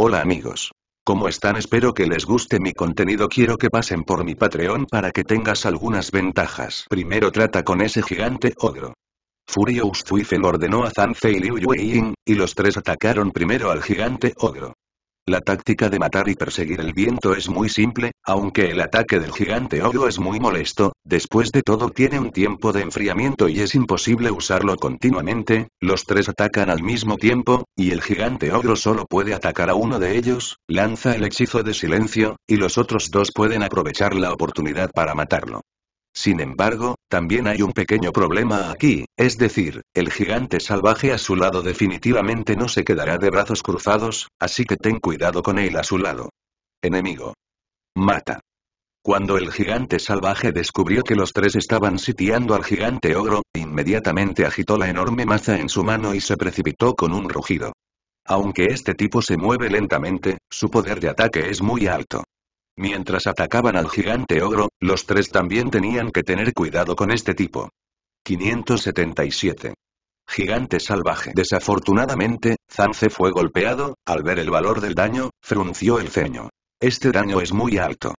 Hola amigos. ¿Cómo están? Espero que les guste mi contenido. Quiero que pasen por mi Patreon para que tengas algunas ventajas. Primero trata con ese gigante ogro. Furious Twifel ordenó a Zanfei Liu Yueying, y los tres atacaron primero al gigante ogro. La táctica de matar y perseguir el viento es muy simple, aunque el ataque del gigante ogro es muy molesto, después de todo tiene un tiempo de enfriamiento y es imposible usarlo continuamente, los tres atacan al mismo tiempo, y el gigante ogro solo puede atacar a uno de ellos, lanza el hechizo de silencio, y los otros dos pueden aprovechar la oportunidad para matarlo. Sin embargo, también hay un pequeño problema aquí, es decir, el gigante salvaje a su lado definitivamente no se quedará de brazos cruzados, así que ten cuidado con él a su lado. Enemigo. Mata. Cuando el gigante salvaje descubrió que los tres estaban sitiando al gigante ogro, inmediatamente agitó la enorme maza en su mano y se precipitó con un rugido. Aunque este tipo se mueve lentamente, su poder de ataque es muy alto. Mientras atacaban al gigante ogro, los tres también tenían que tener cuidado con este tipo. 577. Gigante salvaje. Desafortunadamente, Zance fue golpeado, al ver el valor del daño, frunció el ceño. Este daño es muy alto.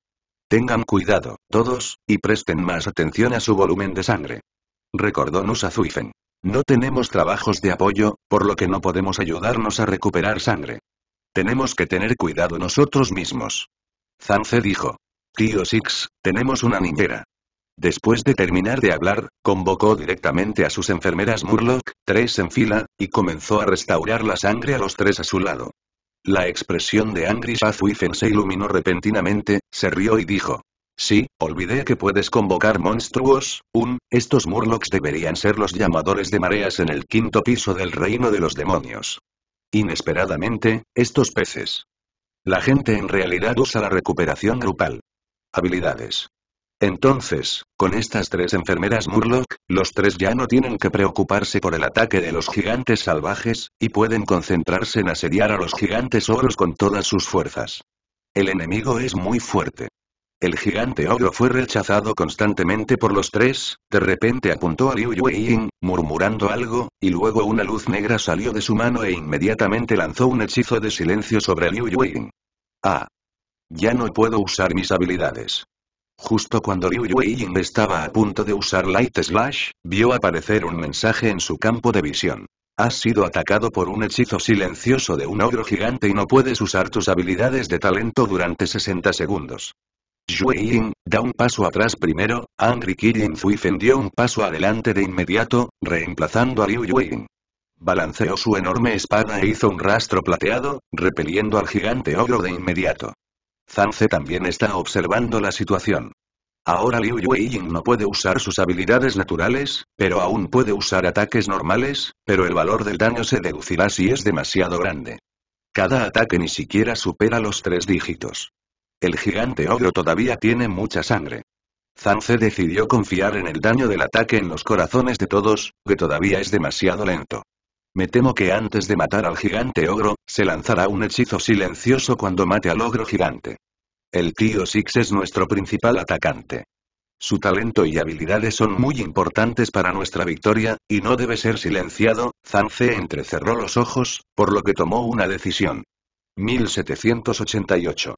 Tengan cuidado, todos, y presten más atención a su volumen de sangre. Recordó Nusa Zuifen. No tenemos trabajos de apoyo, por lo que no podemos ayudarnos a recuperar sangre. Tenemos que tener cuidado nosotros mismos. Zance dijo. Tío Six, tenemos una niñera. Después de terminar de hablar, convocó directamente a sus enfermeras Murloc, tres en fila, y comenzó a restaurar la sangre a los tres a su lado. La expresión de Angry Shazwifen se iluminó repentinamente, se rió y dijo. Sí, olvidé que puedes convocar monstruos, un, estos Murlocs deberían ser los llamadores de mareas en el quinto piso del reino de los demonios. Inesperadamente, estos peces la gente en realidad usa la recuperación grupal. Habilidades. Entonces, con estas tres enfermeras Murloc, los tres ya no tienen que preocuparse por el ataque de los gigantes salvajes, y pueden concentrarse en asediar a los gigantes oros con todas sus fuerzas. El enemigo es muy fuerte. El gigante ogro fue rechazado constantemente por los tres, de repente apuntó a Liu Yueying, murmurando algo, y luego una luz negra salió de su mano e inmediatamente lanzó un hechizo de silencio sobre Liu Yueying. Ah. Ya no puedo usar mis habilidades. Justo cuando Ryu Yueying estaba a punto de usar Light Slash, vio aparecer un mensaje en su campo de visión. Has sido atacado por un hechizo silencioso de un ogro gigante y no puedes usar tus habilidades de talento durante 60 segundos. Yueying, da un paso atrás primero, Angry Kirin fui dio un paso adelante de inmediato, reemplazando a Ryu Yueying. Balanceó su enorme espada e hizo un rastro plateado, repeliendo al gigante ogro de inmediato. Zanze también está observando la situación. Ahora Liu Yueying no puede usar sus habilidades naturales, pero aún puede usar ataques normales, pero el valor del daño se deducirá si es demasiado grande. Cada ataque ni siquiera supera los tres dígitos. El gigante ogro todavía tiene mucha sangre. Zanze decidió confiar en el daño del ataque en los corazones de todos, que todavía es demasiado lento. Me temo que antes de matar al gigante ogro, se lanzará un hechizo silencioso cuando mate al ogro gigante. El tío Six es nuestro principal atacante. Su talento y habilidades son muy importantes para nuestra victoria, y no debe ser silenciado, Zance entrecerró los ojos, por lo que tomó una decisión. 1788.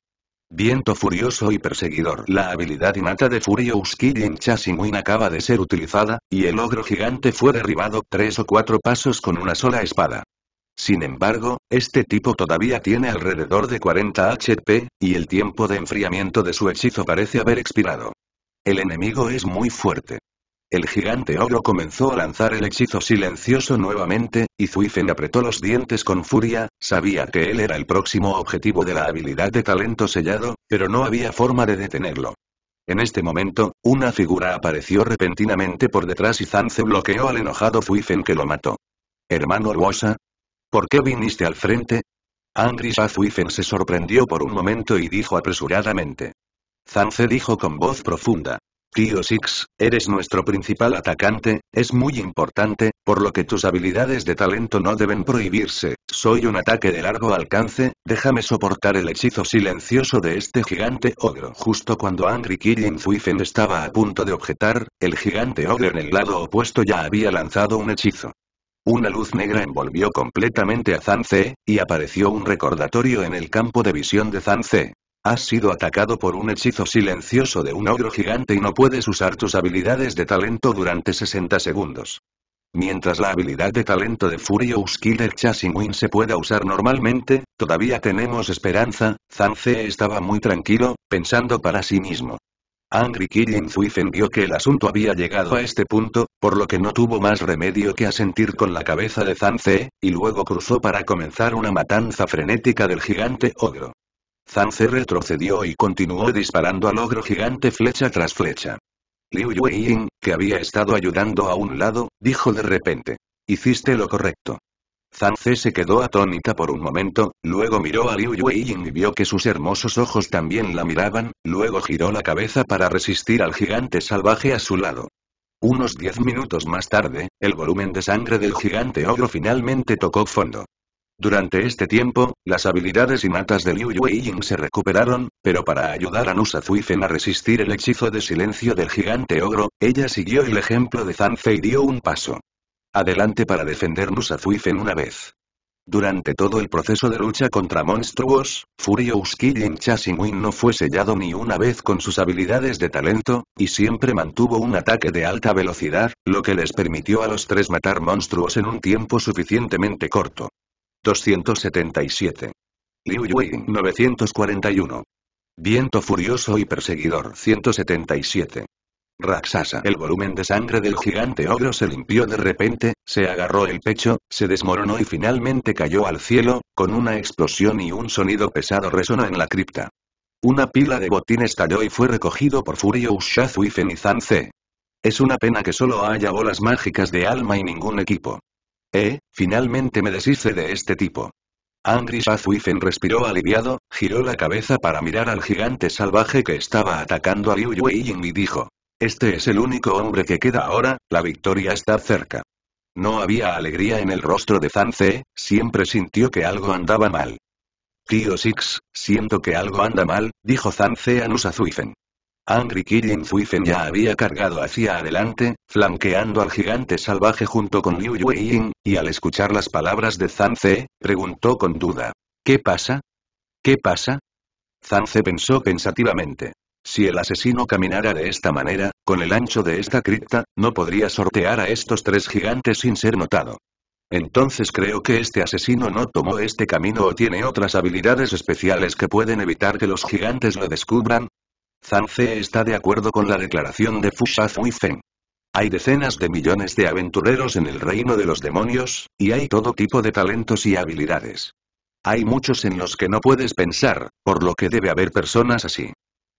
Viento furioso y perseguidor. La habilidad innata de Furious en Chasimuin acaba de ser utilizada, y el ogro gigante fue derribado tres o cuatro pasos con una sola espada. Sin embargo, este tipo todavía tiene alrededor de 40 HP, y el tiempo de enfriamiento de su hechizo parece haber expirado. El enemigo es muy fuerte. El gigante oro comenzó a lanzar el hechizo silencioso nuevamente, y Zuifen apretó los dientes con furia, sabía que él era el próximo objetivo de la habilidad de talento sellado, pero no había forma de detenerlo. En este momento, una figura apareció repentinamente por detrás y Zanze bloqueó al enojado Zuifen que lo mató. Hermano Ruosa, ¿por qué viniste al frente? Angry Zuifen se sorprendió por un momento y dijo apresuradamente. Zanze dijo con voz profunda, Tío Six, eres nuestro principal atacante, es muy importante, por lo que tus habilidades de talento no deben prohibirse, soy un ataque de largo alcance, déjame soportar el hechizo silencioso de este gigante ogro. Justo cuando Angry Killing Zuifen estaba a punto de objetar, el gigante ogro en el lado opuesto ya había lanzado un hechizo. Una luz negra envolvió completamente a Zanze, y apareció un recordatorio en el campo de visión de Zanze. Has sido atacado por un hechizo silencioso de un ogro gigante y no puedes usar tus habilidades de talento durante 60 segundos. Mientras la habilidad de talento de Furious Killer Chasing Win se pueda usar normalmente, todavía tenemos esperanza, Zance estaba muy tranquilo, pensando para sí mismo. Angry Killing Zuifen vio que el asunto había llegado a este punto, por lo que no tuvo más remedio que asentir con la cabeza de Zance, y luego cruzó para comenzar una matanza frenética del gigante ogro. Zance retrocedió y continuó disparando al ogro gigante flecha tras flecha. Liu Yueying, que había estado ayudando a un lado, dijo de repente. Hiciste lo correcto. Zance se quedó atónita por un momento, luego miró a Liu Yueying y vio que sus hermosos ojos también la miraban, luego giró la cabeza para resistir al gigante salvaje a su lado. Unos diez minutos más tarde, el volumen de sangre del gigante ogro finalmente tocó fondo. Durante este tiempo, las habilidades y matas de Liu Ying se recuperaron, pero para ayudar a Nusa Zuifen a resistir el hechizo de silencio del gigante ogro, ella siguió el ejemplo de Zanze y dio un paso. Adelante para defender Nusa Zuifen una vez. Durante todo el proceso de lucha contra monstruos, Furious Killing Chasing no fue sellado ni una vez con sus habilidades de talento, y siempre mantuvo un ataque de alta velocidad, lo que les permitió a los tres matar monstruos en un tiempo suficientemente corto. 277. Liu Yui 941. Viento furioso y perseguidor 177. Raxasa. El volumen de sangre del gigante ogro se limpió de repente, se agarró el pecho, se desmoronó y finalmente cayó al cielo, con una explosión y un sonido pesado resonó en la cripta. Una pila de botín estalló y fue recogido por Furious Shazu y Fenizan C. Es una pena que solo haya bolas mágicas de alma y ningún equipo. Eh, finalmente me deshice de este tipo. Angry Azuifen respiró aliviado, giró la cabeza para mirar al gigante salvaje que estaba atacando a Liu Ying y dijo. Este es el único hombre que queda ahora, la victoria está cerca. No había alegría en el rostro de Zanze, siempre sintió que algo andaba mal. Tío Six, siento que algo anda mal, dijo Zanze a Azuifen. Angry Kirin Zuifen ya había cargado hacia adelante, flanqueando al gigante salvaje junto con Liu Yueying, y al escuchar las palabras de Zhang preguntó con duda. ¿Qué pasa? ¿Qué pasa? Zhang Ze pensó pensativamente. Si el asesino caminara de esta manera, con el ancho de esta cripta, no podría sortear a estos tres gigantes sin ser notado. Entonces creo que este asesino no tomó este camino o tiene otras habilidades especiales que pueden evitar que los gigantes lo descubran, Zanze está de acuerdo con la declaración de Fusha Feng. Hay decenas de millones de aventureros en el reino de los demonios, y hay todo tipo de talentos y habilidades. Hay muchos en los que no puedes pensar, por lo que debe haber personas así.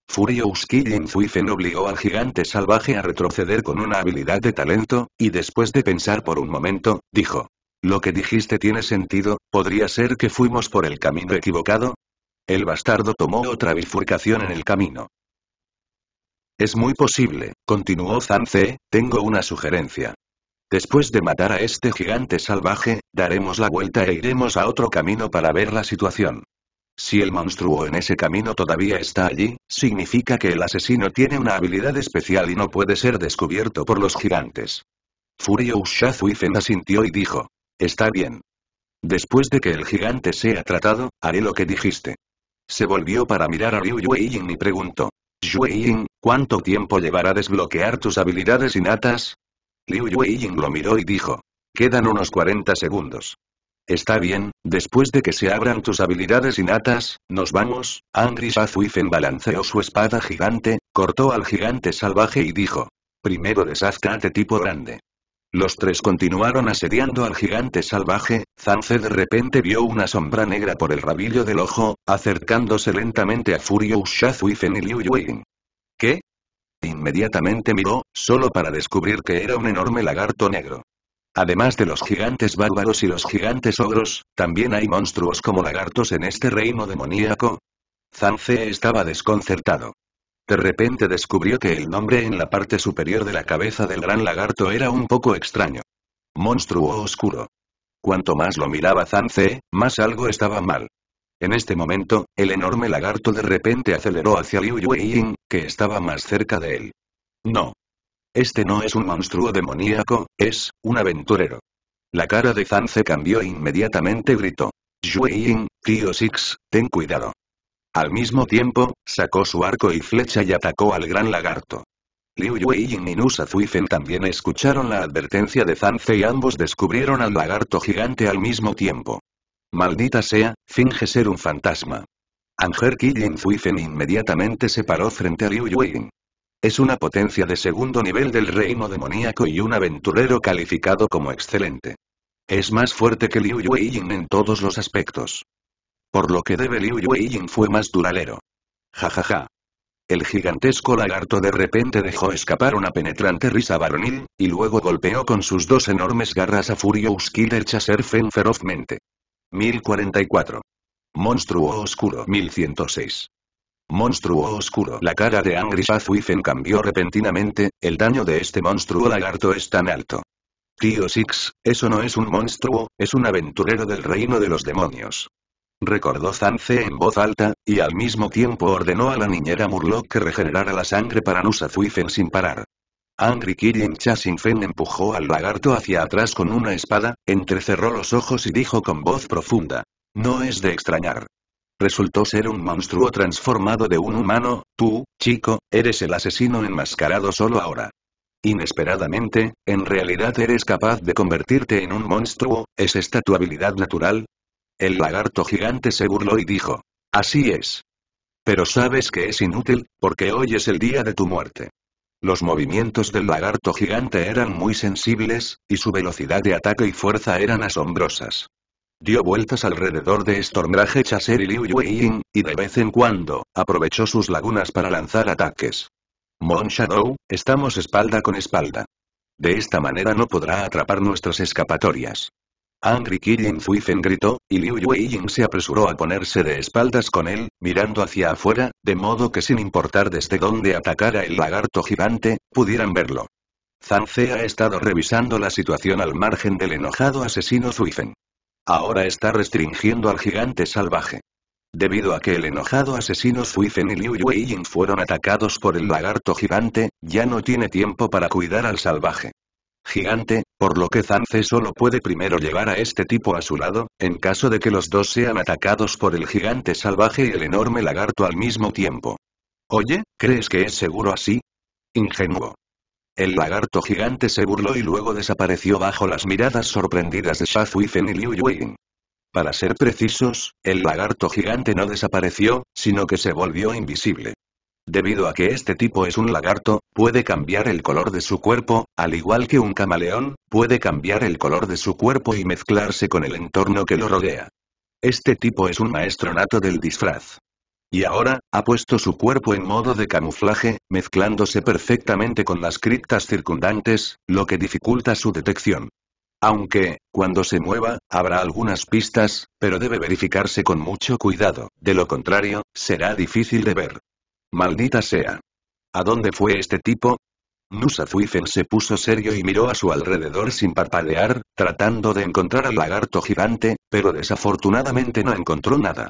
Furious Zui Zuifen obligó al gigante salvaje a retroceder con una habilidad de talento, y después de pensar por un momento, dijo. Lo que dijiste tiene sentido, ¿podría ser que fuimos por el camino equivocado? El bastardo tomó otra bifurcación en el camino. Es muy posible, continuó Zanze, tengo una sugerencia. Después de matar a este gigante salvaje, daremos la vuelta e iremos a otro camino para ver la situación. Si el monstruo en ese camino todavía está allí, significa que el asesino tiene una habilidad especial y no puede ser descubierto por los gigantes. Furio Shazuifen asintió y dijo. Está bien. Después de que el gigante sea tratado, haré lo que dijiste. Se volvió para mirar a Ryu Yueyin y preguntó. «Jueying, ¿cuánto tiempo llevará desbloquear tus habilidades innatas? Liu Yueying lo miró y dijo. Quedan unos 40 segundos. Está bien, después de que se abran tus habilidades innatas, nos vamos. Angry Shazuifen balanceó su espada gigante, cortó al gigante salvaje y dijo. Primero deshazte tipo grande. Los tres continuaron asediando al gigante salvaje, Zanze de repente vio una sombra negra por el rabillo del ojo, acercándose lentamente a Furious Shazuifen y Liu Yuin. ¿Qué? Inmediatamente miró, solo para descubrir que era un enorme lagarto negro. Además de los gigantes bárbaros y los gigantes ogros, también hay monstruos como lagartos en este reino demoníaco. Zanze estaba desconcertado. De repente descubrió que el nombre en la parte superior de la cabeza del gran lagarto era un poco extraño. Monstruo oscuro. Cuanto más lo miraba Zance, más algo estaba mal. En este momento, el enorme lagarto de repente aceleró hacia Liu Yueying, que estaba más cerca de él. No. Este no es un monstruo demoníaco, es, un aventurero. La cara de Zanze cambió inmediatamente inmediatamente gritó. Yueying, tío Six, ten cuidado. Al mismo tiempo, sacó su arco y flecha y atacó al gran lagarto. Liu Yue y Nusa Zuifen también escucharon la advertencia de Zanze y ambos descubrieron al lagarto gigante al mismo tiempo. Maldita sea, finge ser un fantasma. Anger Killing Zuifen inmediatamente se paró frente a Liu Yue. Es una potencia de segundo nivel del reino demoníaco y un aventurero calificado como excelente. Es más fuerte que Liu Yue en todos los aspectos. Por lo que debe Liu fue más duradero. Jajaja. El gigantesco lagarto de repente dejó escapar una penetrante risa varonil, y luego golpeó con sus dos enormes garras a Furious Killer Chaser ferozmente. 1044. Monstruo Oscuro 1106. Monstruo Oscuro La cara de Angry Sazuifen cambió repentinamente, el daño de este monstruo lagarto es tan alto. Tío Six, eso no es un monstruo, es un aventurero del reino de los demonios recordó Zance en voz alta, y al mismo tiempo ordenó a la niñera Murloc que regenerara la sangre para Nusa Zuifen sin parar. Angry Kirin Chasinfen empujó al lagarto hacia atrás con una espada, entrecerró los ojos y dijo con voz profunda. No es de extrañar. Resultó ser un monstruo transformado de un humano, tú, chico, eres el asesino enmascarado solo ahora. Inesperadamente, en realidad eres capaz de convertirte en un monstruo, ¿es esta tu habilidad natural? El lagarto gigante se burló y dijo. Así es. Pero sabes que es inútil, porque hoy es el día de tu muerte. Los movimientos del lagarto gigante eran muy sensibles, y su velocidad de ataque y fuerza eran asombrosas. Dio vueltas alrededor de Stormrage Chaser y Liu Yuying, y de vez en cuando, aprovechó sus lagunas para lanzar ataques. Mon Shadow, estamos espalda con espalda. De esta manera no podrá atrapar nuestras escapatorias. Angry Killing Zuifen gritó, y Liu Yueying se apresuró a ponerse de espaldas con él, mirando hacia afuera, de modo que sin importar desde dónde atacara el lagarto gigante, pudieran verlo. zhe ha estado revisando la situación al margen del enojado asesino Zuifen. Ahora está restringiendo al gigante salvaje. Debido a que el enojado asesino Suifen y Liu Yueying fueron atacados por el lagarto gigante, ya no tiene tiempo para cuidar al salvaje gigante, por lo que Zanze solo puede primero llevar a este tipo a su lado, en caso de que los dos sean atacados por el gigante salvaje y el enorme lagarto al mismo tiempo. Oye, ¿crees que es seguro así? Ingenuo. El lagarto gigante se burló y luego desapareció bajo las miradas sorprendidas de Sha Fen y Liu Yuin. Para ser precisos, el lagarto gigante no desapareció, sino que se volvió invisible. Debido a que este tipo es un lagarto, puede cambiar el color de su cuerpo, al igual que un camaleón, puede cambiar el color de su cuerpo y mezclarse con el entorno que lo rodea. Este tipo es un maestro nato del disfraz. Y ahora, ha puesto su cuerpo en modo de camuflaje, mezclándose perfectamente con las criptas circundantes, lo que dificulta su detección. Aunque, cuando se mueva, habrá algunas pistas, pero debe verificarse con mucho cuidado, de lo contrario, será difícil de ver. Maldita sea. ¿A dónde fue este tipo? Nusa Zuifen se puso serio y miró a su alrededor sin parpadear, tratando de encontrar al lagarto gigante, pero desafortunadamente no encontró nada.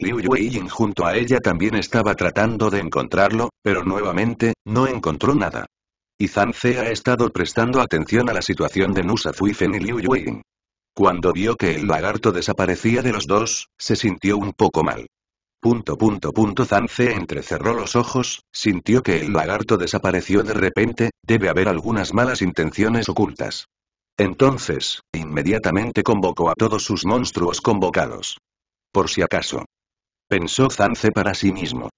Liu Yueying junto a ella también estaba tratando de encontrarlo, pero nuevamente, no encontró nada. Y Ze ha estado prestando atención a la situación de Nusa Zuifen y Liu Yueying. Cuando vio que el lagarto desaparecía de los dos, se sintió un poco mal. Punto punto punto Zance entrecerró los ojos, sintió que el lagarto desapareció de repente, debe haber algunas malas intenciones ocultas. Entonces, inmediatamente convocó a todos sus monstruos convocados. Por si acaso. Pensó Zance para sí mismo.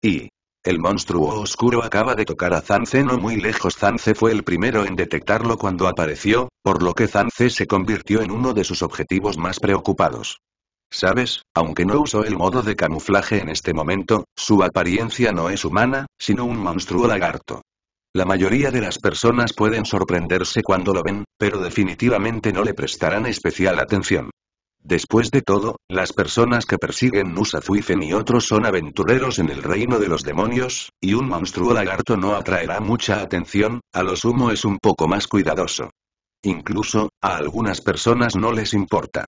Y, el monstruo oscuro acaba de tocar a Zance no muy lejos. Zance fue el primero en detectarlo cuando apareció, por lo que Zance se convirtió en uno de sus objetivos más preocupados. ¿Sabes? Aunque no uso el modo de camuflaje en este momento, su apariencia no es humana, sino un monstruo lagarto. La mayoría de las personas pueden sorprenderse cuando lo ven, pero definitivamente no le prestarán especial atención. Después de todo, las personas que persiguen Nusa Zuifen y otros son aventureros en el reino de los demonios, y un monstruo lagarto no atraerá mucha atención, a lo sumo es un poco más cuidadoso. Incluso, a algunas personas no les importa.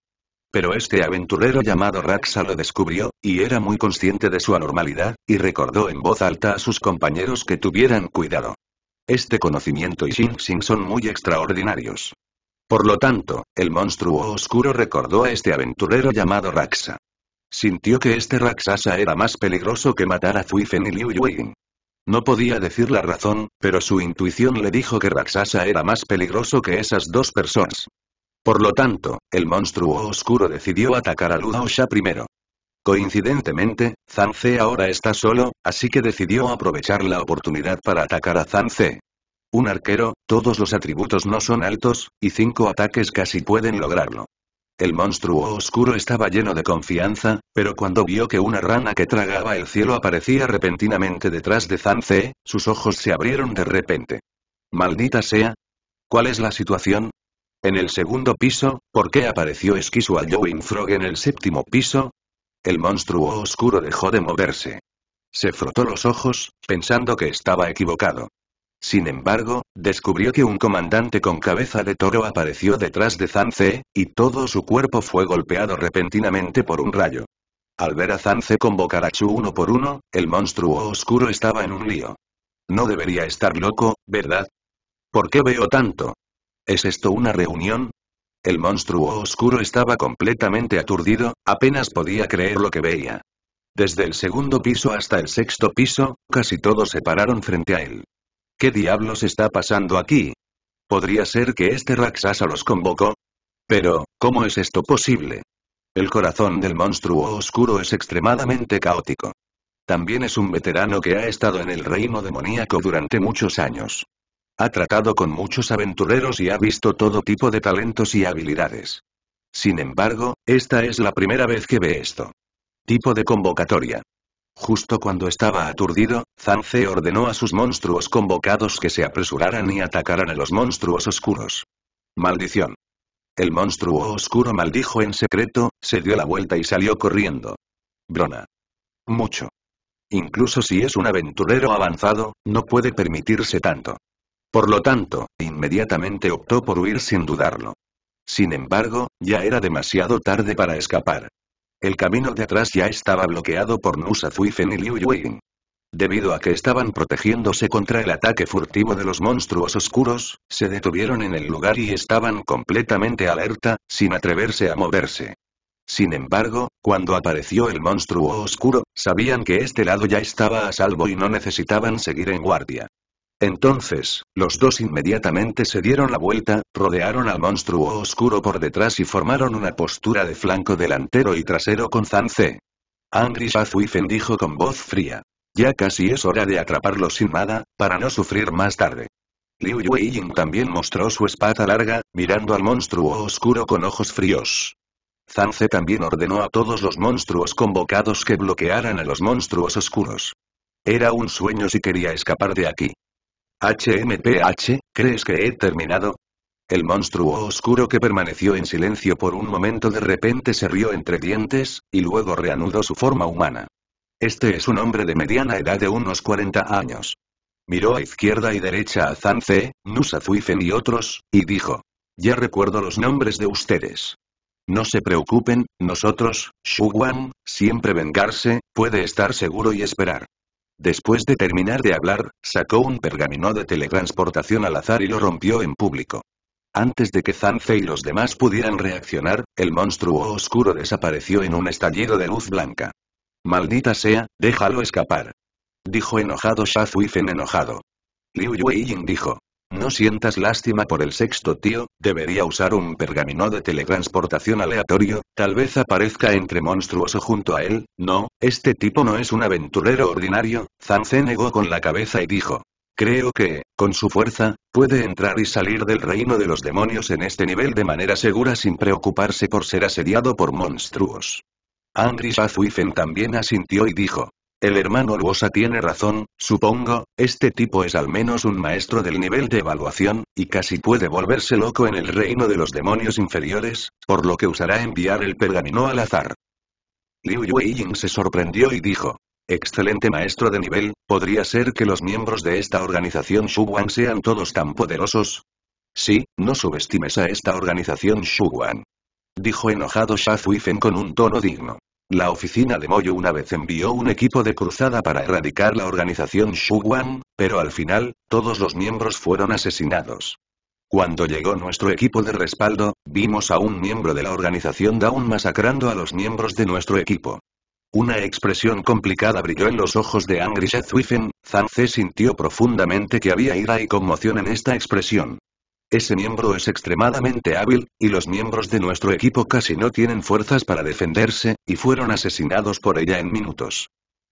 Pero este aventurero llamado Raxa lo descubrió, y era muy consciente de su anormalidad, y recordó en voz alta a sus compañeros que tuvieran cuidado. Este conocimiento y Xing Xing son muy extraordinarios. Por lo tanto, el monstruo oscuro recordó a este aventurero llamado Raxa. Sintió que este Raxasa era más peligroso que matar a Zuifen y Liu Yuin. No podía decir la razón, pero su intuición le dijo que Raxasa era más peligroso que esas dos personas. Por lo tanto, el monstruo oscuro decidió atacar a Ludaosha primero. Coincidentemente, Zanze ahora está solo, así que decidió aprovechar la oportunidad para atacar a Zanze. Un arquero, todos los atributos no son altos, y cinco ataques casi pueden lograrlo. El monstruo oscuro estaba lleno de confianza, pero cuando vio que una rana que tragaba el cielo aparecía repentinamente detrás de Zanze, sus ojos se abrieron de repente. Maldita sea. ¿Cuál es la situación? En el segundo piso, ¿por qué apareció a Wing Frog en el séptimo piso? El monstruo oscuro dejó de moverse. Se frotó los ojos, pensando que estaba equivocado. Sin embargo, descubrió que un comandante con cabeza de toro apareció detrás de Zance, y todo su cuerpo fue golpeado repentinamente por un rayo. Al ver a Zance convocar a Chu uno por uno, el monstruo oscuro estaba en un lío. No debería estar loco, ¿verdad? ¿Por qué veo tanto? ¿Es esto una reunión? El monstruo oscuro estaba completamente aturdido, apenas podía creer lo que veía. Desde el segundo piso hasta el sexto piso, casi todos se pararon frente a él. ¿Qué diablos está pasando aquí? ¿Podría ser que este Raksasa los convocó? Pero, ¿cómo es esto posible? El corazón del monstruo oscuro es extremadamente caótico. También es un veterano que ha estado en el reino demoníaco durante muchos años. Ha tratado con muchos aventureros y ha visto todo tipo de talentos y habilidades. Sin embargo, esta es la primera vez que ve esto. Tipo de convocatoria. Justo cuando estaba aturdido, Zance ordenó a sus monstruos convocados que se apresuraran y atacaran a los monstruos oscuros. Maldición. El monstruo oscuro maldijo en secreto, se dio la vuelta y salió corriendo. Brona. Mucho. Incluso si es un aventurero avanzado, no puede permitirse tanto. Por lo tanto, inmediatamente optó por huir sin dudarlo. Sin embargo, ya era demasiado tarde para escapar. El camino de atrás ya estaba bloqueado por Nusa Zuifen y Liu Yuin. Debido a que estaban protegiéndose contra el ataque furtivo de los monstruos oscuros, se detuvieron en el lugar y estaban completamente alerta, sin atreverse a moverse. Sin embargo, cuando apareció el monstruo oscuro, sabían que este lado ya estaba a salvo y no necesitaban seguir en guardia. Entonces, los dos inmediatamente se dieron la vuelta, rodearon al monstruo oscuro por detrás y formaron una postura de flanco delantero y trasero con Zanze. Angry Shazuifen dijo con voz fría. Ya casi es hora de atraparlo sin nada, para no sufrir más tarde. Liu Yueying también mostró su espada larga, mirando al monstruo oscuro con ojos fríos. Zanze también ordenó a todos los monstruos convocados que bloquearan a los monstruos oscuros. Era un sueño si quería escapar de aquí. HMPH, ¿crees que he terminado? El monstruo oscuro que permaneció en silencio por un momento de repente se rió entre dientes, y luego reanudó su forma humana. Este es un hombre de mediana edad de unos 40 años. Miró a izquierda y derecha a Zanze, Nusa Zuifen y otros, y dijo. Ya recuerdo los nombres de ustedes. No se preocupen, nosotros, Shuguan, siempre vengarse, puede estar seguro y esperar. Después de terminar de hablar, sacó un pergamino de teletransportación al azar y lo rompió en público. Antes de que Zance y los demás pudieran reaccionar, el monstruo oscuro desapareció en un estallido de luz blanca. Maldita sea, déjalo escapar. Dijo enojado Sha enojado. Liu Yueying dijo. No sientas lástima por el sexto tío, debería usar un pergamino de teletransportación aleatorio, tal vez aparezca entre monstruoso junto a él, no, este tipo no es un aventurero ordinario, Zanze negó con la cabeza y dijo. Creo que, con su fuerza, puede entrar y salir del reino de los demonios en este nivel de manera segura sin preocuparse por ser asediado por monstruos. Andris Azuifen también asintió y dijo, el hermano Luosa tiene razón, supongo, este tipo es al menos un maestro del nivel de evaluación, y casi puede volverse loco en el reino de los demonios inferiores, por lo que usará enviar el pergamino al azar. Liu Yueying se sorprendió y dijo. Excelente maestro de nivel, ¿podría ser que los miembros de esta organización Guan sean todos tan poderosos? Sí, no subestimes a esta organización Guan. Dijo enojado Sha Zuifen con un tono digno. La oficina de Moyo una vez envió un equipo de cruzada para erradicar la organización Shuguan, pero al final, todos los miembros fueron asesinados. Cuando llegó nuestro equipo de respaldo, vimos a un miembro de la organización Dawn masacrando a los miembros de nuestro equipo. Una expresión complicada brilló en los ojos de Angry Shezuifen, Zhang sintió profundamente que había ira y conmoción en esta expresión. Ese miembro es extremadamente hábil, y los miembros de nuestro equipo casi no tienen fuerzas para defenderse, y fueron asesinados por ella en minutos.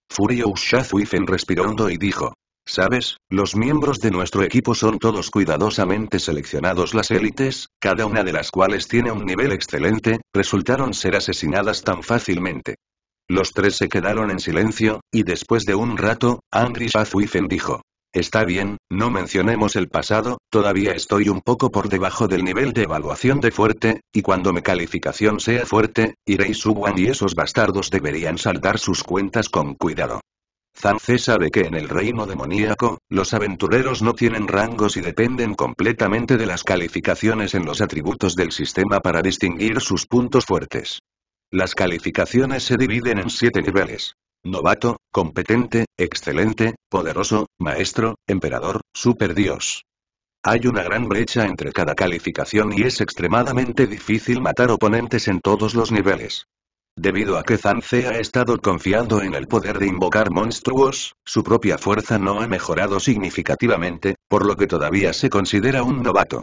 Furious Shazuifen respiró hondo y dijo. ¿Sabes? Los miembros de nuestro equipo son todos cuidadosamente seleccionados las élites, cada una de las cuales tiene un nivel excelente, resultaron ser asesinadas tan fácilmente. Los tres se quedaron en silencio, y después de un rato, Angry Shazuifen dijo. Está bien, no mencionemos el pasado, todavía estoy un poco por debajo del nivel de evaluación de fuerte, y cuando mi calificación sea fuerte, Irei Suwan y esos bastardos deberían saldar sus cuentas con cuidado. C sabe que en el reino demoníaco, los aventureros no tienen rangos y dependen completamente de las calificaciones en los atributos del sistema para distinguir sus puntos fuertes. Las calificaciones se dividen en siete niveles. Novato, competente, excelente, poderoso, maestro, emperador, superdios. Hay una gran brecha entre cada calificación y es extremadamente difícil matar oponentes en todos los niveles. Debido a que Zanze ha estado confiando en el poder de invocar monstruos, su propia fuerza no ha mejorado significativamente, por lo que todavía se considera un novato.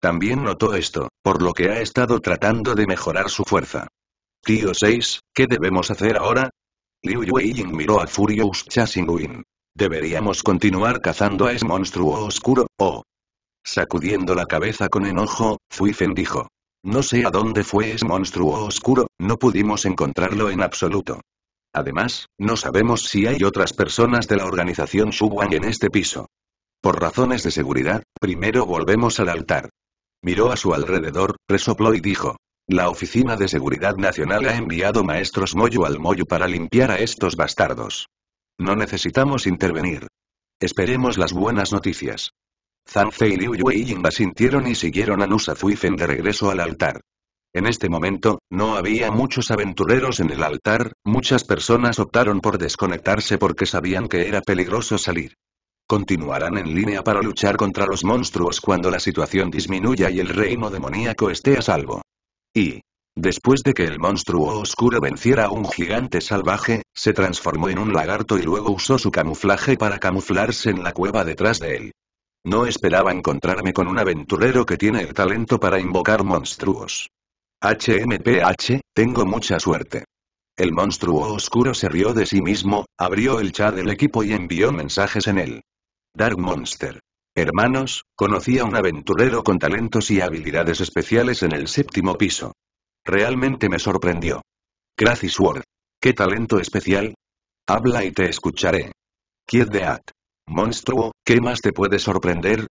También notó esto, por lo que ha estado tratando de mejorar su fuerza. Tío 6, ¿qué debemos hacer ahora? Liu Weiling miró a Furious Chasing ¿Deberíamos continuar cazando a ese monstruo oscuro, o...? Sacudiendo la cabeza con enojo, Fuifen dijo. No sé a dónde fue ese monstruo oscuro, no pudimos encontrarlo en absoluto. Además, no sabemos si hay otras personas de la organización Wang en este piso. Por razones de seguridad, primero volvemos al altar. Miró a su alrededor, resopló y dijo. La Oficina de Seguridad Nacional ha enviado maestros Moyu al Moyu para limpiar a estos bastardos. No necesitamos intervenir. Esperemos las buenas noticias. Zanfei y Liu Yue y sintieron y siguieron a Nusa Zuifen de regreso al altar. En este momento, no había muchos aventureros en el altar, muchas personas optaron por desconectarse porque sabían que era peligroso salir. Continuarán en línea para luchar contra los monstruos cuando la situación disminuya y el reino demoníaco esté a salvo. Y, después de que el monstruo oscuro venciera a un gigante salvaje, se transformó en un lagarto y luego usó su camuflaje para camuflarse en la cueva detrás de él. No esperaba encontrarme con un aventurero que tiene el talento para invocar monstruos. HMPH, tengo mucha suerte. El monstruo oscuro se rió de sí mismo, abrió el chat del equipo y envió mensajes en él. Dark Monster. Hermanos, conocí a un aventurero con talentos y habilidades especiales en el séptimo piso. Realmente me sorprendió. Gracias Ward. ¿Qué talento especial? Habla y te escucharé. Kid At. Monstruo, ¿qué más te puede sorprender?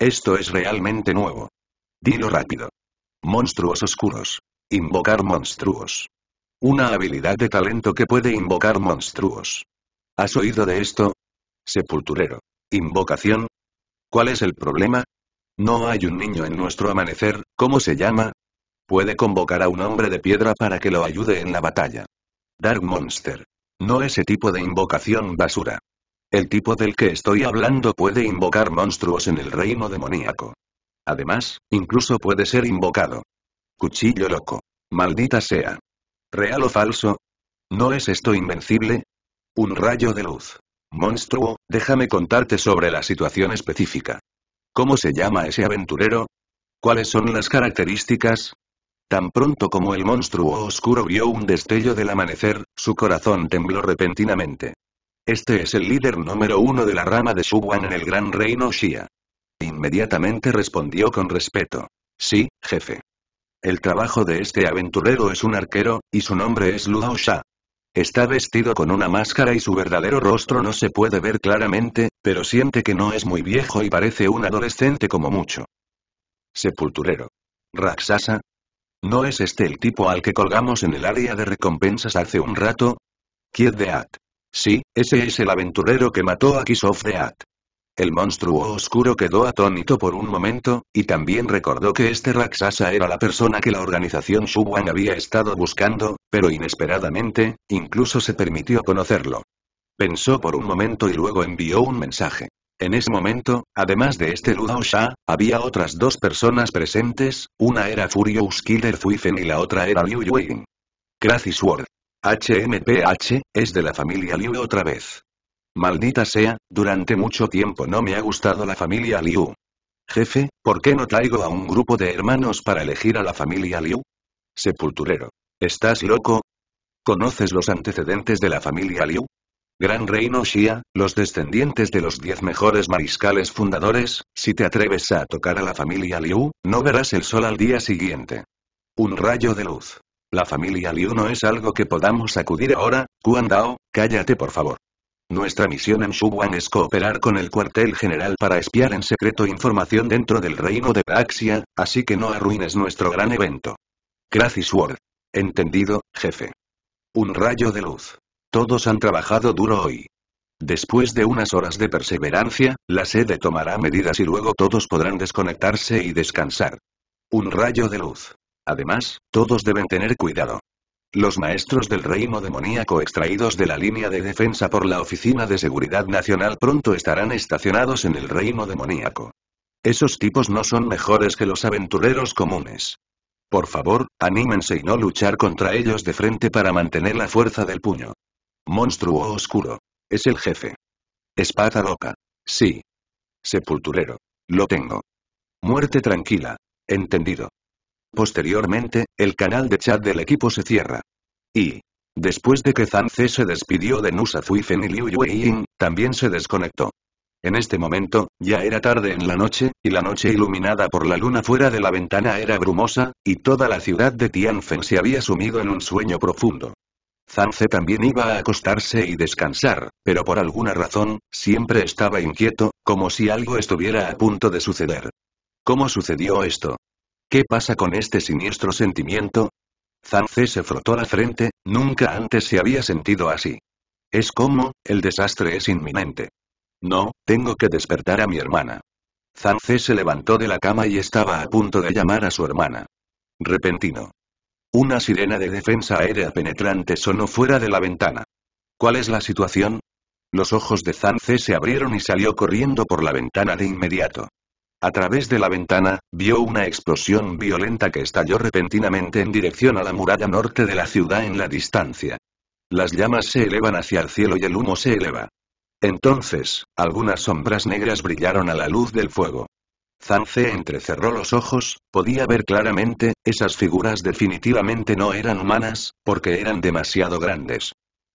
Esto es realmente nuevo. Dilo rápido. Monstruos oscuros. Invocar monstruos. Una habilidad de talento que puede invocar monstruos. ¿Has oído de esto? Sepulturero. Invocación, ¿Cuál es el problema? No hay un niño en nuestro amanecer, ¿cómo se llama? Puede convocar a un hombre de piedra para que lo ayude en la batalla. Dark Monster. No ese tipo de invocación basura. El tipo del que estoy hablando puede invocar monstruos en el reino demoníaco. Además, incluso puede ser invocado. Cuchillo loco. Maldita sea. ¿Real o falso? ¿No es esto invencible? Un rayo de luz. Monstruo, déjame contarte sobre la situación específica. ¿Cómo se llama ese aventurero? ¿Cuáles son las características? Tan pronto como el monstruo oscuro vio un destello del amanecer, su corazón tembló repentinamente. Este es el líder número uno de la rama de Shuwan en el Gran Reino Shia. Inmediatamente respondió con respeto. Sí, jefe. El trabajo de este aventurero es un arquero, y su nombre es Luo Sha. Está vestido con una máscara y su verdadero rostro no se puede ver claramente, pero siente que no es muy viejo y parece un adolescente como mucho. Sepulturero. Raksasa. ¿No es este el tipo al que colgamos en el área de recompensas hace un rato? Kied de At. Sí, ese es el aventurero que mató a Kisof de At. El monstruo oscuro quedó atónito por un momento, y también recordó que este Raksasa era la persona que la organización Shuwan había estado buscando, pero inesperadamente, incluso se permitió conocerlo. Pensó por un momento y luego envió un mensaje. En ese momento, además de este Ludao Sha, había otras dos personas presentes, una era Furious Killer Zuifen y la otra era Liu Yuin. Crazy Sword. HMPH, es de la familia Liu otra vez. Maldita sea, durante mucho tiempo no me ha gustado la familia Liu. Jefe, ¿por qué no traigo a un grupo de hermanos para elegir a la familia Liu? Sepulturero. ¿Estás loco? ¿Conoces los antecedentes de la familia Liu? Gran Reino Xia, los descendientes de los diez mejores mariscales fundadores, si te atreves a tocar a la familia Liu, no verás el sol al día siguiente. Un rayo de luz. La familia Liu no es algo que podamos acudir ahora, Kuan cállate por favor. Nuestra misión en Shuwan es cooperar con el cuartel general para espiar en secreto información dentro del reino de Praxia, así que no arruines nuestro gran evento. Crazy Sword. Entendido, jefe. Un rayo de luz. Todos han trabajado duro hoy. Después de unas horas de perseverancia, la sede tomará medidas y luego todos podrán desconectarse y descansar. Un rayo de luz. Además, todos deben tener cuidado. Los maestros del reino demoníaco extraídos de la línea de defensa por la Oficina de Seguridad Nacional pronto estarán estacionados en el reino demoníaco. Esos tipos no son mejores que los aventureros comunes. Por favor, anímense y no luchar contra ellos de frente para mantener la fuerza del puño. Monstruo oscuro. Es el jefe. Espada loca. Sí. Sepulturero. Lo tengo. Muerte tranquila. Entendido. Posteriormente, el canal de chat del equipo se cierra. Y, después de que Zance se despidió de Nusa Zuifen y Liu Yueying, también se desconectó. En este momento, ya era tarde en la noche, y la noche iluminada por la luna fuera de la ventana era brumosa, y toda la ciudad de Tianfen se había sumido en un sueño profundo. Zanze también iba a acostarse y descansar, pero por alguna razón, siempre estaba inquieto, como si algo estuviera a punto de suceder. ¿Cómo sucedió esto? ¿Qué pasa con este siniestro sentimiento? Zanze se frotó la frente, nunca antes se había sentido así. Es como, el desastre es inminente. No, tengo que despertar a mi hermana. Zancé se levantó de la cama y estaba a punto de llamar a su hermana. Repentino. Una sirena de defensa aérea penetrante sonó fuera de la ventana. ¿Cuál es la situación? Los ojos de Zancé se abrieron y salió corriendo por la ventana de inmediato. A través de la ventana, vio una explosión violenta que estalló repentinamente en dirección a la muralla norte de la ciudad en la distancia. Las llamas se elevan hacia el cielo y el humo se eleva. Entonces, algunas sombras negras brillaron a la luz del fuego. Zance entrecerró los ojos, podía ver claramente, esas figuras definitivamente no eran humanas, porque eran demasiado grandes.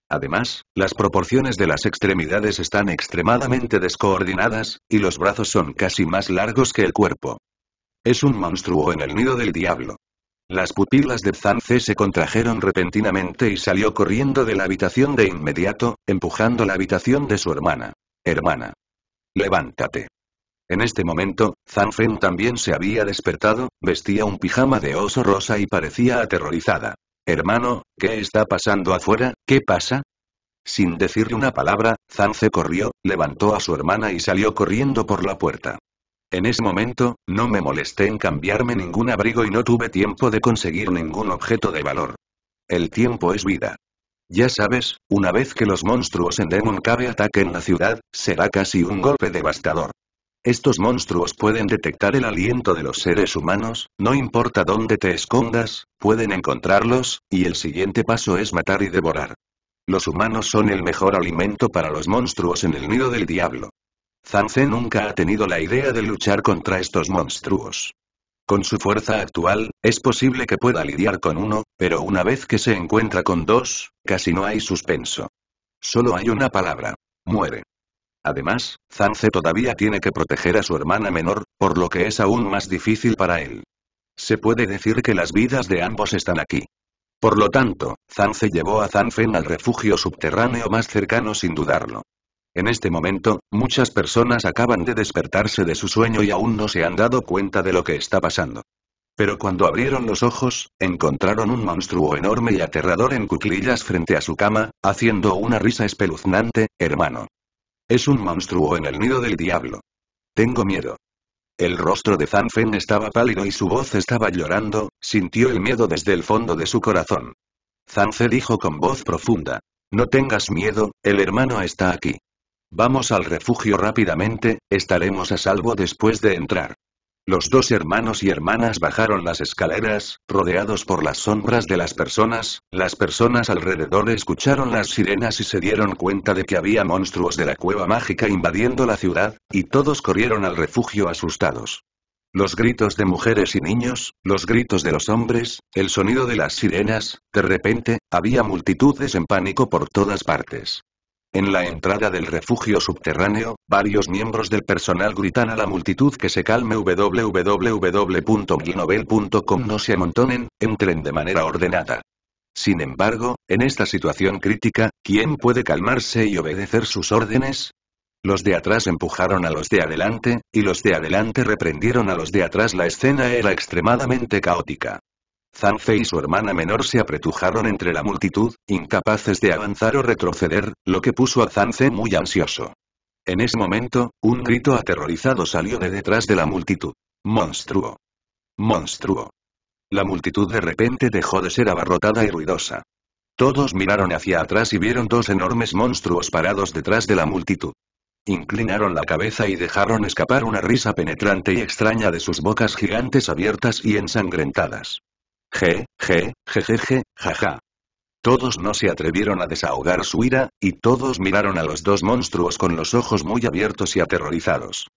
Además, las proporciones de las extremidades están extremadamente descoordinadas, y los brazos son casi más largos que el cuerpo. Es un monstruo en el nido del diablo. Las pupilas de Zanze se contrajeron repentinamente y salió corriendo de la habitación de inmediato, empujando la habitación de su hermana. Hermana. Levántate. En este momento, Zanfen también se había despertado, vestía un pijama de oso rosa y parecía aterrorizada. Hermano, ¿qué está pasando afuera? ¿Qué pasa? Sin decirle una palabra, Zanze corrió, levantó a su hermana y salió corriendo por la puerta. En ese momento, no me molesté en cambiarme ningún abrigo y no tuve tiempo de conseguir ningún objeto de valor. El tiempo es vida. Ya sabes, una vez que los monstruos en Demon Cave ataquen la ciudad, será casi un golpe devastador. Estos monstruos pueden detectar el aliento de los seres humanos, no importa dónde te escondas, pueden encontrarlos, y el siguiente paso es matar y devorar. Los humanos son el mejor alimento para los monstruos en el nido del diablo. Zanze nunca ha tenido la idea de luchar contra estos monstruos. Con su fuerza actual, es posible que pueda lidiar con uno, pero una vez que se encuentra con dos, casi no hay suspenso. Solo hay una palabra. Muere. Además, Zanze todavía tiene que proteger a su hermana menor, por lo que es aún más difícil para él. Se puede decir que las vidas de ambos están aquí. Por lo tanto, Zanze llevó a Zanfen al refugio subterráneo más cercano sin dudarlo. En este momento, muchas personas acaban de despertarse de su sueño y aún no se han dado cuenta de lo que está pasando. Pero cuando abrieron los ojos, encontraron un monstruo enorme y aterrador en cuclillas frente a su cama, haciendo una risa espeluznante, hermano. Es un monstruo en el nido del diablo. Tengo miedo. El rostro de Zanfen estaba pálido y su voz estaba llorando, sintió el miedo desde el fondo de su corazón. Zanfen dijo con voz profunda. No tengas miedo, el hermano está aquí. Vamos al refugio rápidamente, estaremos a salvo después de entrar. Los dos hermanos y hermanas bajaron las escaleras, rodeados por las sombras de las personas, las personas alrededor escucharon las sirenas y se dieron cuenta de que había monstruos de la cueva mágica invadiendo la ciudad, y todos corrieron al refugio asustados. Los gritos de mujeres y niños, los gritos de los hombres, el sonido de las sirenas, de repente, había multitudes en pánico por todas partes. En la entrada del refugio subterráneo, varios miembros del personal gritan a la multitud que se calme www.glinovel.com no se amontonen, entren de manera ordenada. Sin embargo, en esta situación crítica, ¿quién puede calmarse y obedecer sus órdenes? Los de atrás empujaron a los de adelante, y los de adelante reprendieron a los de atrás. La escena era extremadamente caótica. Zanze y su hermana menor se apretujaron entre la multitud, incapaces de avanzar o retroceder, lo que puso a Zanze muy ansioso. En ese momento, un grito aterrorizado salió de detrás de la multitud. ¡Monstruo! ¡Monstruo! La multitud de repente dejó de ser abarrotada y ruidosa. Todos miraron hacia atrás y vieron dos enormes monstruos parados detrás de la multitud. Inclinaron la cabeza y dejaron escapar una risa penetrante y extraña de sus bocas gigantes abiertas y ensangrentadas je, je, jejeje, jaja. Todos no se atrevieron a desahogar su ira, y todos miraron a los dos monstruos con los ojos muy abiertos y aterrorizados.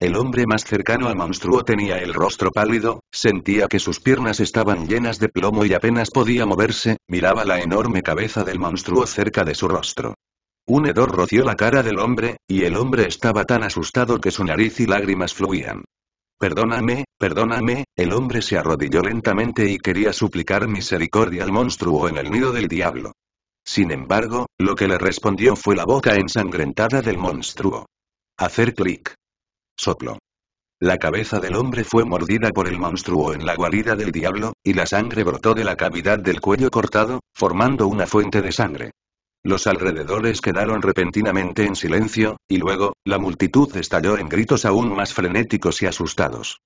El hombre más cercano al monstruo tenía el rostro pálido, sentía que sus piernas estaban llenas de plomo y apenas podía moverse, miraba la enorme cabeza del monstruo cerca de su rostro. Un hedor roció la cara del hombre, y el hombre estaba tan asustado que su nariz y lágrimas fluían. Perdóname, perdóname, el hombre se arrodilló lentamente y quería suplicar misericordia al monstruo en el nido del diablo. Sin embargo, lo que le respondió fue la boca ensangrentada del monstruo. Hacer clic. Soplo. La cabeza del hombre fue mordida por el monstruo en la guarida del diablo, y la sangre brotó de la cavidad del cuello cortado, formando una fuente de sangre. Los alrededores quedaron repentinamente en silencio, y luego, la multitud estalló en gritos aún más frenéticos y asustados.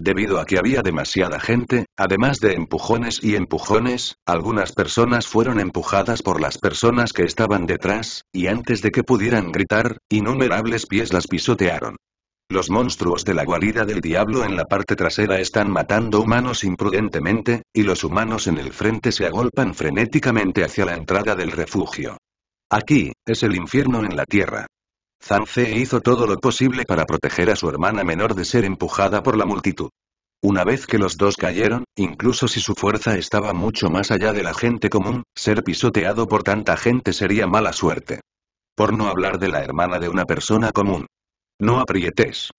Debido a que había demasiada gente, además de empujones y empujones, algunas personas fueron empujadas por las personas que estaban detrás, y antes de que pudieran gritar, innumerables pies las pisotearon. Los monstruos de la guarida del diablo en la parte trasera están matando humanos imprudentemente, y los humanos en el frente se agolpan frenéticamente hacia la entrada del refugio. Aquí, es el infierno en la tierra. Zance hizo todo lo posible para proteger a su hermana menor de ser empujada por la multitud. Una vez que los dos cayeron, incluso si su fuerza estaba mucho más allá de la gente común, ser pisoteado por tanta gente sería mala suerte. Por no hablar de la hermana de una persona común. No aprietes.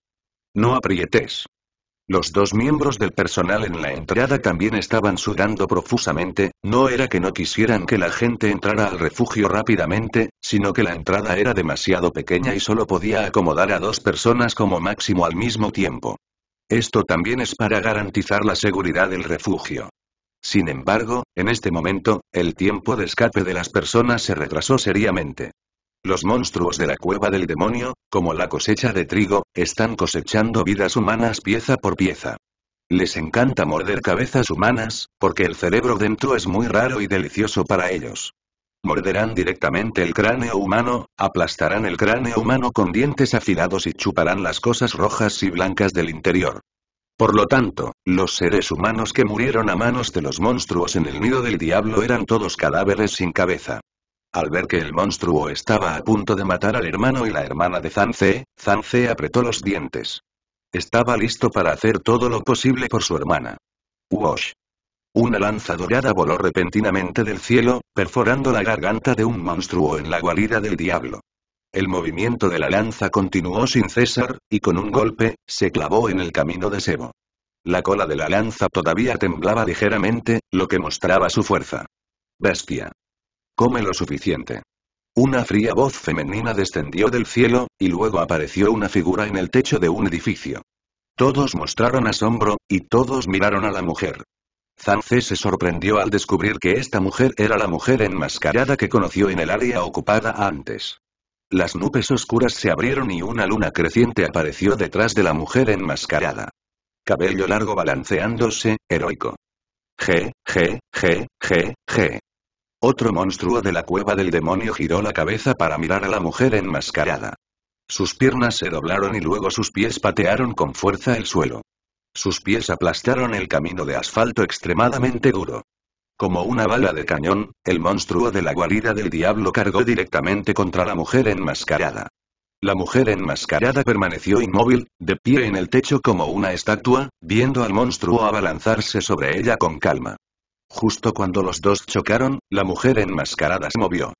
No aprietes. Los dos miembros del personal en la entrada también estaban sudando profusamente, no era que no quisieran que la gente entrara al refugio rápidamente, sino que la entrada era demasiado pequeña y solo podía acomodar a dos personas como máximo al mismo tiempo. Esto también es para garantizar la seguridad del refugio. Sin embargo, en este momento, el tiempo de escape de las personas se retrasó seriamente. Los monstruos de la cueva del demonio, como la cosecha de trigo, están cosechando vidas humanas pieza por pieza. Les encanta morder cabezas humanas, porque el cerebro dentro es muy raro y delicioso para ellos. Morderán directamente el cráneo humano, aplastarán el cráneo humano con dientes afilados y chuparán las cosas rojas y blancas del interior. Por lo tanto, los seres humanos que murieron a manos de los monstruos en el nido del diablo eran todos cadáveres sin cabeza. Al ver que el monstruo estaba a punto de matar al hermano y la hermana de Zanze, Zanze apretó los dientes. Estaba listo para hacer todo lo posible por su hermana. ¡Wosh! Una lanza dorada voló repentinamente del cielo, perforando la garganta de un monstruo en la guarida del diablo. El movimiento de la lanza continuó sin cesar, y con un golpe, se clavó en el camino de Sebo. La cola de la lanza todavía temblaba ligeramente, lo que mostraba su fuerza. Bestia. Come lo suficiente. Una fría voz femenina descendió del cielo, y luego apareció una figura en el techo de un edificio. Todos mostraron asombro, y todos miraron a la mujer. Zanze se sorprendió al descubrir que esta mujer era la mujer enmascarada que conoció en el área ocupada antes. Las nubes oscuras se abrieron y una luna creciente apareció detrás de la mujer enmascarada. Cabello largo balanceándose, heroico. Je, je, je, je, je. Otro monstruo de la cueva del demonio giró la cabeza para mirar a la mujer enmascarada. Sus piernas se doblaron y luego sus pies patearon con fuerza el suelo. Sus pies aplastaron el camino de asfalto extremadamente duro. Como una bala de cañón, el monstruo de la guarida del diablo cargó directamente contra la mujer enmascarada. La mujer enmascarada permaneció inmóvil, de pie en el techo como una estatua, viendo al monstruo abalanzarse sobre ella con calma. Justo cuando los dos chocaron, la mujer enmascarada se movió.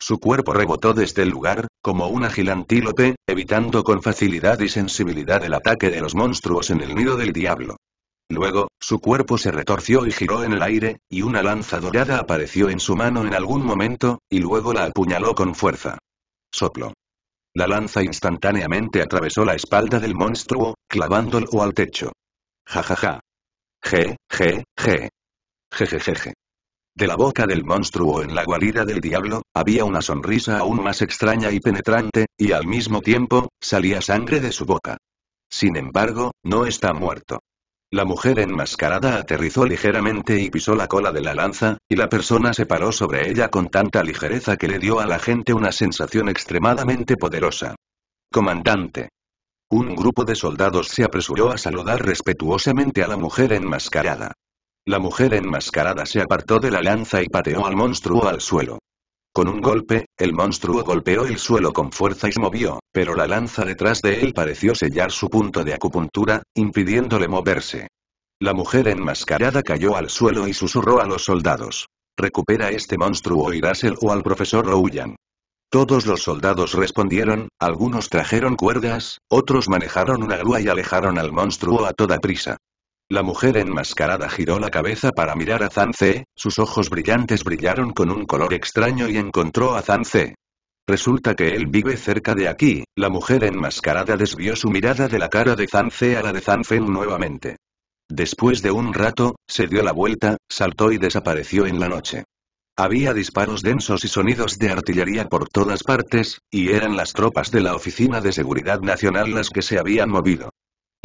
Su cuerpo rebotó desde el lugar, como una gilantílope, evitando con facilidad y sensibilidad el ataque de los monstruos en el nido del diablo. Luego, su cuerpo se retorció y giró en el aire, y una lanza dorada apareció en su mano en algún momento, y luego la apuñaló con fuerza. Soplo. La lanza instantáneamente atravesó la espalda del monstruo, clavándolo al techo. Ja ja ja. Je, je, je. Jejejeje. De la boca del monstruo en la guarida del diablo, había una sonrisa aún más extraña y penetrante, y al mismo tiempo, salía sangre de su boca. Sin embargo, no está muerto. La mujer enmascarada aterrizó ligeramente y pisó la cola de la lanza, y la persona se paró sobre ella con tanta ligereza que le dio a la gente una sensación extremadamente poderosa. Comandante. Un grupo de soldados se apresuró a saludar respetuosamente a la mujer enmascarada. La mujer enmascarada se apartó de la lanza y pateó al monstruo al suelo. Con un golpe, el monstruo golpeó el suelo con fuerza y se movió, pero la lanza detrás de él pareció sellar su punto de acupuntura, impidiéndole moverse. La mujer enmascarada cayó al suelo y susurró a los soldados. Recupera este monstruo y dáselo o al profesor Rouyan. Todos los soldados respondieron, algunos trajeron cuerdas, otros manejaron una grúa y alejaron al monstruo a toda prisa. La mujer enmascarada giró la cabeza para mirar a Zance, sus ojos brillantes brillaron con un color extraño y encontró a Zance. Resulta que él vive cerca de aquí, la mujer enmascarada desvió su mirada de la cara de Zance a la de Fen nuevamente. Después de un rato, se dio la vuelta, saltó y desapareció en la noche. Había disparos densos y sonidos de artillería por todas partes, y eran las tropas de la Oficina de Seguridad Nacional las que se habían movido.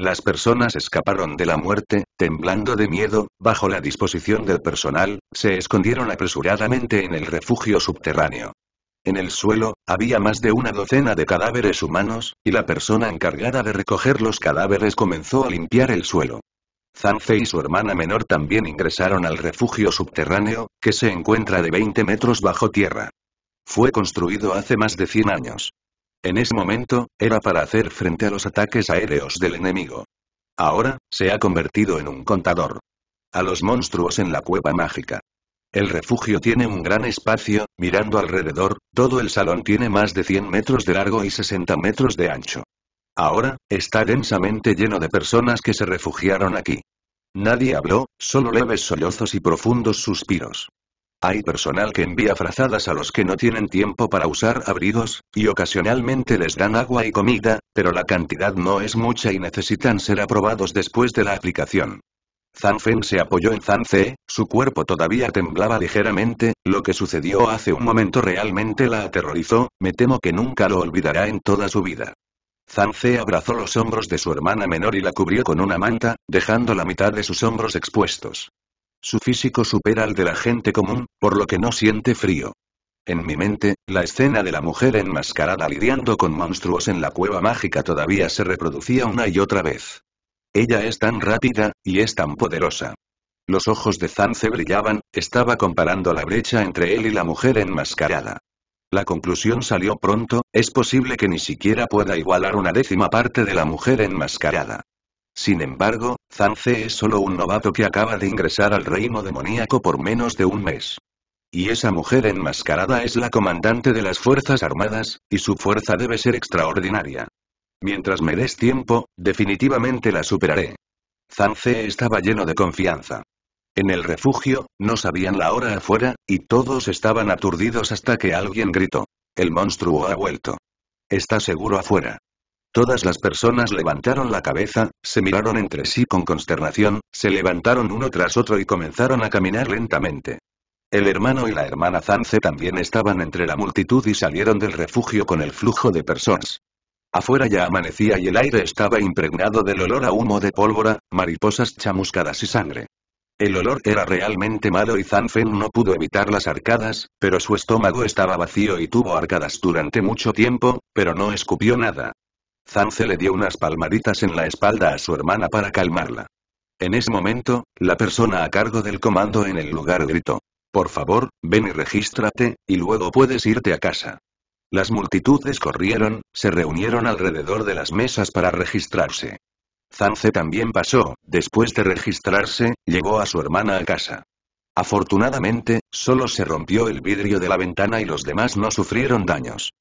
Las personas escaparon de la muerte, temblando de miedo, bajo la disposición del personal, se escondieron apresuradamente en el refugio subterráneo. En el suelo, había más de una docena de cadáveres humanos, y la persona encargada de recoger los cadáveres comenzó a limpiar el suelo. Zance y su hermana menor también ingresaron al refugio subterráneo, que se encuentra de 20 metros bajo tierra. Fue construido hace más de 100 años. En ese momento, era para hacer frente a los ataques aéreos del enemigo. Ahora, se ha convertido en un contador. A los monstruos en la cueva mágica. El refugio tiene un gran espacio, mirando alrededor, todo el salón tiene más de 100 metros de largo y 60 metros de ancho. Ahora, está densamente lleno de personas que se refugiaron aquí. Nadie habló, solo leves sollozos y profundos suspiros. Hay personal que envía frazadas a los que no tienen tiempo para usar abrigos, y ocasionalmente les dan agua y comida, pero la cantidad no es mucha y necesitan ser aprobados después de la aplicación. Zhang Fen se apoyó en Zhang su cuerpo todavía temblaba ligeramente, lo que sucedió hace un momento realmente la aterrorizó, me temo que nunca lo olvidará en toda su vida. Zhang abrazó los hombros de su hermana menor y la cubrió con una manta, dejando la mitad de sus hombros expuestos. Su físico supera al de la gente común, por lo que no siente frío. En mi mente, la escena de la mujer enmascarada lidiando con monstruos en la cueva mágica todavía se reproducía una y otra vez. Ella es tan rápida, y es tan poderosa. Los ojos de Zance brillaban, estaba comparando la brecha entre él y la mujer enmascarada. La conclusión salió pronto, es posible que ni siquiera pueda igualar una décima parte de la mujer enmascarada. Sin embargo, Zance es solo un novato que acaba de ingresar al reino demoníaco por menos de un mes. Y esa mujer enmascarada es la comandante de las Fuerzas Armadas, y su fuerza debe ser extraordinaria. Mientras me des tiempo, definitivamente la superaré. Zance estaba lleno de confianza. En el refugio, no sabían la hora afuera, y todos estaban aturdidos hasta que alguien gritó. El monstruo ha vuelto. Está seguro afuera. Todas las personas levantaron la cabeza, se miraron entre sí con consternación, se levantaron uno tras otro y comenzaron a caminar lentamente. El hermano y la hermana Zanze también estaban entre la multitud y salieron del refugio con el flujo de personas. Afuera ya amanecía y el aire estaba impregnado del olor a humo de pólvora, mariposas chamuscadas y sangre. El olor era realmente malo y Zanfen no pudo evitar las arcadas, pero su estómago estaba vacío y tuvo arcadas durante mucho tiempo, pero no escupió nada. Zance le dio unas palmaditas en la espalda a su hermana para calmarla. En ese momento, la persona a cargo del comando en el lugar gritó. Por favor, ven y regístrate, y luego puedes irte a casa. Las multitudes corrieron, se reunieron alrededor de las mesas para registrarse. Zance también pasó, después de registrarse, llegó a su hermana a casa. Afortunadamente, solo se rompió el vidrio de la ventana y los demás no sufrieron daños.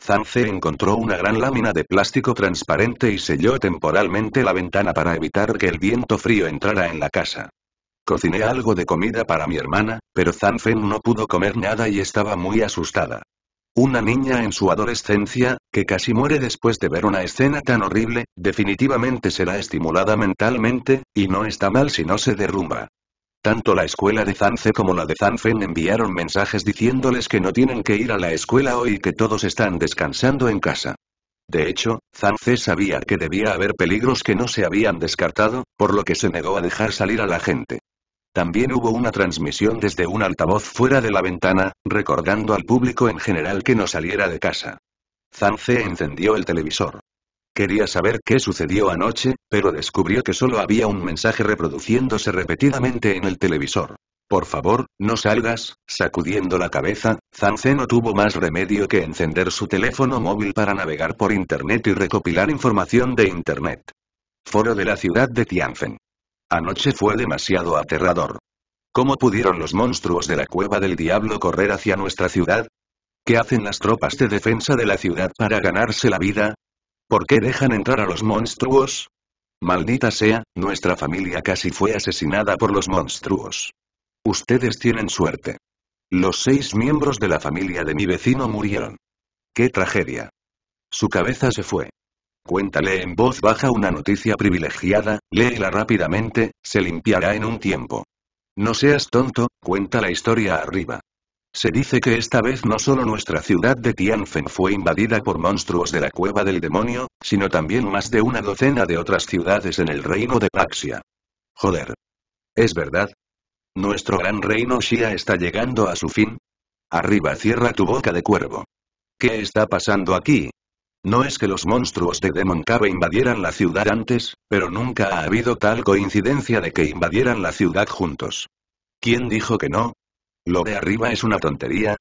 Zanfe encontró una gran lámina de plástico transparente y selló temporalmente la ventana para evitar que el viento frío entrara en la casa. Cociné algo de comida para mi hermana, pero Zanfe no pudo comer nada y estaba muy asustada. Una niña en su adolescencia, que casi muere después de ver una escena tan horrible, definitivamente será estimulada mentalmente, y no está mal si no se derrumba. Tanto la escuela de Zanfe como la de Zanfen enviaron mensajes diciéndoles que no tienen que ir a la escuela hoy y que todos están descansando en casa. De hecho, Zanfe sabía que debía haber peligros que no se habían descartado, por lo que se negó a dejar salir a la gente. También hubo una transmisión desde un altavoz fuera de la ventana, recordando al público en general que no saliera de casa. Zanze encendió el televisor. Quería saber qué sucedió anoche, pero descubrió que solo había un mensaje reproduciéndose repetidamente en el televisor. Por favor, no salgas, sacudiendo la cabeza, Zanzé no tuvo más remedio que encender su teléfono móvil para navegar por internet y recopilar información de internet. Foro de la ciudad de Tianfen. Anoche fue demasiado aterrador. ¿Cómo pudieron los monstruos de la cueva del diablo correr hacia nuestra ciudad? ¿Qué hacen las tropas de defensa de la ciudad para ganarse la vida? ¿Por qué dejan entrar a los monstruos? Maldita sea, nuestra familia casi fue asesinada por los monstruos. Ustedes tienen suerte. Los seis miembros de la familia de mi vecino murieron. ¡Qué tragedia! Su cabeza se fue. Cuéntale en voz baja una noticia privilegiada, léela rápidamente, se limpiará en un tiempo. No seas tonto, cuenta la historia arriba. Se dice que esta vez no solo nuestra ciudad de Tianfen fue invadida por monstruos de la cueva del demonio, sino también más de una docena de otras ciudades en el reino de Paxia. Joder. ¿Es verdad? ¿Nuestro gran reino Shia está llegando a su fin? Arriba cierra tu boca de cuervo. ¿Qué está pasando aquí? No es que los monstruos de Demon Cave invadieran la ciudad antes, pero nunca ha habido tal coincidencia de que invadieran la ciudad juntos. ¿Quién dijo que no? ¿Lo de arriba es una tontería?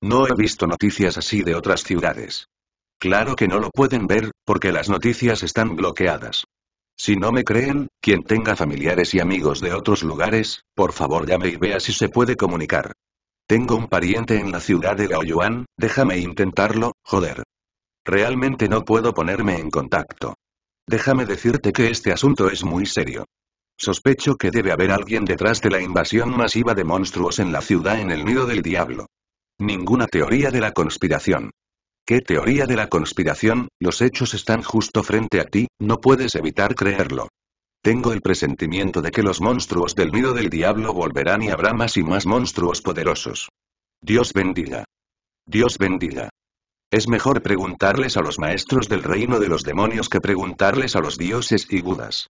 No he visto noticias así de otras ciudades. Claro que no lo pueden ver, porque las noticias están bloqueadas. Si no me creen, quien tenga familiares y amigos de otros lugares, por favor llame y vea si se puede comunicar. Tengo un pariente en la ciudad de Gaoyuan, déjame intentarlo, joder. Realmente no puedo ponerme en contacto. Déjame decirte que este asunto es muy serio. Sospecho que debe haber alguien detrás de la invasión masiva de monstruos en la ciudad en el nido del diablo. Ninguna teoría de la conspiración. ¿Qué teoría de la conspiración? Los hechos están justo frente a ti, no puedes evitar creerlo. Tengo el presentimiento de que los monstruos del nido del diablo volverán y habrá más y más monstruos poderosos. Dios bendiga. Dios bendiga. Es mejor preguntarles a los maestros del reino de los demonios que preguntarles a los dioses y budas.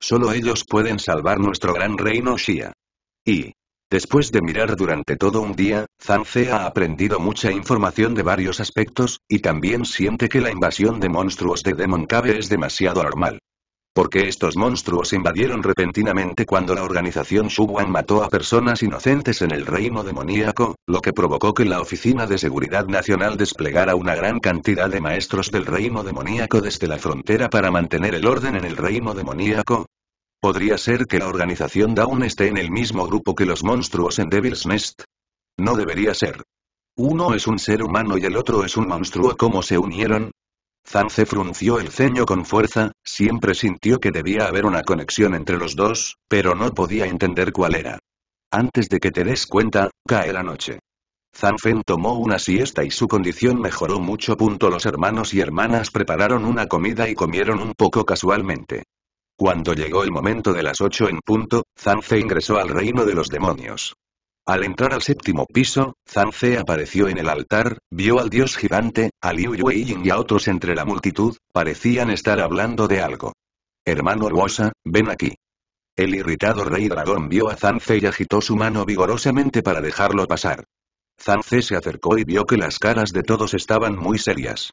Solo ellos pueden salvar nuestro gran reino Shia. Y, Después de mirar durante todo un día, Zance ha aprendido mucha información de varios aspectos, y también siente que la invasión de monstruos de Demon Cave es demasiado normal. Porque estos monstruos invadieron repentinamente cuando la organización Shuwan mató a personas inocentes en el reino demoníaco, lo que provocó que la Oficina de Seguridad Nacional desplegara una gran cantidad de maestros del reino demoníaco desde la frontera para mantener el orden en el reino demoníaco, ¿Podría ser que la organización Dawn esté en el mismo grupo que los monstruos en Devil's Nest? No debería ser. Uno es un ser humano y el otro es un monstruo. ¿Cómo se unieron? Zanze frunció el ceño con fuerza, siempre sintió que debía haber una conexión entre los dos, pero no podía entender cuál era. Antes de que te des cuenta, cae la noche. Zanfen tomó una siesta y su condición mejoró mucho. Los hermanos y hermanas prepararon una comida y comieron un poco casualmente. Cuando llegó el momento de las ocho en punto, Zanfe ingresó al reino de los demonios. Al entrar al séptimo piso, Zance apareció en el altar, vio al dios gigante, a Liu Yueying y a otros entre la multitud, parecían estar hablando de algo. Hermano Ruosa, ven aquí. El irritado rey dragón vio a Zance y agitó su mano vigorosamente para dejarlo pasar. Zance se acercó y vio que las caras de todos estaban muy serias.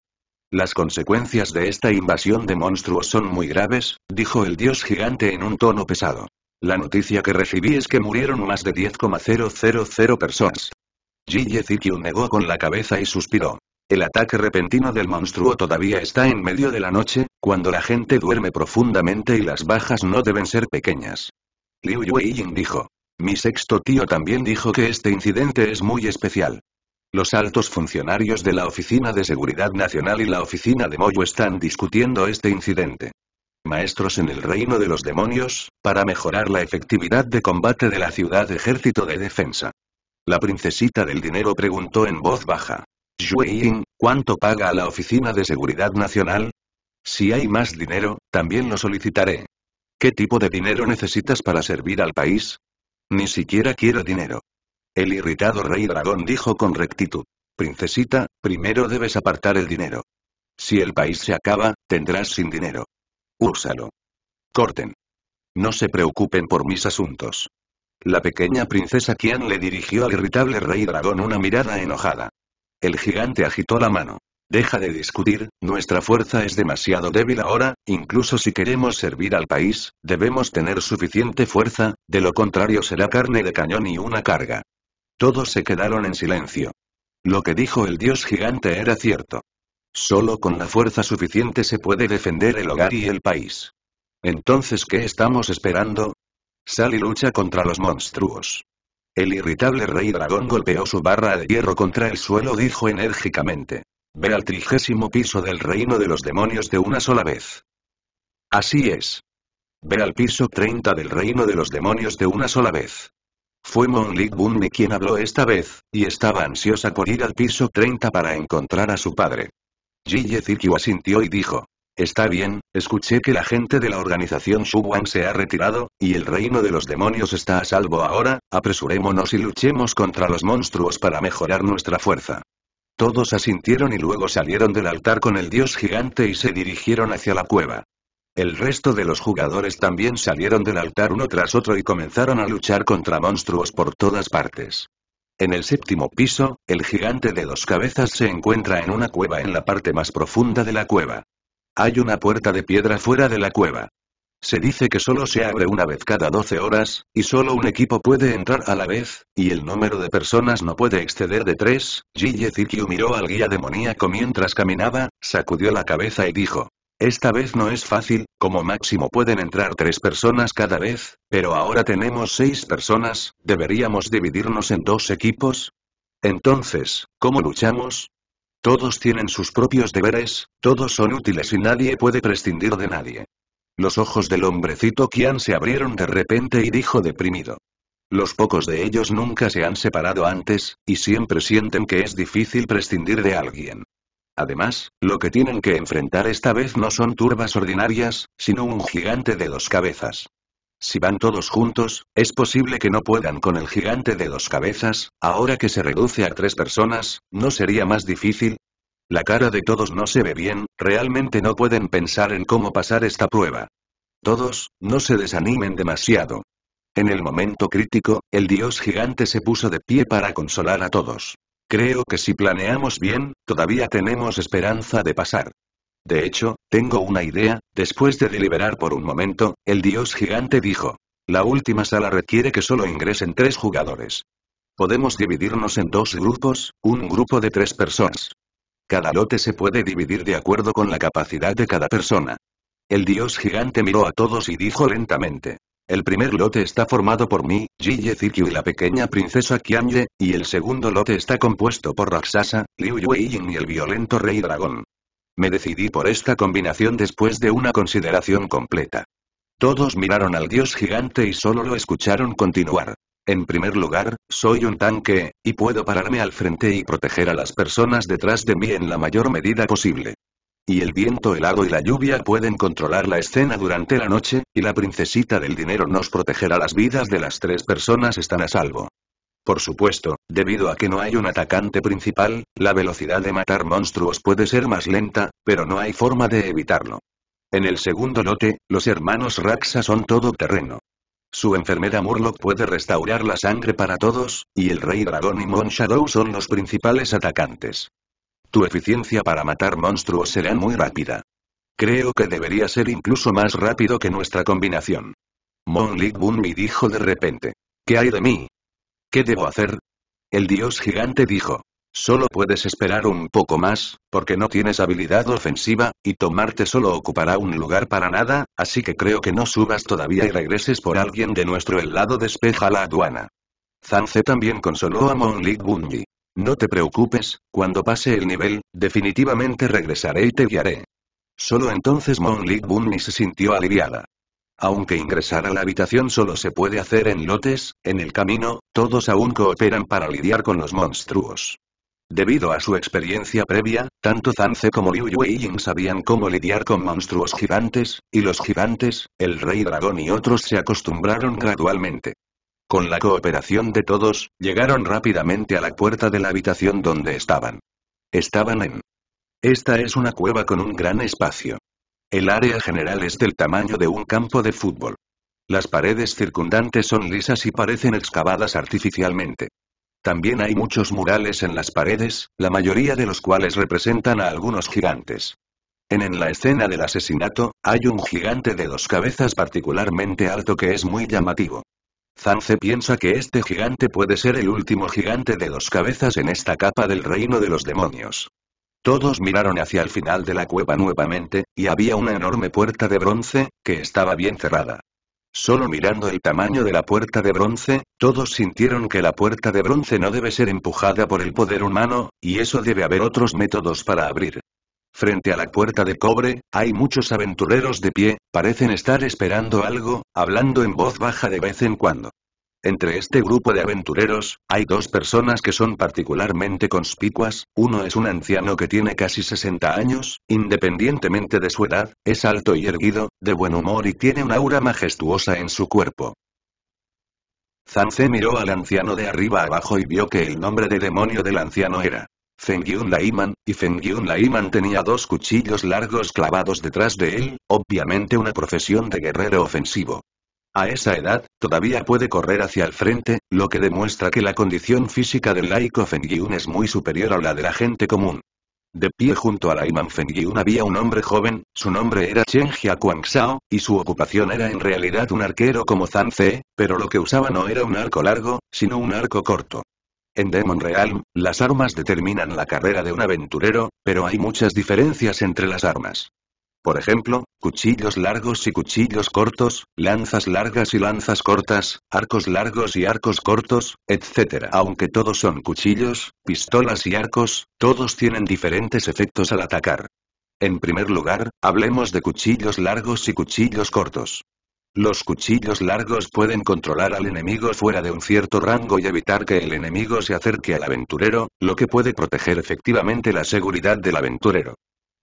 Las consecuencias de esta invasión de monstruos son muy graves, dijo el dios gigante en un tono pesado. La noticia que recibí es que murieron más de 10,000 personas. Ji Zikyun negó con la cabeza y suspiró. El ataque repentino del monstruo todavía está en medio de la noche, cuando la gente duerme profundamente y las bajas no deben ser pequeñas. Liu Yueying dijo. Mi sexto tío también dijo que este incidente es muy especial. Los altos funcionarios de la Oficina de Seguridad Nacional y la Oficina de Moyo están discutiendo este incidente maestros en el reino de los demonios, para mejorar la efectividad de combate de la ciudad ejército de defensa. La princesita del dinero preguntó en voz baja. Yin, ¿cuánto paga a la Oficina de Seguridad Nacional? Si hay más dinero, también lo solicitaré. ¿Qué tipo de dinero necesitas para servir al país? Ni siquiera quiero dinero. El irritado rey dragón dijo con rectitud. Princesita, primero debes apartar el dinero. Si el país se acaba, tendrás sin dinero. Úrsalo, Corten. No se preocupen por mis asuntos. La pequeña princesa Kian le dirigió al irritable rey dragón una mirada enojada. El gigante agitó la mano. Deja de discutir, nuestra fuerza es demasiado débil ahora, incluso si queremos servir al país, debemos tener suficiente fuerza, de lo contrario será carne de cañón y una carga. Todos se quedaron en silencio. Lo que dijo el dios gigante era cierto. Solo con la fuerza suficiente se puede defender el hogar y el país. Entonces, ¿qué estamos esperando? y lucha contra los monstruos. El irritable rey dragón golpeó su barra de hierro contra el suelo, dijo enérgicamente. Ve al trigésimo piso del reino de los demonios de una sola vez. Así es. Ve al piso 30 del reino de los demonios de una sola vez. Fue Mon Lik Bunmi quien habló esta vez, y estaba ansiosa por ir al piso 30 para encontrar a su padre. Jiye Zikyu asintió y dijo. Está bien, escuché que la gente de la organización Shuwan se ha retirado, y el reino de los demonios está a salvo ahora, apresurémonos y luchemos contra los monstruos para mejorar nuestra fuerza. Todos asintieron y luego salieron del altar con el dios gigante y se dirigieron hacia la cueva. El resto de los jugadores también salieron del altar uno tras otro y comenzaron a luchar contra monstruos por todas partes. En el séptimo piso, el gigante de dos cabezas se encuentra en una cueva en la parte más profunda de la cueva. Hay una puerta de piedra fuera de la cueva. Se dice que solo se abre una vez cada 12 horas, y solo un equipo puede entrar a la vez, y el número de personas no puede exceder de tres. Jiye Zikyu miró al guía demoníaco mientras caminaba, sacudió la cabeza y dijo, esta vez no es fácil, como máximo pueden entrar tres personas cada vez, pero ahora tenemos seis personas, ¿deberíamos dividirnos en dos equipos? Entonces, ¿cómo luchamos? Todos tienen sus propios deberes, todos son útiles y nadie puede prescindir de nadie. Los ojos del hombrecito Kian se abrieron de repente y dijo deprimido. Los pocos de ellos nunca se han separado antes, y siempre sienten que es difícil prescindir de alguien. Además, lo que tienen que enfrentar esta vez no son turbas ordinarias, sino un gigante de dos cabezas. Si van todos juntos, es posible que no puedan con el gigante de dos cabezas, ahora que se reduce a tres personas, ¿no sería más difícil? La cara de todos no se ve bien, realmente no pueden pensar en cómo pasar esta prueba. Todos, no se desanimen demasiado. En el momento crítico, el dios gigante se puso de pie para consolar a todos. Creo que si planeamos bien, todavía tenemos esperanza de pasar. De hecho, tengo una idea, después de deliberar por un momento, el dios gigante dijo. La última sala requiere que solo ingresen tres jugadores. Podemos dividirnos en dos grupos, un grupo de tres personas. Cada lote se puede dividir de acuerdo con la capacidad de cada persona. El dios gigante miró a todos y dijo lentamente. El primer lote está formado por mí, Jiye Zikyu y la pequeña princesa Qianye, y el segundo lote está compuesto por Raksasa, Liu Yueying y el violento rey dragón. Me decidí por esta combinación después de una consideración completa. Todos miraron al dios gigante y solo lo escucharon continuar. En primer lugar, soy un tanque, y puedo pararme al frente y proteger a las personas detrás de mí en la mayor medida posible. Y el viento helado y la lluvia pueden controlar la escena durante la noche, y la princesita del dinero nos protegerá las vidas de las tres personas están a salvo. Por supuesto, debido a que no hay un atacante principal, la velocidad de matar monstruos puede ser más lenta, pero no hay forma de evitarlo. En el segundo lote, los hermanos Raxa son todo terreno. Su enfermera Murloc puede restaurar la sangre para todos, y el Rey Dragón y Mon Shadow son los principales atacantes. Tu eficiencia para matar monstruos será muy rápida. Creo que debería ser incluso más rápido que nuestra combinación. Mon Lik Bun dijo de repente. ¿Qué hay de mí? ¿Qué debo hacer? El dios gigante dijo. Solo puedes esperar un poco más, porque no tienes habilidad ofensiva, y tomarte solo ocupará un lugar para nada, así que creo que no subas todavía y regreses por alguien de nuestro helado lado despeja la aduana. Zance también consoló a mon bun Mi. No te preocupes, cuando pase el nivel, definitivamente regresaré y te guiaré. Solo entonces Monlik Bunny se sintió aliviada. Aunque ingresar a la habitación solo se puede hacer en lotes, en el camino, todos aún cooperan para lidiar con los monstruos. Debido a su experiencia previa, tanto Zance como Liu Yueying sabían cómo lidiar con monstruos gigantes, y los gigantes, el rey dragón y otros se acostumbraron gradualmente. Con la cooperación de todos, llegaron rápidamente a la puerta de la habitación donde estaban. Estaban en... Esta es una cueva con un gran espacio. El área general es del tamaño de un campo de fútbol. Las paredes circundantes son lisas y parecen excavadas artificialmente. También hay muchos murales en las paredes, la mayoría de los cuales representan a algunos gigantes. En, en la escena del asesinato, hay un gigante de dos cabezas particularmente alto que es muy llamativo. Zance piensa que este gigante puede ser el último gigante de dos cabezas en esta capa del reino de los demonios. Todos miraron hacia el final de la cueva nuevamente, y había una enorme puerta de bronce, que estaba bien cerrada. Solo mirando el tamaño de la puerta de bronce, todos sintieron que la puerta de bronce no debe ser empujada por el poder humano, y eso debe haber otros métodos para abrir. Frente a la puerta de cobre, hay muchos aventureros de pie, parecen estar esperando algo, hablando en voz baja de vez en cuando. Entre este grupo de aventureros, hay dos personas que son particularmente conspicuas, uno es un anciano que tiene casi 60 años, independientemente de su edad, es alto y erguido, de buen humor y tiene una aura majestuosa en su cuerpo. Zanzé miró al anciano de arriba abajo y vio que el nombre de demonio del anciano era Fengyun Laiman, y Fengyun Laiman tenía dos cuchillos largos clavados detrás de él, obviamente una profesión de guerrero ofensivo. A esa edad, todavía puede correr hacia el frente, lo que demuestra que la condición física del laico Fengyun es muy superior a la de la gente común. De pie junto a Laiman Fengyun había un hombre joven, su nombre era Chen Shao, y su ocupación era en realidad un arquero como Zhang pero lo que usaba no era un arco largo, sino un arco corto. En Demon Realm, las armas determinan la carrera de un aventurero, pero hay muchas diferencias entre las armas. Por ejemplo, cuchillos largos y cuchillos cortos, lanzas largas y lanzas cortas, arcos largos y arcos cortos, etc. Aunque todos son cuchillos, pistolas y arcos, todos tienen diferentes efectos al atacar. En primer lugar, hablemos de cuchillos largos y cuchillos cortos. Los cuchillos largos pueden controlar al enemigo fuera de un cierto rango y evitar que el enemigo se acerque al aventurero, lo que puede proteger efectivamente la seguridad del aventurero.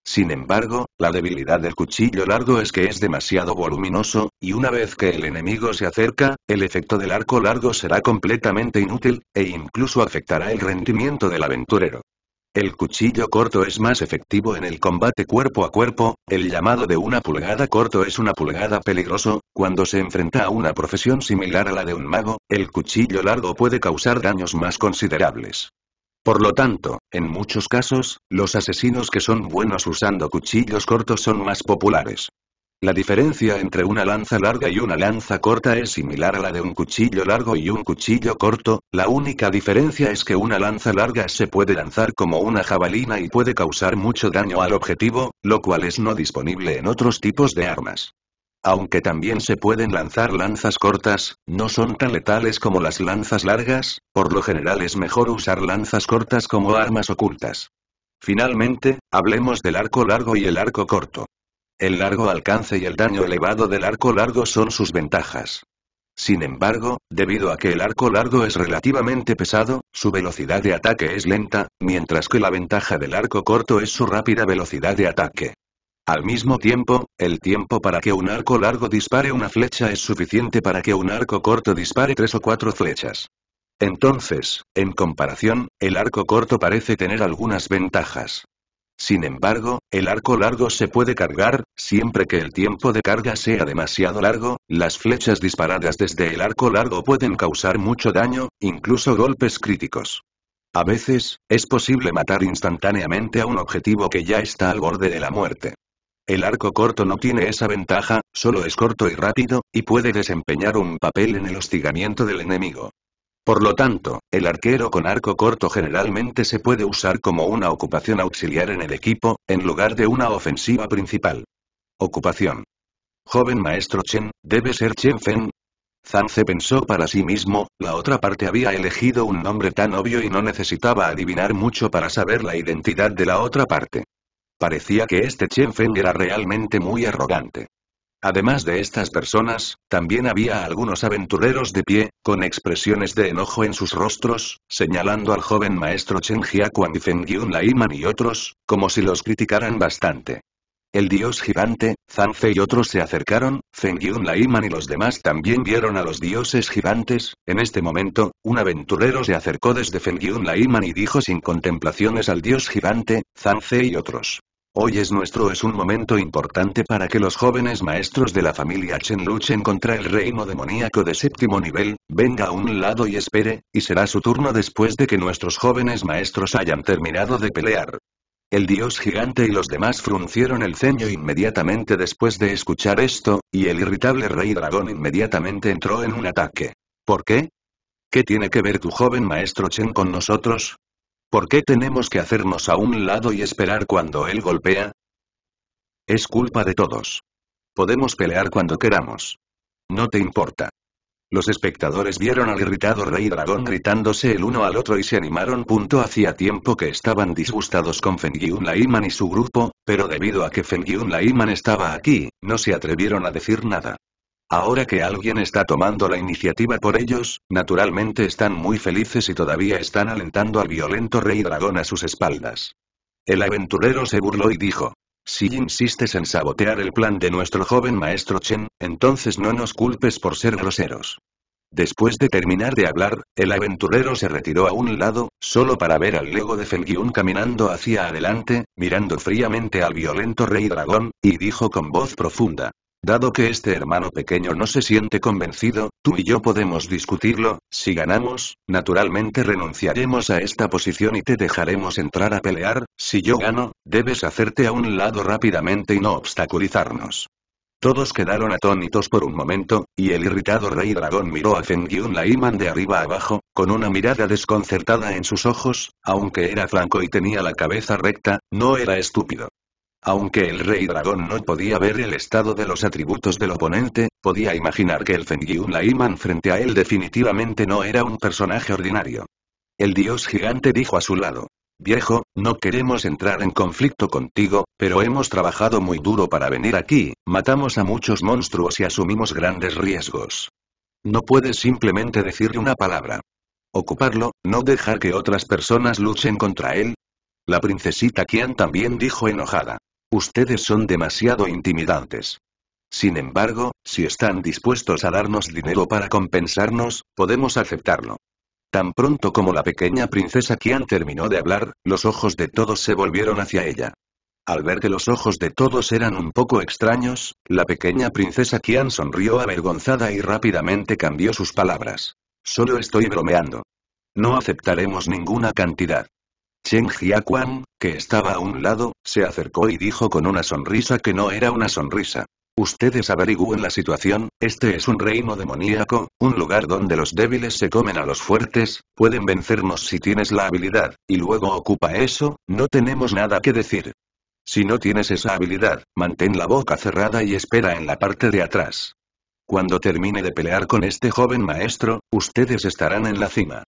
Sin embargo, la debilidad del cuchillo largo es que es demasiado voluminoso, y una vez que el enemigo se acerca, el efecto del arco largo será completamente inútil, e incluso afectará el rendimiento del aventurero. El cuchillo corto es más efectivo en el combate cuerpo a cuerpo, el llamado de una pulgada corto es una pulgada peligroso, cuando se enfrenta a una profesión similar a la de un mago, el cuchillo largo puede causar daños más considerables. Por lo tanto, en muchos casos, los asesinos que son buenos usando cuchillos cortos son más populares. La diferencia entre una lanza larga y una lanza corta es similar a la de un cuchillo largo y un cuchillo corto, la única diferencia es que una lanza larga se puede lanzar como una jabalina y puede causar mucho daño al objetivo, lo cual es no disponible en otros tipos de armas. Aunque también se pueden lanzar lanzas cortas, no son tan letales como las lanzas largas, por lo general es mejor usar lanzas cortas como armas ocultas. Finalmente, hablemos del arco largo y el arco corto. El largo alcance y el daño elevado del arco largo son sus ventajas. Sin embargo, debido a que el arco largo es relativamente pesado, su velocidad de ataque es lenta, mientras que la ventaja del arco corto es su rápida velocidad de ataque. Al mismo tiempo, el tiempo para que un arco largo dispare una flecha es suficiente para que un arco corto dispare tres o cuatro flechas. Entonces, en comparación, el arco corto parece tener algunas ventajas. Sin embargo, el arco largo se puede cargar, siempre que el tiempo de carga sea demasiado largo, las flechas disparadas desde el arco largo pueden causar mucho daño, incluso golpes críticos. A veces, es posible matar instantáneamente a un objetivo que ya está al borde de la muerte. El arco corto no tiene esa ventaja, solo es corto y rápido, y puede desempeñar un papel en el hostigamiento del enemigo. Por lo tanto, el arquero con arco corto generalmente se puede usar como una ocupación auxiliar en el equipo, en lugar de una ofensiva principal. Ocupación. Joven maestro Chen, debe ser Chen Fen. Zanze pensó para sí mismo, la otra parte había elegido un nombre tan obvio y no necesitaba adivinar mucho para saber la identidad de la otra parte. Parecía que este Chen Fen era realmente muy arrogante. Además de estas personas, también había algunos aventureros de pie, con expresiones de enojo en sus rostros, señalando al joven maestro Chen Jiakuan y Feng Yun Laiman y otros, como si los criticaran bastante. El dios gigante, Zanfe y otros se acercaron, Feng Yun Laiman y los demás también vieron a los dioses gigantes, en este momento, un aventurero se acercó desde Feng Yun Laiman y dijo sin contemplaciones al dios gigante, Zanfe y otros. Hoy es nuestro es un momento importante para que los jóvenes maestros de la familia Chen luchen contra el reino demoníaco de séptimo nivel, venga a un lado y espere, y será su turno después de que nuestros jóvenes maestros hayan terminado de pelear. El dios gigante y los demás fruncieron el ceño inmediatamente después de escuchar esto, y el irritable rey dragón inmediatamente entró en un ataque. ¿Por qué? ¿Qué tiene que ver tu joven maestro Chen con nosotros? ¿Por qué tenemos que hacernos a un lado y esperar cuando él golpea? Es culpa de todos. Podemos pelear cuando queramos. No te importa. Los espectadores vieron al irritado rey dragón gritándose el uno al otro y se animaron. hacía tiempo que estaban disgustados con Feng Fengyun Laiman y su grupo, pero debido a que Feng Fengyun Laiman estaba aquí, no se atrevieron a decir nada. Ahora que alguien está tomando la iniciativa por ellos, naturalmente están muy felices y todavía están alentando al violento rey dragón a sus espaldas. El aventurero se burló y dijo, si insistes en sabotear el plan de nuestro joven maestro Chen, entonces no nos culpes por ser groseros. Después de terminar de hablar, el aventurero se retiró a un lado, solo para ver al lego de Yun caminando hacia adelante, mirando fríamente al violento rey dragón, y dijo con voz profunda, Dado que este hermano pequeño no se siente convencido, tú y yo podemos discutirlo, si ganamos, naturalmente renunciaremos a esta posición y te dejaremos entrar a pelear, si yo gano, debes hacerte a un lado rápidamente y no obstaculizarnos. Todos quedaron atónitos por un momento, y el irritado rey dragón miró a la Laiman de arriba abajo, con una mirada desconcertada en sus ojos, aunque era flanco y tenía la cabeza recta, no era estúpido. Aunque el rey dragón no podía ver el estado de los atributos del oponente, podía imaginar que el Fengyun Laiman frente a él definitivamente no era un personaje ordinario. El dios gigante dijo a su lado. Viejo, no queremos entrar en conflicto contigo, pero hemos trabajado muy duro para venir aquí, matamos a muchos monstruos y asumimos grandes riesgos. No puedes simplemente decirle una palabra. Ocuparlo, no dejar que otras personas luchen contra él. La princesita Qian también dijo enojada. Ustedes son demasiado intimidantes. Sin embargo, si están dispuestos a darnos dinero para compensarnos, podemos aceptarlo. Tan pronto como la pequeña princesa Kian terminó de hablar, los ojos de todos se volvieron hacia ella. Al ver que los ojos de todos eran un poco extraños, la pequeña princesa Kian sonrió avergonzada y rápidamente cambió sus palabras. Solo estoy bromeando. No aceptaremos ninguna cantidad. Chen Jiaquan, que estaba a un lado, se acercó y dijo con una sonrisa que no era una sonrisa. Ustedes averigüen la situación, este es un reino demoníaco, un lugar donde los débiles se comen a los fuertes, pueden vencernos si tienes la habilidad, y luego ocupa eso, no tenemos nada que decir. Si no tienes esa habilidad, mantén la boca cerrada y espera en la parte de atrás. Cuando termine de pelear con este joven maestro, ustedes estarán en la cima.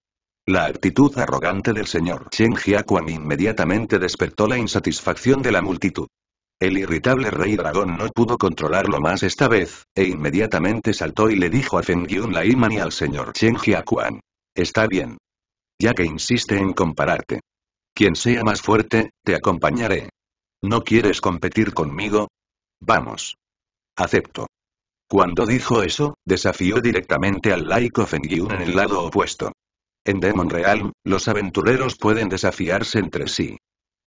La actitud arrogante del señor Chen Jiaquan inmediatamente despertó la insatisfacción de la multitud. El irritable rey dragón no pudo controlarlo más esta vez, e inmediatamente saltó y le dijo a Feng Yun Iman y al señor Chen Jiaquan. Está bien. Ya que insiste en compararte. Quien sea más fuerte, te acompañaré. ¿No quieres competir conmigo? Vamos. Acepto. Cuando dijo eso, desafió directamente al laico Feng Yun en el lado opuesto. En Demon Realm, los aventureros pueden desafiarse entre sí.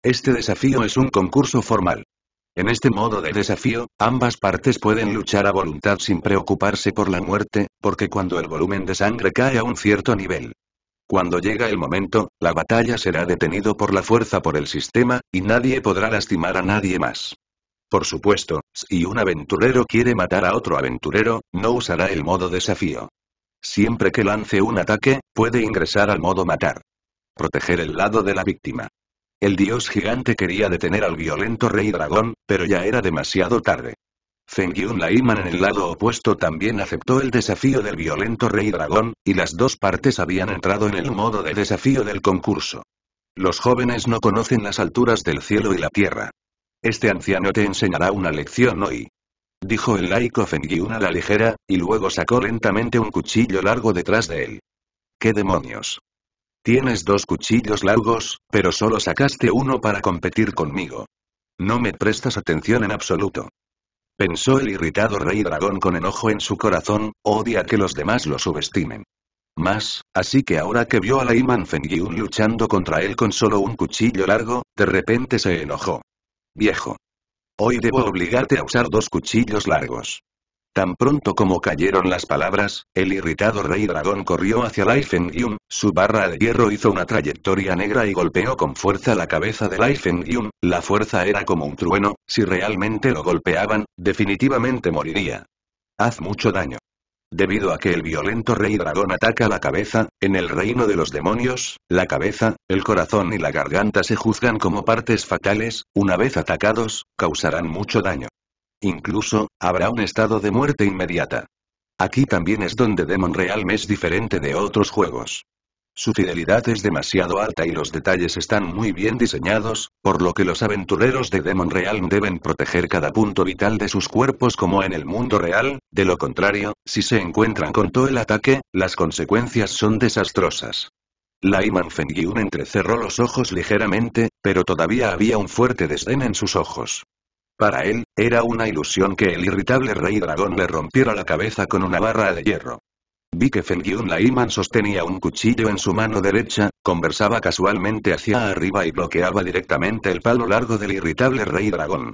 Este desafío es un concurso formal. En este modo de desafío, ambas partes pueden luchar a voluntad sin preocuparse por la muerte, porque cuando el volumen de sangre cae a un cierto nivel, cuando llega el momento, la batalla será detenido por la fuerza por el sistema, y nadie podrá lastimar a nadie más. Por supuesto, si un aventurero quiere matar a otro aventurero, no usará el modo desafío. Siempre que lance un ataque, puede ingresar al modo matar. Proteger el lado de la víctima. El dios gigante quería detener al violento rey dragón, pero ya era demasiado tarde. Feng Yun Laiman en el lado opuesto también aceptó el desafío del violento rey dragón, y las dos partes habían entrado en el modo de desafío del concurso. Los jóvenes no conocen las alturas del cielo y la tierra. Este anciano te enseñará una lección hoy dijo el laico Fengyun a la ligera, y luego sacó lentamente un cuchillo largo detrás de él. ¿Qué demonios? Tienes dos cuchillos largos, pero solo sacaste uno para competir conmigo. No me prestas atención en absoluto. Pensó el irritado rey dragón con enojo en su corazón, odia que los demás lo subestimen. Más, así que ahora que vio a Laiman Fengyun luchando contra él con solo un cuchillo largo, de repente se enojó. Viejo. Hoy debo obligarte a usar dos cuchillos largos. Tan pronto como cayeron las palabras, el irritado rey dragón corrió hacia Yun, su barra de hierro hizo una trayectoria negra y golpeó con fuerza la cabeza de Yun, la fuerza era como un trueno, si realmente lo golpeaban, definitivamente moriría. Haz mucho daño. Debido a que el violento rey dragón ataca la cabeza, en el reino de los demonios, la cabeza, el corazón y la garganta se juzgan como partes fatales, una vez atacados, causarán mucho daño. Incluso, habrá un estado de muerte inmediata. Aquí también es donde Demon Realm es diferente de otros juegos. Su fidelidad es demasiado alta y los detalles están muy bien diseñados, por lo que los aventureros de Demon Realm deben proteger cada punto vital de sus cuerpos como en el mundo real, de lo contrario, si se encuentran con todo el ataque, las consecuencias son desastrosas. Laiman Fengyun entrecerró los ojos ligeramente, pero todavía había un fuerte desdén en sus ojos. Para él, era una ilusión que el irritable rey dragón le rompiera la cabeza con una barra de hierro. Vi que la Laiman sostenía un cuchillo en su mano derecha, conversaba casualmente hacia arriba y bloqueaba directamente el palo largo del irritable rey dragón.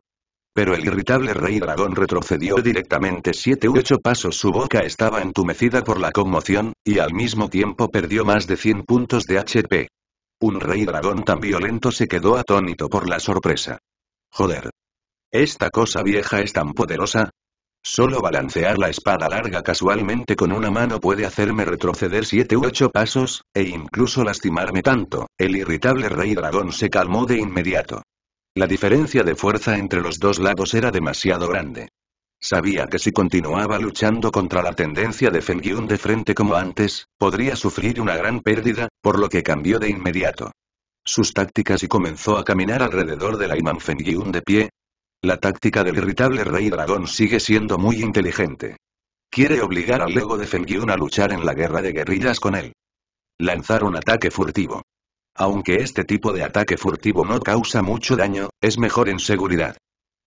Pero el irritable rey dragón retrocedió directamente 7 u 8 pasos su boca estaba entumecida por la conmoción, y al mismo tiempo perdió más de 100 puntos de HP. Un rey dragón tan violento se quedó atónito por la sorpresa. Joder. Esta cosa vieja es tan poderosa, Solo balancear la espada larga casualmente con una mano puede hacerme retroceder siete u ocho pasos, e incluso lastimarme tanto, el irritable rey dragón se calmó de inmediato. La diferencia de fuerza entre los dos lados era demasiado grande. Sabía que si continuaba luchando contra la tendencia de Fengyun de frente como antes, podría sufrir una gran pérdida, por lo que cambió de inmediato sus tácticas y comenzó a caminar alrededor de la imán Fengyun de pie, la táctica del irritable Rey Dragón sigue siendo muy inteligente. Quiere obligar al Lego de Fengyun a luchar en la guerra de guerrillas con él. Lanzar un ataque furtivo. Aunque este tipo de ataque furtivo no causa mucho daño, es mejor en seguridad.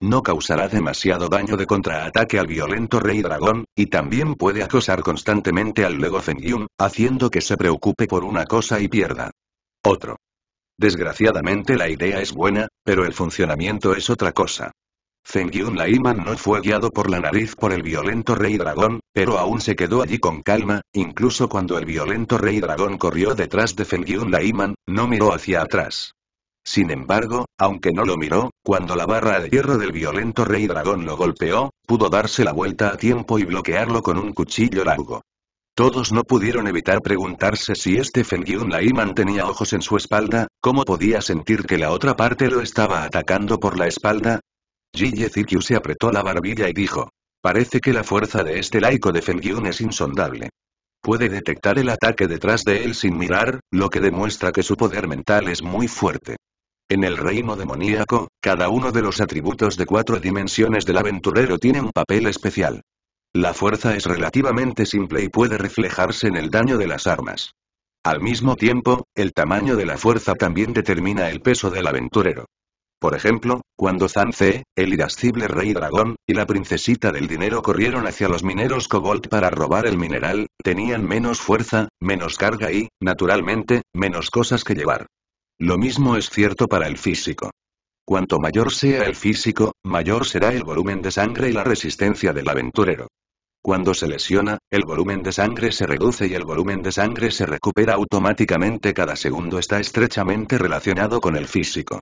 No causará demasiado daño de contraataque al violento Rey Dragón, y también puede acosar constantemente al Lego Fengyun, haciendo que se preocupe por una cosa y pierda. Otro. Desgraciadamente la idea es buena, pero el funcionamiento es otra cosa. Fengyun Laiman no fue guiado por la nariz por el violento rey dragón, pero aún se quedó allí con calma, incluso cuando el violento rey dragón corrió detrás de Fengyun Laiman, no miró hacia atrás. Sin embargo, aunque no lo miró, cuando la barra de hierro del violento rey dragón lo golpeó, pudo darse la vuelta a tiempo y bloquearlo con un cuchillo largo. Todos no pudieron evitar preguntarse si este Fengyun Laiman tenía ojos en su espalda, cómo podía sentir que la otra parte lo estaba atacando por la espalda, Jiye Zikyu se apretó la barbilla y dijo. Parece que la fuerza de este laico de Fengyun es insondable. Puede detectar el ataque detrás de él sin mirar, lo que demuestra que su poder mental es muy fuerte. En el reino demoníaco, cada uno de los atributos de cuatro dimensiones del aventurero tiene un papel especial. La fuerza es relativamente simple y puede reflejarse en el daño de las armas. Al mismo tiempo, el tamaño de la fuerza también determina el peso del aventurero. Por ejemplo, cuando Zanze, el irascible rey dragón, y la princesita del dinero corrieron hacia los mineros Kobold para robar el mineral, tenían menos fuerza, menos carga y, naturalmente, menos cosas que llevar. Lo mismo es cierto para el físico. Cuanto mayor sea el físico, mayor será el volumen de sangre y la resistencia del aventurero. Cuando se lesiona, el volumen de sangre se reduce y el volumen de sangre se recupera automáticamente cada segundo está estrechamente relacionado con el físico.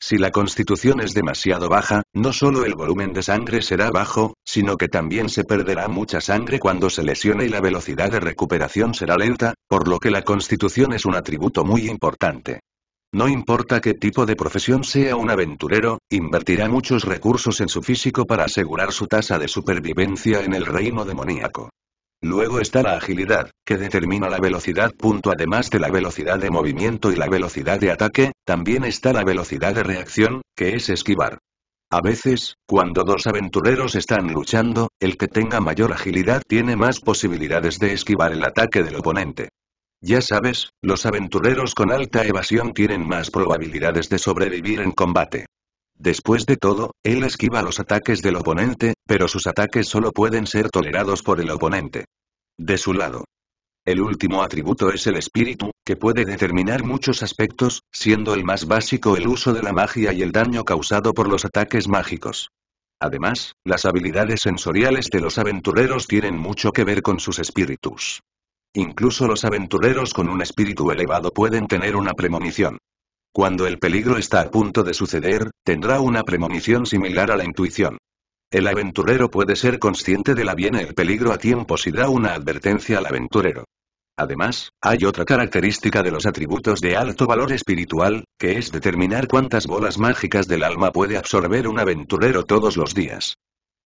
Si la constitución es demasiado baja, no solo el volumen de sangre será bajo, sino que también se perderá mucha sangre cuando se lesione y la velocidad de recuperación será lenta, por lo que la constitución es un atributo muy importante. No importa qué tipo de profesión sea un aventurero, invertirá muchos recursos en su físico para asegurar su tasa de supervivencia en el reino demoníaco. Luego está la agilidad, que determina la velocidad. Además de la velocidad de movimiento y la velocidad de ataque, también está la velocidad de reacción, que es esquivar. A veces, cuando dos aventureros están luchando, el que tenga mayor agilidad tiene más posibilidades de esquivar el ataque del oponente. Ya sabes, los aventureros con alta evasión tienen más probabilidades de sobrevivir en combate. Después de todo, él esquiva los ataques del oponente, pero sus ataques solo pueden ser tolerados por el oponente. De su lado. El último atributo es el espíritu, que puede determinar muchos aspectos, siendo el más básico el uso de la magia y el daño causado por los ataques mágicos. Además, las habilidades sensoriales de los aventureros tienen mucho que ver con sus espíritus. Incluso los aventureros con un espíritu elevado pueden tener una premonición. Cuando el peligro está a punto de suceder, tendrá una premonición similar a la intuición. El aventurero puede ser consciente de la bien el peligro a tiempo si da una advertencia al aventurero. Además, hay otra característica de los atributos de alto valor espiritual, que es determinar cuántas bolas mágicas del alma puede absorber un aventurero todos los días.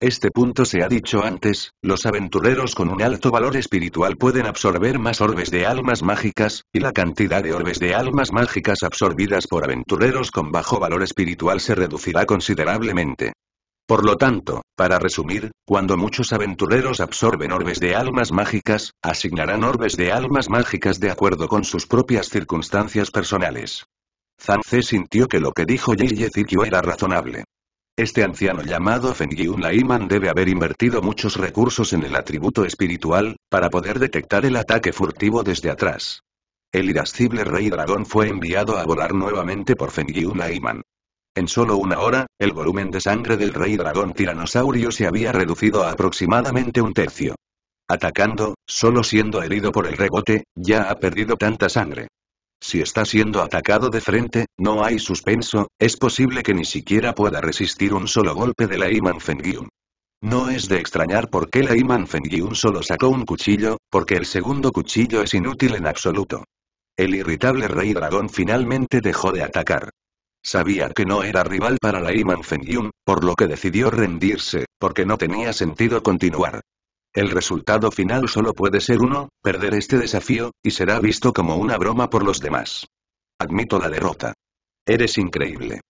Este punto se ha dicho antes, los aventureros con un alto valor espiritual pueden absorber más orbes de almas mágicas, y la cantidad de orbes de almas mágicas absorbidas por aventureros con bajo valor espiritual se reducirá considerablemente. Por lo tanto, para resumir, cuando muchos aventureros absorben orbes de almas mágicas, asignarán orbes de almas mágicas de acuerdo con sus propias circunstancias personales. Zanze sintió que lo que dijo Yi era razonable. Este anciano llamado Fengyun Laiman debe haber invertido muchos recursos en el atributo espiritual, para poder detectar el ataque furtivo desde atrás. El irascible rey dragón fue enviado a volar nuevamente por Fengyun Laiman. En solo una hora, el volumen de sangre del rey dragón tiranosaurio se había reducido a aproximadamente un tercio. Atacando, solo siendo herido por el rebote, ya ha perdido tanta sangre. Si está siendo atacado de frente, no hay suspenso, es posible que ni siquiera pueda resistir un solo golpe de la Iman Fengyun. No es de extrañar por qué la Iman Fengyun solo sacó un cuchillo, porque el segundo cuchillo es inútil en absoluto. El irritable rey dragón finalmente dejó de atacar. Sabía que no era rival para la Iman Fengyun, por lo que decidió rendirse, porque no tenía sentido continuar. El resultado final solo puede ser uno, perder este desafío, y será visto como una broma por los demás. Admito la derrota. Eres increíble.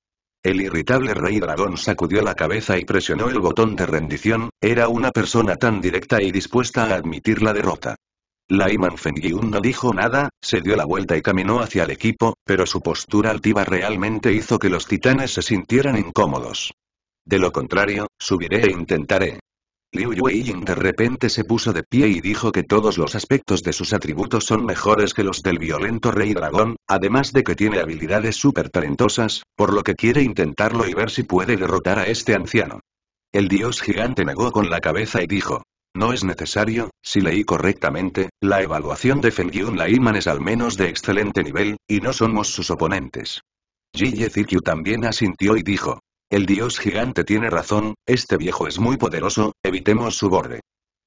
El irritable rey dragón sacudió la cabeza y presionó el botón de rendición, era una persona tan directa y dispuesta a admitir la derrota. feng Fengyun no dijo nada, se dio la vuelta y caminó hacia el equipo, pero su postura altiva realmente hizo que los titanes se sintieran incómodos. De lo contrario, subiré e intentaré. Liu Yueying de repente se puso de pie y dijo que todos los aspectos de sus atributos son mejores que los del violento rey dragón, además de que tiene habilidades súper talentosas, por lo que quiere intentarlo y ver si puede derrotar a este anciano. El dios gigante negó con la cabeza y dijo, no es necesario, si leí correctamente, la evaluación de Fengyun Laiman es al menos de excelente nivel, y no somos sus oponentes. Ji Zikyu también asintió y dijo, el dios gigante tiene razón, este viejo es muy poderoso, evitemos su borde.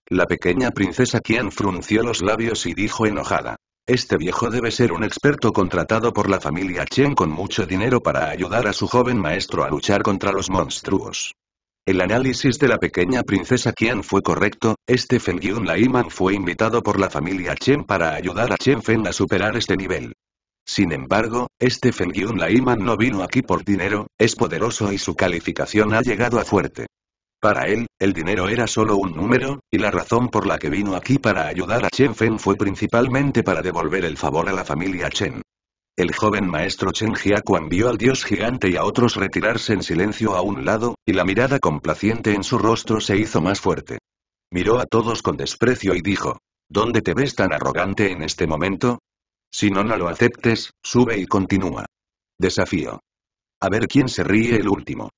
La pequeña princesa Qian frunció los labios y dijo enojada. Este viejo debe ser un experto contratado por la familia Chen con mucho dinero para ayudar a su joven maestro a luchar contra los monstruos. El análisis de la pequeña princesa Qian fue correcto, este Fengyun Laiman fue invitado por la familia Chen para ayudar a Chen Feng a superar este nivel. Sin embargo, este Yun Laiman no vino aquí por dinero, es poderoso y su calificación ha llegado a fuerte. Para él, el dinero era solo un número, y la razón por la que vino aquí para ayudar a Chen Feng fue principalmente para devolver el favor a la familia Chen. El joven maestro Chen Jiaquan vio al dios gigante y a otros retirarse en silencio a un lado, y la mirada complaciente en su rostro se hizo más fuerte. Miró a todos con desprecio y dijo, ¿Dónde te ves tan arrogante en este momento? Si no, no lo aceptes, sube y continúa. Desafío. A ver quién se ríe el último.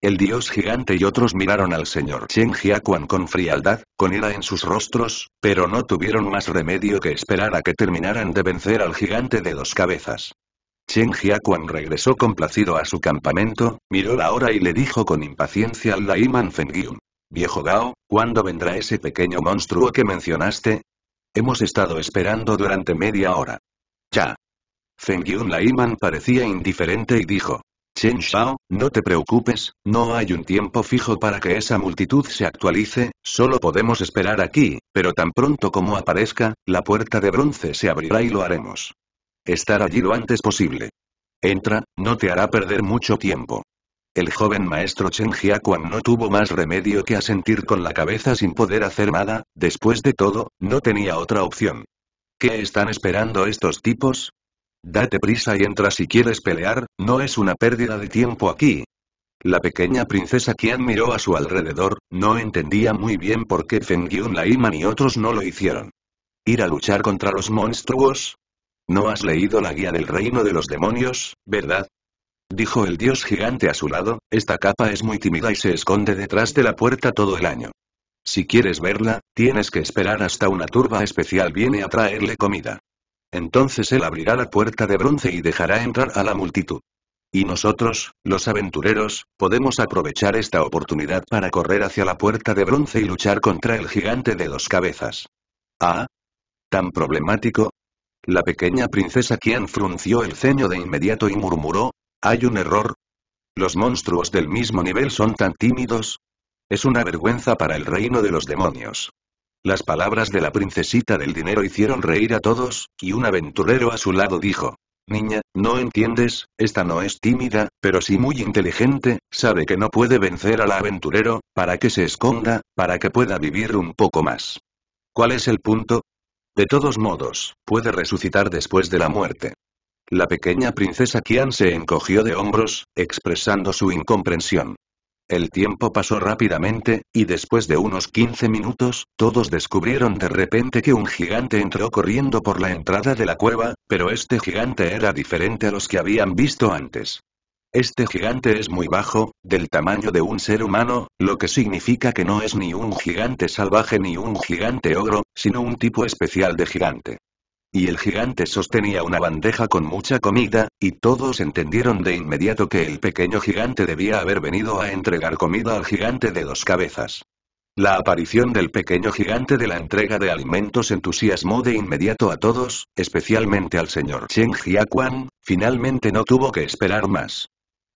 El dios gigante y otros miraron al señor Chen Jiaquan con frialdad, con ira en sus rostros, pero no tuvieron más remedio que esperar a que terminaran de vencer al gigante de dos cabezas. Chen Jiaquan regresó complacido a su campamento, miró la hora y le dijo con impaciencia al Laiman Fengyun. Viejo Gao, ¿cuándo vendrá ese pequeño monstruo que mencionaste? Hemos estado esperando durante media hora. Ya. Feng Yun Laiman parecía indiferente y dijo. Chen Shao, no te preocupes, no hay un tiempo fijo para que esa multitud se actualice, solo podemos esperar aquí, pero tan pronto como aparezca, la puerta de bronce se abrirá y lo haremos. Estar allí lo antes posible. Entra, no te hará perder mucho tiempo. El joven maestro Chen Jiaquan no tuvo más remedio que asentir con la cabeza sin poder hacer nada, después de todo, no tenía otra opción. ¿Qué están esperando estos tipos? Date prisa y entra si quieres pelear, no es una pérdida de tiempo aquí. La pequeña princesa que miró a su alrededor, no entendía muy bien por qué Feng Yun Laiman y otros no lo hicieron. ¿Ir a luchar contra los monstruos? ¿No has leído la guía del reino de los demonios, verdad? Dijo el dios gigante a su lado, esta capa es muy tímida y se esconde detrás de la puerta todo el año. Si quieres verla, tienes que esperar hasta una turba especial viene a traerle comida. Entonces él abrirá la puerta de bronce y dejará entrar a la multitud. Y nosotros, los aventureros, podemos aprovechar esta oportunidad para correr hacia la puerta de bronce y luchar contra el gigante de dos cabezas. Ah. Tan problemático. La pequeña princesa Kian frunció el ceño de inmediato y murmuró, hay un error. Los monstruos del mismo nivel son tan tímidos, es una vergüenza para el reino de los demonios. Las palabras de la princesita del dinero hicieron reír a todos, y un aventurero a su lado dijo, Niña, no entiendes, esta no es tímida, pero sí muy inteligente, sabe que no puede vencer al aventurero, para que se esconda, para que pueda vivir un poco más. ¿Cuál es el punto? De todos modos, puede resucitar después de la muerte. La pequeña princesa Kian se encogió de hombros, expresando su incomprensión. El tiempo pasó rápidamente, y después de unos 15 minutos, todos descubrieron de repente que un gigante entró corriendo por la entrada de la cueva, pero este gigante era diferente a los que habían visto antes. Este gigante es muy bajo, del tamaño de un ser humano, lo que significa que no es ni un gigante salvaje ni un gigante ogro, sino un tipo especial de gigante. Y el gigante sostenía una bandeja con mucha comida, y todos entendieron de inmediato que el pequeño gigante debía haber venido a entregar comida al gigante de dos cabezas. La aparición del pequeño gigante de la entrega de alimentos entusiasmó de inmediato a todos, especialmente al señor Cheng Jiaquan, finalmente no tuvo que esperar más.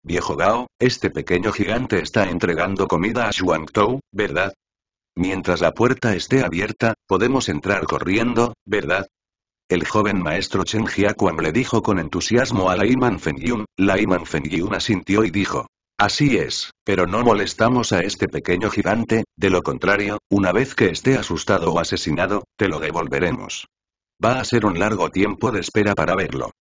Viejo Gao, este pequeño gigante está entregando comida a Tou, ¿verdad? Mientras la puerta esté abierta, podemos entrar corriendo, ¿verdad? El joven maestro Chen Jiaquan le dijo con entusiasmo a Laiman Fengyun, Laiman Fengyun asintió y dijo. Así es, pero no molestamos a este pequeño gigante, de lo contrario, una vez que esté asustado o asesinado, te lo devolveremos. Va a ser un largo tiempo de espera para verlo.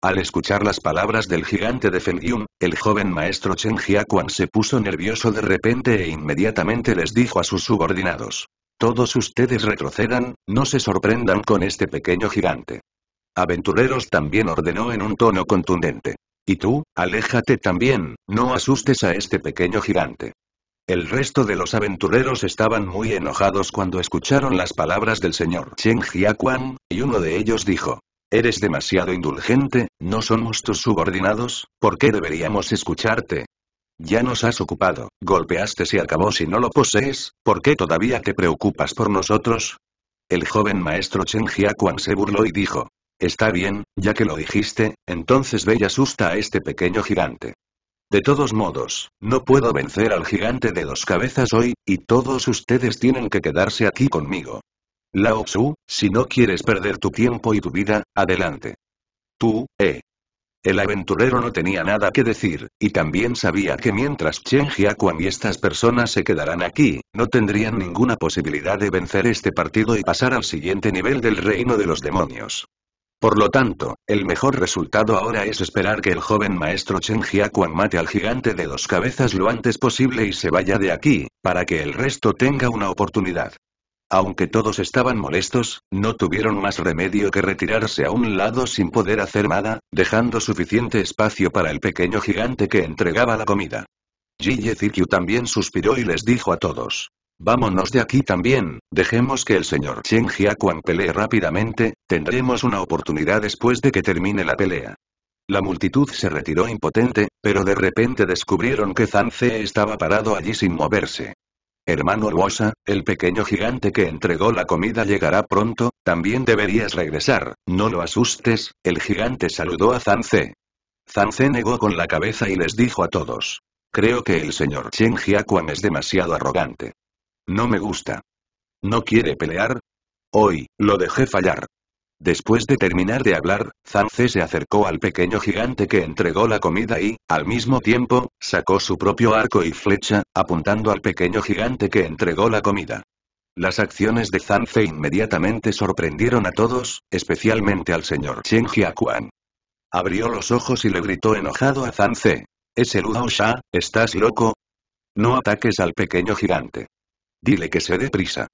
Al escuchar las palabras del gigante de Fengyun, el joven maestro Chen Jiakuan se puso nervioso de repente e inmediatamente les dijo a sus subordinados. Todos ustedes retrocedan, no se sorprendan con este pequeño gigante. Aventureros también ordenó en un tono contundente. Y tú, aléjate también, no asustes a este pequeño gigante. El resto de los aventureros estaban muy enojados cuando escucharon las palabras del señor cheng Jiaquan, y uno de ellos dijo, Eres demasiado indulgente, no somos tus subordinados, ¿por qué deberíamos escucharte? Ya nos has ocupado, golpeaste si acabó si no lo posees, ¿por qué todavía te preocupas por nosotros? El joven maestro Chen Jiaquan se burló y dijo. Está bien, ya que lo dijiste, entonces ve y asusta a este pequeño gigante. De todos modos, no puedo vencer al gigante de dos cabezas hoy, y todos ustedes tienen que quedarse aquí conmigo. Lao Tzu, si no quieres perder tu tiempo y tu vida, adelante. Tú, eh, el aventurero no tenía nada que decir, y también sabía que mientras Chen Jiakuan y estas personas se quedarán aquí, no tendrían ninguna posibilidad de vencer este partido y pasar al siguiente nivel del reino de los demonios. Por lo tanto, el mejor resultado ahora es esperar que el joven maestro Chen Jiaquan mate al gigante de dos cabezas lo antes posible y se vaya de aquí, para que el resto tenga una oportunidad. Aunque todos estaban molestos, no tuvieron más remedio que retirarse a un lado sin poder hacer nada, dejando suficiente espacio para el pequeño gigante que entregaba la comida. Jiye Zikyu también suspiró y les dijo a todos. Vámonos de aquí también, dejemos que el señor Chen Jiaquan pelee rápidamente, tendremos una oportunidad después de que termine la pelea. La multitud se retiró impotente, pero de repente descubrieron que Zance estaba parado allí sin moverse. Hermano Wosa, el pequeño gigante que entregó la comida llegará pronto, también deberías regresar, no lo asustes, el gigante saludó a Zancé. Zancé negó con la cabeza y les dijo a todos. Creo que el señor Chen Jiaquan es demasiado arrogante. No me gusta. ¿No quiere pelear? Hoy, lo dejé fallar. Después de terminar de hablar, Zanze se acercó al pequeño gigante que entregó la comida y, al mismo tiempo, sacó su propio arco y flecha, apuntando al pequeño gigante que entregó la comida. Las acciones de Zanze inmediatamente sorprendieron a todos, especialmente al señor Chen Jiaquan. Abrió los ojos y le gritó enojado a Zanze. ¿Es el Udao Sha, estás loco? No ataques al pequeño gigante. Dile que se dé prisa.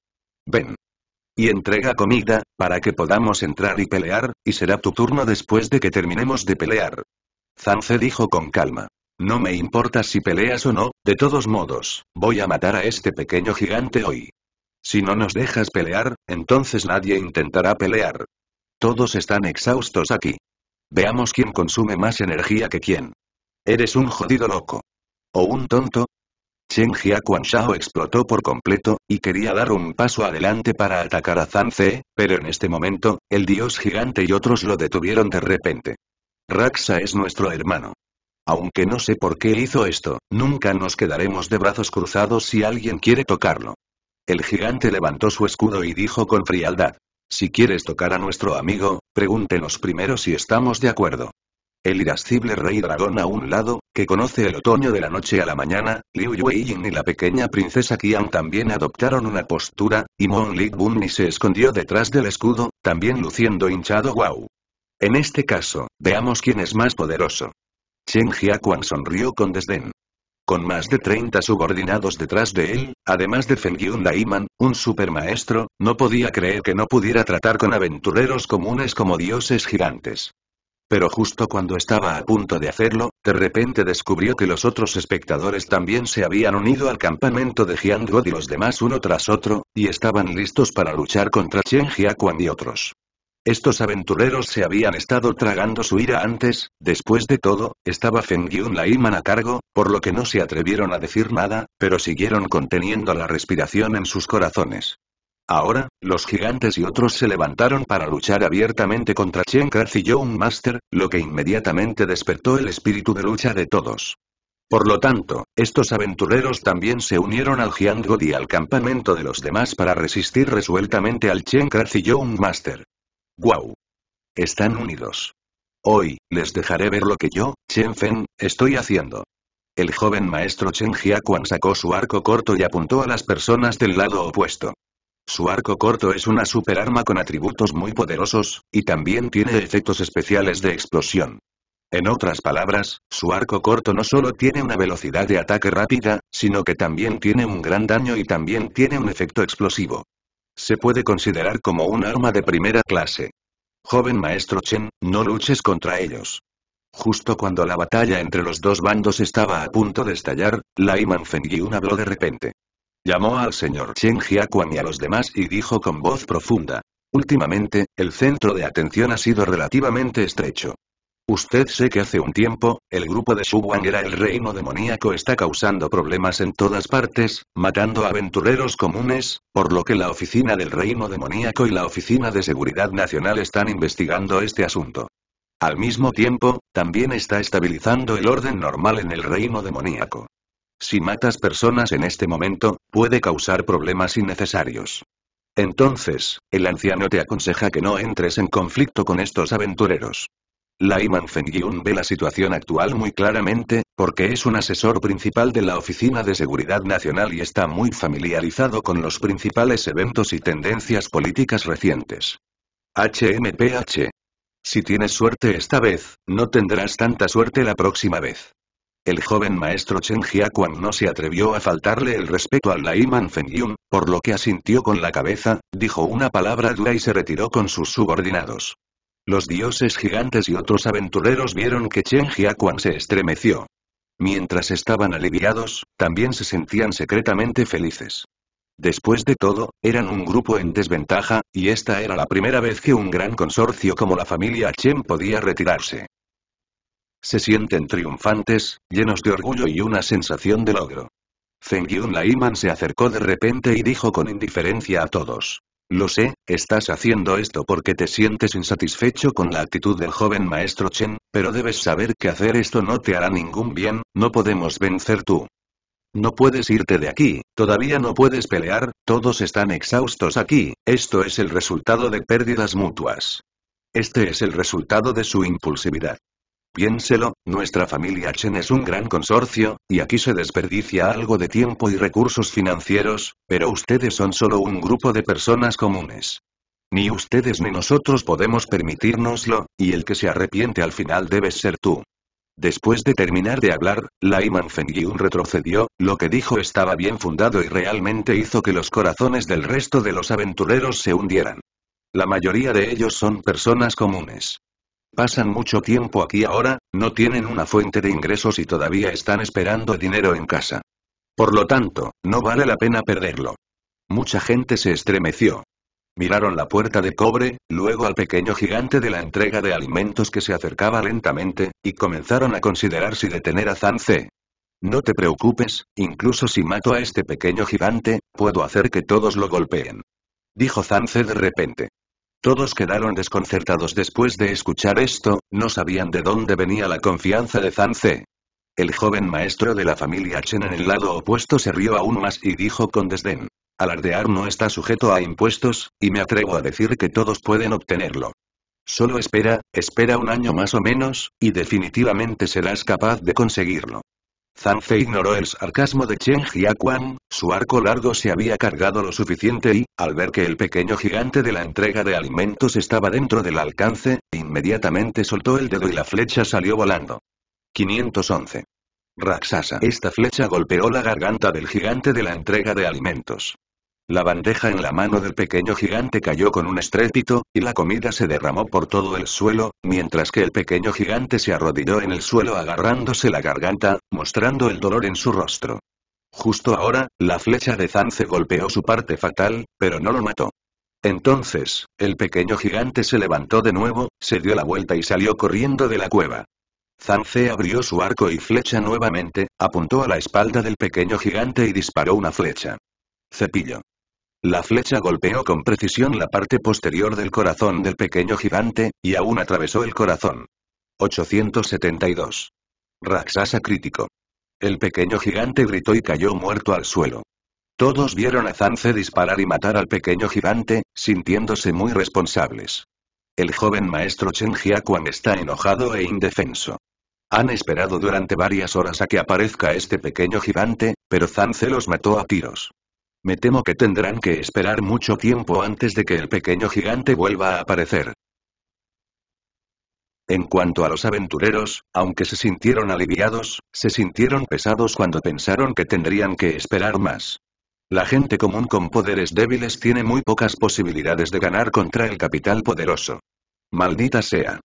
Ven. Y entrega comida, para que podamos entrar y pelear, y será tu turno después de que terminemos de pelear. Zanze dijo con calma. No me importa si peleas o no, de todos modos, voy a matar a este pequeño gigante hoy. Si no nos dejas pelear, entonces nadie intentará pelear. Todos están exhaustos aquí. Veamos quién consume más energía que quién. Eres un jodido loco. O un tonto, Chen Jia Shao explotó por completo, y quería dar un paso adelante para atacar a Zan pero en este momento, el dios gigante y otros lo detuvieron de repente. Raxa es nuestro hermano. Aunque no sé por qué hizo esto, nunca nos quedaremos de brazos cruzados si alguien quiere tocarlo. El gigante levantó su escudo y dijo con frialdad. Si quieres tocar a nuestro amigo, pregúntenos primero si estamos de acuerdo. El irascible rey dragón a un lado, que conoce el otoño de la noche a la mañana, Liu Yueying y la pequeña princesa Qian también adoptaron una postura, y Mon Li Bunni se escondió detrás del escudo, también luciendo hinchado Wow. En este caso, veamos quién es más poderoso. Chen Jiaquan sonrió con desdén. Con más de 30 subordinados detrás de él, además de Feng Yun Daiman, un supermaestro, no podía creer que no pudiera tratar con aventureros comunes como dioses gigantes. Pero justo cuando estaba a punto de hacerlo, de repente descubrió que los otros espectadores también se habían unido al campamento de Jian y los demás uno tras otro, y estaban listos para luchar contra Chen Jiakuan y otros. Estos aventureros se habían estado tragando su ira antes, después de todo, estaba Feng Yun Laiman a cargo, por lo que no se atrevieron a decir nada, pero siguieron conteniendo la respiración en sus corazones. Ahora, los gigantes y otros se levantaron para luchar abiertamente contra Chen Kratz y Young Master, lo que inmediatamente despertó el espíritu de lucha de todos. Por lo tanto, estos aventureros también se unieron al Jiang y al campamento de los demás para resistir resueltamente al Chen Kratz y Young Master. ¡Guau! Están unidos. Hoy, les dejaré ver lo que yo, Chen Feng, estoy haciendo. El joven maestro Chen Jiaquan sacó su arco corto y apuntó a las personas del lado opuesto. Su arco corto es una superarma con atributos muy poderosos, y también tiene efectos especiales de explosión. En otras palabras, su arco corto no solo tiene una velocidad de ataque rápida, sino que también tiene un gran daño y también tiene un efecto explosivo. Se puede considerar como un arma de primera clase. Joven maestro Chen, no luches contra ellos. Justo cuando la batalla entre los dos bandos estaba a punto de estallar, Lai un habló de repente. Llamó al señor Chen Jiaquan y a los demás y dijo con voz profunda. Últimamente, el centro de atención ha sido relativamente estrecho. Usted sé que hace un tiempo, el grupo de Wang era el reino demoníaco está causando problemas en todas partes, matando aventureros comunes, por lo que la oficina del reino demoníaco y la oficina de seguridad nacional están investigando este asunto. Al mismo tiempo, también está estabilizando el orden normal en el reino demoníaco. Si matas personas en este momento, puede causar problemas innecesarios. Entonces, el anciano te aconseja que no entres en conflicto con estos aventureros. Laiman Fengyun ve la situación actual muy claramente, porque es un asesor principal de la Oficina de Seguridad Nacional y está muy familiarizado con los principales eventos y tendencias políticas recientes. HMPH. Si tienes suerte esta vez, no tendrás tanta suerte la próxima vez. El joven maestro Chen Jiaquan no se atrevió a faltarle el respeto al Laiman Fengyun, por lo que asintió con la cabeza, dijo una palabra dura y se retiró con sus subordinados. Los dioses gigantes y otros aventureros vieron que Chen Jiaquan se estremeció. Mientras estaban aliviados, también se sentían secretamente felices. Después de todo, eran un grupo en desventaja, y esta era la primera vez que un gran consorcio como la familia Chen podía retirarse. Se sienten triunfantes, llenos de orgullo y una sensación de logro. Zengyun Yun Laiman se acercó de repente y dijo con indiferencia a todos. Lo sé, estás haciendo esto porque te sientes insatisfecho con la actitud del joven maestro Chen, pero debes saber que hacer esto no te hará ningún bien, no podemos vencer tú. No puedes irte de aquí, todavía no puedes pelear, todos están exhaustos aquí, esto es el resultado de pérdidas mutuas. Este es el resultado de su impulsividad. Piénselo, nuestra familia Chen es un gran consorcio, y aquí se desperdicia algo de tiempo y recursos financieros, pero ustedes son solo un grupo de personas comunes. Ni ustedes ni nosotros podemos permitirnoslo, y el que se arrepiente al final debes ser tú. Después de terminar de hablar, Laiman Fengyun retrocedió, lo que dijo estaba bien fundado y realmente hizo que los corazones del resto de los aventureros se hundieran. La mayoría de ellos son personas comunes. Pasan mucho tiempo aquí ahora, no tienen una fuente de ingresos y todavía están esperando dinero en casa. Por lo tanto, no vale la pena perderlo. Mucha gente se estremeció. Miraron la puerta de cobre, luego al pequeño gigante de la entrega de alimentos que se acercaba lentamente, y comenzaron a considerar si detener a Zance. No te preocupes, incluso si mato a este pequeño gigante, puedo hacer que todos lo golpeen. Dijo Zance de repente. Todos quedaron desconcertados después de escuchar esto, no sabían de dónde venía la confianza de Zanze. El joven maestro de la familia Chen en el lado opuesto se rió aún más y dijo con desdén. Alardear no está sujeto a impuestos, y me atrevo a decir que todos pueden obtenerlo. Solo espera, espera un año más o menos, y definitivamente serás capaz de conseguirlo. Fei ignoró el sarcasmo de Chen Jiakuan, su arco largo se había cargado lo suficiente y, al ver que el pequeño gigante de la entrega de alimentos estaba dentro del alcance, inmediatamente soltó el dedo y la flecha salió volando. 511. Raxasa. Esta flecha golpeó la garganta del gigante de la entrega de alimentos. La bandeja en la mano del pequeño gigante cayó con un estrépito, y la comida se derramó por todo el suelo, mientras que el pequeño gigante se arrodilló en el suelo agarrándose la garganta, mostrando el dolor en su rostro. Justo ahora, la flecha de Zance golpeó su parte fatal, pero no lo mató. Entonces, el pequeño gigante se levantó de nuevo, se dio la vuelta y salió corriendo de la cueva. Zance abrió su arco y flecha nuevamente, apuntó a la espalda del pequeño gigante y disparó una flecha. Cepillo. La flecha golpeó con precisión la parte posterior del corazón del pequeño gigante, y aún atravesó el corazón. 872. Raxasa crítico. El pequeño gigante gritó y cayó muerto al suelo. Todos vieron a Zance disparar y matar al pequeño gigante, sintiéndose muy responsables. El joven maestro Chen Jiaquan está enojado e indefenso. Han esperado durante varias horas a que aparezca este pequeño gigante, pero Zance los mató a tiros. Me temo que tendrán que esperar mucho tiempo antes de que el pequeño gigante vuelva a aparecer. En cuanto a los aventureros, aunque se sintieron aliviados, se sintieron pesados cuando pensaron que tendrían que esperar más. La gente común con poderes débiles tiene muy pocas posibilidades de ganar contra el capital poderoso. Maldita sea.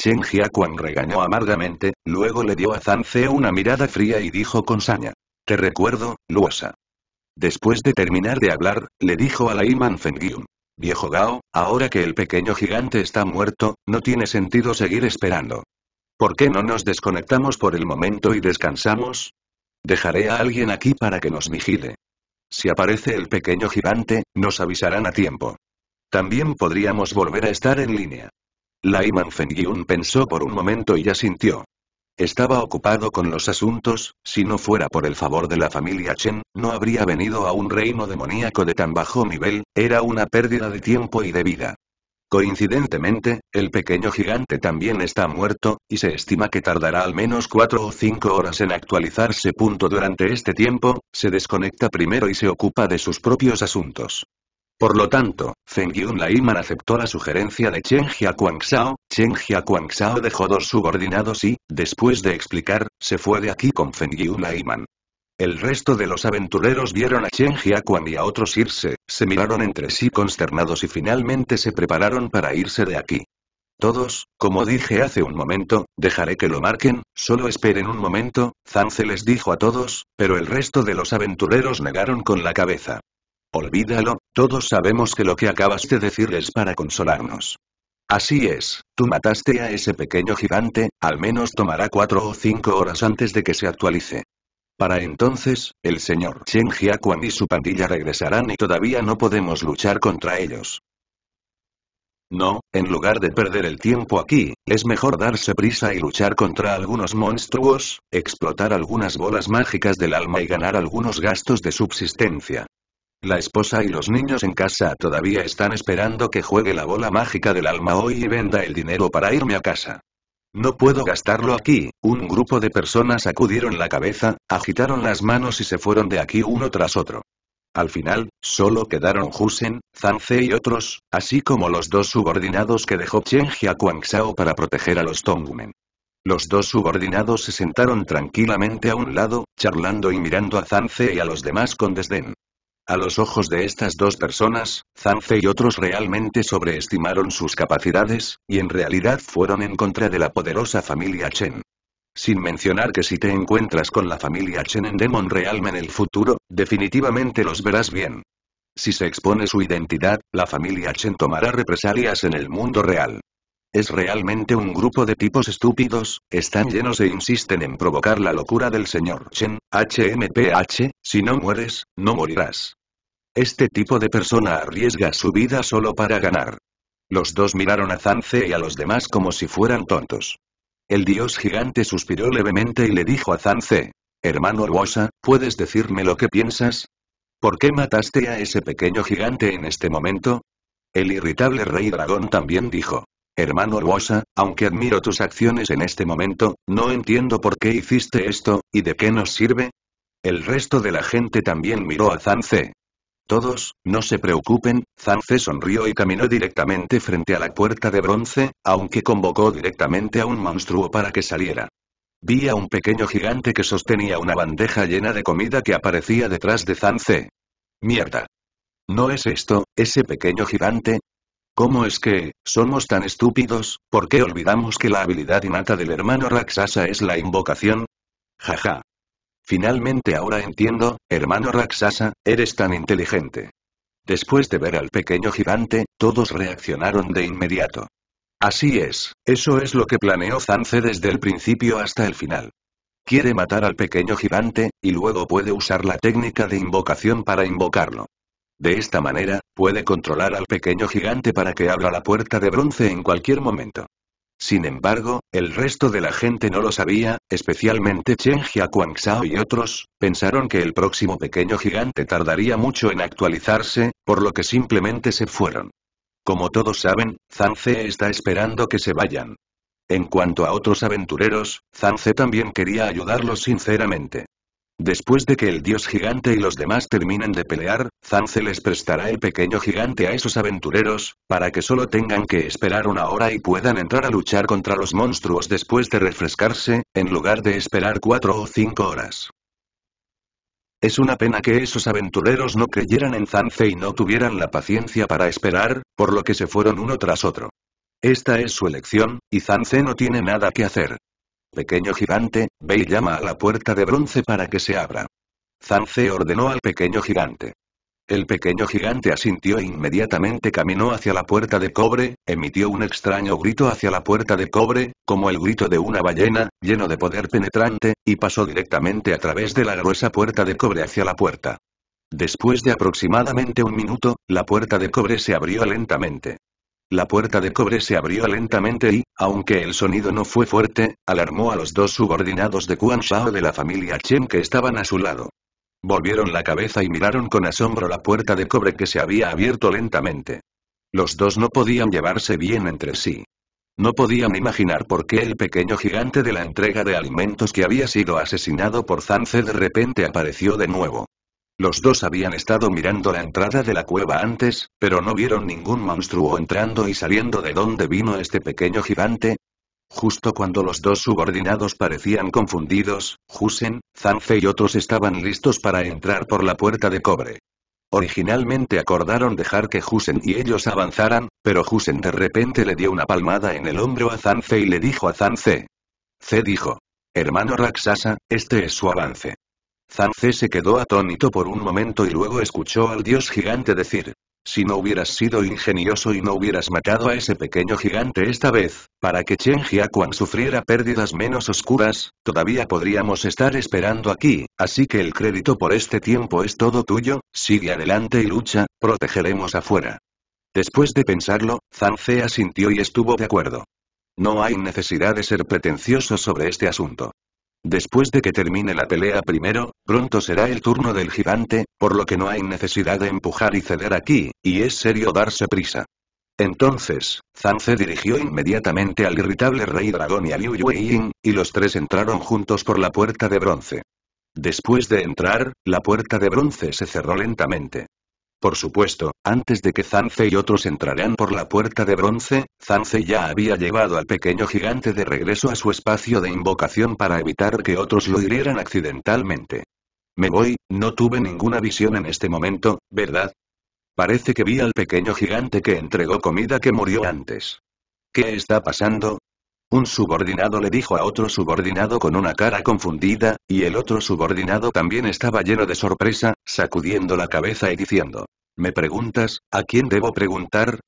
Chen Jiaquan regañó amargamente, luego le dio a Zhang una mirada fría y dijo con saña. Te recuerdo, Luosa. Después de terminar de hablar, le dijo a Iman Fengyun. Viejo Gao, ahora que el pequeño gigante está muerto, no tiene sentido seguir esperando. ¿Por qué no nos desconectamos por el momento y descansamos? Dejaré a alguien aquí para que nos vigile. Si aparece el pequeño gigante, nos avisarán a tiempo. También podríamos volver a estar en línea. Laiman Fengyun pensó por un momento y ya sintió. Estaba ocupado con los asuntos, si no fuera por el favor de la familia Chen, no habría venido a un reino demoníaco de tan bajo nivel, era una pérdida de tiempo y de vida. Coincidentemente, el pequeño gigante también está muerto, y se estima que tardará al menos cuatro o cinco horas en actualizarse. Durante este tiempo, se desconecta primero y se ocupa de sus propios asuntos. Por lo tanto, feng Fengyun Laiman aceptó la sugerencia de Chen Shao. Chen Shao dejó dos subordinados y, después de explicar, se fue de aquí con feng Yun Laiman. El resto de los aventureros vieron a Chen kuang y a otros irse, se miraron entre sí consternados y finalmente se prepararon para irse de aquí. Todos, como dije hace un momento, dejaré que lo marquen, solo esperen un momento, Zance les dijo a todos, pero el resto de los aventureros negaron con la cabeza. Olvídalo, todos sabemos que lo que acabas de decir es para consolarnos. Así es, tú mataste a ese pequeño gigante, al menos tomará cuatro o cinco horas antes de que se actualice. Para entonces, el señor Chen y su pandilla regresarán y todavía no podemos luchar contra ellos. No, en lugar de perder el tiempo aquí, es mejor darse prisa y luchar contra algunos monstruos, explotar algunas bolas mágicas del alma y ganar algunos gastos de subsistencia. La esposa y los niños en casa todavía están esperando que juegue la bola mágica del alma hoy y venda el dinero para irme a casa. No puedo gastarlo aquí. Un grupo de personas acudieron la cabeza, agitaron las manos y se fueron de aquí uno tras otro. Al final, solo quedaron Husen, Zance y otros, así como los dos subordinados que dejó Kuang Shao para proteger a los Tongmen. Los dos subordinados se sentaron tranquilamente a un lado, charlando y mirando a Zance y a los demás con desdén. A los ojos de estas dos personas, Zance y otros realmente sobreestimaron sus capacidades, y en realidad fueron en contra de la poderosa familia Chen. Sin mencionar que si te encuentras con la familia Chen en Demon Realm en el futuro, definitivamente los verás bien. Si se expone su identidad, la familia Chen tomará represalias en el mundo real. Es realmente un grupo de tipos estúpidos, están llenos e insisten en provocar la locura del señor Chen, HMPH, si no mueres, no morirás. Este tipo de persona arriesga su vida solo para ganar. Los dos miraron a Zanze y a los demás como si fueran tontos. El dios gigante suspiró levemente y le dijo a Zanze, hermano Ruosa, ¿puedes decirme lo que piensas? ¿Por qué mataste a ese pequeño gigante en este momento? El irritable rey dragón también dijo, Hermano Ruosa, aunque admiro tus acciones en este momento, no entiendo por qué hiciste esto, y de qué nos sirve. El resto de la gente también miró a Zance. Todos, no se preocupen, Zance sonrió y caminó directamente frente a la puerta de bronce, aunque convocó directamente a un monstruo para que saliera. Vi a un pequeño gigante que sostenía una bandeja llena de comida que aparecía detrás de Zance. Mierda. ¿No es esto, ese pequeño gigante? ¿Cómo es que, somos tan estúpidos, por qué olvidamos que la habilidad innata del hermano Raksasa es la invocación? Jaja. Finalmente ahora entiendo, hermano Raksasa, eres tan inteligente. Después de ver al pequeño gigante, todos reaccionaron de inmediato. Así es, eso es lo que planeó Zance desde el principio hasta el final. Quiere matar al pequeño gigante, y luego puede usar la técnica de invocación para invocarlo. De esta manera, puede controlar al pequeño gigante para que abra la puerta de bronce en cualquier momento. Sin embargo, el resto de la gente no lo sabía, especialmente Chen kuang Xiao y otros, pensaron que el próximo pequeño gigante tardaría mucho en actualizarse, por lo que simplemente se fueron. Como todos saben, Zance está esperando que se vayan. En cuanto a otros aventureros, Zance también quería ayudarlos sinceramente. Después de que el dios gigante y los demás terminen de pelear, Zance les prestará el pequeño gigante a esos aventureros, para que solo tengan que esperar una hora y puedan entrar a luchar contra los monstruos después de refrescarse, en lugar de esperar cuatro o cinco horas. Es una pena que esos aventureros no creyeran en Zanze y no tuvieran la paciencia para esperar, por lo que se fueron uno tras otro. Esta es su elección, y Zance no tiene nada que hacer. Pequeño gigante, ve llama a la puerta de bronce para que se abra. Zanze ordenó al pequeño gigante. El pequeño gigante asintió e inmediatamente caminó hacia la puerta de cobre, emitió un extraño grito hacia la puerta de cobre, como el grito de una ballena, lleno de poder penetrante, y pasó directamente a través de la gruesa puerta de cobre hacia la puerta. Después de aproximadamente un minuto, la puerta de cobre se abrió lentamente. La puerta de cobre se abrió lentamente y, aunque el sonido no fue fuerte, alarmó a los dos subordinados de Quan Shao de la familia Chen que estaban a su lado. Volvieron la cabeza y miraron con asombro la puerta de cobre que se había abierto lentamente. Los dos no podían llevarse bien entre sí. No podían imaginar por qué el pequeño gigante de la entrega de alimentos que había sido asesinado por Zance de repente apareció de nuevo. Los dos habían estado mirando la entrada de la cueva antes, pero no vieron ningún monstruo entrando y saliendo de dónde vino este pequeño gigante. Justo cuando los dos subordinados parecían confundidos, Husen, Zanfe y otros estaban listos para entrar por la puerta de cobre. Originalmente acordaron dejar que Husen y ellos avanzaran, pero Husen de repente le dio una palmada en el hombro a Zanfe y le dijo a Zanfe. C dijo. Hermano Raksasa, este es su avance se quedó atónito por un momento y luego escuchó al dios gigante decir. Si no hubieras sido ingenioso y no hubieras matado a ese pequeño gigante esta vez, para que Chen Jiakuan sufriera pérdidas menos oscuras, todavía podríamos estar esperando aquí, así que el crédito por este tiempo es todo tuyo, sigue adelante y lucha, protegeremos afuera. Después de pensarlo, Zance asintió y estuvo de acuerdo. No hay necesidad de ser pretencioso sobre este asunto. Después de que termine la pelea primero, pronto será el turno del gigante, por lo que no hay necesidad de empujar y ceder aquí, y es serio darse prisa. Entonces, Zhang dirigió inmediatamente al irritable rey dragón y a Liu Yueying, y los tres entraron juntos por la puerta de bronce. Después de entrar, la puerta de bronce se cerró lentamente. Por supuesto, antes de que Zanze y otros entraran por la puerta de bronce, Zanze ya había llevado al pequeño gigante de regreso a su espacio de invocación para evitar que otros lo hirieran accidentalmente. Me voy, no tuve ninguna visión en este momento, ¿verdad? Parece que vi al pequeño gigante que entregó comida que murió antes. ¿Qué está pasando? Un subordinado le dijo a otro subordinado con una cara confundida, y el otro subordinado también estaba lleno de sorpresa, sacudiendo la cabeza y diciendo. ¿Me preguntas, a quién debo preguntar?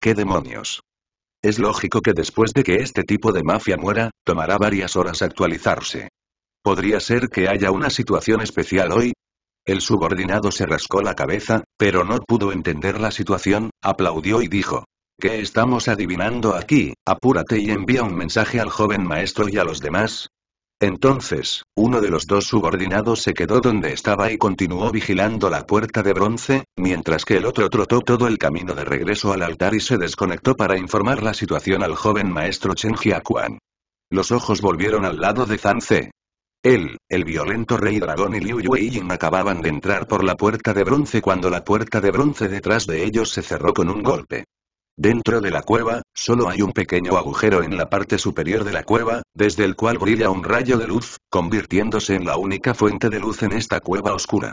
¿Qué demonios? Es lógico que después de que este tipo de mafia muera, tomará varias horas actualizarse. ¿Podría ser que haya una situación especial hoy? El subordinado se rascó la cabeza, pero no pudo entender la situación, aplaudió y dijo, ¿Qué estamos adivinando aquí? Apúrate y envía un mensaje al joven maestro y a los demás. Entonces, uno de los dos subordinados se quedó donde estaba y continuó vigilando la puerta de bronce, mientras que el otro trotó todo el camino de regreso al altar y se desconectó para informar la situación al joven maestro Chen Jiaquan. Los ojos volvieron al lado de Zan Él, el violento rey dragón y Liu Yueying acababan de entrar por la puerta de bronce cuando la puerta de bronce detrás de ellos se cerró con un golpe. Dentro de la cueva, solo hay un pequeño agujero en la parte superior de la cueva, desde el cual brilla un rayo de luz, convirtiéndose en la única fuente de luz en esta cueva oscura.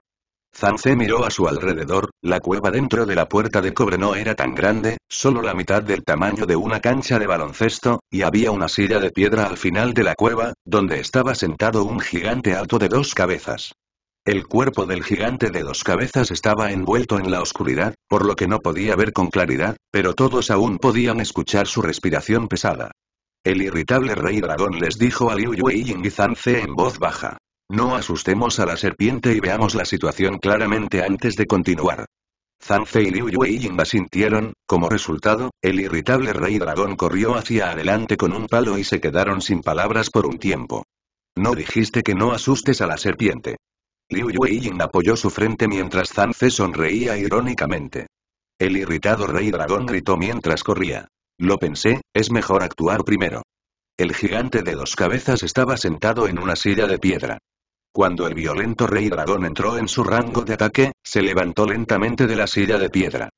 Zance miró a su alrededor, la cueva dentro de la puerta de cobre no era tan grande, solo la mitad del tamaño de una cancha de baloncesto, y había una silla de piedra al final de la cueva, donde estaba sentado un gigante alto de dos cabezas. El cuerpo del gigante de dos cabezas estaba envuelto en la oscuridad, por lo que no podía ver con claridad, pero todos aún podían escuchar su respiración pesada. El irritable rey dragón les dijo a Liu Yueying y Zanze en voz baja. No asustemos a la serpiente y veamos la situación claramente antes de continuar. Zanze y Liu Yueying asintieron, como resultado, el irritable rey dragón corrió hacia adelante con un palo y se quedaron sin palabras por un tiempo. No dijiste que no asustes a la serpiente. Liu Yueying apoyó su frente mientras Zanfe sonreía irónicamente. El irritado rey dragón gritó mientras corría. Lo pensé, es mejor actuar primero. El gigante de dos cabezas estaba sentado en una silla de piedra. Cuando el violento rey dragón entró en su rango de ataque, se levantó lentamente de la silla de piedra.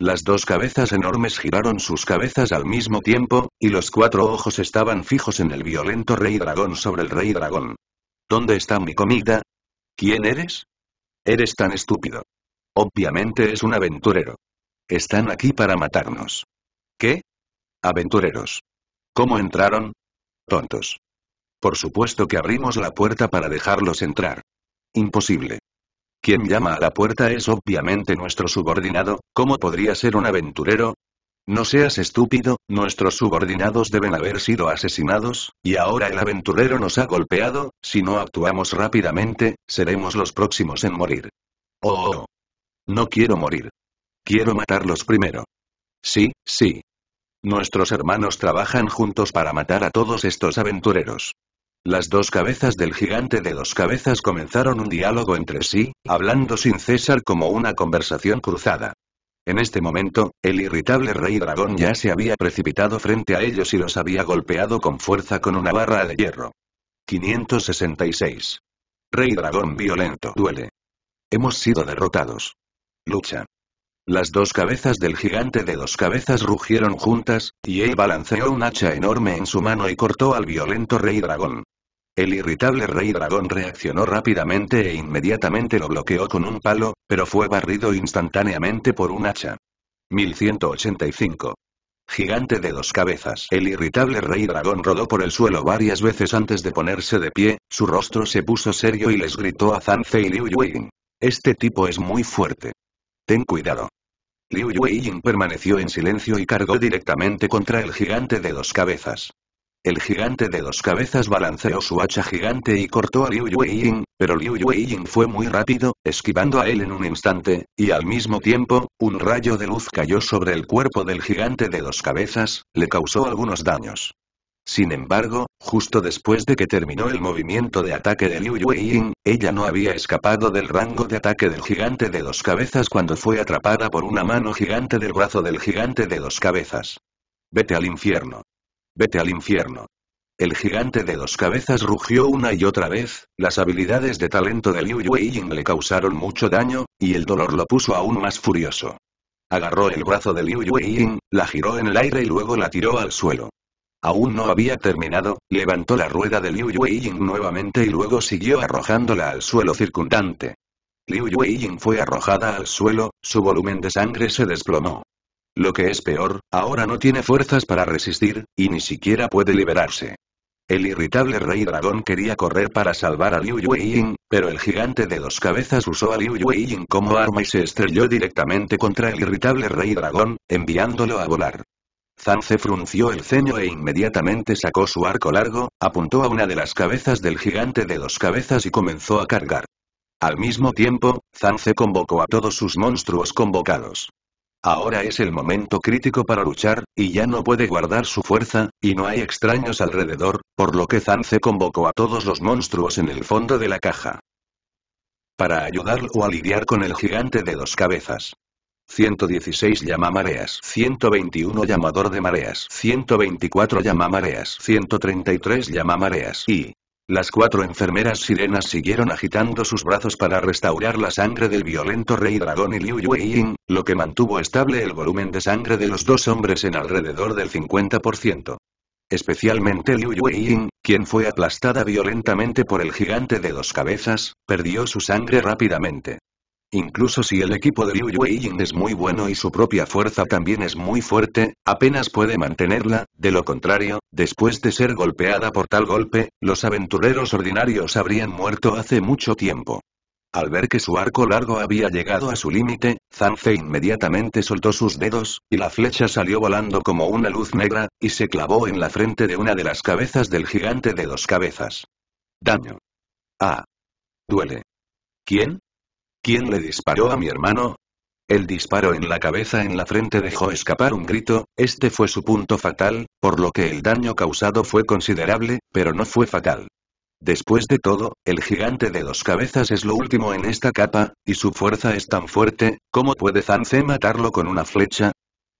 Las dos cabezas enormes giraron sus cabezas al mismo tiempo, y los cuatro ojos estaban fijos en el violento rey dragón sobre el rey dragón. ¿Dónde está mi comida? ¿Quién eres? Eres tan estúpido. Obviamente es un aventurero. Están aquí para matarnos. ¿Qué? Aventureros. ¿Cómo entraron? Tontos. Por supuesto que abrimos la puerta para dejarlos entrar. Imposible. Quien llama a la puerta es obviamente nuestro subordinado, ¿cómo podría ser un aventurero? No seas estúpido, nuestros subordinados deben haber sido asesinados, y ahora el aventurero nos ha golpeado, si no actuamos rápidamente, seremos los próximos en morir. Oh, oh, oh, No quiero morir. Quiero matarlos primero. Sí, sí. Nuestros hermanos trabajan juntos para matar a todos estos aventureros. Las dos cabezas del gigante de dos cabezas comenzaron un diálogo entre sí, hablando sin cesar como una conversación cruzada. En este momento, el irritable rey dragón ya se había precipitado frente a ellos y los había golpeado con fuerza con una barra de hierro. 566. Rey dragón violento duele. Hemos sido derrotados. Lucha. Las dos cabezas del gigante de dos cabezas rugieron juntas, y él balanceó un hacha enorme en su mano y cortó al violento rey dragón. El irritable rey dragón reaccionó rápidamente e inmediatamente lo bloqueó con un palo, pero fue barrido instantáneamente por un hacha. 1185. Gigante de dos cabezas. El irritable rey dragón rodó por el suelo varias veces antes de ponerse de pie, su rostro se puso serio y les gritó a Zanfe y Liu Yueying. Este tipo es muy fuerte. Ten cuidado. Liu Yueying permaneció en silencio y cargó directamente contra el gigante de dos cabezas. El gigante de dos cabezas balanceó su hacha gigante y cortó a Liu Yueying, pero Liu Yueying fue muy rápido, esquivando a él en un instante, y al mismo tiempo, un rayo de luz cayó sobre el cuerpo del gigante de dos cabezas, le causó algunos daños. Sin embargo, justo después de que terminó el movimiento de ataque de Liu Yueying, ella no había escapado del rango de ataque del gigante de dos cabezas cuando fue atrapada por una mano gigante del brazo del gigante de dos cabezas. Vete al infierno. Vete al infierno. El gigante de dos cabezas rugió una y otra vez, las habilidades de talento de Liu Ying le causaron mucho daño, y el dolor lo puso aún más furioso. Agarró el brazo de Liu Ying, la giró en el aire y luego la tiró al suelo. Aún no había terminado, levantó la rueda de Liu Ying nuevamente y luego siguió arrojándola al suelo circundante. Liu Ying fue arrojada al suelo, su volumen de sangre se desplomó. Lo que es peor, ahora no tiene fuerzas para resistir, y ni siquiera puede liberarse. El irritable rey dragón quería correr para salvar a Liu Yueying, pero el gigante de dos cabezas usó a Liu Yueying como arma y se estrelló directamente contra el irritable rey dragón, enviándolo a volar. Zanze frunció el ceño e inmediatamente sacó su arco largo, apuntó a una de las cabezas del gigante de dos cabezas y comenzó a cargar. Al mismo tiempo, Zanze convocó a todos sus monstruos convocados. Ahora es el momento crítico para luchar, y ya no puede guardar su fuerza, y no hay extraños alrededor, por lo que Zance convocó a todos los monstruos en el fondo de la caja. Para ayudarlo a lidiar con el gigante de dos cabezas. 116 llama mareas, 121 llamador de mareas, 124 llama mareas, 133 llama mareas y las cuatro enfermeras sirenas siguieron agitando sus brazos para restaurar la sangre del violento rey dragón y Liu Yueying, lo que mantuvo estable el volumen de sangre de los dos hombres en alrededor del 50%. Especialmente Liu Yueying, quien fue aplastada violentamente por el gigante de dos cabezas, perdió su sangre rápidamente. Incluso si el equipo de Liu Yueying es muy bueno y su propia fuerza también es muy fuerte, apenas puede mantenerla, de lo contrario, después de ser golpeada por tal golpe, los aventureros ordinarios habrían muerto hace mucho tiempo. Al ver que su arco largo había llegado a su límite, Fei inmediatamente soltó sus dedos, y la flecha salió volando como una luz negra, y se clavó en la frente de una de las cabezas del gigante de dos cabezas. Daño. Ah. Duele. ¿Quién? ¿Quién le disparó a mi hermano? El disparo en la cabeza en la frente dejó escapar un grito, este fue su punto fatal, por lo que el daño causado fue considerable, pero no fue fatal. Después de todo, el gigante de dos cabezas es lo último en esta capa, y su fuerza es tan fuerte, ¿cómo puede Zanze matarlo con una flecha?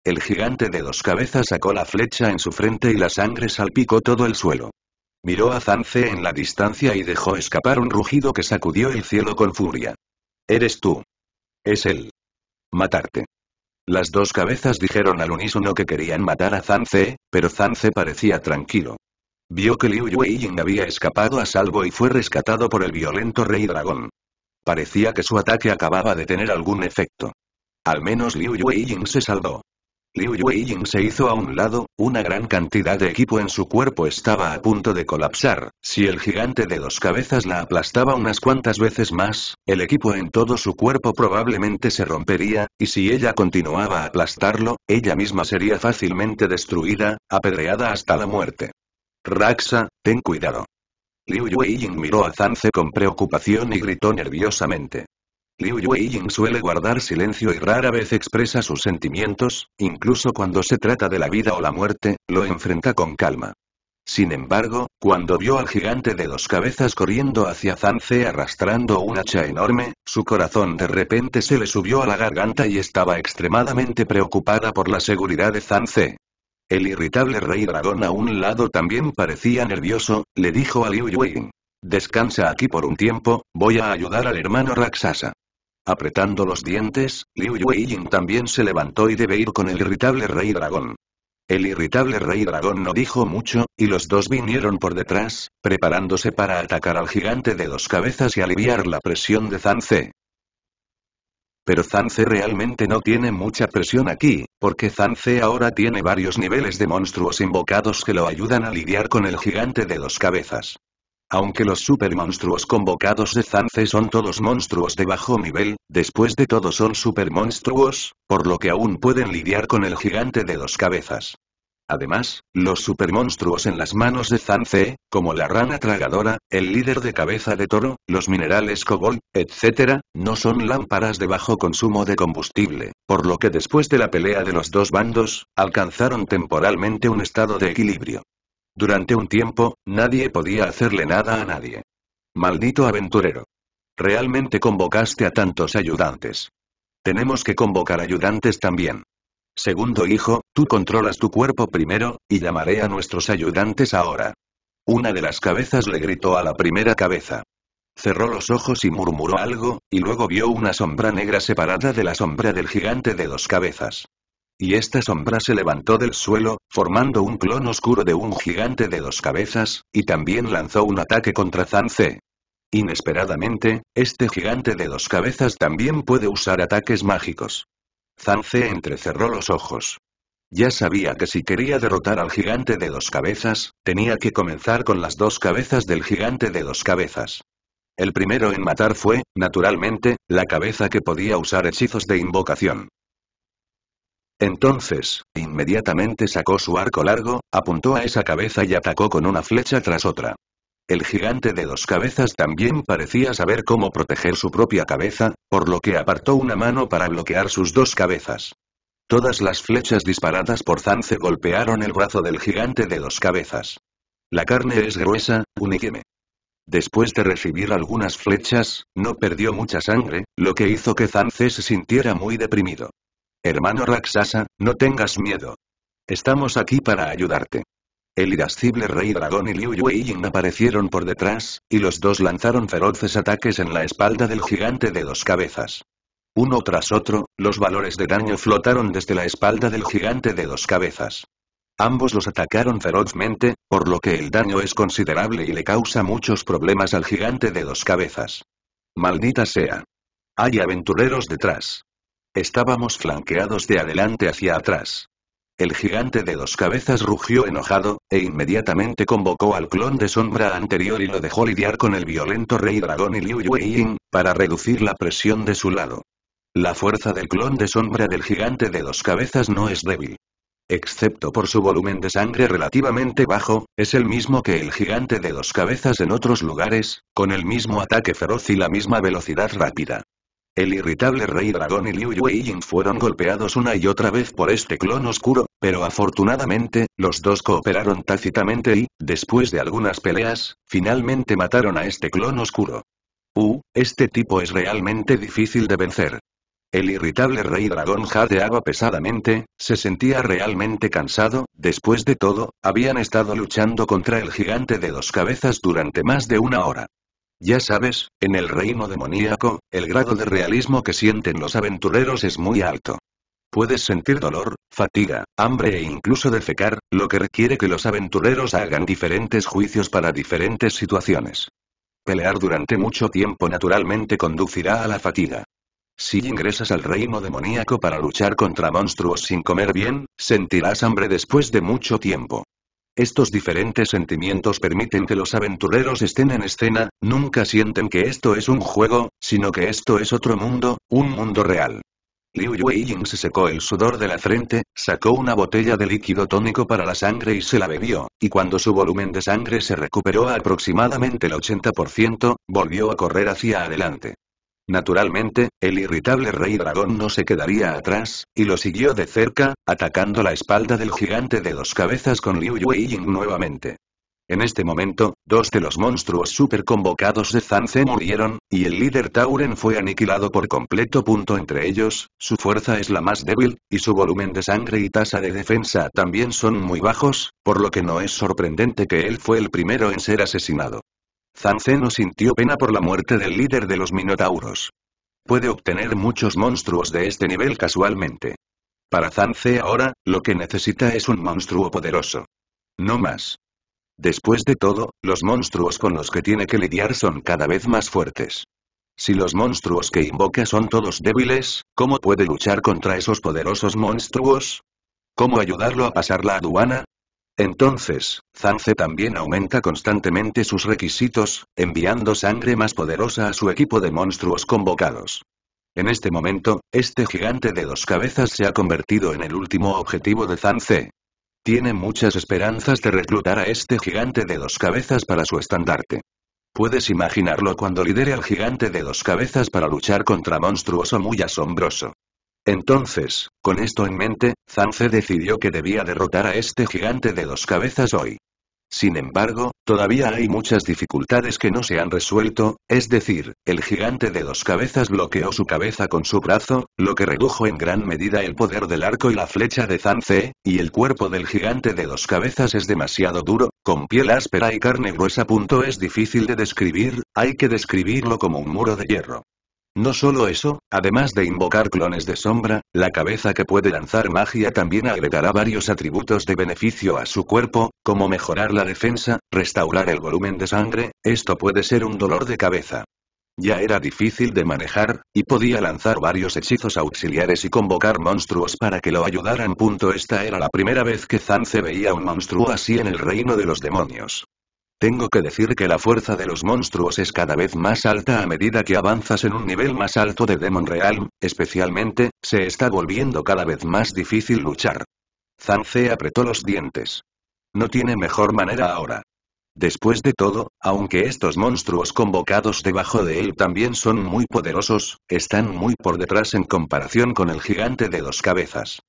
El gigante de dos cabezas sacó la flecha en su frente y la sangre salpicó todo el suelo. Miró a Zanze en la distancia y dejó escapar un rugido que sacudió el cielo con furia. Eres tú. Es él. Matarte. Las dos cabezas dijeron al unísono que querían matar a Zanze, pero Zanze parecía tranquilo. Vio que Liu Yueying había escapado a salvo y fue rescatado por el violento rey dragón. Parecía que su ataque acababa de tener algún efecto. Al menos Liu Yueying se salvó. Liu Yueying se hizo a un lado, una gran cantidad de equipo en su cuerpo estaba a punto de colapsar, si el gigante de dos cabezas la aplastaba unas cuantas veces más, el equipo en todo su cuerpo probablemente se rompería, y si ella continuaba a aplastarlo, ella misma sería fácilmente destruida, apedreada hasta la muerte. Raxa, ten cuidado. Liu Yueying miró a Zance con preocupación y gritó nerviosamente. Liu Yueying suele guardar silencio y rara vez expresa sus sentimientos, incluso cuando se trata de la vida o la muerte, lo enfrenta con calma. Sin embargo, cuando vio al gigante de dos cabezas corriendo hacia Zance arrastrando un hacha enorme, su corazón de repente se le subió a la garganta y estaba extremadamente preocupada por la seguridad de Zanze. El irritable rey dragón a un lado también parecía nervioso, le dijo a Liu Yueying. Descansa aquí por un tiempo, voy a ayudar al hermano Raksasa. Apretando los dientes, Liu Yueying también se levantó y debe ir con el irritable rey dragón. El irritable rey dragón no dijo mucho, y los dos vinieron por detrás, preparándose para atacar al gigante de dos cabezas y aliviar la presión de Zance. Pero Zance realmente no tiene mucha presión aquí, porque Zanze ahora tiene varios niveles de monstruos invocados que lo ayudan a lidiar con el gigante de dos cabezas. Aunque los supermonstruos convocados de Zance son todos monstruos de bajo nivel, después de todo son supermonstruos, por lo que aún pueden lidiar con el gigante de dos cabezas. Además, los supermonstruos en las manos de Zance, como la rana tragadora, el líder de cabeza de toro, los minerales cobol, etc., no son lámparas de bajo consumo de combustible, por lo que después de la pelea de los dos bandos, alcanzaron temporalmente un estado de equilibrio. Durante un tiempo, nadie podía hacerle nada a nadie. Maldito aventurero. Realmente convocaste a tantos ayudantes. Tenemos que convocar ayudantes también. Segundo hijo, tú controlas tu cuerpo primero, y llamaré a nuestros ayudantes ahora. Una de las cabezas le gritó a la primera cabeza. Cerró los ojos y murmuró algo, y luego vio una sombra negra separada de la sombra del gigante de dos cabezas. Y esta sombra se levantó del suelo, formando un clon oscuro de un gigante de dos cabezas, y también lanzó un ataque contra Zance. Inesperadamente, este gigante de dos cabezas también puede usar ataques mágicos. Zance entrecerró los ojos. Ya sabía que si quería derrotar al gigante de dos cabezas, tenía que comenzar con las dos cabezas del gigante de dos cabezas. El primero en matar fue, naturalmente, la cabeza que podía usar hechizos de invocación. Entonces, inmediatamente sacó su arco largo, apuntó a esa cabeza y atacó con una flecha tras otra. El gigante de dos cabezas también parecía saber cómo proteger su propia cabeza, por lo que apartó una mano para bloquear sus dos cabezas. Todas las flechas disparadas por Zance golpearon el brazo del gigante de dos cabezas. La carne es gruesa, uniqueme. Después de recibir algunas flechas, no perdió mucha sangre, lo que hizo que Zance se sintiera muy deprimido. Hermano Raksasa, no tengas miedo. Estamos aquí para ayudarte. El irascible rey dragón y Liu aparecieron por detrás, y los dos lanzaron feroces ataques en la espalda del gigante de dos cabezas. Uno tras otro, los valores de daño flotaron desde la espalda del gigante de dos cabezas. Ambos los atacaron ferozmente, por lo que el daño es considerable y le causa muchos problemas al gigante de dos cabezas. Maldita sea. Hay aventureros detrás. Estábamos flanqueados de adelante hacia atrás. El gigante de dos cabezas rugió enojado, e inmediatamente convocó al clon de sombra anterior y lo dejó lidiar con el violento rey dragón y Liu para reducir la presión de su lado. La fuerza del clon de sombra del gigante de dos cabezas no es débil. Excepto por su volumen de sangre relativamente bajo, es el mismo que el gigante de dos cabezas en otros lugares, con el mismo ataque feroz y la misma velocidad rápida. El irritable rey dragón y Liu Yueying fueron golpeados una y otra vez por este clon oscuro, pero afortunadamente, los dos cooperaron tácitamente y, después de algunas peleas, finalmente mataron a este clon oscuro. Uh, este tipo es realmente difícil de vencer. El irritable rey dragón jadeaba pesadamente, se sentía realmente cansado, después de todo, habían estado luchando contra el gigante de dos cabezas durante más de una hora. Ya sabes, en el reino demoníaco, el grado de realismo que sienten los aventureros es muy alto. Puedes sentir dolor, fatiga, hambre e incluso defecar, lo que requiere que los aventureros hagan diferentes juicios para diferentes situaciones. Pelear durante mucho tiempo naturalmente conducirá a la fatiga. Si ingresas al reino demoníaco para luchar contra monstruos sin comer bien, sentirás hambre después de mucho tiempo. Estos diferentes sentimientos permiten que los aventureros estén en escena, nunca sienten que esto es un juego, sino que esto es otro mundo, un mundo real. Liu Yueying se secó el sudor de la frente, sacó una botella de líquido tónico para la sangre y se la bebió, y cuando su volumen de sangre se recuperó aproximadamente el 80%, volvió a correr hacia adelante. Naturalmente, el irritable rey dragón no se quedaría atrás, y lo siguió de cerca, atacando la espalda del gigante de dos cabezas con Liu Ying nuevamente. En este momento, dos de los monstruos super convocados de Zanze murieron, y el líder Tauren fue aniquilado por completo. Punto entre ellos, su fuerza es la más débil, y su volumen de sangre y tasa de defensa también son muy bajos, por lo que no es sorprendente que él fue el primero en ser asesinado. Zanze no sintió pena por la muerte del líder de los Minotauros. Puede obtener muchos monstruos de este nivel casualmente. Para Zanze ahora, lo que necesita es un monstruo poderoso. No más. Después de todo, los monstruos con los que tiene que lidiar son cada vez más fuertes. Si los monstruos que invoca son todos débiles, ¿cómo puede luchar contra esos poderosos monstruos? ¿Cómo ayudarlo a pasar la aduana? Entonces, Zanze también aumenta constantemente sus requisitos, enviando sangre más poderosa a su equipo de monstruos convocados. En este momento, este gigante de dos cabezas se ha convertido en el último objetivo de Zanze. Tiene muchas esperanzas de reclutar a este gigante de dos cabezas para su estandarte. Puedes imaginarlo cuando lidere al gigante de dos cabezas para luchar contra monstruoso muy asombroso. Entonces, con esto en mente, Zance decidió que debía derrotar a este gigante de dos cabezas hoy. Sin embargo, todavía hay muchas dificultades que no se han resuelto, es decir, el gigante de dos cabezas bloqueó su cabeza con su brazo, lo que redujo en gran medida el poder del arco y la flecha de Zance, y el cuerpo del gigante de dos cabezas es demasiado duro, con piel áspera y carne gruesa. Es difícil de describir, hay que describirlo como un muro de hierro. No solo eso, además de invocar clones de sombra, la cabeza que puede lanzar magia también agregará varios atributos de beneficio a su cuerpo, como mejorar la defensa, restaurar el volumen de sangre, esto puede ser un dolor de cabeza. Ya era difícil de manejar, y podía lanzar varios hechizos auxiliares y convocar monstruos para que lo ayudaran. Esta era la primera vez que Zance veía un monstruo así en el reino de los demonios. Tengo que decir que la fuerza de los monstruos es cada vez más alta a medida que avanzas en un nivel más alto de Demon Realm, especialmente, se está volviendo cada vez más difícil luchar. Zance apretó los dientes. No tiene mejor manera ahora. Después de todo, aunque estos monstruos convocados debajo de él también son muy poderosos, están muy por detrás en comparación con el gigante de dos cabezas.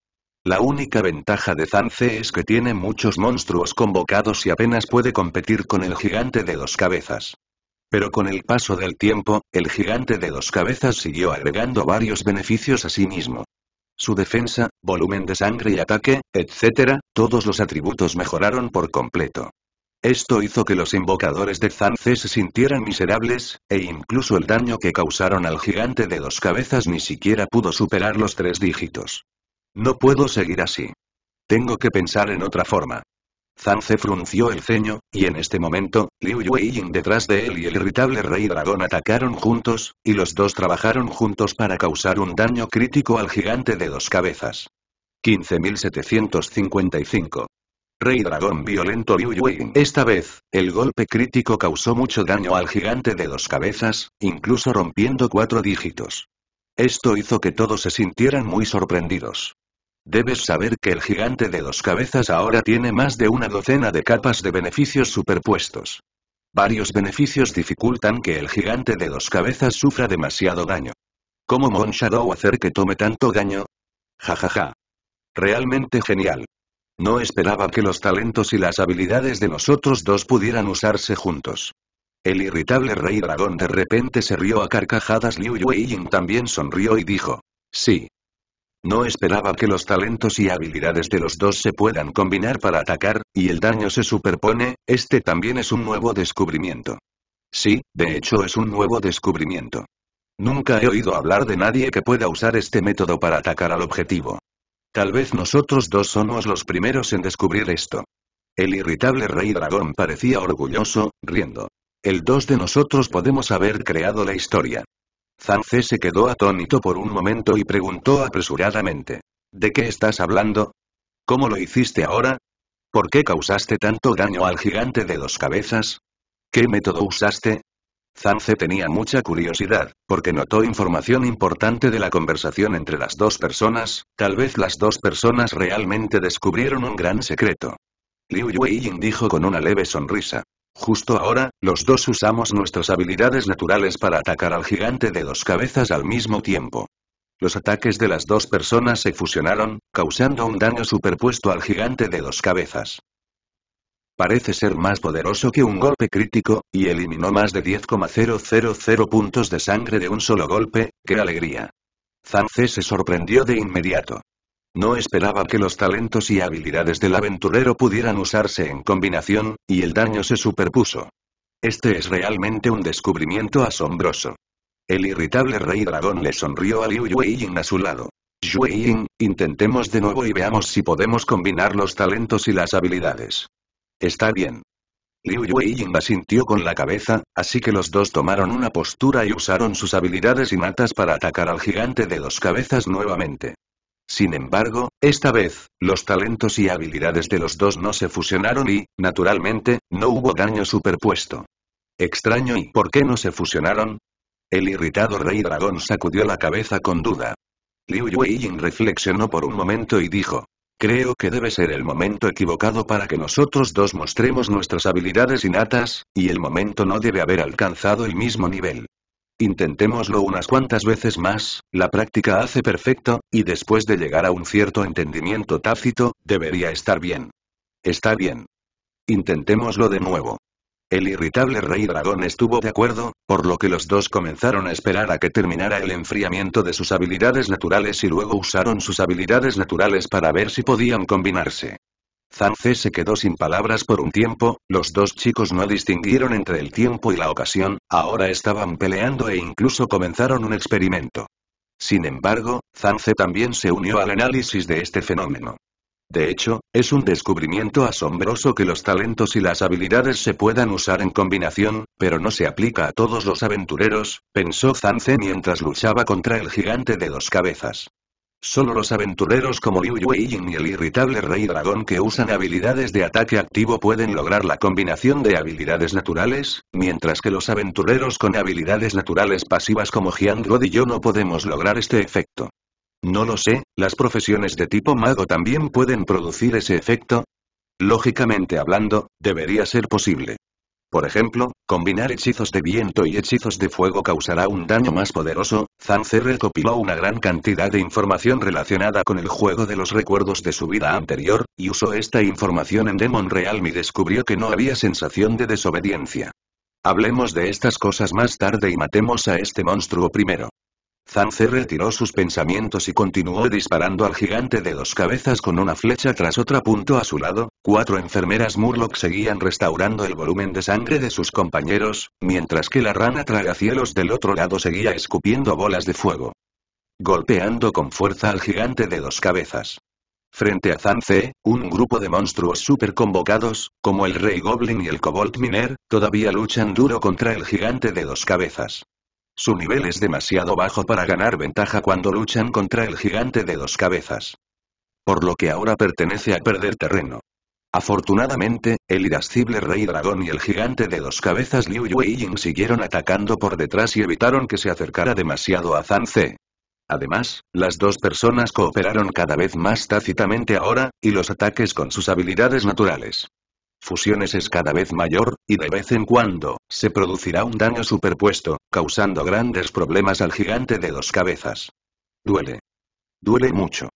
La única ventaja de Zance es que tiene muchos monstruos convocados y apenas puede competir con el gigante de dos cabezas. Pero con el paso del tiempo, el gigante de dos cabezas siguió agregando varios beneficios a sí mismo. Su defensa, volumen de sangre y ataque, etc., todos los atributos mejoraron por completo. Esto hizo que los invocadores de Zance se sintieran miserables, e incluso el daño que causaron al gigante de dos cabezas ni siquiera pudo superar los tres dígitos. No puedo seguir así. Tengo que pensar en otra forma. Zance frunció el ceño, y en este momento, Liu Yueying detrás de él y el irritable Rey Dragón atacaron juntos, y los dos trabajaron juntos para causar un daño crítico al gigante de dos cabezas. 15.755. Rey Dragón violento Liu Yueying. Esta vez, el golpe crítico causó mucho daño al gigante de dos cabezas, incluso rompiendo cuatro dígitos. Esto hizo que todos se sintieran muy sorprendidos. Debes saber que el gigante de dos cabezas ahora tiene más de una docena de capas de beneficios superpuestos. Varios beneficios dificultan que el gigante de dos cabezas sufra demasiado daño. ¿Cómo Mon Shadow hacer que tome tanto daño? Jajaja. Realmente genial. No esperaba que los talentos y las habilidades de los otros dos pudieran usarse juntos. El irritable rey dragón de repente se rió a carcajadas Liu Yueying también sonrió y dijo. Sí, no esperaba que los talentos y habilidades de los dos se puedan combinar para atacar, y el daño se superpone, este también es un nuevo descubrimiento. Sí, de hecho es un nuevo descubrimiento. Nunca he oído hablar de nadie que pueda usar este método para atacar al objetivo. Tal vez nosotros dos somos los primeros en descubrir esto. El irritable rey dragón parecía orgulloso, riendo. El dos de nosotros podemos haber creado la historia. Zance se quedó atónito por un momento y preguntó apresuradamente. ¿De qué estás hablando? ¿Cómo lo hiciste ahora? ¿Por qué causaste tanto daño al gigante de dos cabezas? ¿Qué método usaste? Zance tenía mucha curiosidad, porque notó información importante de la conversación entre las dos personas, tal vez las dos personas realmente descubrieron un gran secreto. Liu Yueying dijo con una leve sonrisa. Justo ahora, los dos usamos nuestras habilidades naturales para atacar al gigante de dos cabezas al mismo tiempo. Los ataques de las dos personas se fusionaron, causando un daño superpuesto al gigante de dos cabezas. Parece ser más poderoso que un golpe crítico, y eliminó más de 10,000 puntos de sangre de un solo golpe, ¡qué alegría! Zance se sorprendió de inmediato. No esperaba que los talentos y habilidades del aventurero pudieran usarse en combinación, y el daño se superpuso. Este es realmente un descubrimiento asombroso. El irritable rey dragón le sonrió a Liu Yueying a su lado. Yueying, intentemos de nuevo y veamos si podemos combinar los talentos y las habilidades. Está bien. Liu Yueying asintió con la cabeza, así que los dos tomaron una postura y usaron sus habilidades matas para atacar al gigante de dos cabezas nuevamente. Sin embargo, esta vez, los talentos y habilidades de los dos no se fusionaron y, naturalmente, no hubo daño superpuesto. Extraño y ¿por qué no se fusionaron? El irritado rey dragón sacudió la cabeza con duda. Liu Yueying reflexionó por un momento y dijo. Creo que debe ser el momento equivocado para que nosotros dos mostremos nuestras habilidades innatas, y el momento no debe haber alcanzado el mismo nivel. Intentémoslo unas cuantas veces más, la práctica hace perfecto, y después de llegar a un cierto entendimiento tácito, debería estar bien. Está bien. Intentémoslo de nuevo. El irritable rey dragón estuvo de acuerdo, por lo que los dos comenzaron a esperar a que terminara el enfriamiento de sus habilidades naturales y luego usaron sus habilidades naturales para ver si podían combinarse. Zance se quedó sin palabras por un tiempo, los dos chicos no distinguieron entre el tiempo y la ocasión, ahora estaban peleando e incluso comenzaron un experimento. Sin embargo, Zance también se unió al análisis de este fenómeno. De hecho, es un descubrimiento asombroso que los talentos y las habilidades se puedan usar en combinación, pero no se aplica a todos los aventureros, pensó Zance mientras luchaba contra el gigante de dos cabezas. Solo los aventureros como Liu Ying y el irritable Rey Dragón que usan habilidades de ataque activo pueden lograr la combinación de habilidades naturales, mientras que los aventureros con habilidades naturales pasivas como Jian Rod y yo no podemos lograr este efecto. No lo sé, ¿las profesiones de tipo mago también pueden producir ese efecto? Lógicamente hablando, debería ser posible. Por ejemplo, combinar hechizos de viento y hechizos de fuego causará un daño más poderoso. Zancer recopiló una gran cantidad de información relacionada con el juego de los recuerdos de su vida anterior, y usó esta información en Demon Realm y descubrió que no había sensación de desobediencia. Hablemos de estas cosas más tarde y matemos a este monstruo primero. Zancer retiró sus pensamientos y continuó disparando al gigante de dos cabezas con una flecha tras otra. Punto a su lado, Cuatro enfermeras Murloc seguían restaurando el volumen de sangre de sus compañeros, mientras que la rana tragacielos del otro lado seguía escupiendo bolas de fuego. Golpeando con fuerza al gigante de dos cabezas. Frente a Zanze, un grupo de monstruos super convocados, como el Rey Goblin y el Cobalt Miner, todavía luchan duro contra el gigante de dos cabezas. Su nivel es demasiado bajo para ganar ventaja cuando luchan contra el gigante de dos cabezas. Por lo que ahora pertenece a perder terreno. Afortunadamente, el irascible rey dragón y el gigante de dos cabezas Liu Ying siguieron atacando por detrás y evitaron que se acercara demasiado a Zhang Además, las dos personas cooperaron cada vez más tácitamente ahora, y los ataques con sus habilidades naturales. Fusiones es cada vez mayor, y de vez en cuando, se producirá un daño superpuesto, causando grandes problemas al gigante de dos cabezas. Duele. Duele mucho.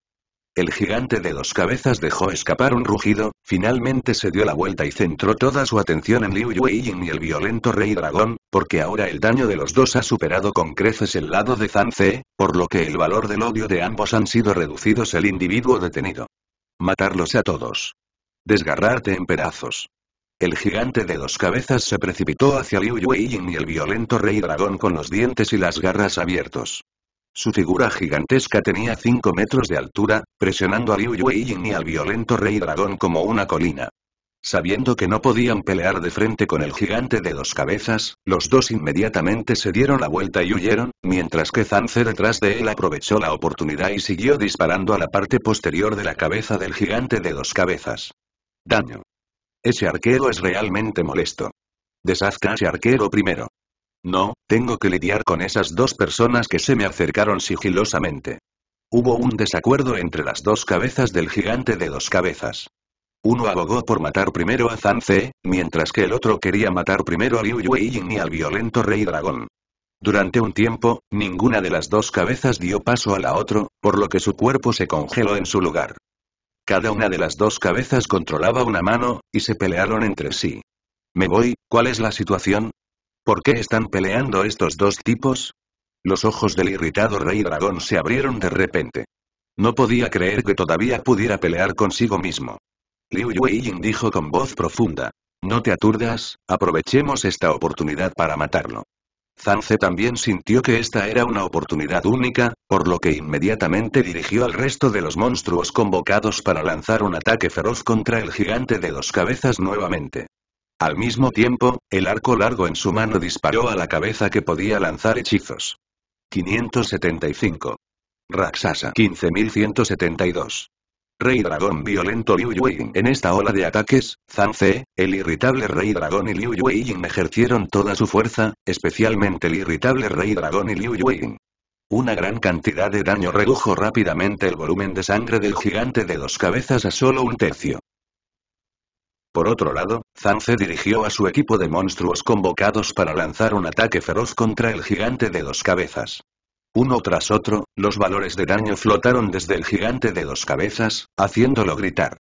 El gigante de dos cabezas dejó escapar un rugido, finalmente se dio la vuelta y centró toda su atención en Liu Yueying y el violento rey dragón, porque ahora el daño de los dos ha superado con creces el lado de Zan por lo que el valor del odio de ambos han sido reducidos el individuo detenido. Matarlos a todos. Desgarrarte en pedazos. El gigante de dos cabezas se precipitó hacia Liu Yueying y el violento rey dragón con los dientes y las garras abiertos. Su figura gigantesca tenía 5 metros de altura, presionando a Liu Yueyin y al violento rey dragón como una colina. Sabiendo que no podían pelear de frente con el gigante de dos cabezas, los dos inmediatamente se dieron la vuelta y huyeron, mientras que Zanze detrás de él aprovechó la oportunidad y siguió disparando a la parte posterior de la cabeza del gigante de dos cabezas. Daño. Ese arquero es realmente molesto. Deshazca ese arquero primero. No, tengo que lidiar con esas dos personas que se me acercaron sigilosamente. Hubo un desacuerdo entre las dos cabezas del gigante de dos cabezas. Uno abogó por matar primero a Zanze, mientras que el otro quería matar primero a Liu Yueyin y al violento rey dragón. Durante un tiempo, ninguna de las dos cabezas dio paso a la otra, por lo que su cuerpo se congeló en su lugar. Cada una de las dos cabezas controlaba una mano, y se pelearon entre sí. Me voy, ¿cuál es la situación? ¿Por qué están peleando estos dos tipos? Los ojos del irritado rey dragón se abrieron de repente. No podía creer que todavía pudiera pelear consigo mismo. Liu Yueying dijo con voz profunda. No te aturdas, aprovechemos esta oportunidad para matarlo. Zanze también sintió que esta era una oportunidad única, por lo que inmediatamente dirigió al resto de los monstruos convocados para lanzar un ataque feroz contra el gigante de dos cabezas nuevamente. Al mismo tiempo, el arco largo en su mano disparó a la cabeza que podía lanzar hechizos. 575. Raksasa 15172. Rey Dragón Violento Liu Yuying En esta ola de ataques, Zhang el irritable Rey Dragón y Liu Yuying ejercieron toda su fuerza, especialmente el irritable Rey Dragón y Liu Yuying. Una gran cantidad de daño redujo rápidamente el volumen de sangre del gigante de dos cabezas a solo un tercio. Por otro lado, Zance dirigió a su equipo de monstruos convocados para lanzar un ataque feroz contra el gigante de dos cabezas. Uno tras otro, los valores de daño flotaron desde el gigante de dos cabezas, haciéndolo gritar.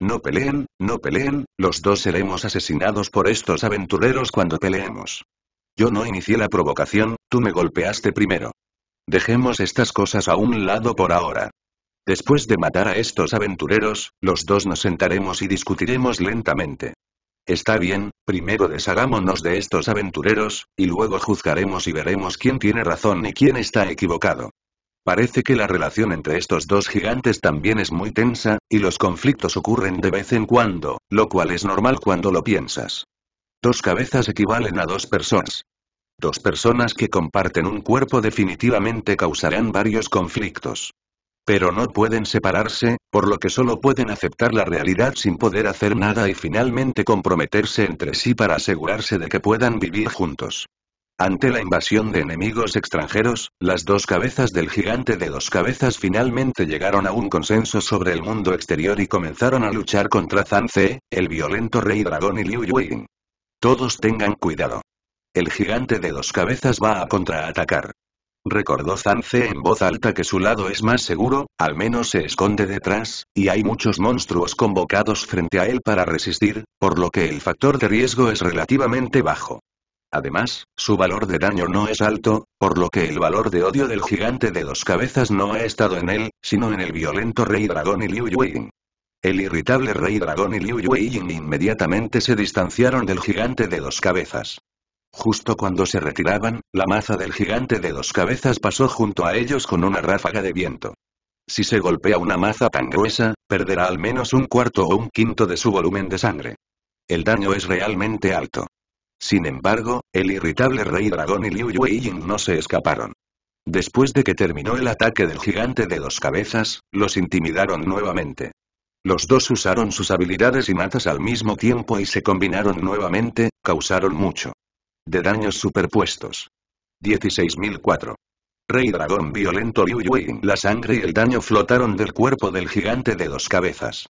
No peleen, no peleen, los dos seremos asesinados por estos aventureros cuando peleemos. Yo no inicié la provocación, tú me golpeaste primero. Dejemos estas cosas a un lado por ahora. Después de matar a estos aventureros, los dos nos sentaremos y discutiremos lentamente. Está bien, primero deshagámonos de estos aventureros, y luego juzgaremos y veremos quién tiene razón y quién está equivocado. Parece que la relación entre estos dos gigantes también es muy tensa, y los conflictos ocurren de vez en cuando, lo cual es normal cuando lo piensas. Dos cabezas equivalen a dos personas. Dos personas que comparten un cuerpo definitivamente causarán varios conflictos. Pero no pueden separarse, por lo que solo pueden aceptar la realidad sin poder hacer nada y finalmente comprometerse entre sí para asegurarse de que puedan vivir juntos. Ante la invasión de enemigos extranjeros, las dos cabezas del gigante de dos cabezas finalmente llegaron a un consenso sobre el mundo exterior y comenzaron a luchar contra Zanze, el violento rey dragón y Liu Yuying. Todos tengan cuidado. El gigante de dos cabezas va a contraatacar. Recordó Zance en voz alta que su lado es más seguro, al menos se esconde detrás, y hay muchos monstruos convocados frente a él para resistir, por lo que el factor de riesgo es relativamente bajo. Además, su valor de daño no es alto, por lo que el valor de odio del gigante de dos cabezas no ha estado en él, sino en el violento rey dragón y Liu El irritable rey dragón y Liu Yuying inmediatamente se distanciaron del gigante de dos cabezas. Justo cuando se retiraban, la maza del gigante de dos cabezas pasó junto a ellos con una ráfaga de viento. Si se golpea una maza tan gruesa, perderá al menos un cuarto o un quinto de su volumen de sangre. El daño es realmente alto. Sin embargo, el irritable Rey Dragón y Liu Yueying no se escaparon. Después de que terminó el ataque del gigante de dos cabezas, los intimidaron nuevamente. Los dos usaron sus habilidades y matas al mismo tiempo y se combinaron nuevamente, causaron mucho de daños superpuestos. 16.004. Rey Dragón Violento Liu Yui. La sangre y el daño flotaron del cuerpo del gigante de dos cabezas.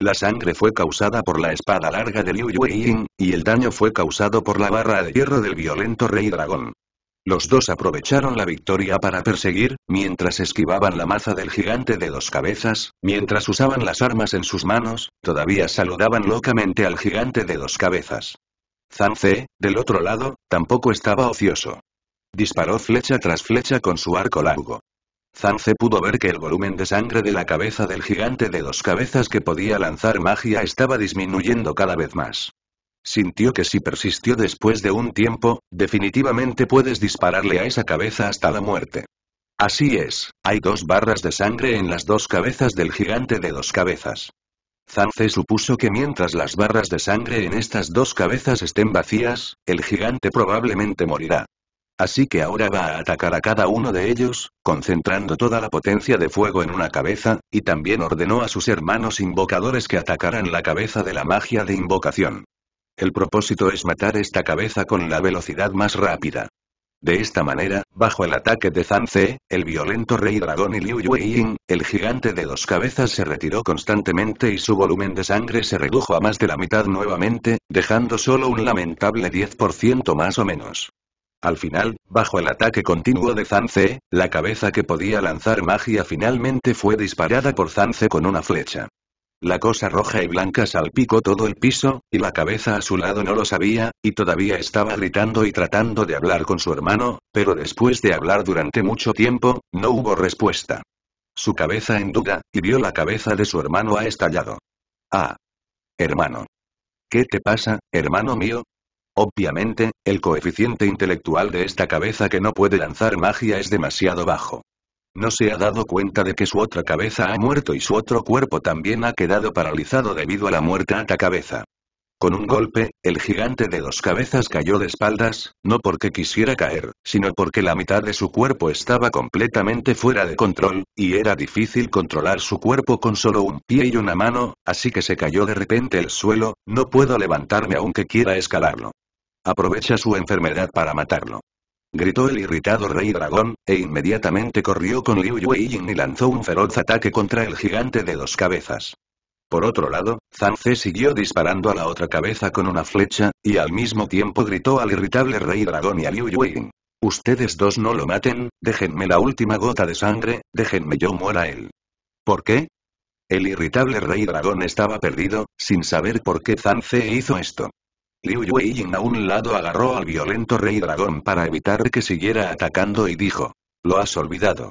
La sangre fue causada por la espada larga de Liu Yuying, y el daño fue causado por la barra de hierro del violento Rey Dragón. Los dos aprovecharon la victoria para perseguir, mientras esquivaban la maza del gigante de dos cabezas, mientras usaban las armas en sus manos, todavía saludaban locamente al gigante de dos cabezas. Zanze, del otro lado, tampoco estaba ocioso. Disparó flecha tras flecha con su arco largo. Zanze pudo ver que el volumen de sangre de la cabeza del gigante de dos cabezas que podía lanzar magia estaba disminuyendo cada vez más. Sintió que si persistió después de un tiempo, definitivamente puedes dispararle a esa cabeza hasta la muerte. Así es, hay dos barras de sangre en las dos cabezas del gigante de dos cabezas. Zanze supuso que mientras las barras de sangre en estas dos cabezas estén vacías, el gigante probablemente morirá. Así que ahora va a atacar a cada uno de ellos, concentrando toda la potencia de fuego en una cabeza, y también ordenó a sus hermanos invocadores que atacaran la cabeza de la magia de invocación. El propósito es matar esta cabeza con la velocidad más rápida. De esta manera, bajo el ataque de Zanze, el violento rey dragón y Liu Yuying, el gigante de dos cabezas se retiró constantemente y su volumen de sangre se redujo a más de la mitad nuevamente, dejando solo un lamentable 10% más o menos. Al final, bajo el ataque continuo de Zanze, la cabeza que podía lanzar magia finalmente fue disparada por Zanze con una flecha. La cosa roja y blanca salpicó todo el piso, y la cabeza a su lado no lo sabía, y todavía estaba gritando y tratando de hablar con su hermano, pero después de hablar durante mucho tiempo, no hubo respuesta. Su cabeza en duda, y vio la cabeza de su hermano ha estallado. Ah. Hermano. ¿Qué te pasa, hermano mío? Obviamente, el coeficiente intelectual de esta cabeza que no puede lanzar magia es demasiado bajo. No se ha dado cuenta de que su otra cabeza ha muerto y su otro cuerpo también ha quedado paralizado debido a la muerte a cabeza. Con un golpe, el gigante de dos cabezas cayó de espaldas, no porque quisiera caer, sino porque la mitad de su cuerpo estaba completamente fuera de control, y era difícil controlar su cuerpo con solo un pie y una mano, así que se cayó de repente el suelo, no puedo levantarme aunque quiera escalarlo. Aprovecha su enfermedad para matarlo gritó el irritado rey dragón, e inmediatamente corrió con Liu Yueying y lanzó un feroz ataque contra el gigante de dos cabezas. Por otro lado, Zhe siguió disparando a la otra cabeza con una flecha, y al mismo tiempo gritó al irritable rey dragón y a Liu Yueying. Ustedes dos no lo maten, déjenme la última gota de sangre, déjenme yo muera él. ¿Por qué? El irritable rey dragón estaba perdido, sin saber por qué Zhe hizo esto. Liu Yueyin a un lado agarró al violento rey dragón para evitar que siguiera atacando y dijo. Lo has olvidado.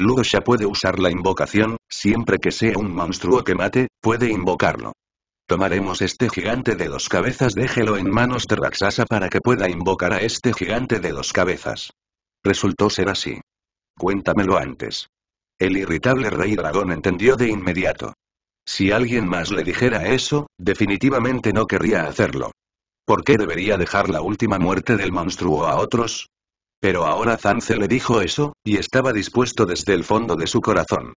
Luo ya puede usar la invocación, siempre que sea un monstruo que mate, puede invocarlo. Tomaremos este gigante de dos cabezas déjelo en manos de Raksasa para que pueda invocar a este gigante de dos cabezas. Resultó ser así. Cuéntamelo antes. El irritable rey dragón entendió de inmediato. Si alguien más le dijera eso, definitivamente no querría hacerlo. ¿Por qué debería dejar la última muerte del monstruo a otros? Pero ahora Zanze le dijo eso, y estaba dispuesto desde el fondo de su corazón.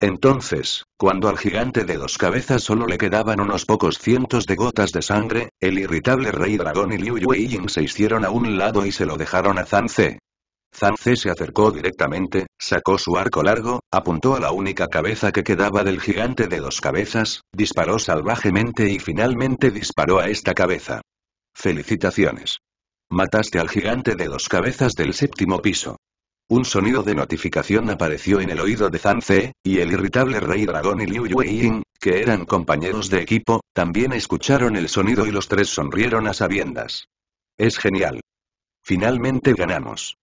Entonces, cuando al gigante de dos cabezas solo le quedaban unos pocos cientos de gotas de sangre, el irritable rey dragón y Liu Yueying se hicieron a un lado y se lo dejaron a Zance. Zanze se acercó directamente, sacó su arco largo, apuntó a la única cabeza que quedaba del gigante de dos cabezas, disparó salvajemente y finalmente disparó a esta cabeza. Felicitaciones. Mataste al gigante de dos cabezas del séptimo piso. Un sonido de notificación apareció en el oído de Zhang y el irritable Rey Dragón y Liu Ying, que eran compañeros de equipo, también escucharon el sonido y los tres sonrieron a sabiendas. Es genial. Finalmente ganamos.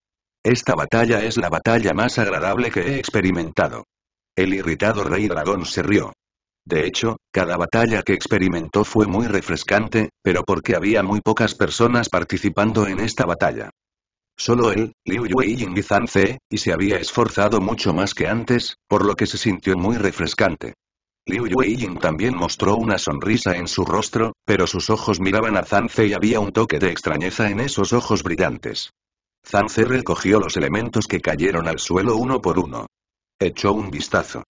Esta batalla es la batalla más agradable que he experimentado. El irritado Rey Dragón se rió. De hecho, cada batalla que experimentó fue muy refrescante, pero porque había muy pocas personas participando en esta batalla. Solo él, Liu Yueying y Zhang y se había esforzado mucho más que antes, por lo que se sintió muy refrescante. Liu Yueying también mostró una sonrisa en su rostro, pero sus ojos miraban a Zance y había un toque de extrañeza en esos ojos brillantes. Zance recogió los elementos que cayeron al suelo uno por uno. Echó un vistazo.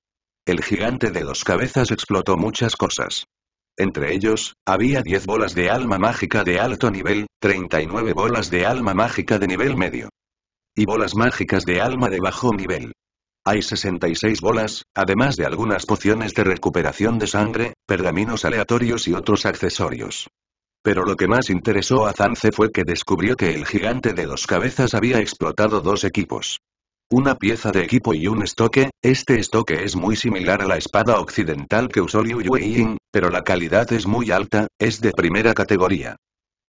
El gigante de dos cabezas explotó muchas cosas. Entre ellos, había 10 bolas de alma mágica de alto nivel, 39 bolas de alma mágica de nivel medio. Y bolas mágicas de alma de bajo nivel. Hay 66 bolas, además de algunas pociones de recuperación de sangre, pergaminos aleatorios y otros accesorios. Pero lo que más interesó a Zance fue que descubrió que el gigante de dos cabezas había explotado dos equipos. Una pieza de equipo y un estoque, este estoque es muy similar a la espada occidental que usó Liu Yueying, pero la calidad es muy alta, es de primera categoría.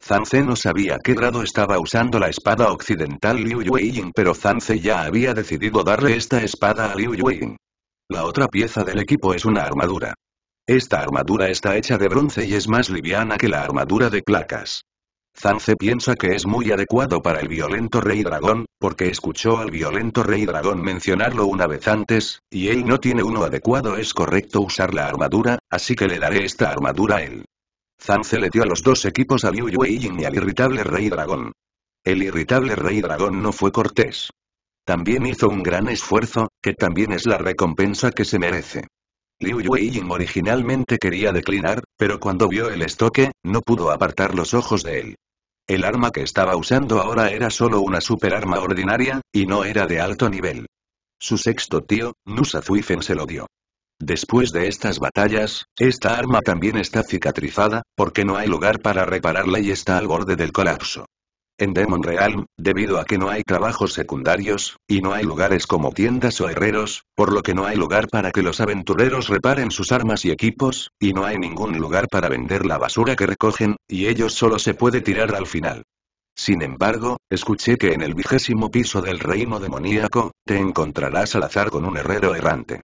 Zanze no sabía qué grado estaba usando la espada occidental Liu Ying pero Zanze ya había decidido darle esta espada a Liu Yueying. La otra pieza del equipo es una armadura. Esta armadura está hecha de bronce y es más liviana que la armadura de placas. Zanze piensa que es muy adecuado para el violento rey dragón, porque escuchó al violento rey dragón mencionarlo una vez antes, y él no tiene uno adecuado es correcto usar la armadura, así que le daré esta armadura a él. Zan le dio a los dos equipos a Liu Yueying y al irritable rey dragón. El irritable rey dragón no fue cortés. También hizo un gran esfuerzo, que también es la recompensa que se merece. Liu Yueying originalmente quería declinar, pero cuando vio el estoque, no pudo apartar los ojos de él. El arma que estaba usando ahora era solo una superarma ordinaria, y no era de alto nivel. Su sexto tío, Nusa Zuifen se lo dio. Después de estas batallas, esta arma también está cicatrizada, porque no hay lugar para repararla y está al borde del colapso en Demon Realm, debido a que no hay trabajos secundarios, y no hay lugares como tiendas o herreros, por lo que no hay lugar para que los aventureros reparen sus armas y equipos, y no hay ningún lugar para vender la basura que recogen, y ellos solo se puede tirar al final. Sin embargo, escuché que en el vigésimo piso del reino demoníaco, te encontrarás al azar con un herrero errante.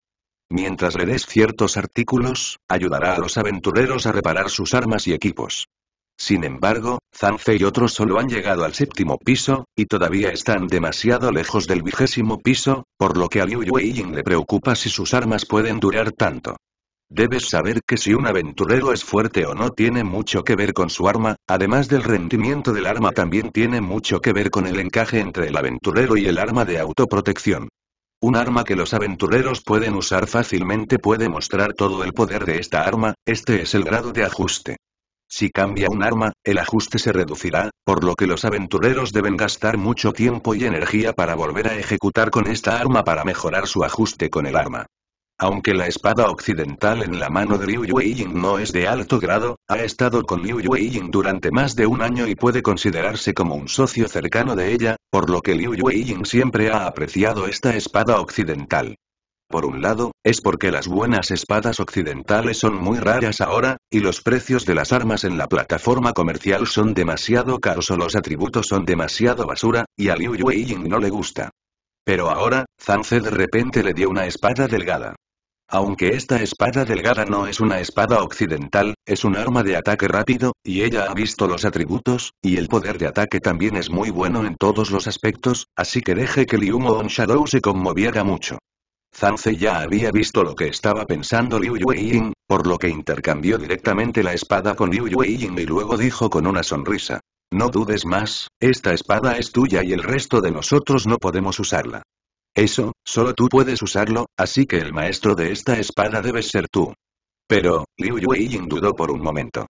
Mientras le des ciertos artículos, ayudará a los aventureros a reparar sus armas y equipos. Sin embargo, Zance y otros solo han llegado al séptimo piso, y todavía están demasiado lejos del vigésimo piso, por lo que a Liu Yueying le preocupa si sus armas pueden durar tanto. Debes saber que si un aventurero es fuerte o no tiene mucho que ver con su arma, además del rendimiento del arma también tiene mucho que ver con el encaje entre el aventurero y el arma de autoprotección. Un arma que los aventureros pueden usar fácilmente puede mostrar todo el poder de esta arma, este es el grado de ajuste. Si cambia un arma, el ajuste se reducirá, por lo que los aventureros deben gastar mucho tiempo y energía para volver a ejecutar con esta arma para mejorar su ajuste con el arma. Aunque la espada occidental en la mano de Liu Yueying no es de alto grado, ha estado con Liu Yueying durante más de un año y puede considerarse como un socio cercano de ella, por lo que Liu Yueying siempre ha apreciado esta espada occidental. Por un lado, es porque las buenas espadas occidentales son muy raras ahora, y los precios de las armas en la plataforma comercial son demasiado caros o los atributos son demasiado basura, y a Liu Yueying no le gusta. Pero ahora, Zanze de repente le dio una espada delgada. Aunque esta espada delgada no es una espada occidental, es un arma de ataque rápido, y ella ha visto los atributos, y el poder de ataque también es muy bueno en todos los aspectos, así que deje que Liu Shadow se conmoviera mucho. Zance ya había visto lo que estaba pensando Liu Yueying, por lo que intercambió directamente la espada con Liu Yueying y luego dijo con una sonrisa. No dudes más, esta espada es tuya y el resto de nosotros no podemos usarla. Eso, solo tú puedes usarlo, así que el maestro de esta espada debes ser tú. Pero, Liu Yueying dudó por un momento.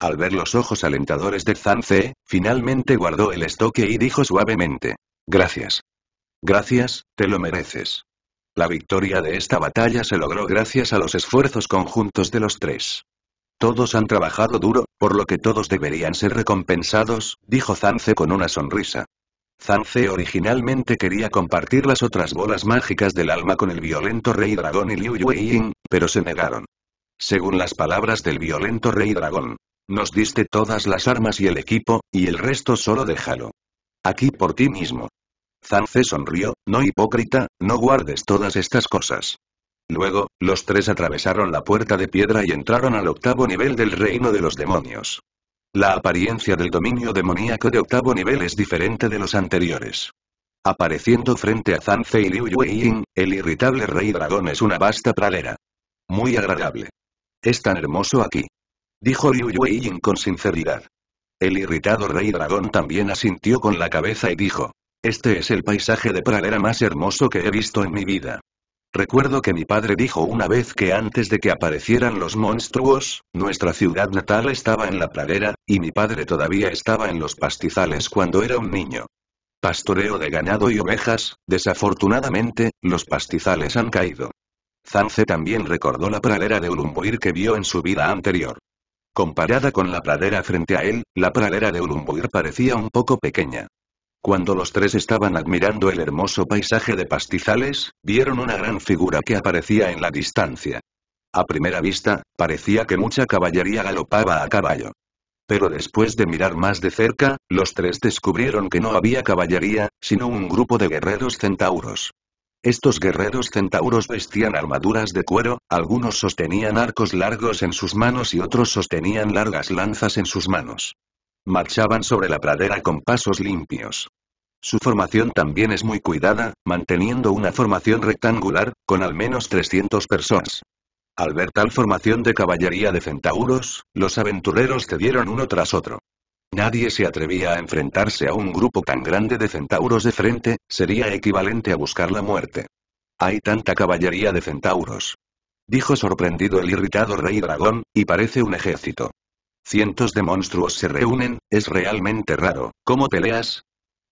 Al ver los ojos alentadores de Zance, finalmente guardó el estoque y dijo suavemente. Gracias. Gracias, te lo mereces. La victoria de esta batalla se logró gracias a los esfuerzos conjuntos de los tres. Todos han trabajado duro, por lo que todos deberían ser recompensados, dijo Zance con una sonrisa. Zance originalmente quería compartir las otras bolas mágicas del alma con el violento rey dragón y Liu Yueying, pero se negaron. Según las palabras del violento rey dragón, nos diste todas las armas y el equipo, y el resto solo déjalo. Aquí por ti mismo. Zanze sonrió, no hipócrita, no guardes todas estas cosas. Luego, los tres atravesaron la puerta de piedra y entraron al octavo nivel del reino de los demonios. La apariencia del dominio demoníaco de octavo nivel es diferente de los anteriores. Apareciendo frente a Zanze y Liu Ying, el irritable rey dragón es una vasta pradera. Muy agradable. Es tan hermoso aquí. Dijo Liu Yueying con sinceridad. El irritado rey dragón también asintió con la cabeza y dijo, este es el paisaje de pradera más hermoso que he visto en mi vida. Recuerdo que mi padre dijo una vez que antes de que aparecieran los monstruos, nuestra ciudad natal estaba en la pradera, y mi padre todavía estaba en los pastizales cuando era un niño. Pastoreo de ganado y ovejas, desafortunadamente, los pastizales han caído. Zance también recordó la pradera de Ulumbuir que vio en su vida anterior. Comparada con la pradera frente a él, la pradera de Ulumbuir parecía un poco pequeña. Cuando los tres estaban admirando el hermoso paisaje de pastizales, vieron una gran figura que aparecía en la distancia. A primera vista, parecía que mucha caballería galopaba a caballo. Pero después de mirar más de cerca, los tres descubrieron que no había caballería, sino un grupo de guerreros centauros. Estos guerreros centauros vestían armaduras de cuero, algunos sostenían arcos largos en sus manos y otros sostenían largas lanzas en sus manos. Marchaban sobre la pradera con pasos limpios. Su formación también es muy cuidada, manteniendo una formación rectangular, con al menos 300 personas. Al ver tal formación de caballería de centauros, los aventureros cedieron uno tras otro. Nadie se atrevía a enfrentarse a un grupo tan grande de centauros de frente, sería equivalente a buscar la muerte. Hay tanta caballería de centauros. Dijo sorprendido el irritado rey dragón, y parece un ejército. Cientos de monstruos se reúnen, es realmente raro, ¿cómo peleas?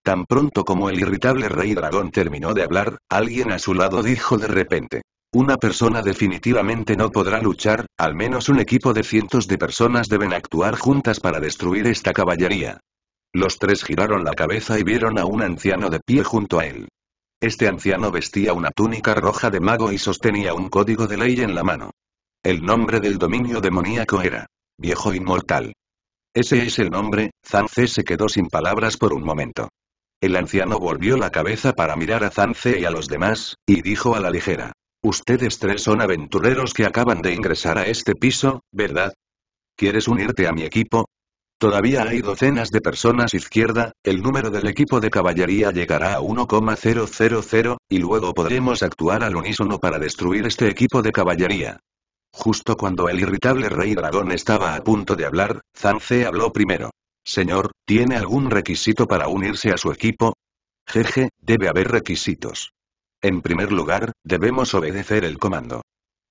Tan pronto como el irritable rey dragón terminó de hablar, alguien a su lado dijo de repente. Una persona definitivamente no podrá luchar, al menos un equipo de cientos de personas deben actuar juntas para destruir esta caballería. Los tres giraron la cabeza y vieron a un anciano de pie junto a él. Este anciano vestía una túnica roja de mago y sostenía un código de ley en la mano. El nombre del dominio demoníaco era Viejo inmortal. Ese es el nombre, Zance se quedó sin palabras por un momento. El anciano volvió la cabeza para mirar a Zance y a los demás, y dijo a la ligera. Ustedes tres son aventureros que acaban de ingresar a este piso, ¿verdad? ¿Quieres unirte a mi equipo? Todavía hay docenas de personas izquierda, el número del equipo de caballería llegará a 1,000, y luego podremos actuar al unísono para destruir este equipo de caballería. Justo cuando el irritable rey dragón estaba a punto de hablar, Zanze habló primero. Señor, ¿tiene algún requisito para unirse a su equipo? Jeje, debe haber requisitos. En primer lugar, debemos obedecer el comando.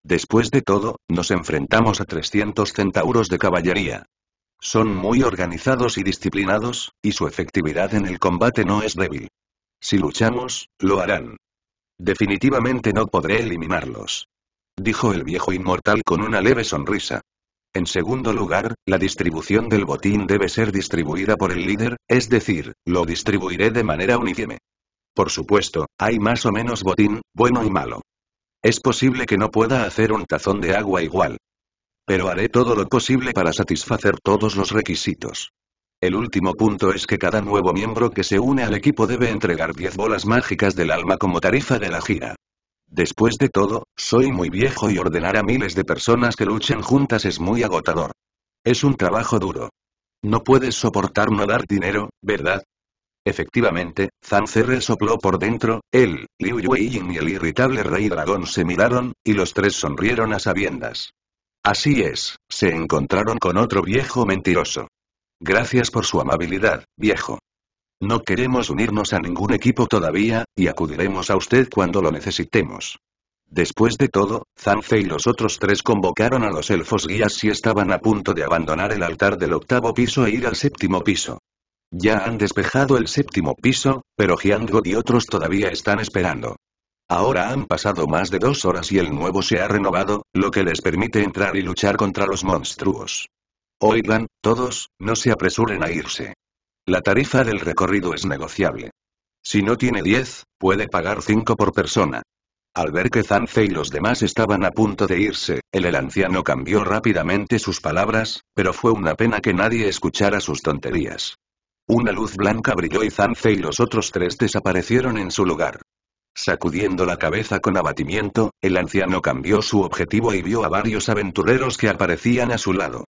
Después de todo, nos enfrentamos a 300 centauros de caballería. Son muy organizados y disciplinados, y su efectividad en el combate no es débil. Si luchamos, lo harán. Definitivamente no podré eliminarlos dijo el viejo inmortal con una leve sonrisa. En segundo lugar, la distribución del botín debe ser distribuida por el líder, es decir, lo distribuiré de manera uniforme. Por supuesto, hay más o menos botín, bueno y malo. Es posible que no pueda hacer un tazón de agua igual. Pero haré todo lo posible para satisfacer todos los requisitos. El último punto es que cada nuevo miembro que se une al equipo debe entregar 10 bolas mágicas del alma como tarifa de la gira. Después de todo, soy muy viejo y ordenar a miles de personas que luchen juntas es muy agotador. Es un trabajo duro. No puedes soportar no dar dinero, ¿verdad? Efectivamente, Zanzerre sopló por dentro, él, Liu Yueying y el irritable rey dragón se miraron, y los tres sonrieron a sabiendas. Así es, se encontraron con otro viejo mentiroso. Gracias por su amabilidad, viejo. No queremos unirnos a ningún equipo todavía, y acudiremos a usted cuando lo necesitemos. Después de todo, Zanfe y los otros tres convocaron a los elfos guías si estaban a punto de abandonar el altar del octavo piso e ir al séptimo piso. Ya han despejado el séptimo piso, pero Giangod y otros todavía están esperando. Ahora han pasado más de dos horas y el nuevo se ha renovado, lo que les permite entrar y luchar contra los monstruos. Oigan, todos, no se apresuren a irse. La tarifa del recorrido es negociable. Si no tiene 10, puede pagar 5 por persona. Al ver que Zance y los demás estaban a punto de irse, el, el anciano cambió rápidamente sus palabras, pero fue una pena que nadie escuchara sus tonterías. Una luz blanca brilló y Zance y los otros tres desaparecieron en su lugar. Sacudiendo la cabeza con abatimiento, el anciano cambió su objetivo y vio a varios aventureros que aparecían a su lado.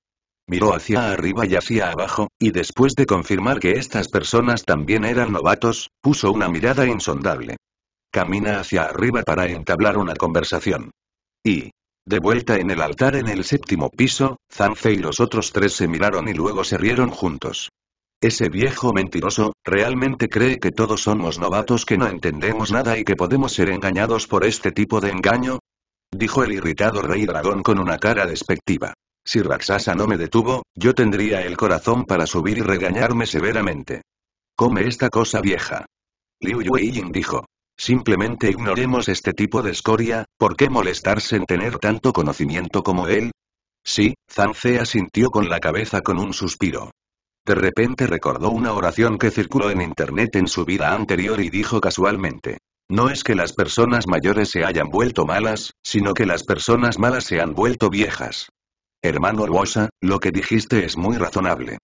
Miró hacia arriba y hacia abajo, y después de confirmar que estas personas también eran novatos, puso una mirada insondable. Camina hacia arriba para entablar una conversación. Y, de vuelta en el altar en el séptimo piso, Zanfe y los otros tres se miraron y luego se rieron juntos. Ese viejo mentiroso, realmente cree que todos somos novatos que no entendemos nada y que podemos ser engañados por este tipo de engaño? Dijo el irritado rey dragón con una cara despectiva. Si Raksasa no me detuvo, yo tendría el corazón para subir y regañarme severamente. Come esta cosa vieja. Liu Yueying dijo. Simplemente ignoremos este tipo de escoria, ¿por qué molestarse en tener tanto conocimiento como él? Sí, Zance asintió con la cabeza con un suspiro. De repente recordó una oración que circuló en internet en su vida anterior y dijo casualmente. No es que las personas mayores se hayan vuelto malas, sino que las personas malas se han vuelto viejas. Hermano Rosa, lo que dijiste es muy razonable.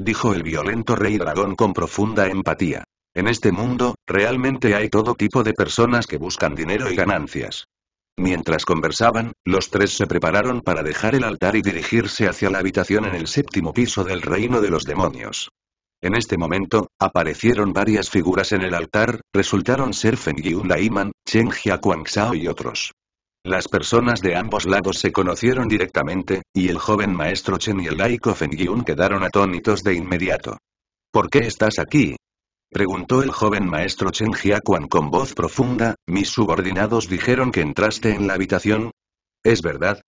Dijo el violento rey dragón con profunda empatía. En este mundo, realmente hay todo tipo de personas que buscan dinero y ganancias. Mientras conversaban, los tres se prepararon para dejar el altar y dirigirse hacia la habitación en el séptimo piso del reino de los demonios. En este momento, aparecieron varias figuras en el altar, resultaron ser Feng Yun Laiman, Chen Jia Kuang Shao y otros. Las personas de ambos lados se conocieron directamente, y el joven maestro Chen y el laico Feng quedaron atónitos de inmediato. ¿Por qué estás aquí? Preguntó el joven maestro Chen Jiakuan con voz profunda, mis subordinados dijeron que entraste en la habitación. ¿Es verdad?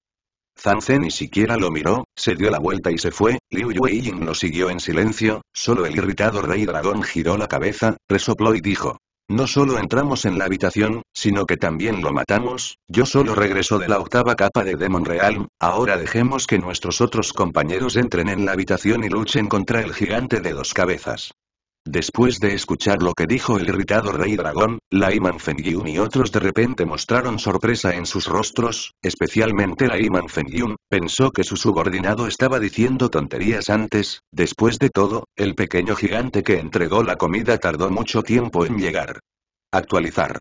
Zanze ni siquiera lo miró, se dio la vuelta y se fue, Liu Yueying lo siguió en silencio, solo el irritado rey dragón giró la cabeza, resopló y dijo, no solo entramos en la habitación, sino que también lo matamos, yo solo regreso de la octava capa de Demon Realm, ahora dejemos que nuestros otros compañeros entren en la habitación y luchen contra el gigante de dos cabezas. Después de escuchar lo que dijo el irritado rey dragón, Laiman Fengyun y otros de repente mostraron sorpresa en sus rostros, especialmente Laiman Fengyun, pensó que su subordinado estaba diciendo tonterías antes, después de todo, el pequeño gigante que entregó la comida tardó mucho tiempo en llegar. Actualizar.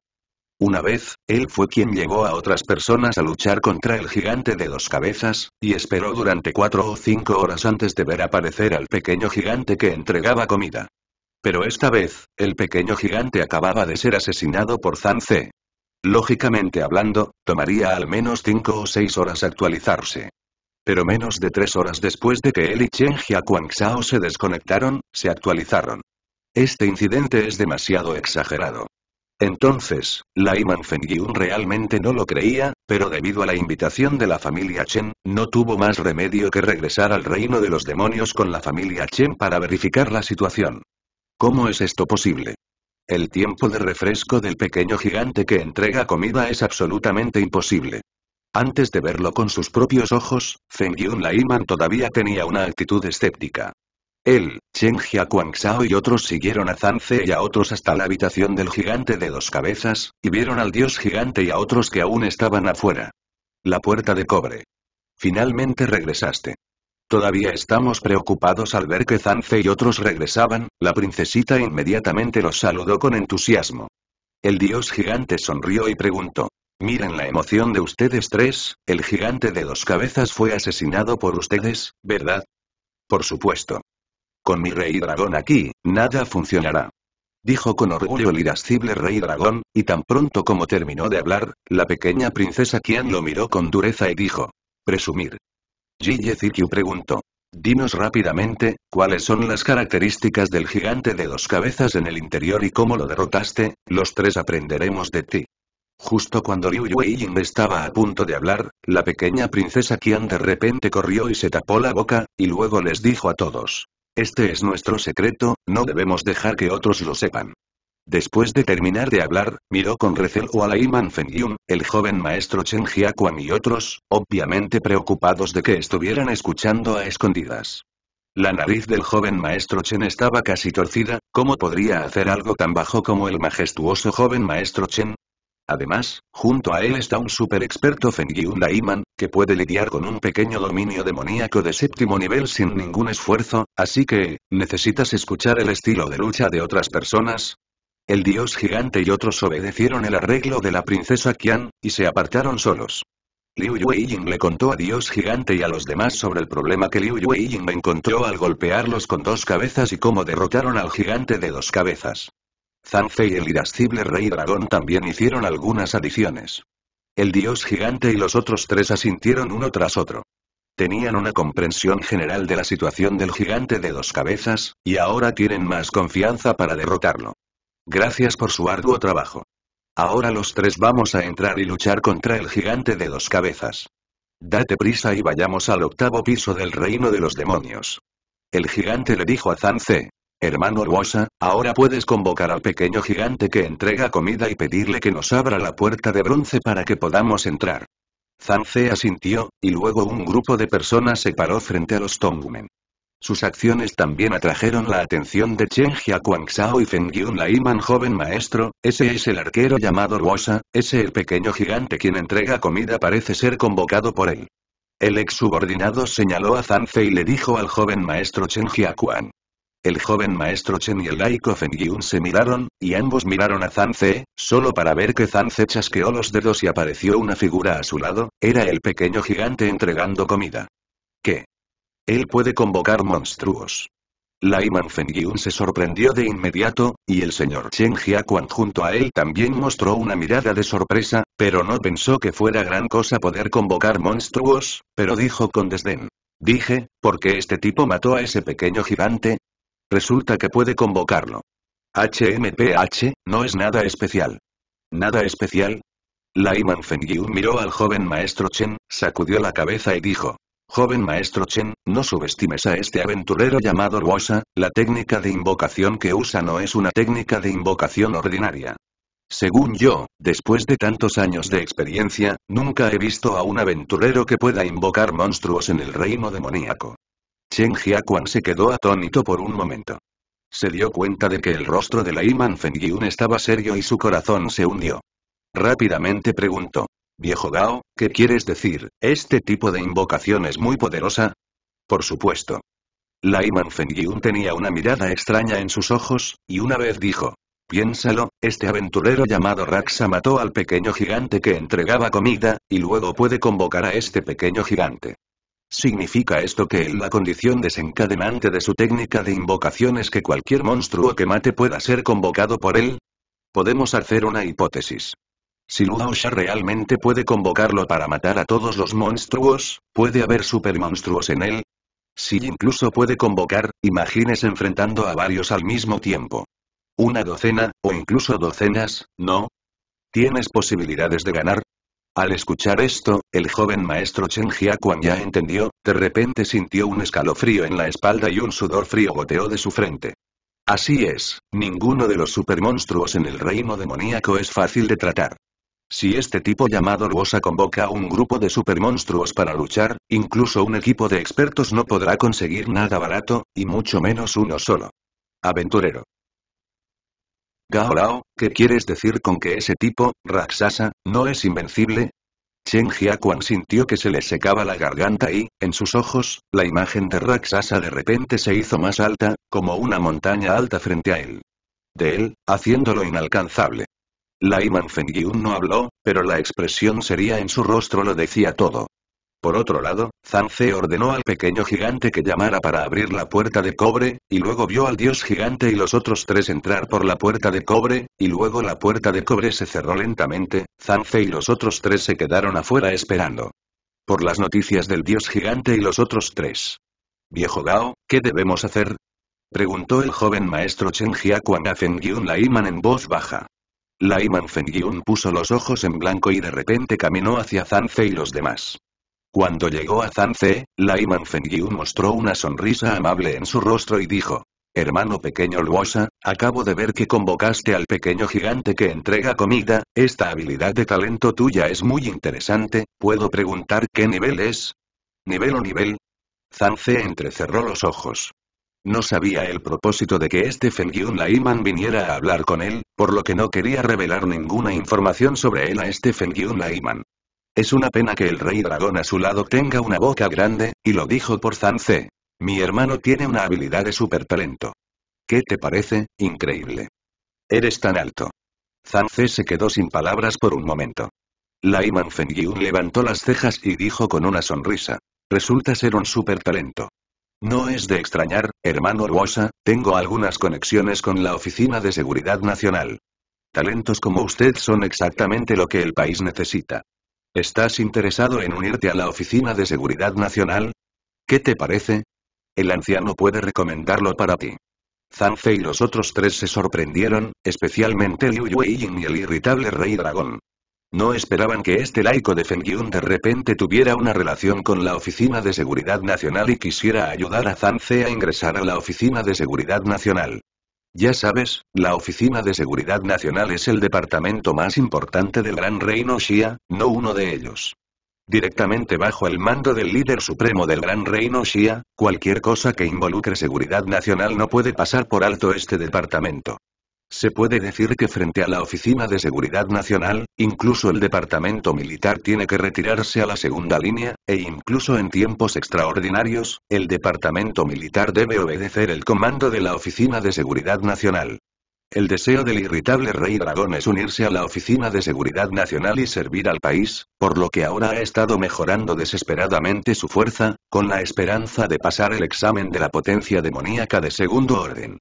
Una vez, él fue quien llevó a otras personas a luchar contra el gigante de dos cabezas, y esperó durante cuatro o cinco horas antes de ver aparecer al pequeño gigante que entregaba comida. Pero esta vez, el pequeño gigante acababa de ser asesinado por Zhang Lógicamente hablando, tomaría al menos 5 o 6 horas actualizarse. Pero menos de 3 horas después de que él y Chen kuang Xiao se desconectaron, se actualizaron. Este incidente es demasiado exagerado. Entonces, la Man realmente no lo creía, pero debido a la invitación de la familia Chen, no tuvo más remedio que regresar al reino de los demonios con la familia Chen para verificar la situación. ¿Cómo es esto posible? El tiempo de refresco del pequeño gigante que entrega comida es absolutamente imposible. Antes de verlo con sus propios ojos, Zeng Yun Laiman todavía tenía una actitud escéptica. Él, Chen Jia Shao y otros siguieron a Zance y a otros hasta la habitación del gigante de dos cabezas, y vieron al dios gigante y a otros que aún estaban afuera. La puerta de cobre. Finalmente regresaste. Todavía estamos preocupados al ver que Zanze y otros regresaban, la princesita inmediatamente los saludó con entusiasmo. El dios gigante sonrió y preguntó. Miren la emoción de ustedes tres, el gigante de dos cabezas fue asesinado por ustedes, ¿verdad? Por supuesto. Con mi rey dragón aquí, nada funcionará. Dijo con orgullo el irascible rey dragón, y tan pronto como terminó de hablar, la pequeña princesa Kian lo miró con dureza y dijo. Presumir, Zikyu preguntó. Dinos rápidamente, ¿cuáles son las características del gigante de dos cabezas en el interior y cómo lo derrotaste? Los tres aprenderemos de ti. Justo cuando Liu Yueying estaba a punto de hablar, la pequeña princesa Qian de repente corrió y se tapó la boca, y luego les dijo a todos. Este es nuestro secreto, no debemos dejar que otros lo sepan. Después de terminar de hablar, miró con recelo a Laiman Fengyun, el joven maestro Chen Jiaquan y otros, obviamente preocupados de que estuvieran escuchando a escondidas. La nariz del joven maestro Chen estaba casi torcida, ¿cómo podría hacer algo tan bajo como el majestuoso joven maestro Chen? Además, junto a él está un super experto Fengyun Laiman, que puede lidiar con un pequeño dominio demoníaco de séptimo nivel sin ningún esfuerzo, así que, ¿necesitas escuchar el estilo de lucha de otras personas? El dios gigante y otros obedecieron el arreglo de la princesa Qian, y se apartaron solos. Liu Yueying le contó a Dios Gigante y a los demás sobre el problema que Liu Yueying encontró al golpearlos con dos cabezas y cómo derrotaron al gigante de dos cabezas. Zhang y el irascible rey dragón también hicieron algunas adiciones. El dios gigante y los otros tres asintieron uno tras otro. Tenían una comprensión general de la situación del gigante de dos cabezas, y ahora tienen más confianza para derrotarlo. Gracias por su arduo trabajo. Ahora los tres vamos a entrar y luchar contra el gigante de dos cabezas. Date prisa y vayamos al octavo piso del reino de los demonios. El gigante le dijo a Zanze, Hermano Ruosa, ahora puedes convocar al pequeño gigante que entrega comida y pedirle que nos abra la puerta de bronce para que podamos entrar. Zanze asintió, y luego un grupo de personas se paró frente a los Tongumen. Sus acciones también atrajeron la atención de Chen Xiao y Feng Laiman joven maestro, ese es el arquero llamado Ruosa, ese el pequeño gigante quien entrega comida parece ser convocado por él. El ex subordinado señaló a Zance y le dijo al joven maestro Chen Jiaquan. El joven maestro Chen y el laico Feng Yun se miraron, y ambos miraron a Zance, solo para ver que Zanze chasqueó los dedos y apareció una figura a su lado, era el pequeño gigante entregando comida. ¿Qué? Él puede convocar monstruos. Laiman Fengyun se sorprendió de inmediato, y el señor Chen Jiaquan junto a él también mostró una mirada de sorpresa, pero no pensó que fuera gran cosa poder convocar monstruos, pero dijo con desdén. Dije, ¿por qué este tipo mató a ese pequeño gigante? Resulta que puede convocarlo. HMPH, no es nada especial. ¿Nada especial? Laiman Fengyun miró al joven maestro Chen, sacudió la cabeza y dijo, Joven maestro Chen, no subestimes a este aventurero llamado Ruosa, la técnica de invocación que usa no es una técnica de invocación ordinaria. Según yo, después de tantos años de experiencia, nunca he visto a un aventurero que pueda invocar monstruos en el reino demoníaco. Chen Jiaquan se quedó atónito por un momento. Se dio cuenta de que el rostro de la Iman Fengyun estaba serio y su corazón se hundió. Rápidamente preguntó viejo Gao, ¿qué quieres decir? ¿Este tipo de invocación es muy poderosa? Por supuesto. Laiman Fengyun tenía una mirada extraña en sus ojos, y una vez dijo, Piénsalo, este aventurero llamado Raxa mató al pequeño gigante que entregaba comida, y luego puede convocar a este pequeño gigante. ¿Significa esto que la condición desencadenante de su técnica de invocación es que cualquier monstruo que mate pueda ser convocado por él? Podemos hacer una hipótesis. Si Xia realmente puede convocarlo para matar a todos los monstruos, ¿puede haber supermonstruos en él? Si incluso puede convocar, imagines enfrentando a varios al mismo tiempo. Una docena, o incluso docenas, ¿no? ¿Tienes posibilidades de ganar? Al escuchar esto, el joven maestro Chen Jiaquan ya entendió, de repente sintió un escalofrío en la espalda y un sudor frío goteó de su frente. Así es, ninguno de los supermonstruos en el reino demoníaco es fácil de tratar. Si este tipo llamado Luosa convoca a un grupo de supermonstruos para luchar, incluso un equipo de expertos no podrá conseguir nada barato, y mucho menos uno solo. Aventurero. Gaolao, ¿qué quieres decir con que ese tipo, Raksasa, no es invencible? Chen Jiaquan sintió que se le secaba la garganta y, en sus ojos, la imagen de Raksasa de repente se hizo más alta, como una montaña alta frente a él. De él, haciéndolo inalcanzable. Laiman Fengyun no habló, pero la expresión sería en su rostro lo decía todo. Por otro lado, Zanfe ordenó al pequeño gigante que llamara para abrir la puerta de cobre, y luego vio al dios gigante y los otros tres entrar por la puerta de cobre, y luego la puerta de cobre se cerró lentamente, Zance y los otros tres se quedaron afuera esperando. Por las noticias del dios gigante y los otros tres. Viejo Gao, ¿qué debemos hacer? Preguntó el joven maestro Chen Jiaquan a Fengyun Laiman en voz baja. Laiman Fengyun puso los ojos en blanco y de repente caminó hacia Zanze y los demás. Cuando llegó a Zance, Laiman Fengyun mostró una sonrisa amable en su rostro y dijo, Hermano pequeño Luosa, acabo de ver que convocaste al pequeño gigante que entrega comida, esta habilidad de talento tuya es muy interesante, ¿puedo preguntar qué nivel es? ¿Nivel o nivel? Zanze entrecerró los ojos. No sabía el propósito de que este Yun Laiman viniera a hablar con él, por lo que no quería revelar ninguna información sobre él a este Yun Laiman. Es una pena que el rey dragón a su lado tenga una boca grande, y lo dijo por Zance. Mi hermano tiene una habilidad de super talento. ¿Qué te parece? Increíble. Eres tan alto. Zance se quedó sin palabras por un momento. Laiman Yun levantó las cejas y dijo con una sonrisa. Resulta ser un super talento. No es de extrañar, hermano Rosa, tengo algunas conexiones con la Oficina de Seguridad Nacional. Talentos como usted son exactamente lo que el país necesita. ¿Estás interesado en unirte a la Oficina de Seguridad Nacional? ¿Qué te parece? El anciano puede recomendarlo para ti. Fei y los otros tres se sorprendieron, especialmente Liu Yue y el irritable rey dragón. No esperaban que este laico de Fengyun de repente tuviera una relación con la Oficina de Seguridad Nacional y quisiera ayudar a Zanze a ingresar a la Oficina de Seguridad Nacional. Ya sabes, la Oficina de Seguridad Nacional es el departamento más importante del Gran Reino Xia, no uno de ellos. Directamente bajo el mando del líder supremo del Gran Reino Xia, cualquier cosa que involucre seguridad nacional no puede pasar por alto este departamento. Se puede decir que frente a la Oficina de Seguridad Nacional, incluso el Departamento Militar tiene que retirarse a la segunda línea, e incluso en tiempos extraordinarios, el Departamento Militar debe obedecer el comando de la Oficina de Seguridad Nacional. El deseo del irritable rey dragón es unirse a la Oficina de Seguridad Nacional y servir al país, por lo que ahora ha estado mejorando desesperadamente su fuerza, con la esperanza de pasar el examen de la potencia demoníaca de segundo orden.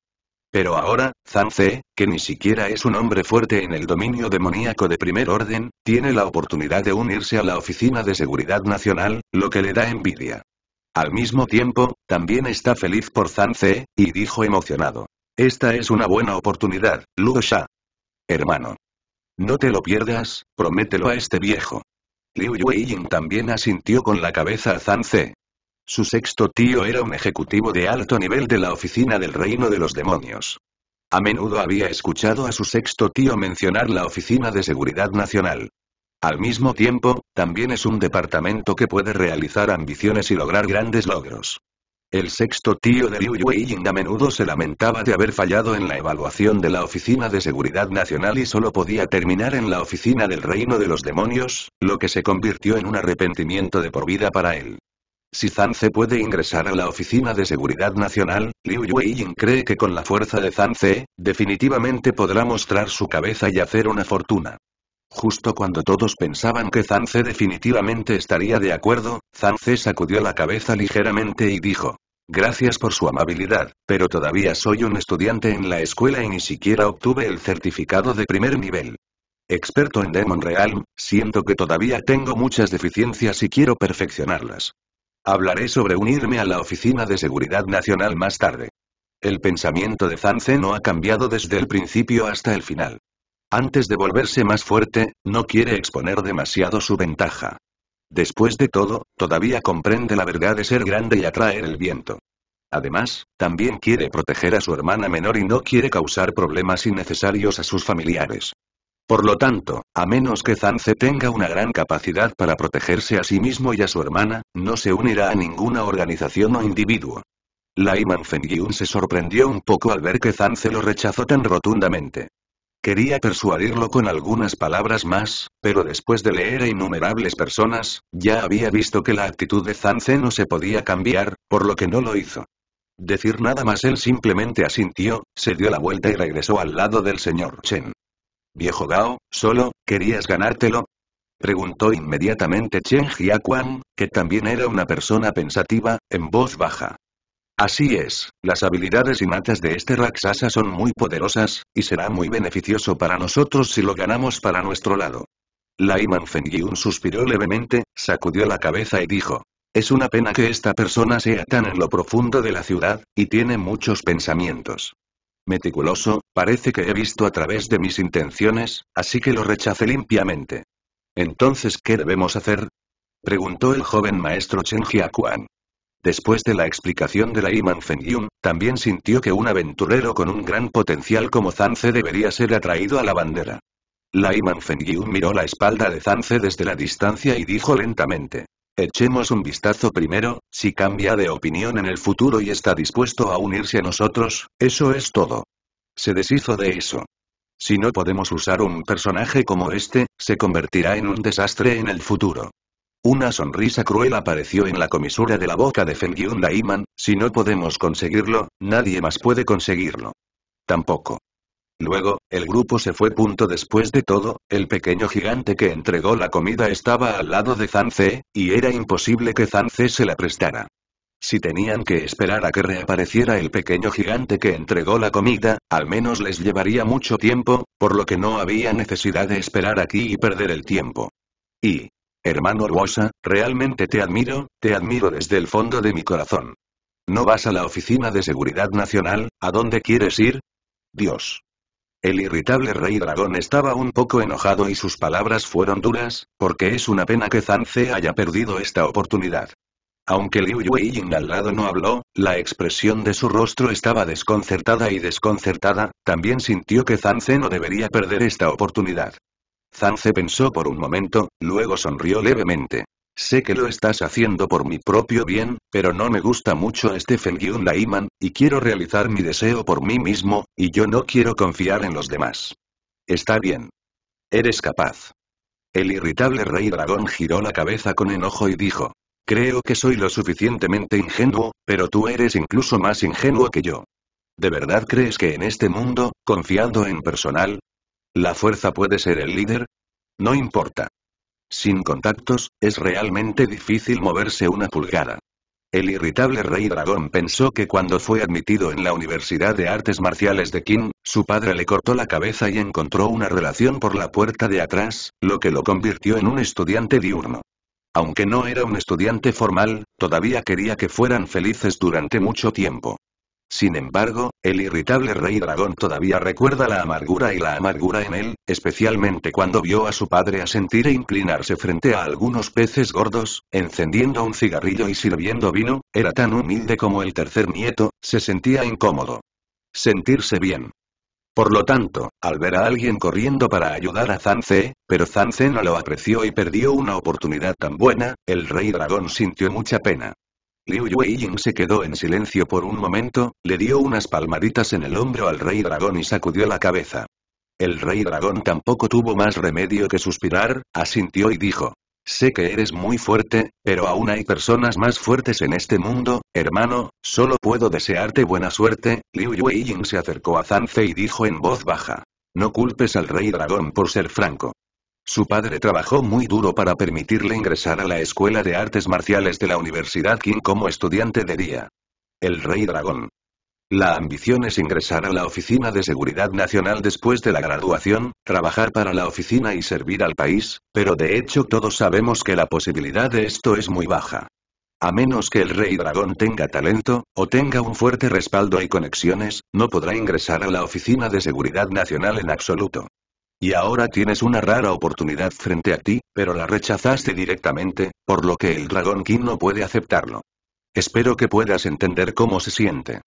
Pero ahora, Zanze, que ni siquiera es un hombre fuerte en el dominio demoníaco de primer orden, tiene la oportunidad de unirse a la Oficina de Seguridad Nacional, lo que le da envidia. Al mismo tiempo, también está feliz por Zanze, y dijo emocionado. Esta es una buena oportunidad, Luo Sha. Hermano. No te lo pierdas, promételo a este viejo. Liu Yueying también asintió con la cabeza a Zanze, su sexto tío era un ejecutivo de alto nivel de la oficina del reino de los demonios. A menudo había escuchado a su sexto tío mencionar la Oficina de Seguridad Nacional. Al mismo tiempo, también es un departamento que puede realizar ambiciones y lograr grandes logros. El sexto tío de Liu Ying a menudo se lamentaba de haber fallado en la evaluación de la Oficina de Seguridad Nacional y solo podía terminar en la Oficina del Reino de los Demonios, lo que se convirtió en un arrepentimiento de por vida para él. Si Zanze puede ingresar a la Oficina de Seguridad Nacional, Liu Yueying cree que con la fuerza de Zance, definitivamente podrá mostrar su cabeza y hacer una fortuna. Justo cuando todos pensaban que Zanze definitivamente estaría de acuerdo, Zanze sacudió la cabeza ligeramente y dijo. Gracias por su amabilidad, pero todavía soy un estudiante en la escuela y ni siquiera obtuve el certificado de primer nivel experto en Demon Realm, siento que todavía tengo muchas deficiencias y quiero perfeccionarlas. Hablaré sobre unirme a la Oficina de Seguridad Nacional más tarde. El pensamiento de Zance no ha cambiado desde el principio hasta el final. Antes de volverse más fuerte, no quiere exponer demasiado su ventaja. Después de todo, todavía comprende la verdad de ser grande y atraer el viento. Además, también quiere proteger a su hermana menor y no quiere causar problemas innecesarios a sus familiares. Por lo tanto, a menos que Zanze tenga una gran capacidad para protegerse a sí mismo y a su hermana, no se unirá a ninguna organización o individuo. Laiman Fengyun se sorprendió un poco al ver que Zanze lo rechazó tan rotundamente. Quería persuadirlo con algunas palabras más, pero después de leer a innumerables personas, ya había visto que la actitud de Zanze no se podía cambiar, por lo que no lo hizo. Decir nada más él simplemente asintió, se dio la vuelta y regresó al lado del señor Chen viejo Gao, solo, ¿querías ganártelo? Preguntó inmediatamente Chen Jiaquan, que también era una persona pensativa, en voz baja. Así es, las habilidades y matas de este Raksasa son muy poderosas, y será muy beneficioso para nosotros si lo ganamos para nuestro lado. La Manfengyun suspiró levemente, sacudió la cabeza y dijo. Es una pena que esta persona sea tan en lo profundo de la ciudad, y tiene muchos pensamientos meticuloso, parece que he visto a través de mis intenciones, así que lo rechacé limpiamente. Entonces, ¿qué debemos hacer? preguntó el joven maestro Chen Jiaquan. Después de la explicación de la Iman Feng también sintió que un aventurero con un gran potencial como Zance debería ser atraído a la bandera. La Iman Feng miró la espalda de Zance desde la distancia y dijo lentamente: Echemos un vistazo primero, si cambia de opinión en el futuro y está dispuesto a unirse a nosotros, eso es todo. Se deshizo de eso. Si no podemos usar un personaje como este, se convertirá en un desastre en el futuro. Una sonrisa cruel apareció en la comisura de la boca de Yun Daiman, si no podemos conseguirlo, nadie más puede conseguirlo. Tampoco. Luego, el grupo se fue. punto Después de todo, el pequeño gigante que entregó la comida estaba al lado de Zance, y era imposible que Zance se la prestara. Si tenían que esperar a que reapareciera el pequeño gigante que entregó la comida, al menos les llevaría mucho tiempo, por lo que no había necesidad de esperar aquí y perder el tiempo. Y, hermano Ruosa, realmente te admiro, te admiro desde el fondo de mi corazón. ¿No vas a la Oficina de Seguridad Nacional, a dónde quieres ir? Dios. El irritable rey dragón estaba un poco enojado y sus palabras fueron duras, porque es una pena que Zance haya perdido esta oportunidad. Aunque Liu Yueying al lado no habló, la expresión de su rostro estaba desconcertada y desconcertada, también sintió que Zance no debería perder esta oportunidad. Zanze pensó por un momento, luego sonrió levemente. Sé que lo estás haciendo por mi propio bien, pero no me gusta mucho Stephen-Laiman, y quiero realizar mi deseo por mí mismo, y yo no quiero confiar en los demás. Está bien. Eres capaz. El irritable rey dragón giró la cabeza con enojo y dijo. Creo que soy lo suficientemente ingenuo, pero tú eres incluso más ingenuo que yo. ¿De verdad crees que en este mundo, confiando en personal, la fuerza puede ser el líder? No importa. Sin contactos, es realmente difícil moverse una pulgada. El irritable rey dragón pensó que cuando fue admitido en la Universidad de Artes Marciales de Qin, su padre le cortó la cabeza y encontró una relación por la puerta de atrás, lo que lo convirtió en un estudiante diurno. Aunque no era un estudiante formal, todavía quería que fueran felices durante mucho tiempo. Sin embargo, el irritable rey dragón todavía recuerda la amargura y la amargura en él, especialmente cuando vio a su padre asentir e inclinarse frente a algunos peces gordos, encendiendo un cigarrillo y sirviendo vino, era tan humilde como el tercer nieto, se sentía incómodo. Sentirse bien. Por lo tanto, al ver a alguien corriendo para ayudar a Zance, pero Zanze no lo apreció y perdió una oportunidad tan buena, el rey dragón sintió mucha pena. Liu Yueying se quedó en silencio por un momento, le dio unas palmaditas en el hombro al rey dragón y sacudió la cabeza. El rey dragón tampoco tuvo más remedio que suspirar, asintió y dijo. Sé que eres muy fuerte, pero aún hay personas más fuertes en este mundo, hermano, solo puedo desearte buena suerte. Liu Yueying se acercó a Zance y dijo en voz baja. No culpes al rey dragón por ser franco. Su padre trabajó muy duro para permitirle ingresar a la Escuela de Artes Marciales de la Universidad King como estudiante de día. El Rey Dragón. La ambición es ingresar a la Oficina de Seguridad Nacional después de la graduación, trabajar para la oficina y servir al país, pero de hecho todos sabemos que la posibilidad de esto es muy baja. A menos que el Rey Dragón tenga talento, o tenga un fuerte respaldo y conexiones, no podrá ingresar a la Oficina de Seguridad Nacional en absoluto. Y ahora tienes una rara oportunidad frente a ti, pero la rechazaste directamente, por lo que el dragón King no puede aceptarlo. Espero que puedas entender cómo se siente.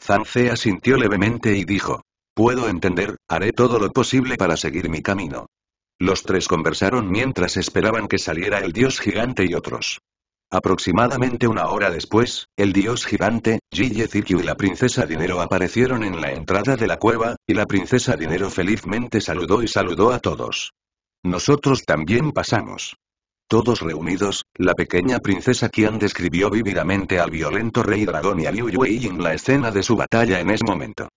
zanzea asintió levemente y dijo. Puedo entender, haré todo lo posible para seguir mi camino. Los tres conversaron mientras esperaban que saliera el dios gigante y otros. Aproximadamente una hora después, el dios gigante, Jiye y la princesa Dinero aparecieron en la entrada de la cueva, y la princesa Dinero felizmente saludó y saludó a todos. Nosotros también pasamos. Todos reunidos, la pequeña princesa Qian describió vívidamente al violento rey dragón y a Liu Yue en la escena de su batalla en ese momento.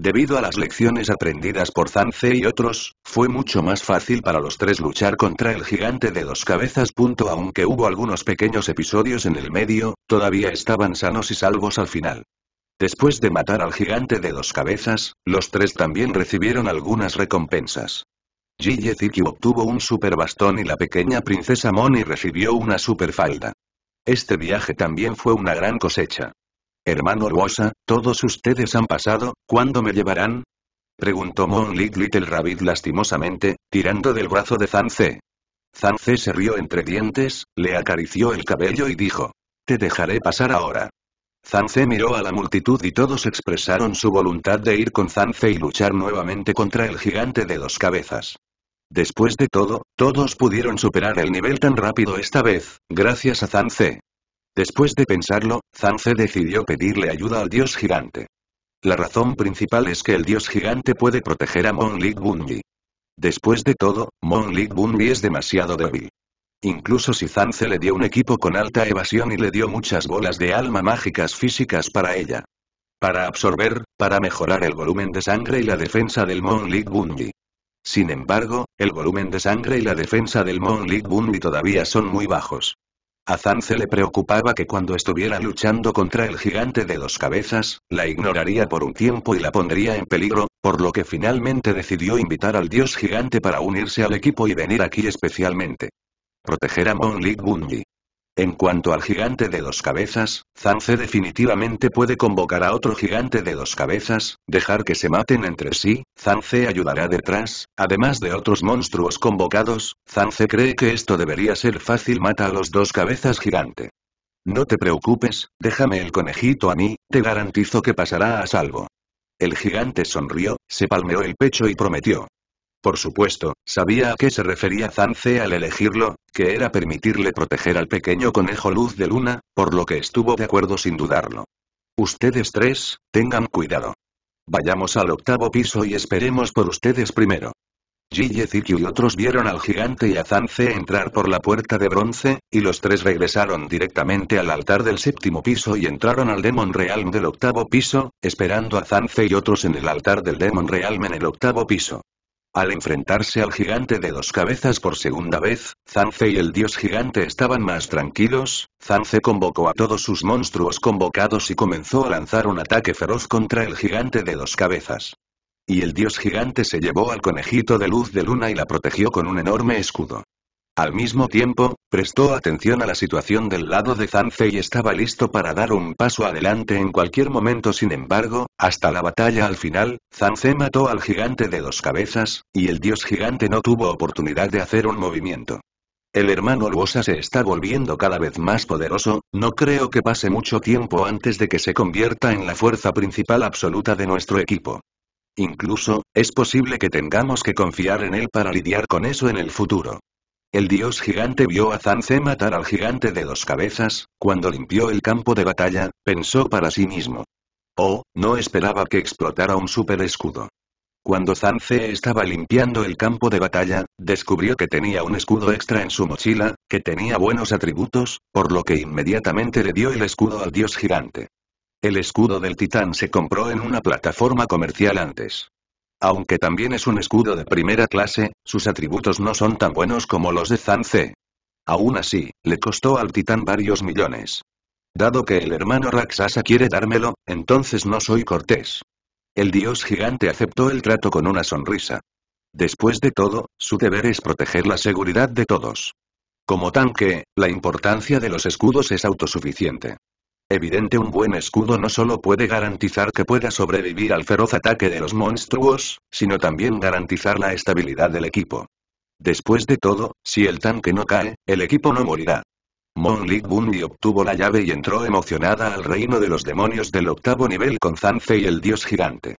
Debido a las lecciones aprendidas por Zanze y otros, fue mucho más fácil para los tres luchar contra el gigante de dos cabezas. Aunque hubo algunos pequeños episodios en el medio, todavía estaban sanos y salvos al final. Después de matar al gigante de dos cabezas, los tres también recibieron algunas recompensas. Ziki obtuvo un super bastón y la pequeña princesa Moni recibió una super falda. Este viaje también fue una gran cosecha. Hermano Rosa, todos ustedes han pasado, ¿cuándo me llevarán? Preguntó mon Little Rabbit lastimosamente, tirando del brazo de Zanze. Zanze se rió entre dientes, le acarició el cabello y dijo. Te dejaré pasar ahora. Zanze miró a la multitud y todos expresaron su voluntad de ir con Zanze y luchar nuevamente contra el gigante de dos cabezas. Después de todo, todos pudieron superar el nivel tan rápido esta vez, gracias a Zanze. Después de pensarlo, Zanze decidió pedirle ayuda al dios gigante. La razón principal es que el dios gigante puede proteger a Mon Lig Bungi. Después de todo, Mon Lig Bungi es demasiado débil. Incluso si Zanze le dio un equipo con alta evasión y le dio muchas bolas de alma mágicas físicas para ella. Para absorber, para mejorar el volumen de sangre y la defensa del Mon Lig Bungi. Sin embargo, el volumen de sangre y la defensa del Mon Lig Bunji todavía son muy bajos. A se le preocupaba que cuando estuviera luchando contra el gigante de dos cabezas, la ignoraría por un tiempo y la pondría en peligro, por lo que finalmente decidió invitar al dios gigante para unirse al equipo y venir aquí especialmente. Proteger a Lig Bundy. En cuanto al gigante de dos cabezas, Zance definitivamente puede convocar a otro gigante de dos cabezas, dejar que se maten entre sí, Zance ayudará detrás, además de otros monstruos convocados, Zance cree que esto debería ser fácil mata a los dos cabezas gigante. No te preocupes, déjame el conejito a mí, te garantizo que pasará a salvo. El gigante sonrió, se palmeó el pecho y prometió. Por supuesto, sabía a qué se refería Zance al elegirlo, que era permitirle proteger al pequeño conejo luz de luna, por lo que estuvo de acuerdo sin dudarlo. Ustedes tres, tengan cuidado. Vayamos al octavo piso y esperemos por ustedes primero. y Zikyu y otros vieron al gigante y a Zance entrar por la puerta de bronce, y los tres regresaron directamente al altar del séptimo piso y entraron al Demon Realm del octavo piso, esperando a Zance y otros en el altar del Demon Realm en el octavo piso. Al enfrentarse al gigante de dos cabezas por segunda vez, Zance y el dios gigante estaban más tranquilos, Zance convocó a todos sus monstruos convocados y comenzó a lanzar un ataque feroz contra el gigante de dos cabezas. Y el dios gigante se llevó al conejito de luz de luna y la protegió con un enorme escudo. Al mismo tiempo, prestó atención a la situación del lado de Zance y estaba listo para dar un paso adelante en cualquier momento. Sin embargo, hasta la batalla al final, Zance mató al gigante de dos cabezas, y el dios gigante no tuvo oportunidad de hacer un movimiento. El hermano Luosa se está volviendo cada vez más poderoso, no creo que pase mucho tiempo antes de que se convierta en la fuerza principal absoluta de nuestro equipo. Incluso, es posible que tengamos que confiar en él para lidiar con eso en el futuro. El dios gigante vio a Zanze matar al gigante de dos cabezas, cuando limpió el campo de batalla, pensó para sí mismo. Oh, no esperaba que explotara un super escudo. Cuando Zanze estaba limpiando el campo de batalla, descubrió que tenía un escudo extra en su mochila, que tenía buenos atributos, por lo que inmediatamente le dio el escudo al dios gigante. El escudo del titán se compró en una plataforma comercial antes. Aunque también es un escudo de primera clase, sus atributos no son tan buenos como los de Zanze. Aún así, le costó al titán varios millones. Dado que el hermano Raxasa quiere dármelo, entonces no soy cortés. El dios gigante aceptó el trato con una sonrisa. Después de todo, su deber es proteger la seguridad de todos. Como tanque, la importancia de los escudos es autosuficiente. Evidente un buen escudo no solo puede garantizar que pueda sobrevivir al feroz ataque de los monstruos, sino también garantizar la estabilidad del equipo. Después de todo, si el tanque no cae, el equipo no morirá. Mon Lig Bundy obtuvo la llave y entró emocionada al reino de los demonios del octavo nivel con Zance y el dios gigante.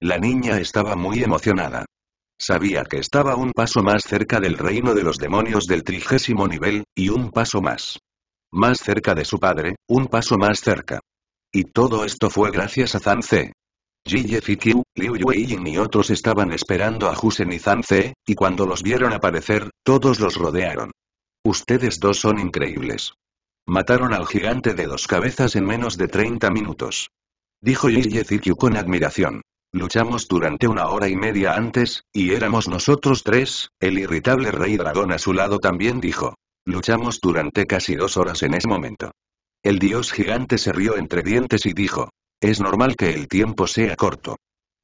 La niña estaba muy emocionada. Sabía que estaba un paso más cerca del reino de los demonios del trigésimo nivel, y un paso más. Más cerca de su padre, un paso más cerca. Y todo esto fue gracias a Zan Jiye Liu Yueying y otros estaban esperando a Husen y Zan y cuando los vieron aparecer, todos los rodearon. Ustedes dos son increíbles. Mataron al gigante de dos cabezas en menos de 30 minutos. Dijo Jiye con admiración. Luchamos durante una hora y media antes, y éramos nosotros tres, el irritable rey dragón a su lado también dijo. Luchamos durante casi dos horas en ese momento. El dios gigante se rió entre dientes y dijo, es normal que el tiempo sea corto.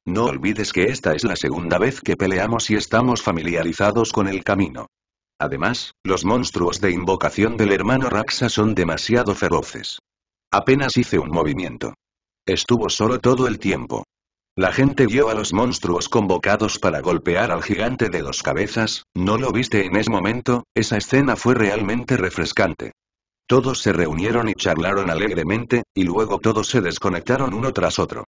No olvides que esta es la segunda vez que peleamos y estamos familiarizados con el camino. Además, los monstruos de invocación del hermano Raxa son demasiado feroces. Apenas hice un movimiento. Estuvo solo todo el tiempo. La gente vio a los monstruos convocados para golpear al gigante de dos cabezas, ¿no lo viste en ese momento? Esa escena fue realmente refrescante. Todos se reunieron y charlaron alegremente, y luego todos se desconectaron uno tras otro.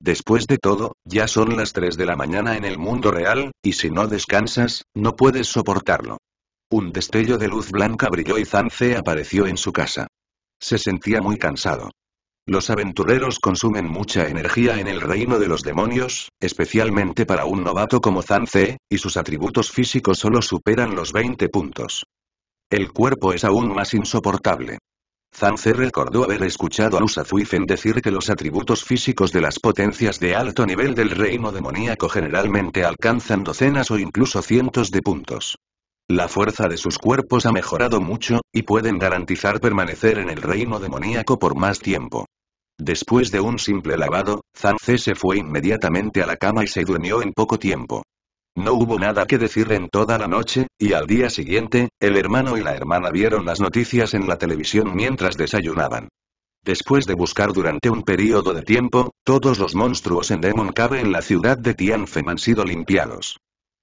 Después de todo, ya son las 3 de la mañana en el mundo real, y si no descansas, no puedes soportarlo. Un destello de luz blanca brilló y Zance apareció en su casa. Se sentía muy cansado. Los aventureros consumen mucha energía en el reino de los demonios, especialmente para un novato como Zanze, y sus atributos físicos solo superan los 20 puntos. El cuerpo es aún más insoportable. Zanze recordó haber escuchado a Usa en decir que los atributos físicos de las potencias de alto nivel del reino demoníaco generalmente alcanzan docenas o incluso cientos de puntos. La fuerza de sus cuerpos ha mejorado mucho, y pueden garantizar permanecer en el reino demoníaco por más tiempo. Después de un simple lavado, Zance se fue inmediatamente a la cama y se durmió en poco tiempo. No hubo nada que decir en toda la noche, y al día siguiente, el hermano y la hermana vieron las noticias en la televisión mientras desayunaban. Después de buscar durante un periodo de tiempo, todos los monstruos en Demon Cave en la ciudad de Tianfen han sido limpiados.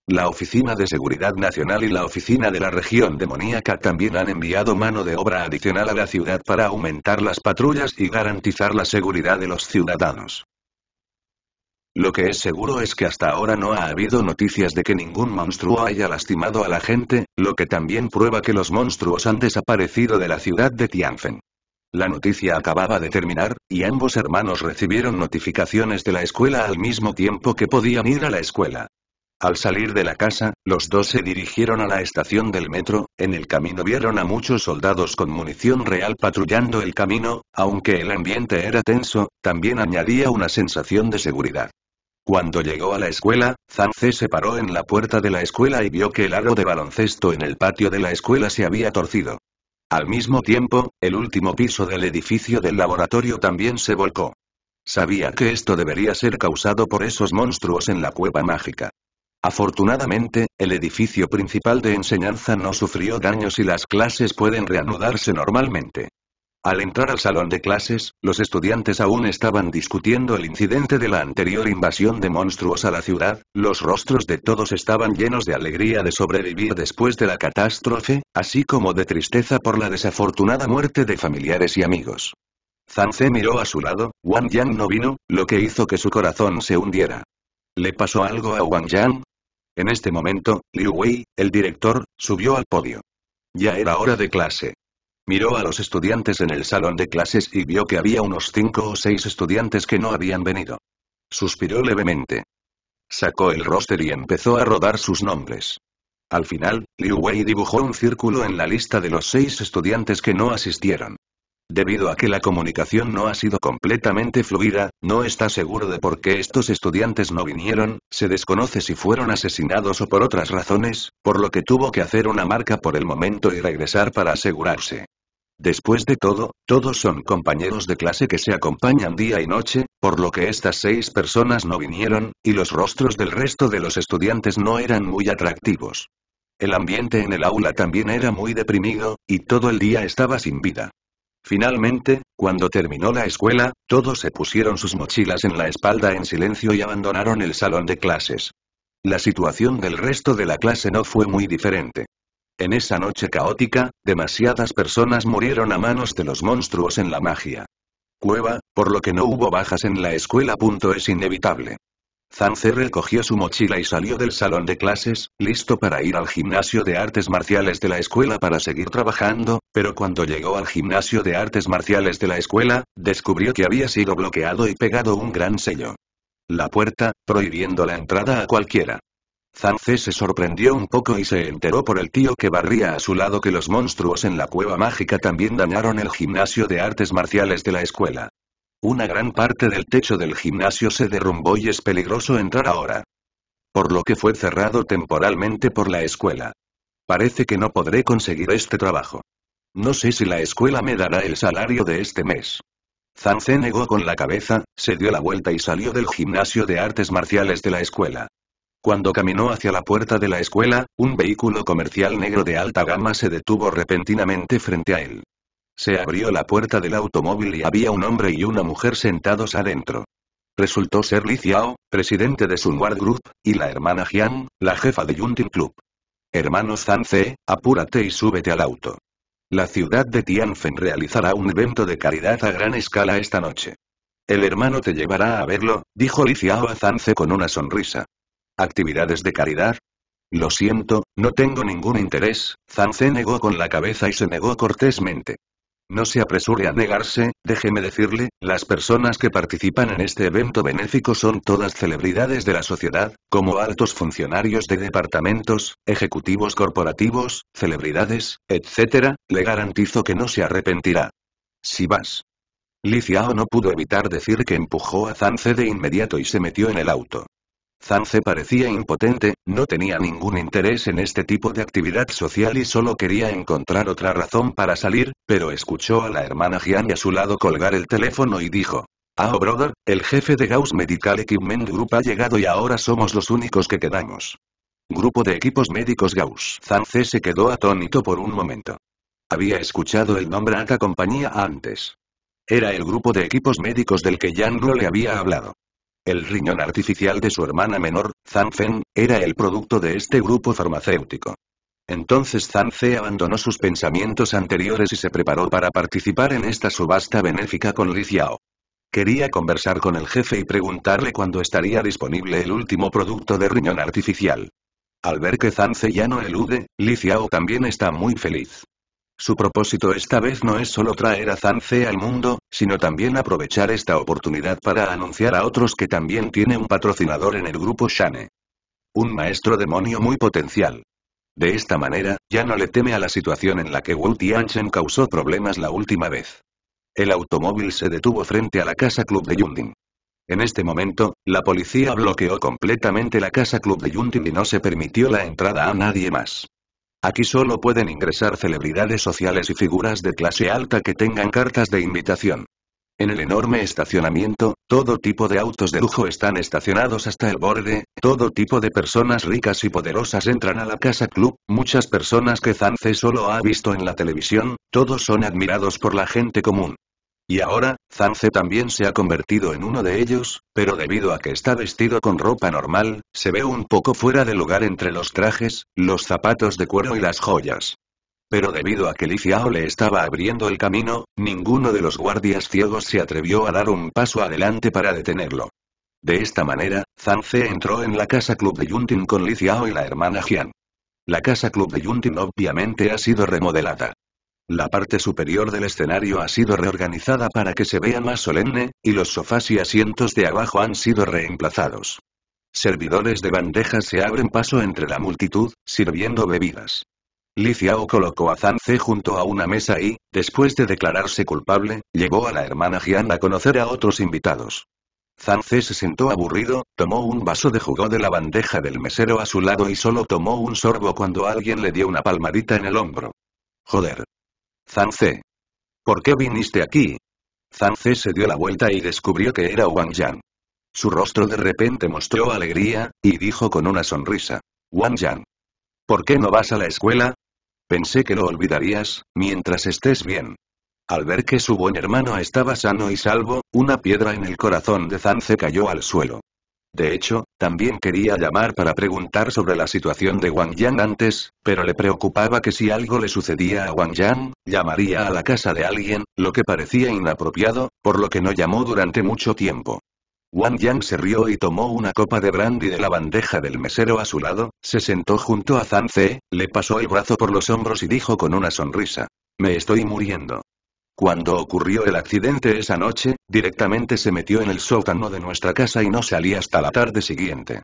La Oficina de Seguridad Nacional y la Oficina de la Región Demoníaca también han enviado mano de obra adicional a la ciudad para aumentar las patrullas y garantizar la seguridad de los ciudadanos. Lo que es seguro es que hasta ahora no ha habido noticias de que ningún monstruo haya lastimado a la gente, lo que también prueba que los monstruos han desaparecido de la ciudad de Tianfen. La noticia acababa de terminar, y ambos hermanos recibieron notificaciones de la escuela al mismo tiempo que podían ir a la escuela. Al salir de la casa, los dos se dirigieron a la estación del metro, en el camino vieron a muchos soldados con munición real patrullando el camino, aunque el ambiente era tenso, también añadía una sensación de seguridad. Cuando llegó a la escuela, Zanze se paró en la puerta de la escuela y vio que el aro de baloncesto en el patio de la escuela se había torcido. Al mismo tiempo, el último piso del edificio del laboratorio también se volcó. Sabía que esto debería ser causado por esos monstruos en la cueva mágica. Afortunadamente, el edificio principal de enseñanza no sufrió daños y las clases pueden reanudarse normalmente. Al entrar al salón de clases, los estudiantes aún estaban discutiendo el incidente de la anterior invasión de monstruos a la ciudad, los rostros de todos estaban llenos de alegría de sobrevivir después de la catástrofe, así como de tristeza por la desafortunada muerte de familiares y amigos. Zanzé miró a su lado, Wang Yang no vino, lo que hizo que su corazón se hundiera. ¿Le pasó algo a Wang Yang? En este momento, Liu Wei, el director, subió al podio. Ya era hora de clase. Miró a los estudiantes en el salón de clases y vio que había unos cinco o seis estudiantes que no habían venido. Suspiró levemente. Sacó el roster y empezó a rodar sus nombres. Al final, Liu Wei dibujó un círculo en la lista de los seis estudiantes que no asistieron. Debido a que la comunicación no ha sido completamente fluida, no está seguro de por qué estos estudiantes no vinieron, se desconoce si fueron asesinados o por otras razones, por lo que tuvo que hacer una marca por el momento y regresar para asegurarse. Después de todo, todos son compañeros de clase que se acompañan día y noche, por lo que estas seis personas no vinieron, y los rostros del resto de los estudiantes no eran muy atractivos. El ambiente en el aula también era muy deprimido, y todo el día estaba sin vida. Finalmente, cuando terminó la escuela, todos se pusieron sus mochilas en la espalda en silencio y abandonaron el salón de clases. La situación del resto de la clase no fue muy diferente. En esa noche caótica, demasiadas personas murieron a manos de los monstruos en la magia. Cueva, por lo que no hubo bajas en la escuela. Es inevitable. Zanze recogió su mochila y salió del salón de clases, listo para ir al gimnasio de artes marciales de la escuela para seguir trabajando, pero cuando llegó al gimnasio de artes marciales de la escuela, descubrió que había sido bloqueado y pegado un gran sello. La puerta, prohibiendo la entrada a cualquiera. Zanze se sorprendió un poco y se enteró por el tío que barría a su lado que los monstruos en la cueva mágica también dañaron el gimnasio de artes marciales de la escuela. Una gran parte del techo del gimnasio se derrumbó y es peligroso entrar ahora. Por lo que fue cerrado temporalmente por la escuela. Parece que no podré conseguir este trabajo. No sé si la escuela me dará el salario de este mes. Zhang negó con la cabeza, se dio la vuelta y salió del gimnasio de artes marciales de la escuela. Cuando caminó hacia la puerta de la escuela, un vehículo comercial negro de alta gama se detuvo repentinamente frente a él. Se abrió la puerta del automóvil y había un hombre y una mujer sentados adentro. Resultó ser Li Xiao, presidente de Sunward Group, y la hermana Jian, la jefa de Yunting Club. Hermano Zanze, apúrate y súbete al auto. La ciudad de Tianfen realizará un evento de caridad a gran escala esta noche. El hermano te llevará a verlo, dijo Li Xiao a Zanze con una sonrisa. ¿Actividades de caridad? Lo siento, no tengo ningún interés, Zanze negó con la cabeza y se negó cortésmente. No se apresure a negarse, déjeme decirle, las personas que participan en este evento benéfico son todas celebridades de la sociedad, como altos funcionarios de departamentos, ejecutivos corporativos, celebridades, etc., le garantizo que no se arrepentirá. Si vas. Liciao no pudo evitar decir que empujó a Zance de inmediato y se metió en el auto. Zance parecía impotente, no tenía ningún interés en este tipo de actividad social y solo quería encontrar otra razón para salir, pero escuchó a la hermana Jian y a su lado colgar el teléfono y dijo. Ah, oh brother, el jefe de Gauss Medical Equipment Group ha llegado y ahora somos los únicos que quedamos. Grupo de equipos médicos Gauss. Zance se quedó atónito por un momento. Había escuchado el nombre la compañía antes. Era el grupo de equipos médicos del que Yang le había hablado. El riñón artificial de su hermana menor, Zhang Fen, era el producto de este grupo farmacéutico. Entonces Zhang abandonó sus pensamientos anteriores y se preparó para participar en esta subasta benéfica con Li Xiao. Quería conversar con el jefe y preguntarle cuándo estaría disponible el último producto de riñón artificial. Al ver que Zhang ya no elude, Li Xiao también está muy feliz. Su propósito esta vez no es solo traer a Zance al mundo, sino también aprovechar esta oportunidad para anunciar a otros que también tiene un patrocinador en el grupo Shane. Un maestro demonio muy potencial. De esta manera, ya no le teme a la situación en la que Wu Tianchen causó problemas la última vez. El automóvil se detuvo frente a la casa club de Yundin. En este momento, la policía bloqueó completamente la casa club de Yundin y no se permitió la entrada a nadie más. Aquí solo pueden ingresar celebridades sociales y figuras de clase alta que tengan cartas de invitación. En el enorme estacionamiento, todo tipo de autos de lujo están estacionados hasta el borde, todo tipo de personas ricas y poderosas entran a la casa club, muchas personas que Zance solo ha visto en la televisión, todos son admirados por la gente común. Y ahora, Zance también se ha convertido en uno de ellos, pero debido a que está vestido con ropa normal, se ve un poco fuera de lugar entre los trajes, los zapatos de cuero y las joyas. Pero debido a que Li le estaba abriendo el camino, ninguno de los guardias ciegos se atrevió a dar un paso adelante para detenerlo. De esta manera, Zance entró en la casa club de Yunting con Li y la hermana Jian. La casa club de Yunting obviamente ha sido remodelada. La parte superior del escenario ha sido reorganizada para que se vea más solemne, y los sofás y asientos de abajo han sido reemplazados. Servidores de bandejas se abren paso entre la multitud, sirviendo bebidas. Liciao colocó a Zance junto a una mesa y, después de declararse culpable, llevó a la hermana Jian a conocer a otros invitados. Zanze se sentó aburrido, tomó un vaso de jugo de la bandeja del mesero a su lado y solo tomó un sorbo cuando alguien le dio una palmadita en el hombro. Joder, Zance. ¿Por qué viniste aquí? Zance se dio la vuelta y descubrió que era Wang Yang. Su rostro de repente mostró alegría, y dijo con una sonrisa. Wang Yang. ¿Por qué no vas a la escuela? Pensé que lo olvidarías, mientras estés bien. Al ver que su buen hermano estaba sano y salvo, una piedra en el corazón de Zance cayó al suelo. De hecho, también quería llamar para preguntar sobre la situación de Wang Yang antes, pero le preocupaba que si algo le sucedía a Wang Yang, llamaría a la casa de alguien, lo que parecía inapropiado, por lo que no llamó durante mucho tiempo. Wang Yang se rió y tomó una copa de brandy de la bandeja del mesero a su lado, se sentó junto a Zhang Zhe, le pasó el brazo por los hombros y dijo con una sonrisa. Me estoy muriendo. Cuando ocurrió el accidente esa noche, directamente se metió en el sótano de nuestra casa y no salí hasta la tarde siguiente.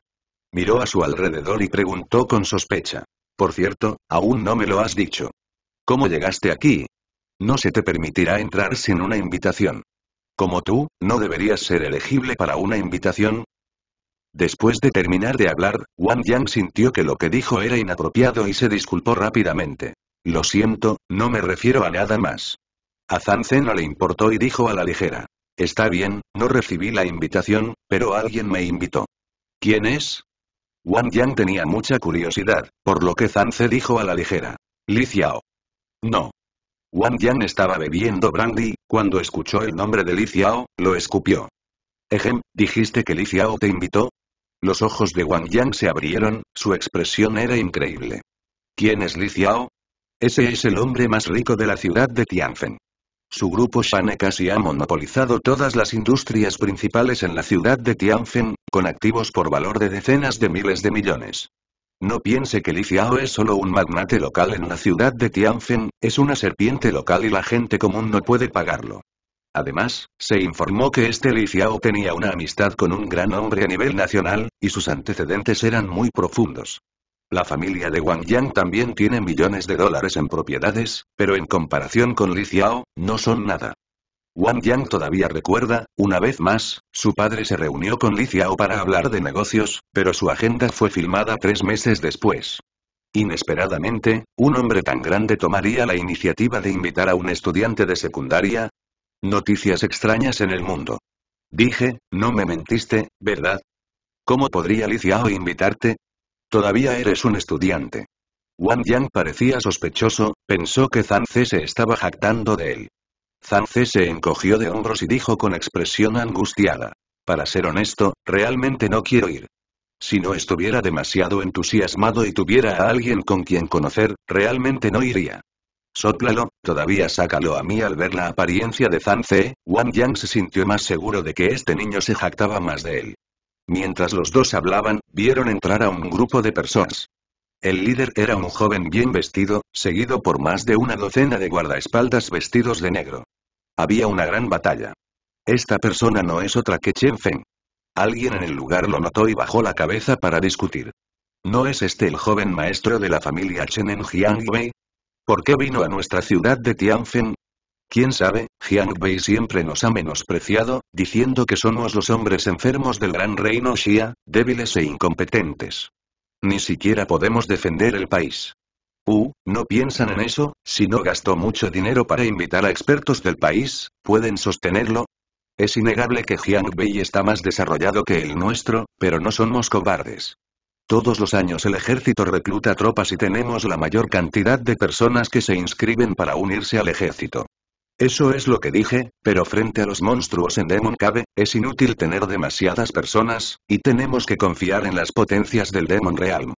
Miró a su alrededor y preguntó con sospecha. Por cierto, aún no me lo has dicho. ¿Cómo llegaste aquí? No se te permitirá entrar sin una invitación. Como tú, no deberías ser elegible para una invitación. Después de terminar de hablar, Wang Yang sintió que lo que dijo era inapropiado y se disculpó rápidamente. Lo siento, no me refiero a nada más. A Zanzen no le importó y dijo a la ligera. Está bien, no recibí la invitación, pero alguien me invitó. ¿Quién es? Wang Yang tenía mucha curiosidad, por lo que Zen dijo a la ligera. Li Xiao. No. Wang Yang estaba bebiendo brandy, cuando escuchó el nombre de Li Xiao, lo escupió. Ejem, ¿dijiste que Li Xiao te invitó? Los ojos de Wang Yang se abrieron, su expresión era increíble. ¿Quién es Li Xiao? Ese es el hombre más rico de la ciudad de Tianfen. Su grupo Shane casi ha monopolizado todas las industrias principales en la ciudad de Tianfen, con activos por valor de decenas de miles de millones. No piense que Li es solo un magnate local en la ciudad de Tianfen, es una serpiente local y la gente común no puede pagarlo. Además, se informó que este Li tenía una amistad con un gran hombre a nivel nacional, y sus antecedentes eran muy profundos. La familia de Wang Yang también tiene millones de dólares en propiedades, pero en comparación con Li Xiao, no son nada. Wang Yang todavía recuerda, una vez más, su padre se reunió con Li Xiao para hablar de negocios, pero su agenda fue filmada tres meses después. Inesperadamente, un hombre tan grande tomaría la iniciativa de invitar a un estudiante de secundaria. Noticias extrañas en el mundo. Dije, no me mentiste, ¿verdad? ¿Cómo podría Li Xiao invitarte? Todavía eres un estudiante. Wang Yang parecía sospechoso, pensó que Zance se estaba jactando de él. Zhang se encogió de hombros y dijo con expresión angustiada. Para ser honesto, realmente no quiero ir. Si no estuviera demasiado entusiasmado y tuviera a alguien con quien conocer, realmente no iría. Sóplalo, todavía sácalo a mí al ver la apariencia de Zance, Wang Yang se sintió más seguro de que este niño se jactaba más de él. Mientras los dos hablaban, vieron entrar a un grupo de personas. El líder era un joven bien vestido, seguido por más de una docena de guardaespaldas vestidos de negro. Había una gran batalla. Esta persona no es otra que Chen Feng. Alguien en el lugar lo notó y bajó la cabeza para discutir. ¿No es este el joven maestro de la familia Chen en Jiangbei? ¿Por qué vino a nuestra ciudad de Tianfeng? ¿Quién sabe? Jiang siempre nos ha menospreciado, diciendo que somos los hombres enfermos del gran reino Xia, débiles e incompetentes. Ni siquiera podemos defender el país. Uh, no piensan en eso, si no gastó mucho dinero para invitar a expertos del país, ¿pueden sostenerlo? Es innegable que Jiangbei está más desarrollado que el nuestro, pero no somos cobardes. Todos los años el ejército recluta tropas y tenemos la mayor cantidad de personas que se inscriben para unirse al ejército. Eso es lo que dije, pero frente a los monstruos en Demon Cave, es inútil tener demasiadas personas, y tenemos que confiar en las potencias del Demon Realm.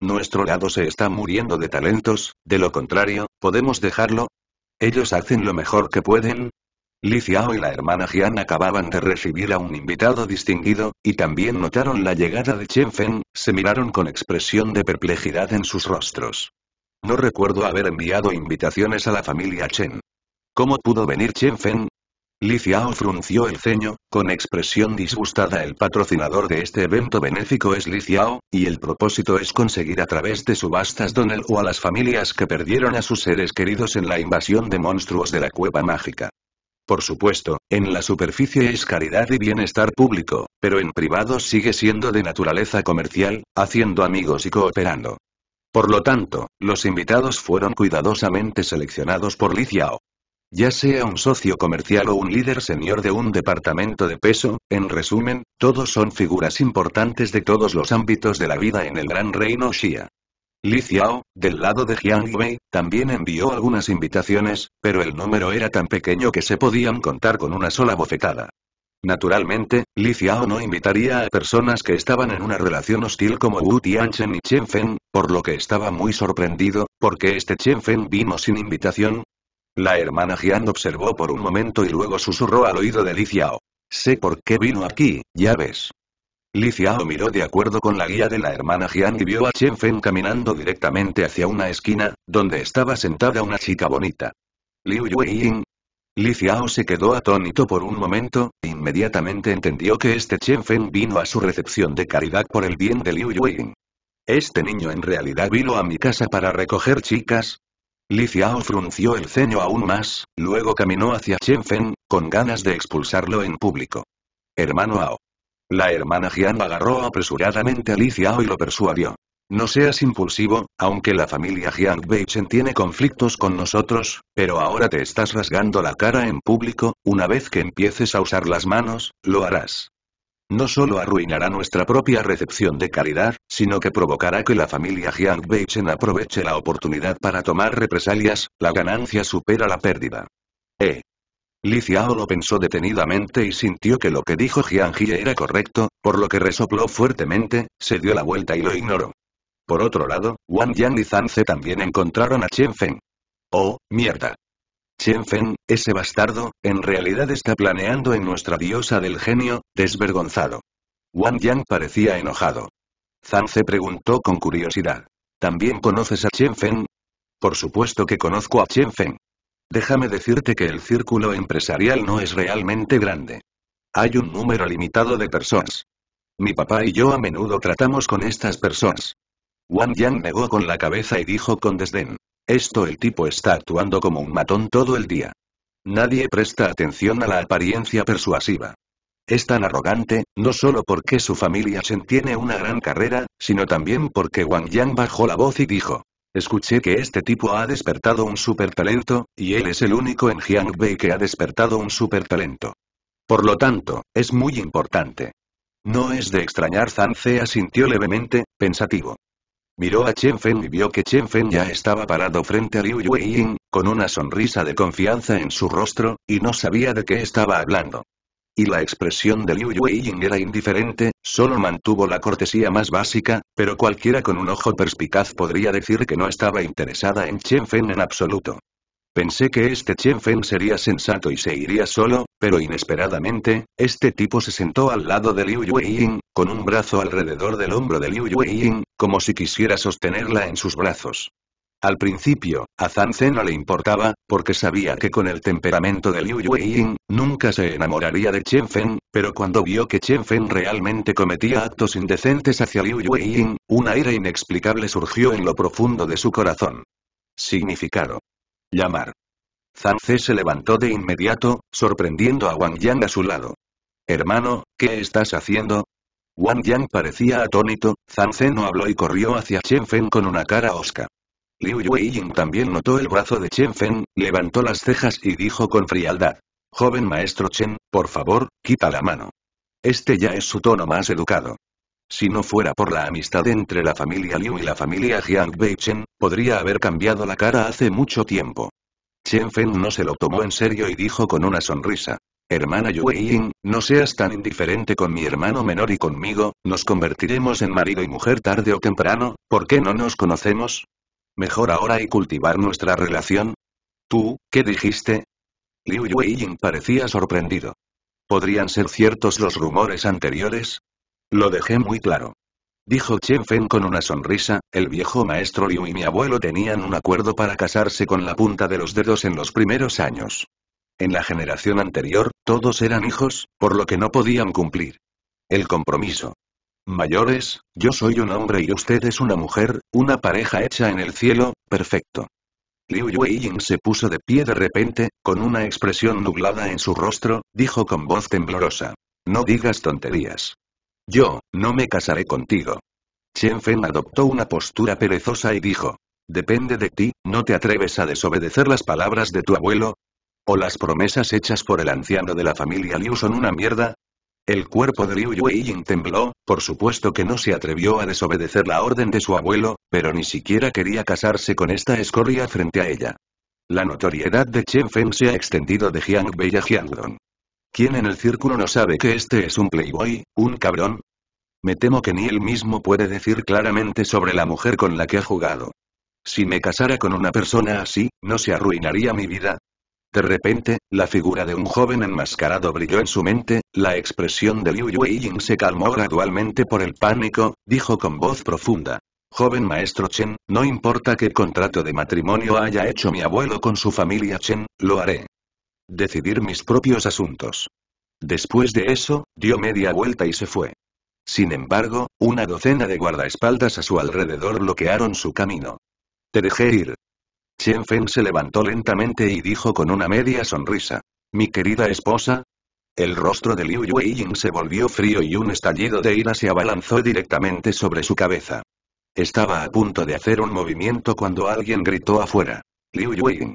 Nuestro lado se está muriendo de talentos, de lo contrario, ¿podemos dejarlo? Ellos hacen lo mejor que pueden, Liciao y la hermana Jian acababan de recibir a un invitado distinguido, y también notaron la llegada de Chen Feng, se miraron con expresión de perplejidad en sus rostros. No recuerdo haber enviado invitaciones a la familia Chen. ¿Cómo pudo venir Chen Feng? Li frunció el ceño, con expresión disgustada el patrocinador de este evento benéfico es Li y el propósito es conseguir a través de subastas donel o a las familias que perdieron a sus seres queridos en la invasión de monstruos de la cueva mágica. Por supuesto, en la superficie es caridad y bienestar público, pero en privado sigue siendo de naturaleza comercial, haciendo amigos y cooperando. Por lo tanto, los invitados fueron cuidadosamente seleccionados por Li Xiao. Ya sea un socio comercial o un líder señor de un departamento de peso, en resumen, todos son figuras importantes de todos los ámbitos de la vida en el gran reino Xia. Li Xiao, del lado de Jiang Wei, también envió algunas invitaciones, pero el número era tan pequeño que se podían contar con una sola bofetada. Naturalmente, Li Xiao no invitaría a personas que estaban en una relación hostil como Wu Tianchen y Chen Feng, por lo que estaba muy sorprendido, porque este Chen Feng vino sin invitación, la hermana Jian observó por un momento y luego susurró al oído de Li Xiao. Sé por qué vino aquí, ya ves. Li Xiao miró de acuerdo con la guía de la hermana Jian y vio a Chen Feng caminando directamente hacia una esquina, donde estaba sentada una chica bonita. Liu Yueying. Li Xiao se quedó atónito por un momento, e inmediatamente entendió que este Chen Feng vino a su recepción de caridad por el bien de Liu Yueying. Este niño en realidad vino a mi casa para recoger chicas, Li frunció el ceño aún más, luego caminó hacia Chen Feng, con ganas de expulsarlo en público. Hermano Ao. La hermana Jian agarró apresuradamente a Li y lo persuadió. No seas impulsivo, aunque la familia Jiang Beichen tiene conflictos con nosotros, pero ahora te estás rasgando la cara en público, una vez que empieces a usar las manos, lo harás. No solo arruinará nuestra propia recepción de caridad, sino que provocará que la familia Jiang Beichen aproveche la oportunidad para tomar represalias, la ganancia supera la pérdida. Eh. Li Xiao lo pensó detenidamente y sintió que lo que dijo Jiang Ji era correcto, por lo que resopló fuertemente, se dio la vuelta y lo ignoró. Por otro lado, Wang Yang y Zhang también encontraron a Chen Feng. Oh, mierda. Chen ese bastardo, en realidad está planeando en nuestra diosa del genio, desvergonzado. Wang Yang parecía enojado. Zhang se preguntó con curiosidad. ¿También conoces a Chen Feng? Por supuesto que conozco a Chen Feng. Déjame decirte que el círculo empresarial no es realmente grande. Hay un número limitado de personas. Mi papá y yo a menudo tratamos con estas personas. Wang Yang negó con la cabeza y dijo con desdén. Esto el tipo está actuando como un matón todo el día. Nadie presta atención a la apariencia persuasiva. Es tan arrogante, no solo porque su familia Chen tiene una gran carrera, sino también porque Wang Yang bajó la voz y dijo. Escuché que este tipo ha despertado un supertalento, y él es el único en Jiangbei que ha despertado un supertalento. Por lo tanto, es muy importante. No es de extrañar Zhang Zhe asintió levemente, pensativo. Miró a Chen Feng y vio que Chen Feng ya estaba parado frente a Liu Yueying, con una sonrisa de confianza en su rostro, y no sabía de qué estaba hablando. Y la expresión de Liu Yueying era indiferente, solo mantuvo la cortesía más básica, pero cualquiera con un ojo perspicaz podría decir que no estaba interesada en Chen Feng en absoluto. Pensé que este Chen sería sensato y se iría solo, pero inesperadamente, este tipo se sentó al lado de Liu Yueying, con un brazo alrededor del hombro de Liu Yueying, como si quisiera sostenerla en sus brazos. Al principio, a Zhen no le importaba, porque sabía que con el temperamento de Liu Yueying, nunca se enamoraría de Chen Feng, pero cuando vio que Chen Feng realmente cometía actos indecentes hacia Liu Yueying, una aire inexplicable surgió en lo profundo de su corazón. Significado llamar. Zhang se levantó de inmediato, sorprendiendo a Wang Yang a su lado. Hermano, ¿qué estás haciendo? Wang Yang parecía atónito, Zhang no habló y corrió hacia Chen Fen con una cara osca. Liu Yueying también notó el brazo de Chen Fen, levantó las cejas y dijo con frialdad. Joven maestro Chen, por favor, quita la mano. Este ya es su tono más educado. Si no fuera por la amistad entre la familia Liu y la familia Jiang Beichen, podría haber cambiado la cara hace mucho tiempo. Chen Feng no se lo tomó en serio y dijo con una sonrisa. Hermana Yue Ying, no seas tan indiferente con mi hermano menor y conmigo, nos convertiremos en marido y mujer tarde o temprano, ¿por qué no nos conocemos? Mejor ahora y cultivar nuestra relación. ¿Tú, qué dijiste? Liu Yue parecía sorprendido. ¿Podrían ser ciertos los rumores anteriores? Lo dejé muy claro. Dijo Chen Feng con una sonrisa, el viejo maestro Liu y mi abuelo tenían un acuerdo para casarse con la punta de los dedos en los primeros años. En la generación anterior, todos eran hijos, por lo que no podían cumplir. El compromiso. Mayores, yo soy un hombre y usted es una mujer, una pareja hecha en el cielo, perfecto. Liu Yueying se puso de pie de repente, con una expresión nublada en su rostro, dijo con voz temblorosa. No digas tonterías. Yo, no me casaré contigo. Chen Feng adoptó una postura perezosa y dijo. Depende de ti, ¿no te atreves a desobedecer las palabras de tu abuelo? ¿O las promesas hechas por el anciano de la familia Liu son una mierda? El cuerpo de Liu Yueying tembló, por supuesto que no se atrevió a desobedecer la orden de su abuelo, pero ni siquiera quería casarse con esta escoria frente a ella. La notoriedad de Chen Feng se ha extendido de Bei a Jiangdong. ¿Quién en el círculo no sabe que este es un playboy, un cabrón? Me temo que ni él mismo puede decir claramente sobre la mujer con la que ha jugado. Si me casara con una persona así, ¿no se arruinaría mi vida? De repente, la figura de un joven enmascarado brilló en su mente, la expresión de Liu Ying se calmó gradualmente por el pánico, dijo con voz profunda. Joven maestro Chen, no importa qué contrato de matrimonio haya hecho mi abuelo con su familia Chen, lo haré. Decidir mis propios asuntos. Después de eso, dio media vuelta y se fue. Sin embargo, una docena de guardaespaldas a su alrededor bloquearon su camino. Te dejé ir. Chen feng se levantó lentamente y dijo con una media sonrisa. Mi querida esposa. El rostro de Liu Yueying se volvió frío y un estallido de ira se abalanzó directamente sobre su cabeza. Estaba a punto de hacer un movimiento cuando alguien gritó afuera. Liu Yueying.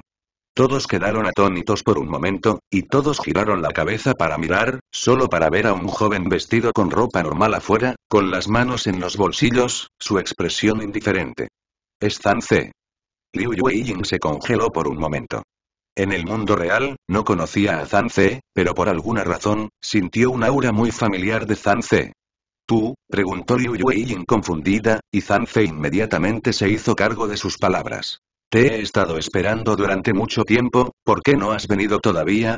Todos quedaron atónitos por un momento, y todos giraron la cabeza para mirar, solo para ver a un joven vestido con ropa normal afuera, con las manos en los bolsillos, su expresión indiferente. Es Zanze». Liu Yueying se congeló por un momento. En el mundo real, no conocía a Zan pero por alguna razón, sintió un aura muy familiar de Zhan ¿Tú? preguntó Liu Yueying confundida, y Zhan inmediatamente se hizo cargo de sus palabras. Te he estado esperando durante mucho tiempo, ¿por qué no has venido todavía?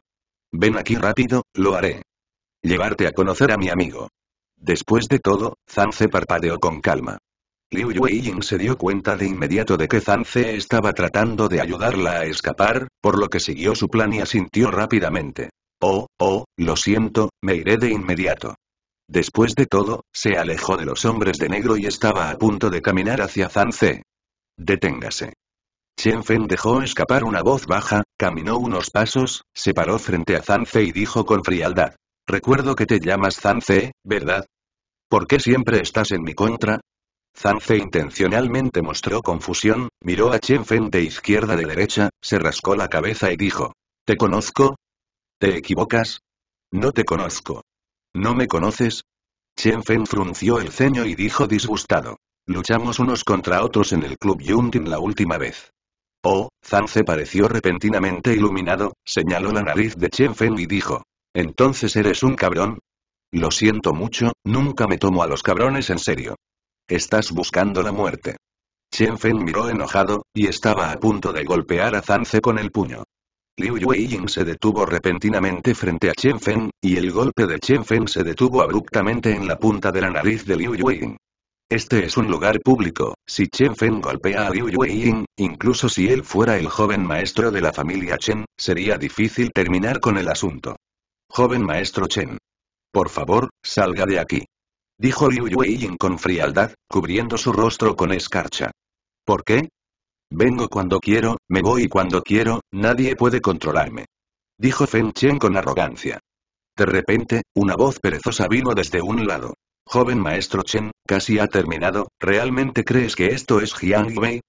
Ven aquí rápido, lo haré. Llevarte a conocer a mi amigo. Después de todo, Zance parpadeó con calma. Liu Yueying se dio cuenta de inmediato de que Zance estaba tratando de ayudarla a escapar, por lo que siguió su plan y asintió rápidamente. Oh, oh, lo siento, me iré de inmediato. Después de todo, se alejó de los hombres de negro y estaba a punto de caminar hacia Zance. Deténgase. Chen Fen dejó escapar una voz baja, caminó unos pasos, se paró frente a Zance y dijo con frialdad. Recuerdo que te llamas Zance, ¿verdad? ¿Por qué siempre estás en mi contra? Zance intencionalmente mostró confusión, miró a Chen Fen de izquierda de derecha, se rascó la cabeza y dijo. ¿Te conozco? ¿Te equivocas? No te conozco. ¿No me conoces? Chen Fen frunció el ceño y dijo disgustado. Luchamos unos contra otros en el Club Yundin la última vez. Oh, Zhang pareció repentinamente iluminado, señaló la nariz de Chen Fen y dijo. ¿Entonces eres un cabrón? Lo siento mucho, nunca me tomo a los cabrones en serio. Estás buscando la muerte. Chen Fen miró enojado, y estaba a punto de golpear a Zance con el puño. Liu Yueying se detuvo repentinamente frente a Chen Fen, y el golpe de Chen Fen se detuvo abruptamente en la punta de la nariz de Liu Yueying. Este es un lugar público, si Chen Feng golpea a Liu Yueying, incluso si él fuera el joven maestro de la familia Chen, sería difícil terminar con el asunto. Joven maestro Chen. Por favor, salga de aquí. Dijo Liu Yueying con frialdad, cubriendo su rostro con escarcha. ¿Por qué? Vengo cuando quiero, me voy cuando quiero, nadie puede controlarme. Dijo Feng Chen con arrogancia. De repente, una voz perezosa vino desde un lado. Joven maestro Chen, casi ha terminado, ¿realmente crees que esto es Jiang Wei?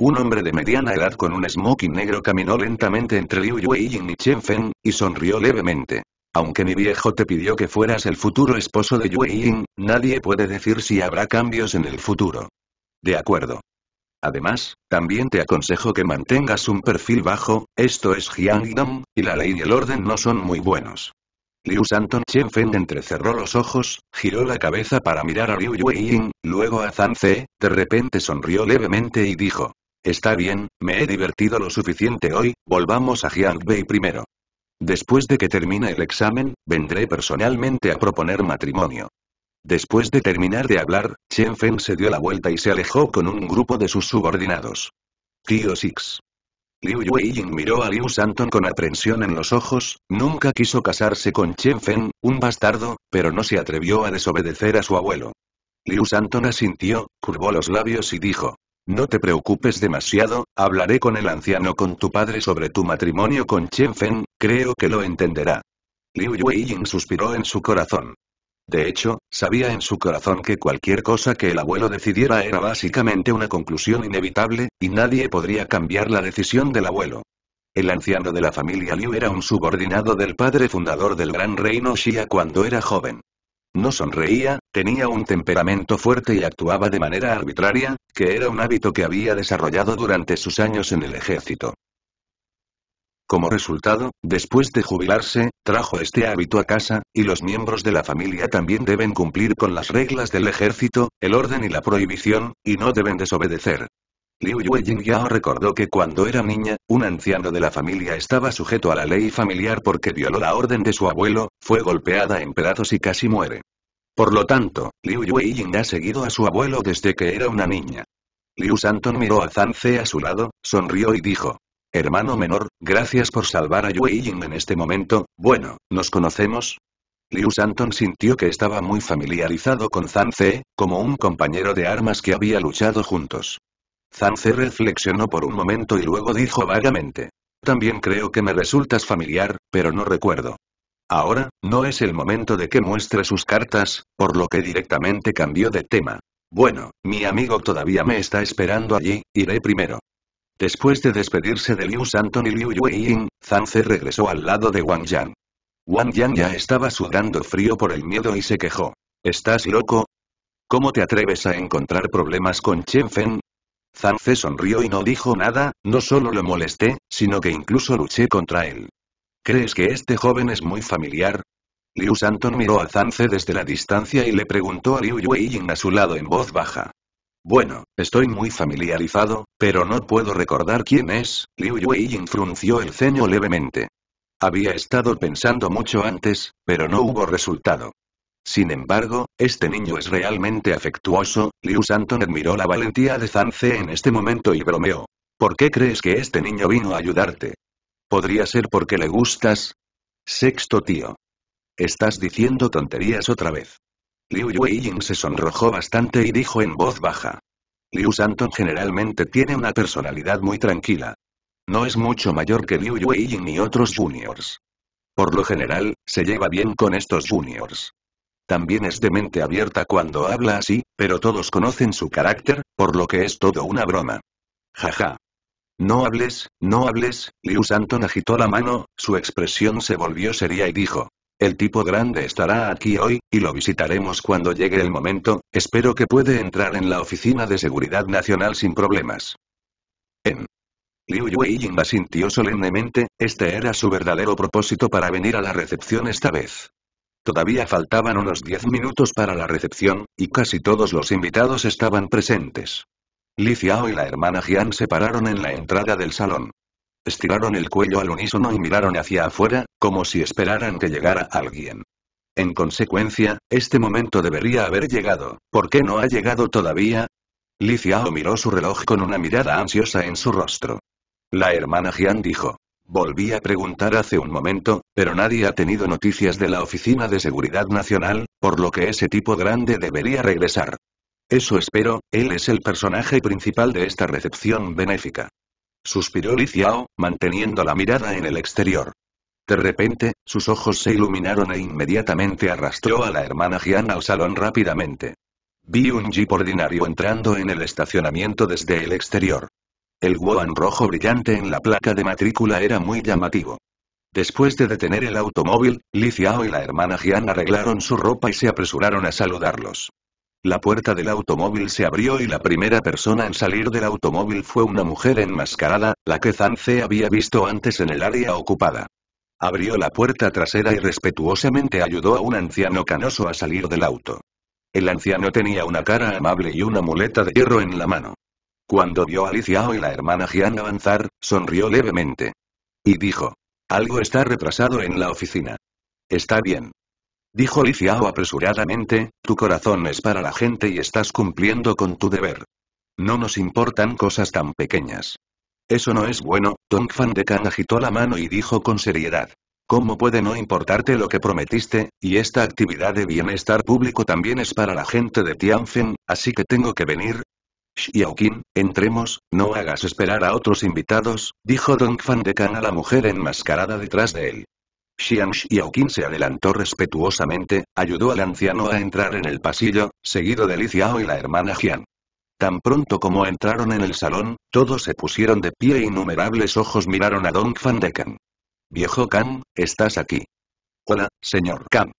Un hombre de mediana edad con un smoking negro caminó lentamente entre Liu Yueying y Chen Feng, y sonrió levemente. Aunque mi viejo te pidió que fueras el futuro esposo de Ying, nadie puede decir si habrá cambios en el futuro. De acuerdo. Además, también te aconsejo que mantengas un perfil bajo, esto es Jiang Dong, y la ley y el orden no son muy buenos. Liu Santon Chen Feng entrecerró los ojos, giró la cabeza para mirar a Liu Yueying, luego a Zhang de repente sonrió levemente y dijo. Está bien, me he divertido lo suficiente hoy, volvamos a Jiangbei primero. Después de que termine el examen, vendré personalmente a proponer matrimonio. Después de terminar de hablar, Chen Feng se dio la vuelta y se alejó con un grupo de sus subordinados. Tío Six. Liu Yueying miró a Liu Santon con aprensión en los ojos, nunca quiso casarse con Chen Feng, un bastardo, pero no se atrevió a desobedecer a su abuelo. Liu Santon asintió, curvó los labios y dijo, no te preocupes demasiado, hablaré con el anciano con tu padre sobre tu matrimonio con Chen Feng, creo que lo entenderá. Liu Yueying suspiró en su corazón. De hecho, sabía en su corazón que cualquier cosa que el abuelo decidiera era básicamente una conclusión inevitable, y nadie podría cambiar la decisión del abuelo. El anciano de la familia Liu era un subordinado del padre fundador del gran reino Xia cuando era joven. No sonreía, tenía un temperamento fuerte y actuaba de manera arbitraria, que era un hábito que había desarrollado durante sus años en el ejército. Como resultado, después de jubilarse, trajo este hábito a casa, y los miembros de la familia también deben cumplir con las reglas del ejército, el orden y la prohibición, y no deben desobedecer. Liu Yueying Yao recordó que cuando era niña, un anciano de la familia estaba sujeto a la ley familiar porque violó la orden de su abuelo, fue golpeada en pedazos y casi muere. Por lo tanto, Liu Yueying ha seguido a su abuelo desde que era una niña. Liu Santon miró a Zance a su lado, sonrió y dijo, Hermano menor, gracias por salvar a Yue Ying en este momento, bueno, ¿nos conocemos? Liu Santon sintió que estaba muy familiarizado con Zhang como un compañero de armas que había luchado juntos. Zhang reflexionó por un momento y luego dijo vagamente. También creo que me resultas familiar, pero no recuerdo. Ahora, no es el momento de que muestre sus cartas, por lo que directamente cambió de tema. Bueno, mi amigo todavía me está esperando allí, iré primero. Después de despedirse de Liu Santon y Liu Yueying, Zhang regresó al lado de Wang Yang. Wang Yang ya estaba sudando frío por el miedo y se quejó. ¿Estás loco? ¿Cómo te atreves a encontrar problemas con Chen Fen? Zance sonrió y no dijo nada, no solo lo molesté, sino que incluso luché contra él. ¿Crees que este joven es muy familiar? Liu Santon miró a Zance desde la distancia y le preguntó a Liu Yueying a su lado en voz baja. Bueno, estoy muy familiarizado, pero no puedo recordar quién es, Liu Yueying frunció el ceño levemente. Había estado pensando mucho antes, pero no hubo resultado. Sin embargo, este niño es realmente afectuoso, Liu Santon admiró la valentía de Zance en este momento y bromeó. ¿Por qué crees que este niño vino a ayudarte? ¿Podría ser porque le gustas? Sexto tío. Estás diciendo tonterías otra vez. Liu Yueying se sonrojó bastante y dijo en voz baja. Liu Santon generalmente tiene una personalidad muy tranquila. No es mucho mayor que Liu Yueying y otros juniors. Por lo general, se lleva bien con estos juniors. También es de mente abierta cuando habla así, pero todos conocen su carácter, por lo que es todo una broma. Jaja. No hables, no hables, Liu Santon agitó la mano, su expresión se volvió seria y dijo. El tipo grande estará aquí hoy, y lo visitaremos cuando llegue el momento, espero que puede entrar en la Oficina de Seguridad Nacional sin problemas. En Liu Yueying asintió solemnemente, este era su verdadero propósito para venir a la recepción esta vez. Todavía faltaban unos diez minutos para la recepción, y casi todos los invitados estaban presentes. Li Xiao y la hermana Jian se pararon en la entrada del salón. Estiraron el cuello al unísono y miraron hacia afuera, como si esperaran que llegara alguien. En consecuencia, este momento debería haber llegado. ¿Por qué no ha llegado todavía? Liciao miró su reloj con una mirada ansiosa en su rostro. La hermana Jian dijo. Volví a preguntar hace un momento, pero nadie ha tenido noticias de la Oficina de Seguridad Nacional, por lo que ese tipo grande debería regresar. Eso espero, él es el personaje principal de esta recepción benéfica. Suspiró Liciao, manteniendo la mirada en el exterior. De repente, sus ojos se iluminaron e inmediatamente arrastró a la hermana Jian al salón rápidamente. Vi un jeep ordinario entrando en el estacionamiento desde el exterior. El guan rojo brillante en la placa de matrícula era muy llamativo. Después de detener el automóvil, Li y la hermana Jian arreglaron su ropa y se apresuraron a saludarlos. La puerta del automóvil se abrió y la primera persona en salir del automóvil fue una mujer enmascarada, la que Zhang había visto antes en el área ocupada. Abrió la puerta trasera y respetuosamente ayudó a un anciano canoso a salir del auto. El anciano tenía una cara amable y una muleta de hierro en la mano. Cuando vio a Liciao y la hermana Gian avanzar, sonrió levemente. Y dijo. Algo está retrasado en la oficina. Está bien. Dijo Liciao apresuradamente, tu corazón es para la gente y estás cumpliendo con tu deber. No nos importan cosas tan pequeñas. Eso no es bueno, Tong Fan de agitó la mano y dijo con seriedad. ¿Cómo puede no importarte lo que prometiste? Y esta actividad de bienestar público también es para la gente de Tianfen, así que tengo que venir. Xiaoqin, entremos, no hagas esperar a otros invitados, dijo Dong Fan de a la mujer enmascarada detrás de él. Xiang Xiaoqin se adelantó respetuosamente, ayudó al anciano a entrar en el pasillo, seguido de Li Xiao y la hermana Jian. Tan pronto como entraron en el salón, todos se pusieron de pie e innumerables ojos miraron a Don Van de Viejo Khan, estás aquí. Hola, señor Khan.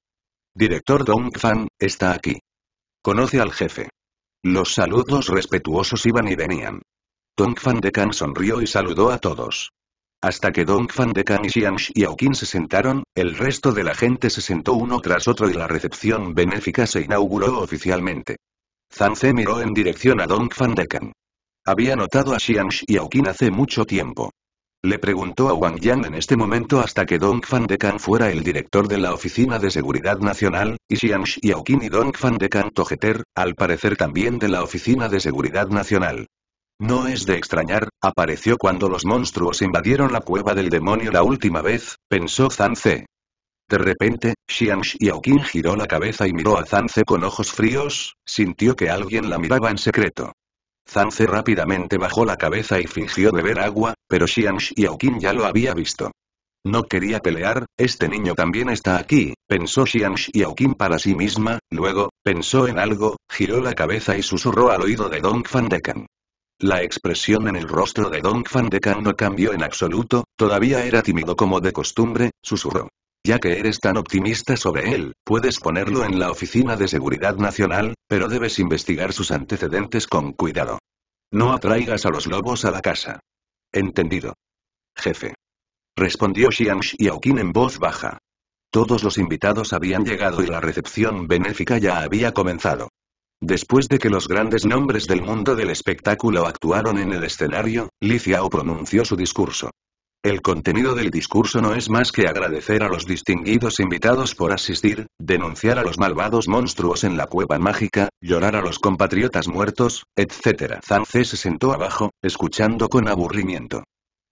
Director Don Fan, está aquí. Conoce al jefe. Los saludos respetuosos iban y venían. Dong Fan sonrió y saludó a todos. Hasta que Don Fan de y Xiang se sentaron, el resto de la gente se sentó uno tras otro y la recepción benéfica se inauguró oficialmente. Ce miró en dirección a Dong Fan Había notado a Xiang Xiaoqin hace mucho tiempo. Le preguntó a Wang Yang en este momento hasta que Dong Fan fuera el director de la Oficina de Seguridad Nacional, y Xiang Xiaoqin y Dong Fan Dekan Tojeter, al parecer también de la Oficina de Seguridad Nacional. No es de extrañar, apareció cuando los monstruos invadieron la cueva del demonio la última vez, pensó Zang de repente, Xiang giró la cabeza y miró a Zance con ojos fríos, sintió que alguien la miraba en secreto. Zance rápidamente bajó la cabeza y fingió beber agua, pero Xiang ya lo había visto. No quería pelear, este niño también está aquí, pensó Xiang para sí misma, luego, pensó en algo, giró la cabeza y susurró al oído de Dong Fan La expresión en el rostro de Dong Fan Dekan no cambió en absoluto, todavía era tímido como de costumbre, susurró. Ya que eres tan optimista sobre él, puedes ponerlo en la Oficina de Seguridad Nacional, pero debes investigar sus antecedentes con cuidado. No atraigas a los lobos a la casa. Entendido. Jefe. Respondió Xiang Xiaoqin en voz baja. Todos los invitados habían llegado y la recepción benéfica ya había comenzado. Después de que los grandes nombres del mundo del espectáculo actuaron en el escenario, Liciao pronunció su discurso. El contenido del discurso no es más que agradecer a los distinguidos invitados por asistir, denunciar a los malvados monstruos en la cueva mágica, llorar a los compatriotas muertos, etc. Zance se sentó abajo, escuchando con aburrimiento.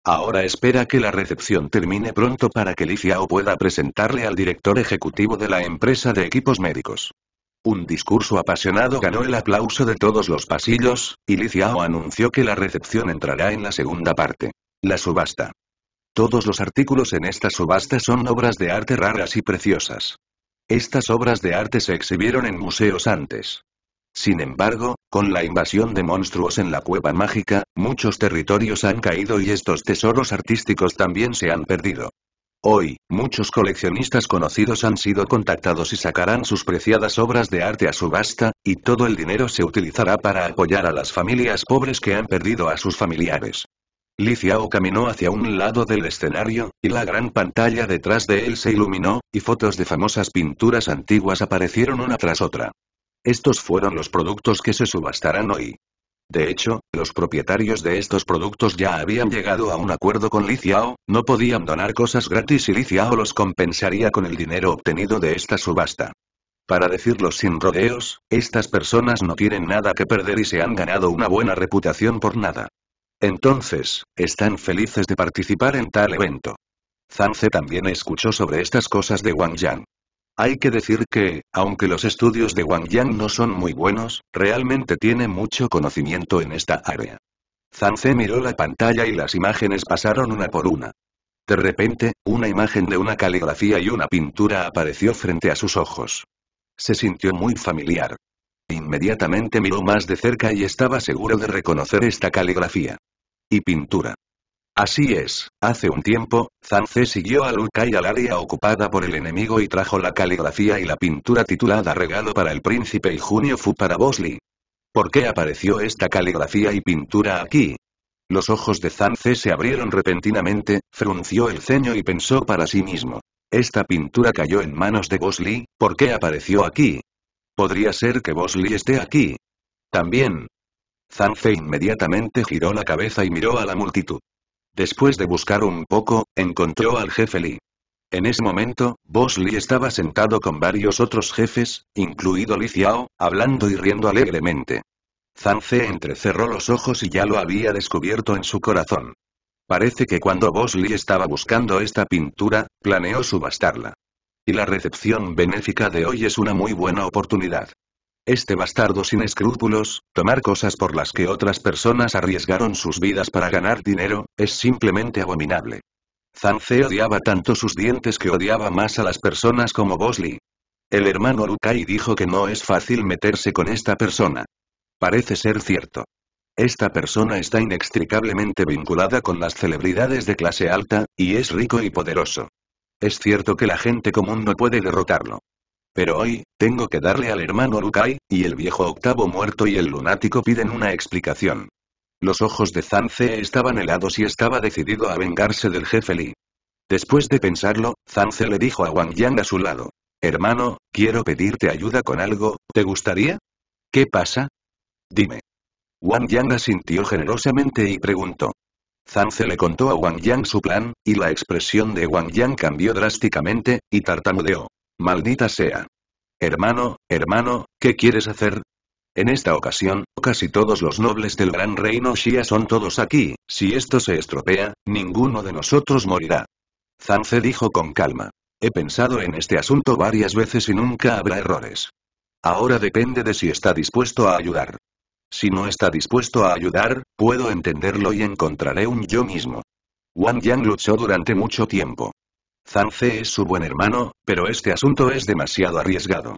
Ahora espera que la recepción termine pronto para que Liciao pueda presentarle al director ejecutivo de la empresa de equipos médicos. Un discurso apasionado ganó el aplauso de todos los pasillos, y Liciao anunció que la recepción entrará en la segunda parte. La subasta. Todos los artículos en esta subasta son obras de arte raras y preciosas. Estas obras de arte se exhibieron en museos antes. Sin embargo, con la invasión de monstruos en la cueva mágica, muchos territorios han caído y estos tesoros artísticos también se han perdido. Hoy, muchos coleccionistas conocidos han sido contactados y sacarán sus preciadas obras de arte a subasta, y todo el dinero se utilizará para apoyar a las familias pobres que han perdido a sus familiares. Liciao caminó hacia un lado del escenario, y la gran pantalla detrás de él se iluminó, y fotos de famosas pinturas antiguas aparecieron una tras otra. Estos fueron los productos que se subastarán hoy. De hecho, los propietarios de estos productos ya habían llegado a un acuerdo con Liciao, no podían donar cosas gratis y Liciao los compensaría con el dinero obtenido de esta subasta. Para decirlo sin rodeos, estas personas no tienen nada que perder y se han ganado una buena reputación por nada. Entonces, están felices de participar en tal evento. Zance también escuchó sobre estas cosas de Wang Yang. Hay que decir que, aunque los estudios de Wang Yang no son muy buenos, realmente tiene mucho conocimiento en esta área. Zance miró la pantalla y las imágenes pasaron una por una. De repente, una imagen de una caligrafía y una pintura apareció frente a sus ojos. Se sintió muy familiar. Inmediatamente miró más de cerca y estaba seguro de reconocer esta caligrafía. Y pintura. Así es, hace un tiempo, Zance siguió a Luca y al área ocupada por el enemigo y trajo la caligrafía y la pintura titulada Regalo para el Príncipe y Junio Fu para Bosley. ¿Por qué apareció esta caligrafía y pintura aquí? Los ojos de Zance se abrieron repentinamente, frunció el ceño y pensó para sí mismo. Esta pintura cayó en manos de Bosley, ¿por qué apareció aquí? Podría ser que Bosley esté aquí. También. Zanfe inmediatamente giró la cabeza y miró a la multitud. Después de buscar un poco, encontró al jefe Lee. En ese momento, Bosley estaba sentado con varios otros jefes, incluido Li hablando y riendo alegremente. Zanze entrecerró los ojos y ya lo había descubierto en su corazón. Parece que cuando Bosley estaba buscando esta pintura, planeó subastarla. Y la recepción benéfica de hoy es una muy buena oportunidad. Este bastardo sin escrúpulos, tomar cosas por las que otras personas arriesgaron sus vidas para ganar dinero, es simplemente abominable. Zanze odiaba tanto sus dientes que odiaba más a las personas como Bosley. El hermano Lukai dijo que no es fácil meterse con esta persona. Parece ser cierto. Esta persona está inextricablemente vinculada con las celebridades de clase alta, y es rico y poderoso. Es cierto que la gente común no puede derrotarlo. Pero hoy, tengo que darle al hermano Lukai, y el viejo octavo muerto y el lunático piden una explicación. Los ojos de Zance estaban helados y estaba decidido a vengarse del jefe Li. Después de pensarlo, Zance le dijo a Wang Yang a su lado. Hermano, quiero pedirte ayuda con algo, ¿te gustaría? ¿Qué pasa? Dime. Wang Yang asintió generosamente y preguntó. Zance le contó a Wang Yang su plan, y la expresión de Wang Yang cambió drásticamente, y tartamudeó. Maldita sea. Hermano, hermano, ¿qué quieres hacer? En esta ocasión, casi todos los nobles del gran reino Xia son todos aquí, si esto se estropea, ninguno de nosotros morirá. Zance dijo con calma. He pensado en este asunto varias veces y nunca habrá errores. Ahora depende de si está dispuesto a ayudar. Si no está dispuesto a ayudar, puedo entenderlo y encontraré un yo mismo. Wang Yang luchó durante mucho tiempo. Zhang es su buen hermano, pero este asunto es demasiado arriesgado.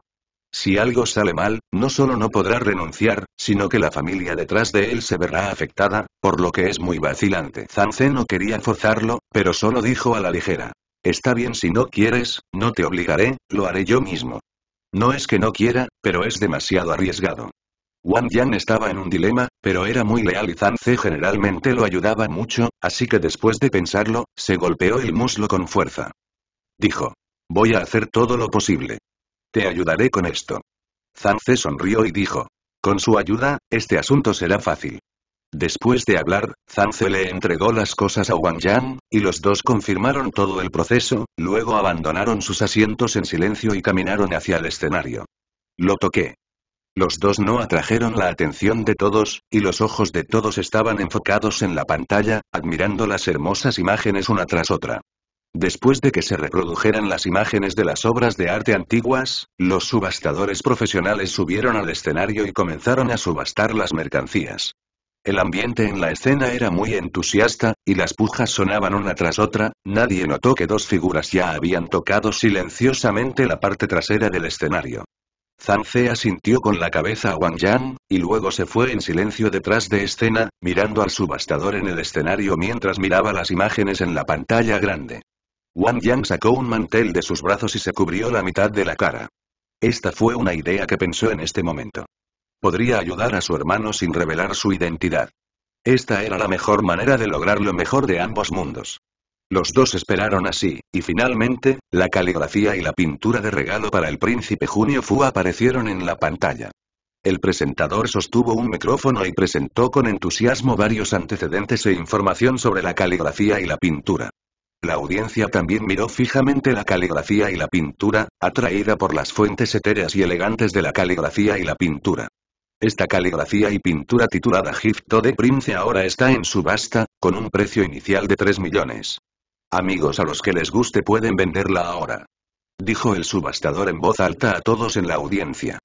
Si algo sale mal, no solo no podrá renunciar, sino que la familia detrás de él se verá afectada, por lo que es muy vacilante. Zhang no quería forzarlo, pero solo dijo a la ligera. Está bien si no quieres, no te obligaré, lo haré yo mismo. No es que no quiera, pero es demasiado arriesgado. Wang Yan estaba en un dilema, pero era muy leal y Zance generalmente lo ayudaba mucho, así que después de pensarlo, se golpeó el muslo con fuerza. Dijo. Voy a hacer todo lo posible. Te ayudaré con esto. Zance sonrió y dijo. Con su ayuda, este asunto será fácil. Después de hablar, Ce le entregó las cosas a Wang Yan, y los dos confirmaron todo el proceso, luego abandonaron sus asientos en silencio y caminaron hacia el escenario. Lo toqué. Los dos no atrajeron la atención de todos, y los ojos de todos estaban enfocados en la pantalla, admirando las hermosas imágenes una tras otra. Después de que se reprodujeran las imágenes de las obras de arte antiguas, los subastadores profesionales subieron al escenario y comenzaron a subastar las mercancías. El ambiente en la escena era muy entusiasta, y las pujas sonaban una tras otra, nadie notó que dos figuras ya habían tocado silenciosamente la parte trasera del escenario. Zhang asintió con la cabeza a Wang Yang, y luego se fue en silencio detrás de escena, mirando al subastador en el escenario mientras miraba las imágenes en la pantalla grande. Wang Yang sacó un mantel de sus brazos y se cubrió la mitad de la cara. Esta fue una idea que pensó en este momento. Podría ayudar a su hermano sin revelar su identidad. Esta era la mejor manera de lograr lo mejor de ambos mundos. Los dos esperaron así, y finalmente, la caligrafía y la pintura de regalo para el príncipe Junio Fu aparecieron en la pantalla. El presentador sostuvo un micrófono y presentó con entusiasmo varios antecedentes e información sobre la caligrafía y la pintura. La audiencia también miró fijamente la caligrafía y la pintura, atraída por las fuentes etéreas y elegantes de la caligrafía y la pintura. Esta caligrafía y pintura titulada Gifto de Prince ahora está en subasta, con un precio inicial de 3 millones. Amigos a los que les guste pueden venderla ahora. Dijo el subastador en voz alta a todos en la audiencia.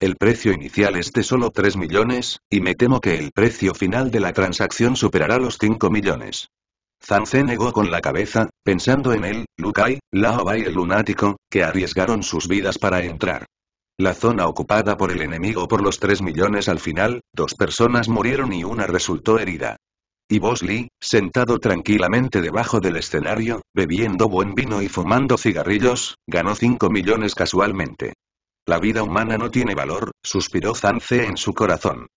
El precio inicial es de solo 3 millones, y me temo que el precio final de la transacción superará los 5 millones. Zanze negó con la cabeza, pensando en él, Lukai, Laobai y el lunático, que arriesgaron sus vidas para entrar. La zona ocupada por el enemigo por los 3 millones al final, dos personas murieron y una resultó herida. Y Bosley, sentado tranquilamente debajo del escenario, bebiendo buen vino y fumando cigarrillos, ganó 5 millones casualmente. La vida humana no tiene valor, suspiró Zance en su corazón.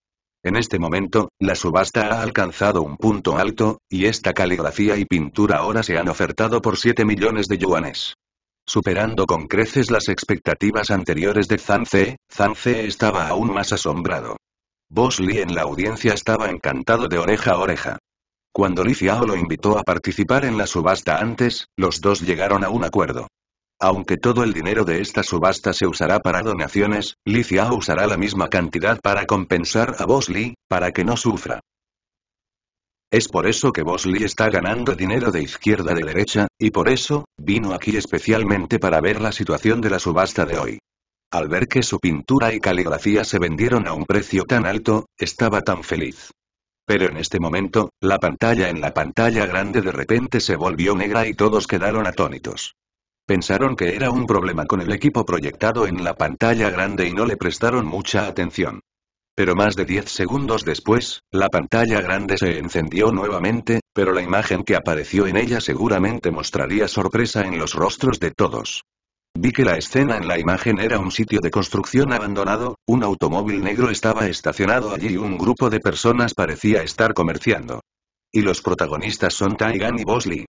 En este momento, la subasta ha alcanzado un punto alto, y esta caligrafía y pintura ahora se han ofertado por 7 millones de yuanes. Superando con creces las expectativas anteriores de Zance, Zance estaba aún más asombrado. Bosley en la audiencia estaba encantado de oreja a oreja. Cuando Liciao lo invitó a participar en la subasta antes, los dos llegaron a un acuerdo. Aunque todo el dinero de esta subasta se usará para donaciones, Liciao usará la misma cantidad para compensar a Bosley, para que no sufra. Es por eso que Bosley está ganando dinero de izquierda de derecha, y por eso, vino aquí especialmente para ver la situación de la subasta de hoy. Al ver que su pintura y caligrafía se vendieron a un precio tan alto, estaba tan feliz. Pero en este momento, la pantalla en la pantalla grande de repente se volvió negra y todos quedaron atónitos. Pensaron que era un problema con el equipo proyectado en la pantalla grande y no le prestaron mucha atención. Pero más de 10 segundos después, la pantalla grande se encendió nuevamente, pero la imagen que apareció en ella seguramente mostraría sorpresa en los rostros de todos. Vi que la escena en la imagen era un sitio de construcción abandonado, un automóvil negro estaba estacionado allí y un grupo de personas parecía estar comerciando. Y los protagonistas son Taigan y Bosley.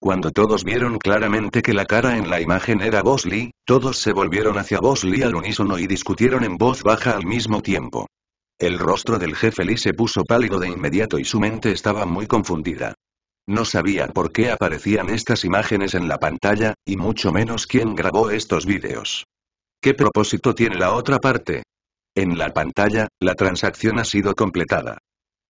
Cuando todos vieron claramente que la cara en la imagen era Bosley, todos se volvieron hacia Bosley al unísono y discutieron en voz baja al mismo tiempo. El rostro del jefe Lee se puso pálido de inmediato y su mente estaba muy confundida. No sabía por qué aparecían estas imágenes en la pantalla, y mucho menos quién grabó estos vídeos. ¿Qué propósito tiene la otra parte? En la pantalla, la transacción ha sido completada.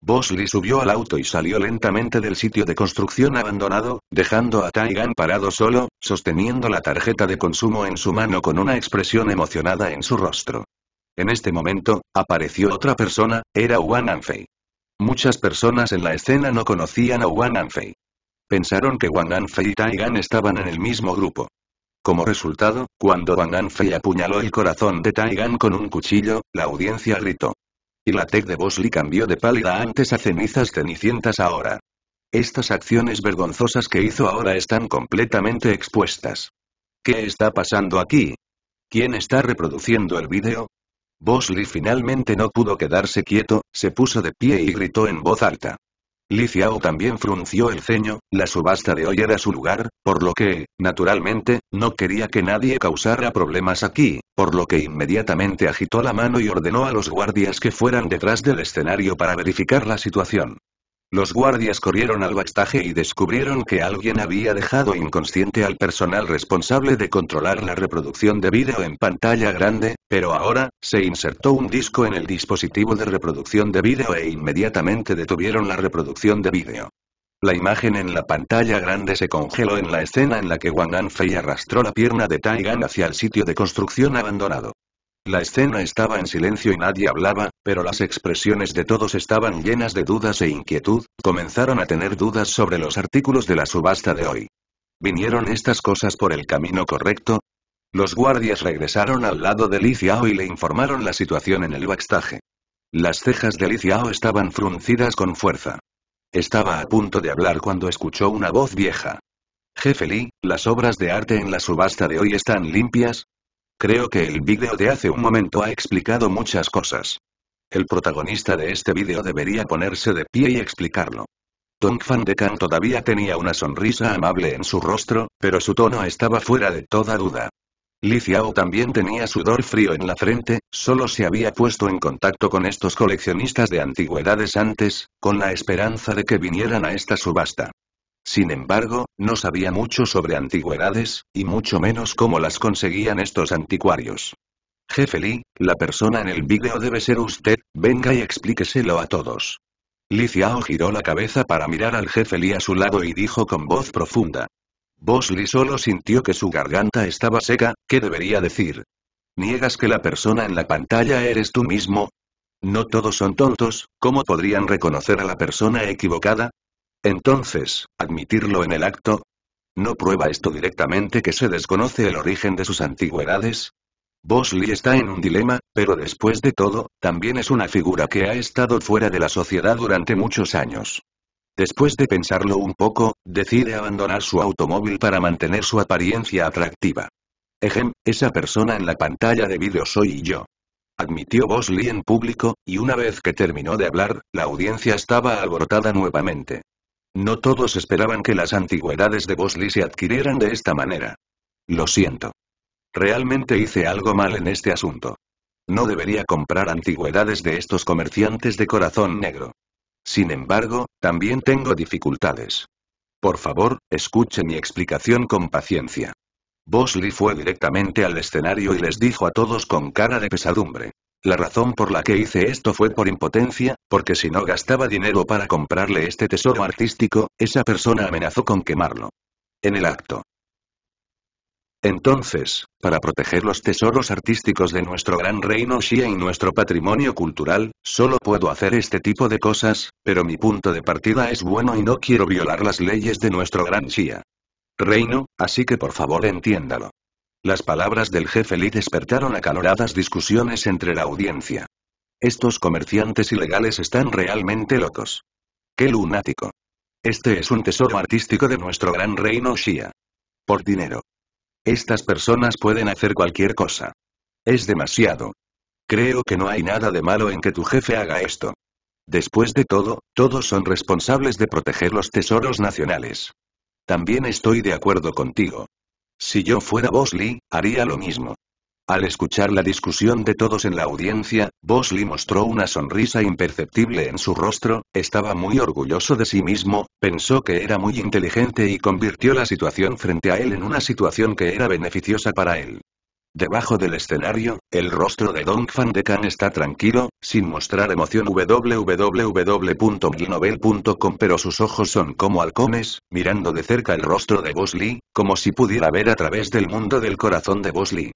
Bosley subió al auto y salió lentamente del sitio de construcción abandonado, dejando a Taigan parado solo, sosteniendo la tarjeta de consumo en su mano con una expresión emocionada en su rostro. En este momento, apareció otra persona, era Wan Anfei. Muchas personas en la escena no conocían a Wang Anfei. Pensaron que Wang Anfei y Taigan estaban en el mismo grupo. Como resultado, cuando Wang Anfei apuñaló el corazón de Taigan con un cuchillo, la audiencia gritó. Y la tech de Bosley cambió de pálida antes a cenizas cenicientas ahora. Estas acciones vergonzosas que hizo ahora están completamente expuestas. ¿Qué está pasando aquí? ¿Quién está reproduciendo el vídeo? Bosley finalmente no pudo quedarse quieto, se puso de pie y gritó en voz alta. Li también frunció el ceño, la subasta de hoy era su lugar, por lo que, naturalmente, no quería que nadie causara problemas aquí, por lo que inmediatamente agitó la mano y ordenó a los guardias que fueran detrás del escenario para verificar la situación. Los guardias corrieron al backstage y descubrieron que alguien había dejado inconsciente al personal responsable de controlar la reproducción de vídeo en pantalla grande, pero ahora, se insertó un disco en el dispositivo de reproducción de vídeo e inmediatamente detuvieron la reproducción de vídeo. La imagen en la pantalla grande se congeló en la escena en la que Wang Anfei arrastró la pierna de Taigan hacia el sitio de construcción abandonado. La escena estaba en silencio y nadie hablaba, pero las expresiones de todos estaban llenas de dudas e inquietud, comenzaron a tener dudas sobre los artículos de la subasta de hoy. ¿Vinieron estas cosas por el camino correcto? Los guardias regresaron al lado de Li y le informaron la situación en el backstaje. Las cejas de Li estaban fruncidas con fuerza. Estaba a punto de hablar cuando escuchó una voz vieja. Jefe Li, las obras de arte en la subasta de hoy están limpias, Creo que el vídeo de hace un momento ha explicado muchas cosas. El protagonista de este vídeo debería ponerse de pie y explicarlo. Tong Fan de Can todavía tenía una sonrisa amable en su rostro, pero su tono estaba fuera de toda duda. Li Xiao también tenía sudor frío en la frente, solo se había puesto en contacto con estos coleccionistas de antigüedades antes, con la esperanza de que vinieran a esta subasta. Sin embargo, no sabía mucho sobre antigüedades, y mucho menos cómo las conseguían estos anticuarios. Jefe Lee, la persona en el vídeo debe ser usted, venga y explíqueselo a todos. Liciao giró la cabeza para mirar al jefe Lee a su lado y dijo con voz profunda. bosley solo sintió que su garganta estaba seca, ¿qué debería decir? ¿Niegas que la persona en la pantalla eres tú mismo? No todos son tontos, ¿cómo podrían reconocer a la persona equivocada? Entonces, admitirlo en el acto, ¿No prueba esto directamente que se desconoce el origen de sus antigüedades? Bosley está en un dilema, pero después de todo, también es una figura que ha estado fuera de la sociedad durante muchos años. Después de pensarlo un poco, decide abandonar su automóvil para mantener su apariencia atractiva. Ejem, esa persona en la pantalla de vídeo soy yo. Admitió Bosley en público, y una vez que terminó de hablar, la audiencia estaba alborotada nuevamente. No todos esperaban que las antigüedades de Bosley se adquirieran de esta manera. Lo siento. Realmente hice algo mal en este asunto. No debería comprar antigüedades de estos comerciantes de corazón negro. Sin embargo, también tengo dificultades. Por favor, escuche mi explicación con paciencia. Bosley fue directamente al escenario y les dijo a todos con cara de pesadumbre. La razón por la que hice esto fue por impotencia, porque si no gastaba dinero para comprarle este tesoro artístico, esa persona amenazó con quemarlo. En el acto. Entonces, para proteger los tesoros artísticos de nuestro gran reino Shia y nuestro patrimonio cultural, solo puedo hacer este tipo de cosas, pero mi punto de partida es bueno y no quiero violar las leyes de nuestro gran Shia. Reino, así que por favor entiéndalo. Las palabras del jefe Lee despertaron acaloradas discusiones entre la audiencia. Estos comerciantes ilegales están realmente locos. ¡Qué lunático! Este es un tesoro artístico de nuestro gran reino Shia. Por dinero. Estas personas pueden hacer cualquier cosa. Es demasiado. Creo que no hay nada de malo en que tu jefe haga esto. Después de todo, todos son responsables de proteger los tesoros nacionales. También estoy de acuerdo contigo. Si yo fuera Bosley, haría lo mismo. Al escuchar la discusión de todos en la audiencia, Bosley mostró una sonrisa imperceptible en su rostro, estaba muy orgulloso de sí mismo, pensó que era muy inteligente y convirtió la situación frente a él en una situación que era beneficiosa para él. Debajo del escenario, el rostro de Dong Fan Khan está tranquilo, sin mostrar emoción www.ginovel.com pero sus ojos son como halcones, mirando de cerca el rostro de Bosley, como si pudiera ver a través del mundo del corazón de Bosley.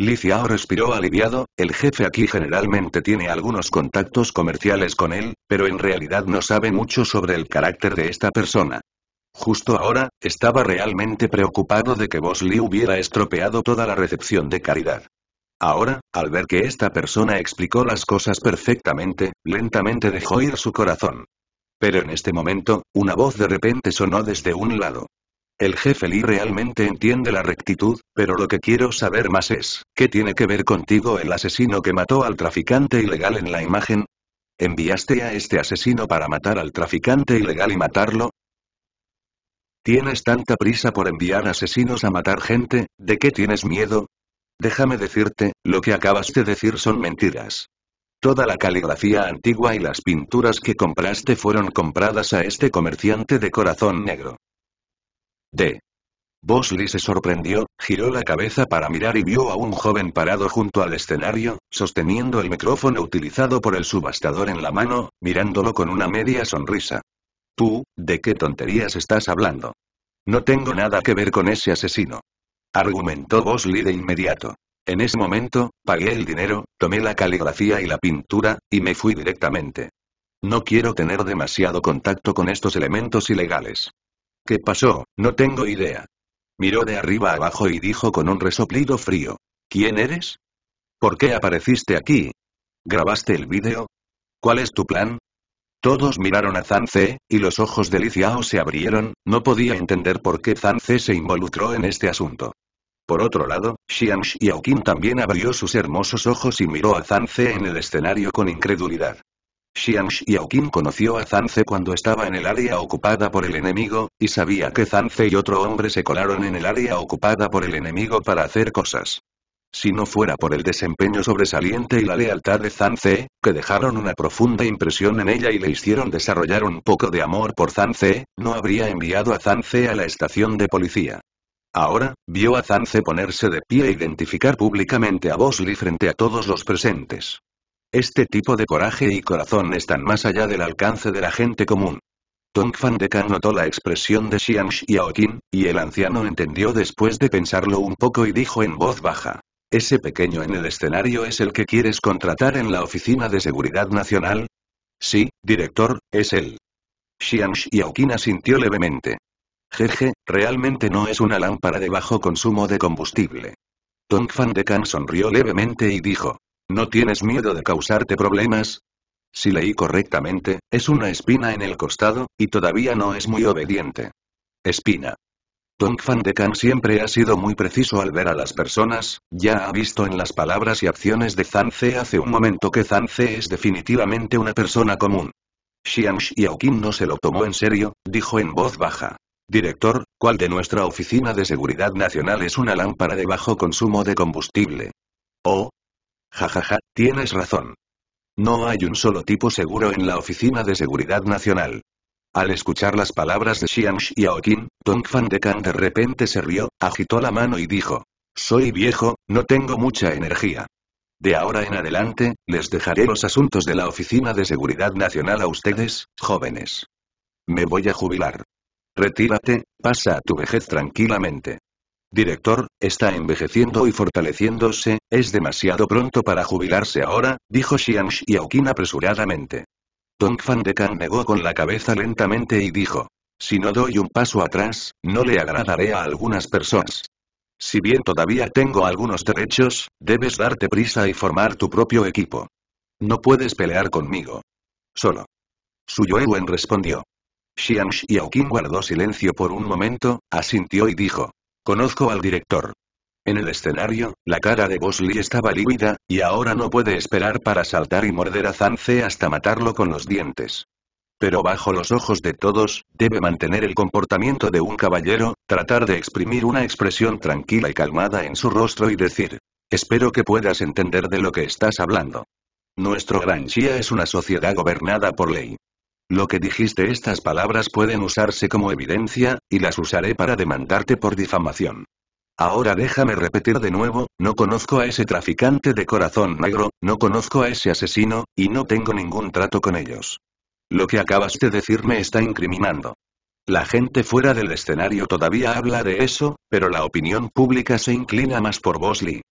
Lee. respiró aliviado, el jefe aquí generalmente tiene algunos contactos comerciales con él, pero en realidad no sabe mucho sobre el carácter de esta persona. Justo ahora, estaba realmente preocupado de que Bosley hubiera estropeado toda la recepción de caridad. Ahora, al ver que esta persona explicó las cosas perfectamente, lentamente dejó ir su corazón. Pero en este momento, una voz de repente sonó desde un lado. El jefe Lee realmente entiende la rectitud, pero lo que quiero saber más es, ¿qué tiene que ver contigo el asesino que mató al traficante ilegal en la imagen? ¿Enviaste a este asesino para matar al traficante ilegal y matarlo? ¿Tienes tanta prisa por enviar asesinos a matar gente? ¿De qué tienes miedo? Déjame decirte, lo que acabas de decir son mentiras. Toda la caligrafía antigua y las pinturas que compraste fueron compradas a este comerciante de corazón negro. D. Bosley se sorprendió, giró la cabeza para mirar y vio a un joven parado junto al escenario, sosteniendo el micrófono utilizado por el subastador en la mano, mirándolo con una media sonrisa. Tú, ¿de qué tonterías estás hablando? No tengo nada que ver con ese asesino. Argumentó Bosley de inmediato. En ese momento, pagué el dinero, tomé la caligrafía y la pintura, y me fui directamente. No quiero tener demasiado contacto con estos elementos ilegales. ¿Qué pasó? No tengo idea. Miró de arriba abajo y dijo con un resoplido frío. ¿Quién eres? ¿Por qué apareciste aquí? ¿Grabaste el vídeo? ¿Cuál es tu plan? Todos miraron a Zance, y los ojos de Liciao se abrieron, no podía entender por qué Zance se involucró en este asunto. Por otro lado, Xian Xiaoqin también abrió sus hermosos ojos y miró a Zance en el escenario con incredulidad. Xian Xiaoqin conoció a Zance cuando estaba en el área ocupada por el enemigo, y sabía que Zance y otro hombre se colaron en el área ocupada por el enemigo para hacer cosas. Si no fuera por el desempeño sobresaliente y la lealtad de Zance, que dejaron una profunda impresión en ella y le hicieron desarrollar un poco de amor por Zance, no habría enviado a Zance a la estación de policía. Ahora, vio a Zance ponerse de pie e identificar públicamente a Bosley frente a todos los presentes. Este tipo de coraje y corazón están más allá del alcance de la gente común. Tong Fan notó la expresión de Xiang Xiaoqin, y el anciano entendió después de pensarlo un poco y dijo en voz baja. ¿Ese pequeño en el escenario es el que quieres contratar en la Oficina de Seguridad Nacional? Sí, director, es él. Xiang Xiaoqin asintió levemente. Jeje, realmente no es una lámpara de bajo consumo de combustible. Tong Fan de Kang sonrió levemente y dijo. ¿No tienes miedo de causarte problemas? Si leí correctamente, es una espina en el costado, y todavía no es muy obediente. Espina. Tong Fan de siempre ha sido muy preciso al ver a las personas, ya ha visto en las palabras y acciones de Zance hace un momento que Zance es definitivamente una persona común. Xiang Xiaokin no se lo tomó en serio, dijo en voz baja. Director, ¿cuál de nuestra oficina de seguridad nacional es una lámpara de bajo consumo de combustible? Oh. Jajaja, ja, ja, tienes razón. No hay un solo tipo seguro en la oficina de seguridad nacional. Al escuchar las palabras de Xiang y Dong Fan de de repente se rió, agitó la mano y dijo. Soy viejo, no tengo mucha energía. De ahora en adelante, les dejaré los asuntos de la Oficina de Seguridad Nacional a ustedes, jóvenes. Me voy a jubilar. Retírate, pasa a tu vejez tranquilamente. Director, está envejeciendo y fortaleciéndose, es demasiado pronto para jubilarse ahora, dijo Xiang Aokin apresuradamente. Tong Fan de negó con la cabeza lentamente y dijo. Si no doy un paso atrás, no le agradaré a algunas personas. Si bien todavía tengo algunos derechos, debes darte prisa y formar tu propio equipo. No puedes pelear conmigo. Solo. Yuewen respondió. Xiang Xiaoqing guardó silencio por un momento, asintió y dijo. Conozco al director. En el escenario, la cara de Bosley estaba lívida, y ahora no puede esperar para saltar y morder a Zance hasta matarlo con los dientes. Pero bajo los ojos de todos, debe mantener el comportamiento de un caballero, tratar de exprimir una expresión tranquila y calmada en su rostro y decir, espero que puedas entender de lo que estás hablando. Nuestro Gran Chía es una sociedad gobernada por ley. Lo que dijiste estas palabras pueden usarse como evidencia, y las usaré para demandarte por difamación. Ahora déjame repetir de nuevo, no conozco a ese traficante de corazón negro, no conozco a ese asesino, y no tengo ningún trato con ellos. Lo que acabas de decir me está incriminando. La gente fuera del escenario todavía habla de eso, pero la opinión pública se inclina más por Bosley.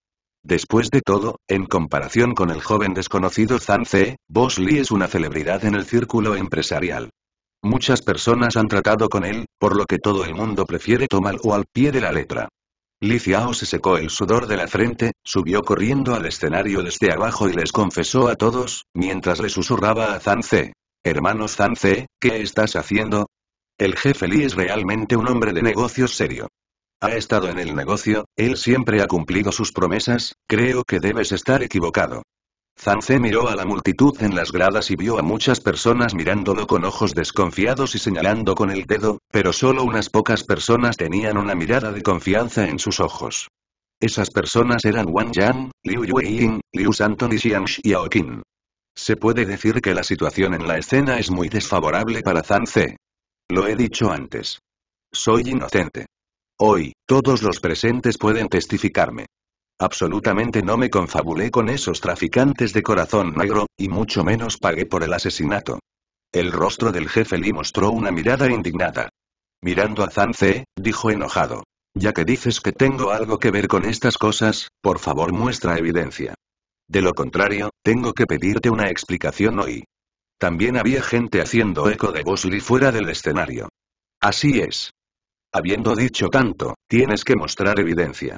Después de todo, en comparación con el joven desconocido Zanze, Bosley es una celebridad en el círculo empresarial. Muchas personas han tratado con él, por lo que todo el mundo prefiere tomarlo al pie de la letra. Liciao se secó el sudor de la frente, subió corriendo al escenario desde abajo y les confesó a todos, mientras le susurraba a Zance. Hermano Zance, ¿qué estás haciendo? El jefe Lee es realmente un hombre de negocios serio. Ha estado en el negocio, él siempre ha cumplido sus promesas, creo que debes estar equivocado. Zé miró a la multitud en las gradas y vio a muchas personas mirándolo con ojos desconfiados y señalando con el dedo, pero solo unas pocas personas tenían una mirada de confianza en sus ojos. Esas personas eran Wang Yan, Liu Yueying, Liu Santon y Xiang Xiaoqin. Se puede decir que la situación en la escena es muy desfavorable para Zance. Lo he dicho antes. Soy inocente. Hoy, todos los presentes pueden testificarme. Absolutamente no me confabulé con esos traficantes de corazón negro, y mucho menos pagué por el asesinato. El rostro del jefe Lee mostró una mirada indignada. Mirando a Zance, dijo enojado. Ya que dices que tengo algo que ver con estas cosas, por favor muestra evidencia. De lo contrario, tengo que pedirte una explicación hoy. También había gente haciendo eco de Bosley fuera del escenario. Así es. Habiendo dicho tanto, tienes que mostrar evidencia.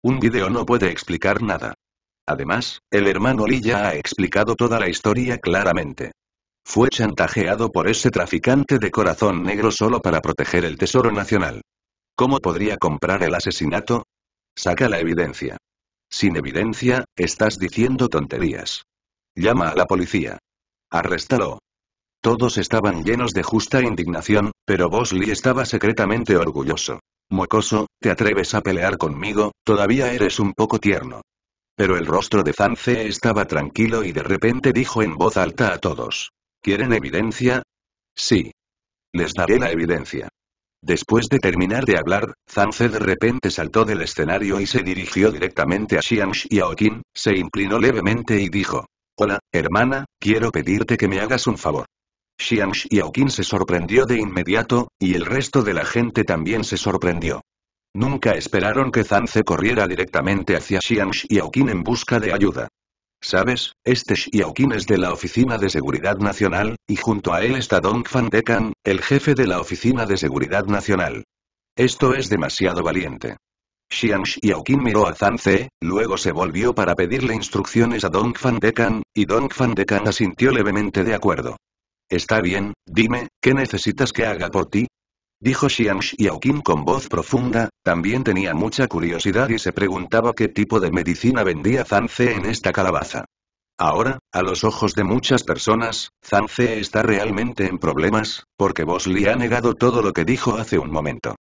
Un video no puede explicar nada. Además, el hermano Lee ya ha explicado toda la historia claramente. Fue chantajeado por ese traficante de corazón negro solo para proteger el tesoro nacional. ¿Cómo podría comprar el asesinato? Saca la evidencia. Sin evidencia, estás diciendo tonterías. Llama a la policía. Arréstalo. Todos estaban llenos de justa indignación, pero Bosley estaba secretamente orgulloso. Mocoso, ¿te atreves a pelear conmigo? Todavía eres un poco tierno. Pero el rostro de Zance estaba tranquilo y de repente dijo en voz alta a todos. ¿Quieren evidencia? Sí. Les daré la evidencia. Después de terminar de hablar, Zance de repente saltó del escenario y se dirigió directamente a Xiang Okin, se inclinó levemente y dijo. Hola, hermana, quiero pedirte que me hagas un favor. Xiang Xiaoqin se sorprendió de inmediato, y el resto de la gente también se sorprendió. Nunca esperaron que Zance corriera directamente hacia Xiang Xiaoqin en busca de ayuda. ¿Sabes? Este Xiaoqin es de la Oficina de Seguridad Nacional, y junto a él está Dong Fan Dekan, el jefe de la Oficina de Seguridad Nacional. Esto es demasiado valiente. Xiang Xiaoqin miró a Zance, luego se volvió para pedirle instrucciones a Dong Fan Dekan, y Dong Fan Dekan asintió levemente de acuerdo. Está bien, dime, ¿qué necesitas que haga por ti? Dijo Xiang con voz profunda, también tenía mucha curiosidad y se preguntaba qué tipo de medicina vendía Zance en esta calabaza. Ahora, a los ojos de muchas personas, Zance está realmente en problemas, porque Bosley ha negado todo lo que dijo hace un momento.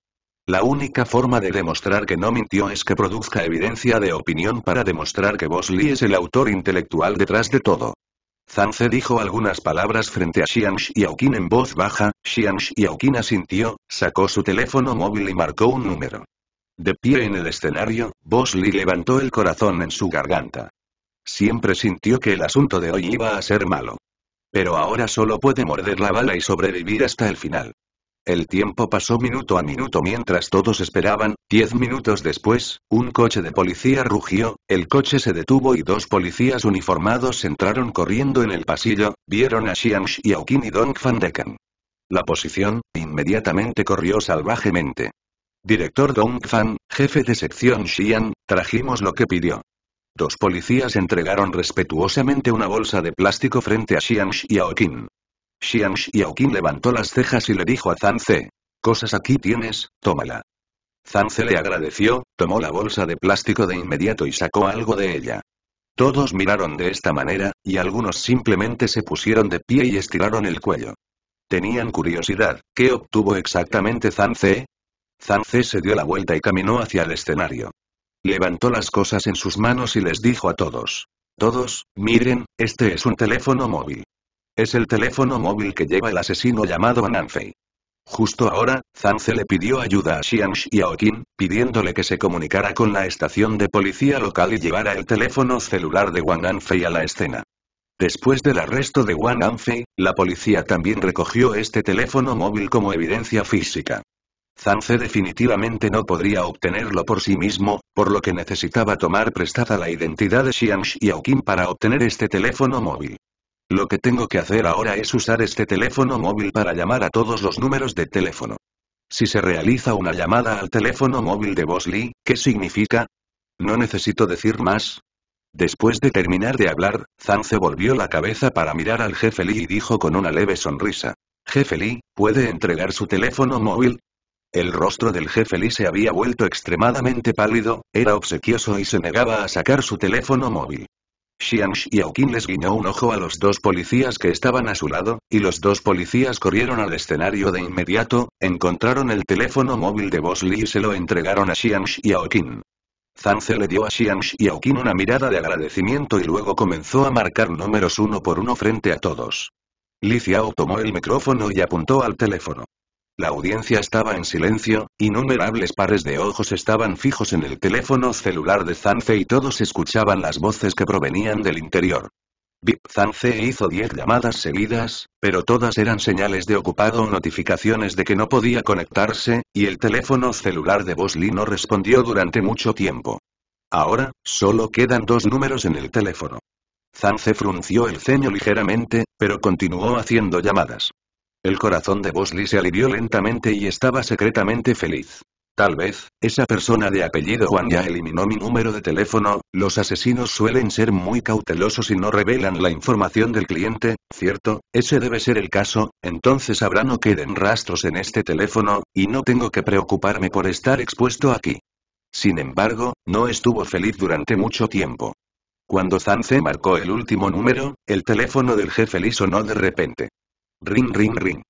La única forma de demostrar que no mintió es que produzca evidencia de opinión para demostrar que Bosley es el autor intelectual detrás de todo. Zanze dijo algunas palabras frente a Xiang Xiaoqin en voz baja, Xiang Xiaoqin asintió, sacó su teléfono móvil y marcó un número. De pie en el escenario, Bosley levantó el corazón en su garganta. Siempre sintió que el asunto de hoy iba a ser malo. Pero ahora solo puede morder la bala y sobrevivir hasta el final. El tiempo pasó minuto a minuto mientras todos esperaban, diez minutos después, un coche de policía rugió, el coche se detuvo y dos policías uniformados entraron corriendo en el pasillo, vieron a Xiang Xiaoqin y Dong Van La posición, inmediatamente corrió salvajemente. Director Dong Fan, jefe de sección Xi'an, trajimos lo que pidió. Dos policías entregaron respetuosamente una bolsa de plástico frente a Xiang Okin. Xiang Xiaoqin levantó las cejas y le dijo a Zhang Cosas aquí tienes, tómala. Zhang le agradeció, tomó la bolsa de plástico de inmediato y sacó algo de ella. Todos miraron de esta manera, y algunos simplemente se pusieron de pie y estiraron el cuello. Tenían curiosidad, ¿qué obtuvo exactamente Zhang Ze? se dio la vuelta y caminó hacia el escenario. Levantó las cosas en sus manos y les dijo a todos. Todos, miren, este es un teléfono móvil. Es el teléfono móvil que lleva el asesino llamado Anfei. Justo ahora, Zanze le pidió ayuda a Xiang Xiaoqin, pidiéndole que se comunicara con la estación de policía local y llevara el teléfono celular de Wang Anfei a la escena. Después del arresto de Wang Anfei, la policía también recogió este teléfono móvil como evidencia física. Zanze definitivamente no podría obtenerlo por sí mismo, por lo que necesitaba tomar prestada la identidad de Xiang Aokin para obtener este teléfono móvil. Lo que tengo que hacer ahora es usar este teléfono móvil para llamar a todos los números de teléfono. Si se realiza una llamada al teléfono móvil de Bosley, ¿qué significa? No necesito decir más. Después de terminar de hablar, Zance volvió la cabeza para mirar al jefe Lee y dijo con una leve sonrisa. Jefe Lee, ¿puede entregar su teléfono móvil? El rostro del jefe Lee se había vuelto extremadamente pálido, era obsequioso y se negaba a sacar su teléfono móvil. Xiang Xiaoqin les guiñó un ojo a los dos policías que estaban a su lado, y los dos policías corrieron al escenario de inmediato, encontraron el teléfono móvil de Bosley y se lo entregaron a Xiang Xiaoqin. se le dio a Xiang Xiaoqin una mirada de agradecimiento y luego comenzó a marcar números uno por uno frente a todos. Li Xiao tomó el micrófono y apuntó al teléfono. La audiencia estaba en silencio, innumerables pares de ojos estaban fijos en el teléfono celular de Zanze y todos escuchaban las voces que provenían del interior. Vip Zance hizo diez llamadas seguidas, pero todas eran señales de ocupado o notificaciones de que no podía conectarse, y el teléfono celular de Bosley no respondió durante mucho tiempo. Ahora, solo quedan dos números en el teléfono. Zanze frunció el ceño ligeramente, pero continuó haciendo llamadas. El corazón de Bosley se alivió lentamente y estaba secretamente feliz. Tal vez, esa persona de apellido Juan ya eliminó mi número de teléfono, los asesinos suelen ser muy cautelosos y no revelan la información del cliente, cierto, ese debe ser el caso, entonces habrá no queden rastros en este teléfono, y no tengo que preocuparme por estar expuesto aquí. Sin embargo, no estuvo feliz durante mucho tiempo. Cuando Zance marcó el último número, el teléfono del jefe Lee sonó de repente. Ring ring ring.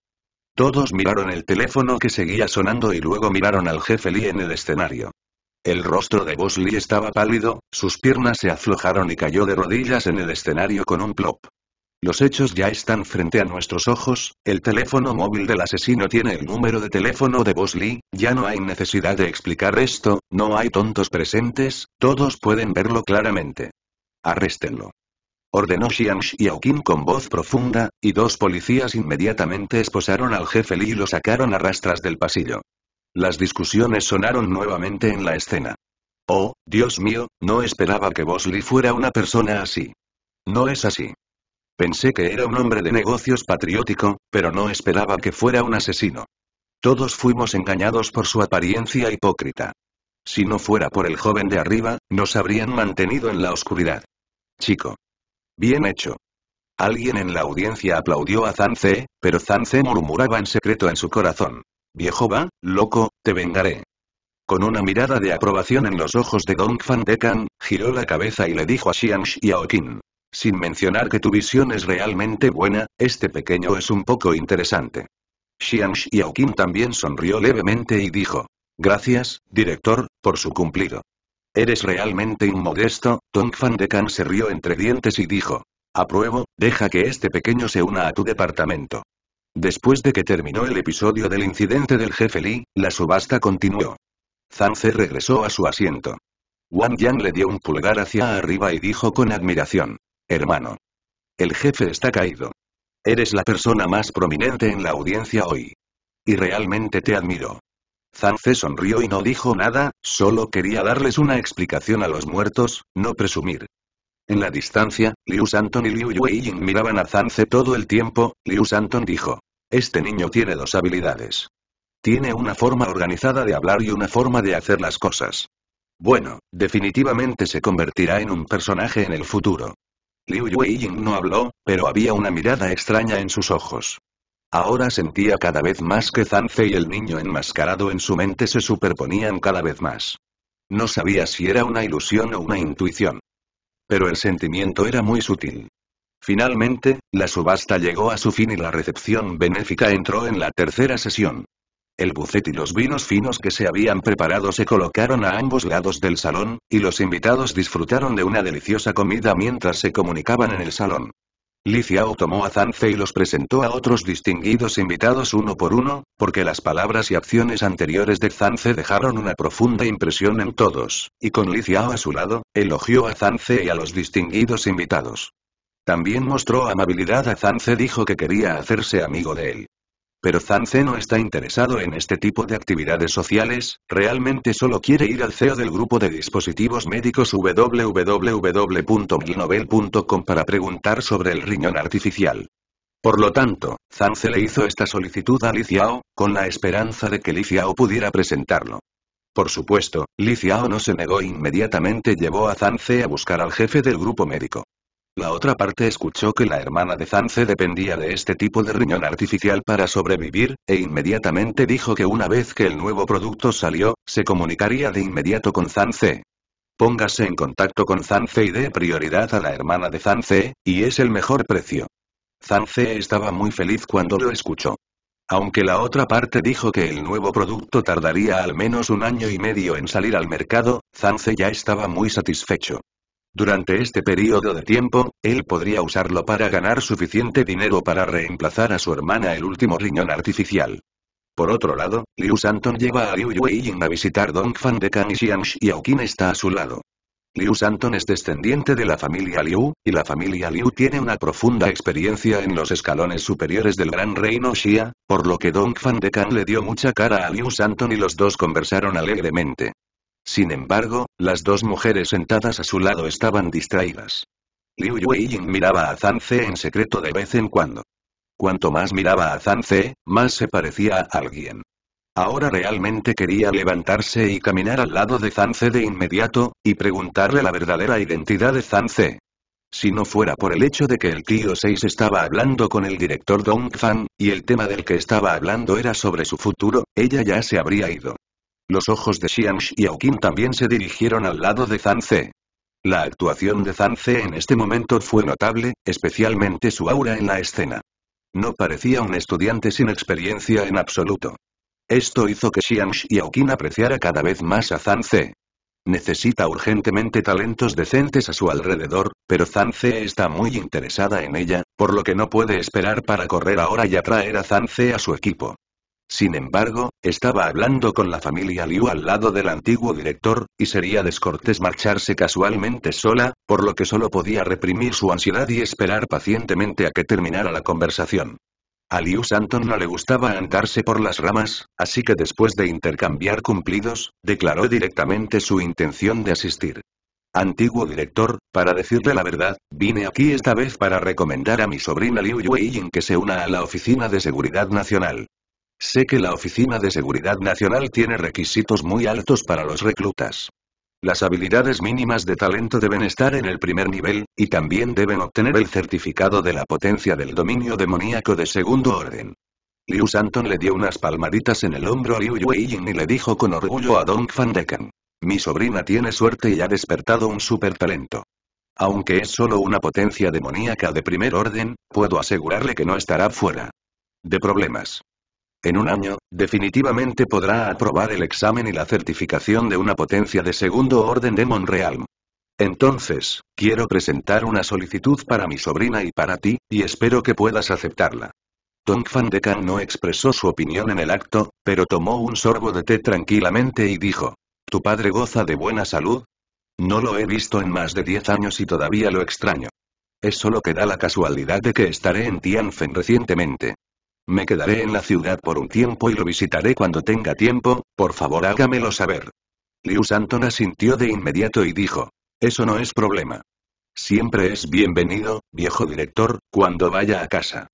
Todos miraron el teléfono que seguía sonando y luego miraron al jefe Lee en el escenario. El rostro de Bosley estaba pálido, sus piernas se aflojaron y cayó de rodillas en el escenario con un plop. Los hechos ya están frente a nuestros ojos, el teléfono móvil del asesino tiene el número de teléfono de Bosley, ya no hay necesidad de explicar esto, no hay tontos presentes, todos pueden verlo claramente. Arréstenlo ordenó Xiang Xiaoqing con voz profunda, y dos policías inmediatamente esposaron al jefe Li y lo sacaron a rastras del pasillo. Las discusiones sonaron nuevamente en la escena. Oh, Dios mío, no esperaba que Bosley fuera una persona así. No es así. Pensé que era un hombre de negocios patriótico, pero no esperaba que fuera un asesino. Todos fuimos engañados por su apariencia hipócrita. Si no fuera por el joven de arriba, nos habrían mantenido en la oscuridad. Chico. Bien hecho. Alguien en la audiencia aplaudió a Zanze, pero Zanze murmuraba en secreto en su corazón. Viejo va, loco, te vengaré. Con una mirada de aprobación en los ojos de Dong Fan Dekan, giró la cabeza y le dijo a Xiang Qin. Sin mencionar que tu visión es realmente buena, este pequeño es un poco interesante. Xiang Aokin también sonrió levemente y dijo. Gracias, director, por su cumplido. Eres realmente inmodesto, de Can se rió entre dientes y dijo. Apruebo, deja que este pequeño se una a tu departamento. Después de que terminó el episodio del incidente del jefe Li, la subasta continuó. Zhe regresó a su asiento. Wang Yang le dio un pulgar hacia arriba y dijo con admiración. Hermano. El jefe está caído. Eres la persona más prominente en la audiencia hoy. Y realmente te admiro. Zance sonrió y no dijo nada, solo quería darles una explicación a los muertos, no presumir. En la distancia, Liu Santon y Liu Yueying miraban a Zance todo el tiempo, Liu Santon dijo. Este niño tiene dos habilidades. Tiene una forma organizada de hablar y una forma de hacer las cosas. Bueno, definitivamente se convertirá en un personaje en el futuro. Liu Yueying no habló, pero había una mirada extraña en sus ojos. Ahora sentía cada vez más que Zance y el niño enmascarado en su mente se superponían cada vez más. No sabía si era una ilusión o una intuición. Pero el sentimiento era muy sutil. Finalmente, la subasta llegó a su fin y la recepción benéfica entró en la tercera sesión. El bucet y los vinos finos que se habían preparado se colocaron a ambos lados del salón, y los invitados disfrutaron de una deliciosa comida mientras se comunicaban en el salón. Liciao tomó a Zance y los presentó a otros distinguidos invitados uno por uno, porque las palabras y acciones anteriores de Zance dejaron una profunda impresión en todos, y con Liciao a su lado, elogió a Zance y a los distinguidos invitados. También mostró amabilidad a Zance dijo que quería hacerse amigo de él. Pero Zance no está interesado en este tipo de actividades sociales, realmente solo quiere ir al CEO del grupo de dispositivos médicos www.milnovel.com para preguntar sobre el riñón artificial. Por lo tanto, Zance le hizo esta solicitud a Liciao, con la esperanza de que Liciao pudiera presentarlo. Por supuesto, Liciao no se negó inmediatamente llevó a Zance a buscar al jefe del grupo médico. La otra parte escuchó que la hermana de Zance dependía de este tipo de riñón artificial para sobrevivir, e inmediatamente dijo que una vez que el nuevo producto salió, se comunicaría de inmediato con Zance. Póngase en contacto con Zance y dé prioridad a la hermana de Zance, y es el mejor precio. Zance estaba muy feliz cuando lo escuchó. Aunque la otra parte dijo que el nuevo producto tardaría al menos un año y medio en salir al mercado, Zance ya estaba muy satisfecho. Durante este periodo de tiempo, él podría usarlo para ganar suficiente dinero para reemplazar a su hermana el último riñón artificial. Por otro lado, Liu Santon lleva a Liu Yueying a visitar fan de Kan y Xiang está a su lado. Liu Santon es descendiente de la familia Liu, y la familia Liu tiene una profunda experiencia en los escalones superiores del gran reino Xia, por lo que Fan de Kan le dio mucha cara a Liu Santon y los dos conversaron alegremente. Sin embargo, las dos mujeres sentadas a su lado estaban distraídas. Liu Yueying miraba a Zance en secreto de vez en cuando. Cuanto más miraba a Zance, más se parecía a alguien. Ahora realmente quería levantarse y caminar al lado de Zance de inmediato, y preguntarle la verdadera identidad de Zance. Si no fuera por el hecho de que el tío 6 estaba hablando con el director Dong Fan, y el tema del que estaba hablando era sobre su futuro, ella ya se habría ido. Los ojos de y Xiaoqin también se dirigieron al lado de Zhang La actuación de Zhang en este momento fue notable, especialmente su aura en la escena. No parecía un estudiante sin experiencia en absoluto. Esto hizo que y Xiaoqin apreciara cada vez más a Zhang Necesita urgentemente talentos decentes a su alrededor, pero Zanze está muy interesada en ella, por lo que no puede esperar para correr ahora y atraer a Zance a su equipo. Sin embargo, estaba hablando con la familia Liu al lado del antiguo director, y sería descortés marcharse casualmente sola, por lo que solo podía reprimir su ansiedad y esperar pacientemente a que terminara la conversación. A Liu Santon no le gustaba andarse por las ramas, así que después de intercambiar cumplidos, declaró directamente su intención de asistir. Antiguo director, para decirle la verdad, vine aquí esta vez para recomendar a mi sobrina Liu Yueying que se una a la Oficina de Seguridad Nacional. Sé que la Oficina de Seguridad Nacional tiene requisitos muy altos para los reclutas. Las habilidades mínimas de talento deben estar en el primer nivel, y también deben obtener el certificado de la potencia del dominio demoníaco de segundo orden. Liu Santon le dio unas palmaditas en el hombro a Liu Yueying y le dijo con orgullo a Dong Van Mi sobrina tiene suerte y ha despertado un supertalento. talento. Aunque es solo una potencia demoníaca de primer orden, puedo asegurarle que no estará fuera de problemas. En un año, definitivamente podrá aprobar el examen y la certificación de una potencia de segundo orden de Monreal. Entonces, quiero presentar una solicitud para mi sobrina y para ti, y espero que puedas aceptarla. Tong Fan de no expresó su opinión en el acto, pero tomó un sorbo de té tranquilamente y dijo. ¿Tu padre goza de buena salud? No lo he visto en más de diez años y todavía lo extraño. Es solo que da la casualidad de que estaré en Tianfen recientemente. Me quedaré en la ciudad por un tiempo y lo visitaré cuando tenga tiempo, por favor hágamelo saber. Liu Santona sintió de inmediato y dijo. Eso no es problema. Siempre es bienvenido, viejo director, cuando vaya a casa.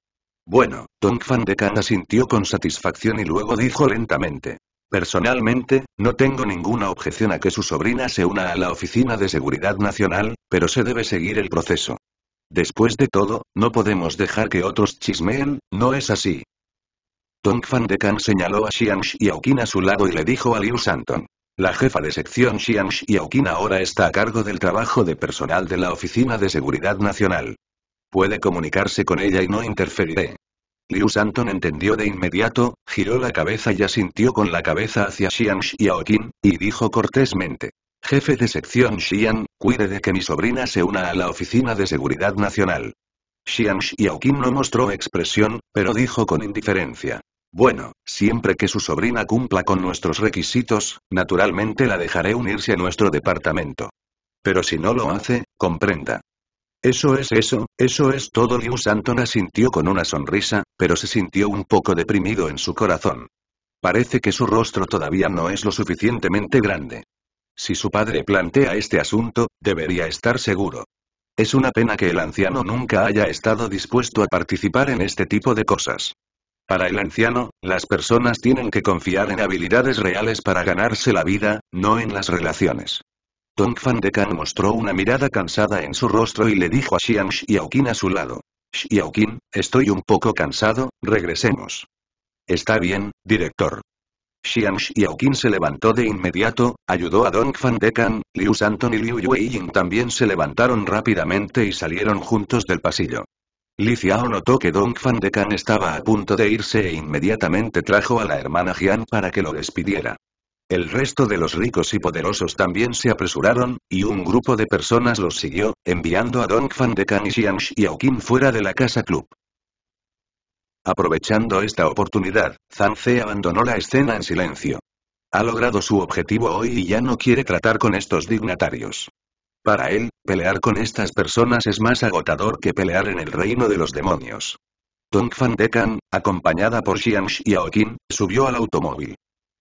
Bueno, Tong Fan de asintió con satisfacción y luego dijo lentamente. Personalmente, no tengo ninguna objeción a que su sobrina se una a la Oficina de Seguridad Nacional, pero se debe seguir el proceso. Después de todo, no podemos dejar que otros chismeen, ¿no es así? Tong Fan de señaló a Xiang Xiaoqin a su lado y le dijo a Liu Santon. La jefa de sección Xiang Xiaoqin ahora está a cargo del trabajo de personal de la Oficina de Seguridad Nacional. Puede comunicarse con ella y no interferiré. Liu Santon entendió de inmediato, giró la cabeza y asintió con la cabeza hacia Xiang Xiaoqin, y dijo cortésmente. Jefe de sección Xi'an, cuide de que mi sobrina se una a la Oficina de Seguridad Nacional. Xian Xiaoqin no mostró expresión, pero dijo con indiferencia. Bueno, siempre que su sobrina cumpla con nuestros requisitos, naturalmente la dejaré unirse a nuestro departamento. Pero si no lo hace, comprenda. Eso es eso, eso es todo. Liu Santon asintió con una sonrisa, pero se sintió un poco deprimido en su corazón. Parece que su rostro todavía no es lo suficientemente grande. Si su padre plantea este asunto, debería estar seguro. Es una pena que el anciano nunca haya estado dispuesto a participar en este tipo de cosas. Para el anciano, las personas tienen que confiar en habilidades reales para ganarse la vida, no en las relaciones. Tong Fan de mostró una mirada cansada en su rostro y le dijo a Xiang Xiaoqin a su lado. Xiaoqin, estoy un poco cansado, regresemos. Está bien, director y Xiaoqin se levantó de inmediato, ayudó a Dong Fan Dekan, Liu Santon y Liu Yueying también se levantaron rápidamente y salieron juntos del pasillo. Li Xiao notó que Dong Fan Dekan estaba a punto de irse e inmediatamente trajo a la hermana Jian para que lo despidiera. El resto de los ricos y poderosos también se apresuraron, y un grupo de personas los siguió, enviando a Dong Fan Dekan y Xiang fuera de la casa club. Aprovechando esta oportunidad, Zanze abandonó la escena en silencio. Ha logrado su objetivo hoy y ya no quiere tratar con estos dignatarios. Para él, pelear con estas personas es más agotador que pelear en el reino de los demonios. Fan Dekan, acompañada por Xiang Xiaoqin, subió al automóvil.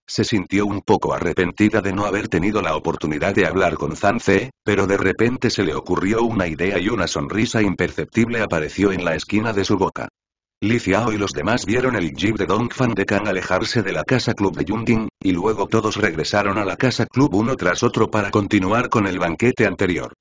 Se sintió un poco arrepentida de no haber tenido la oportunidad de hablar con Zanze, pero de repente se le ocurrió una idea y una sonrisa imperceptible apareció en la esquina de su boca. Li Xiao y los demás vieron el jeep de Dong Fan de Kang alejarse de la casa club de Yunding, y luego todos regresaron a la casa club uno tras otro para continuar con el banquete anterior.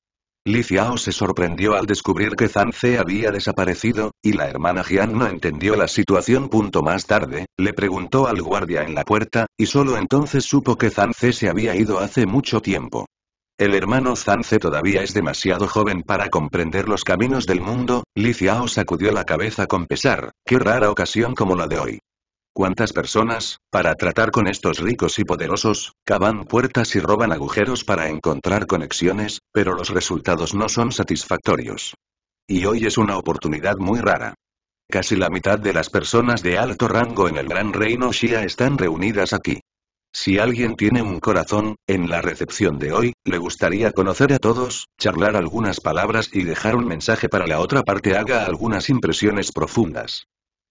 Li Xiao se sorprendió al descubrir que Zhang había desaparecido, y la hermana Jian no entendió la situación. Punto más tarde, le preguntó al guardia en la puerta, y solo entonces supo que Zhang se había ido hace mucho tiempo. El hermano Zance todavía es demasiado joven para comprender los caminos del mundo, Liciao sacudió la cabeza con pesar, qué rara ocasión como la de hoy. ¿Cuántas personas, para tratar con estos ricos y poderosos, cavan puertas y roban agujeros para encontrar conexiones, pero los resultados no son satisfactorios? Y hoy es una oportunidad muy rara. Casi la mitad de las personas de alto rango en el Gran Reino Xia están reunidas aquí. Si alguien tiene un corazón, en la recepción de hoy, le gustaría conocer a todos, charlar algunas palabras y dejar un mensaje para la otra parte haga algunas impresiones profundas.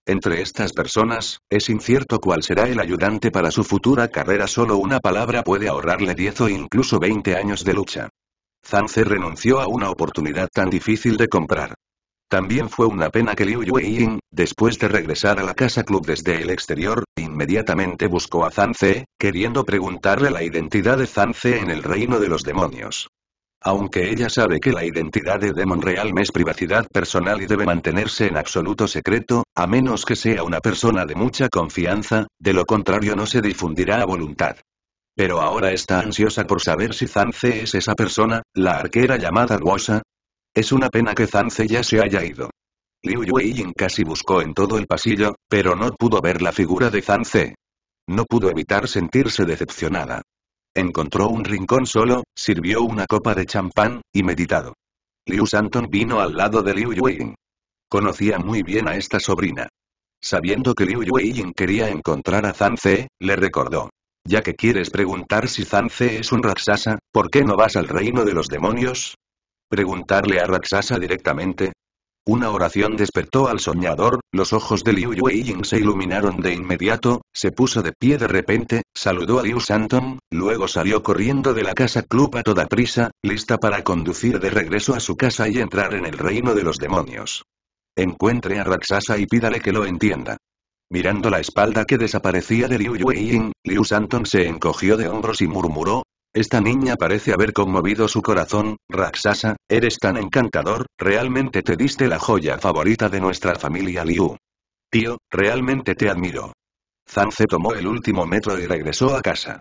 Entre estas personas, es incierto cuál será el ayudante para su futura carrera solo una palabra puede ahorrarle 10 o incluso 20 años de lucha. Zance renunció a una oportunidad tan difícil de comprar. También fue una pena que Liu Yueying, después de regresar a la casa club desde el exterior, inmediatamente buscó a Zan queriendo preguntarle la identidad de Zan en el reino de los demonios. Aunque ella sabe que la identidad de Demon Realm es privacidad personal y debe mantenerse en absoluto secreto, a menos que sea una persona de mucha confianza, de lo contrario no se difundirá a voluntad. Pero ahora está ansiosa por saber si Zance es esa persona, la arquera llamada Guasa, es una pena que Zance ya se haya ido. Liu Yueying casi buscó en todo el pasillo, pero no pudo ver la figura de Zanze. No pudo evitar sentirse decepcionada. Encontró un rincón solo, sirvió una copa de champán, y meditado. Liu Santon vino al lado de Liu Yueying. Conocía muy bien a esta sobrina. Sabiendo que Liu Yueying quería encontrar a Zanze, le recordó. Ya que quieres preguntar si Zance es un raksasa, ¿por qué no vas al reino de los demonios? ¿Preguntarle a Raksasa directamente? Una oración despertó al soñador, los ojos de Liu Ying se iluminaron de inmediato, se puso de pie de repente, saludó a Liu Shantong, luego salió corriendo de la casa club a toda prisa, lista para conducir de regreso a su casa y entrar en el reino de los demonios. Encuentre a Raksasa y pídale que lo entienda. Mirando la espalda que desaparecía de Liu Ying, Liu Shantong se encogió de hombros y murmuró, esta niña parece haber conmovido su corazón, Raksasa, eres tan encantador, realmente te diste la joya favorita de nuestra familia Liu. Tío, realmente te admiro. Zanze tomó el último metro y regresó a casa.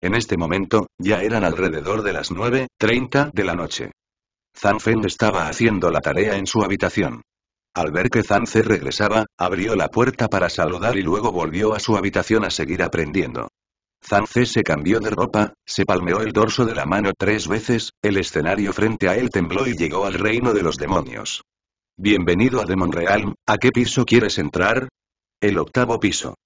En este momento, ya eran alrededor de las 9.30 de la noche. Zanfen estaba haciendo la tarea en su habitación. Al ver que Zanze regresaba, abrió la puerta para saludar y luego volvió a su habitación a seguir aprendiendo. Zance se cambió de ropa, se palmeó el dorso de la mano tres veces, el escenario frente a él tembló y llegó al reino de los demonios. Bienvenido a Demon Realm, ¿a qué piso quieres entrar? El octavo piso.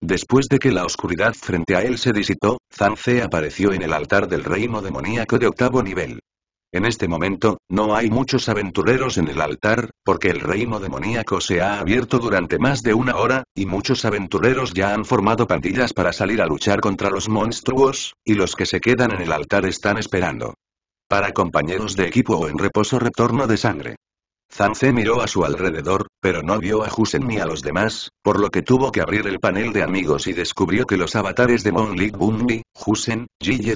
Después de que la oscuridad frente a él se disipó, Zance apareció en el altar del reino demoníaco de octavo nivel. En este momento, no hay muchos aventureros en el altar, porque el reino demoníaco se ha abierto durante más de una hora, y muchos aventureros ya han formado pandillas para salir a luchar contra los monstruos, y los que se quedan en el altar están esperando. Para compañeros de equipo o en reposo retorno de sangre. Zanze miró a su alrededor, pero no vio a Husen ni a los demás, por lo que tuvo que abrir el panel de amigos y descubrió que los avatares de Monlik Bunmi, Husen, Ji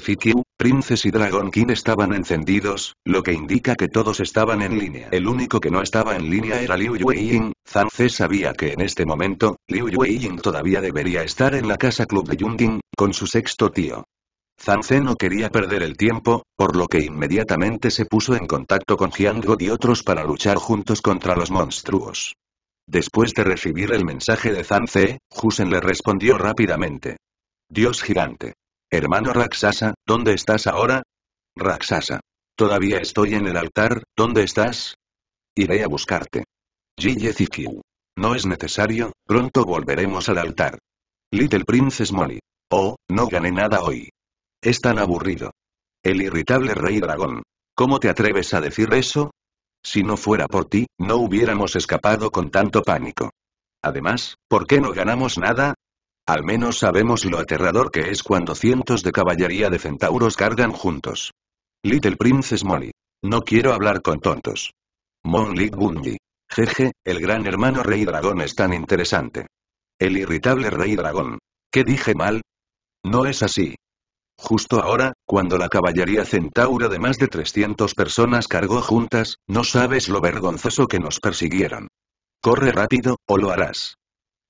Princess y Dragon King estaban encendidos, lo que indica que todos estaban en línea. El único que no estaba en línea era Liu Ying. Zance sabía que en este momento, Liu Yueying todavía debería estar en la casa club de Yunding, con su sexto tío. Zanze no quería perder el tiempo, por lo que inmediatamente se puso en contacto con jiango y otros para luchar juntos contra los monstruos. Después de recibir el mensaje de Zance, Husen le respondió rápidamente. Dios gigante. Hermano Raksasa, ¿dónde estás ahora? Raksasa. Todavía estoy en el altar, ¿dónde estás? Iré a buscarte. Jiyezikyu. No es necesario, pronto volveremos al altar. Little Princess Molly. Oh, no gané nada hoy. Es tan aburrido. El irritable rey dragón. ¿Cómo te atreves a decir eso? Si no fuera por ti, no hubiéramos escapado con tanto pánico. Además, ¿por qué no ganamos nada? Al menos sabemos lo aterrador que es cuando cientos de caballería de centauros cargan juntos. Little Princess Molly. No quiero hablar con tontos. monley Bungie. Jeje, el gran hermano rey dragón es tan interesante. El irritable rey dragón. ¿Qué dije mal? No es así, Justo ahora, cuando la caballería centauro de más de 300 personas cargó juntas, no sabes lo vergonzoso que nos persiguieron. Corre rápido, o lo harás.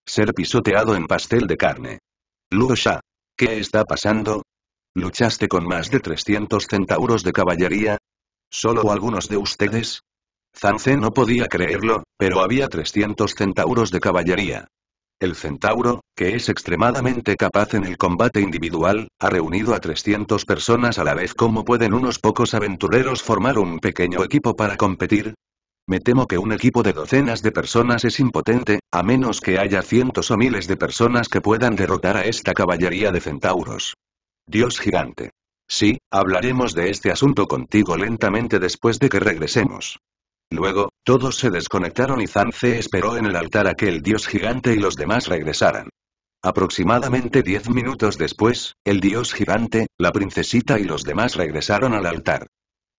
Ser pisoteado en pastel de carne. Lucha, ¿Qué está pasando? ¿Luchaste con más de 300 centauros de caballería? ¿Solo algunos de ustedes? Zance no podía creerlo, pero había 300 centauros de caballería. El Centauro, que es extremadamente capaz en el combate individual, ha reunido a 300 personas a la vez. ¿Cómo pueden unos pocos aventureros formar un pequeño equipo para competir? Me temo que un equipo de docenas de personas es impotente, a menos que haya cientos o miles de personas que puedan derrotar a esta caballería de centauros. Dios gigante. Sí, hablaremos de este asunto contigo lentamente después de que regresemos. Luego, todos se desconectaron y Zance esperó en el altar a que el dios gigante y los demás regresaran. Aproximadamente diez minutos después, el dios gigante, la princesita y los demás regresaron al altar.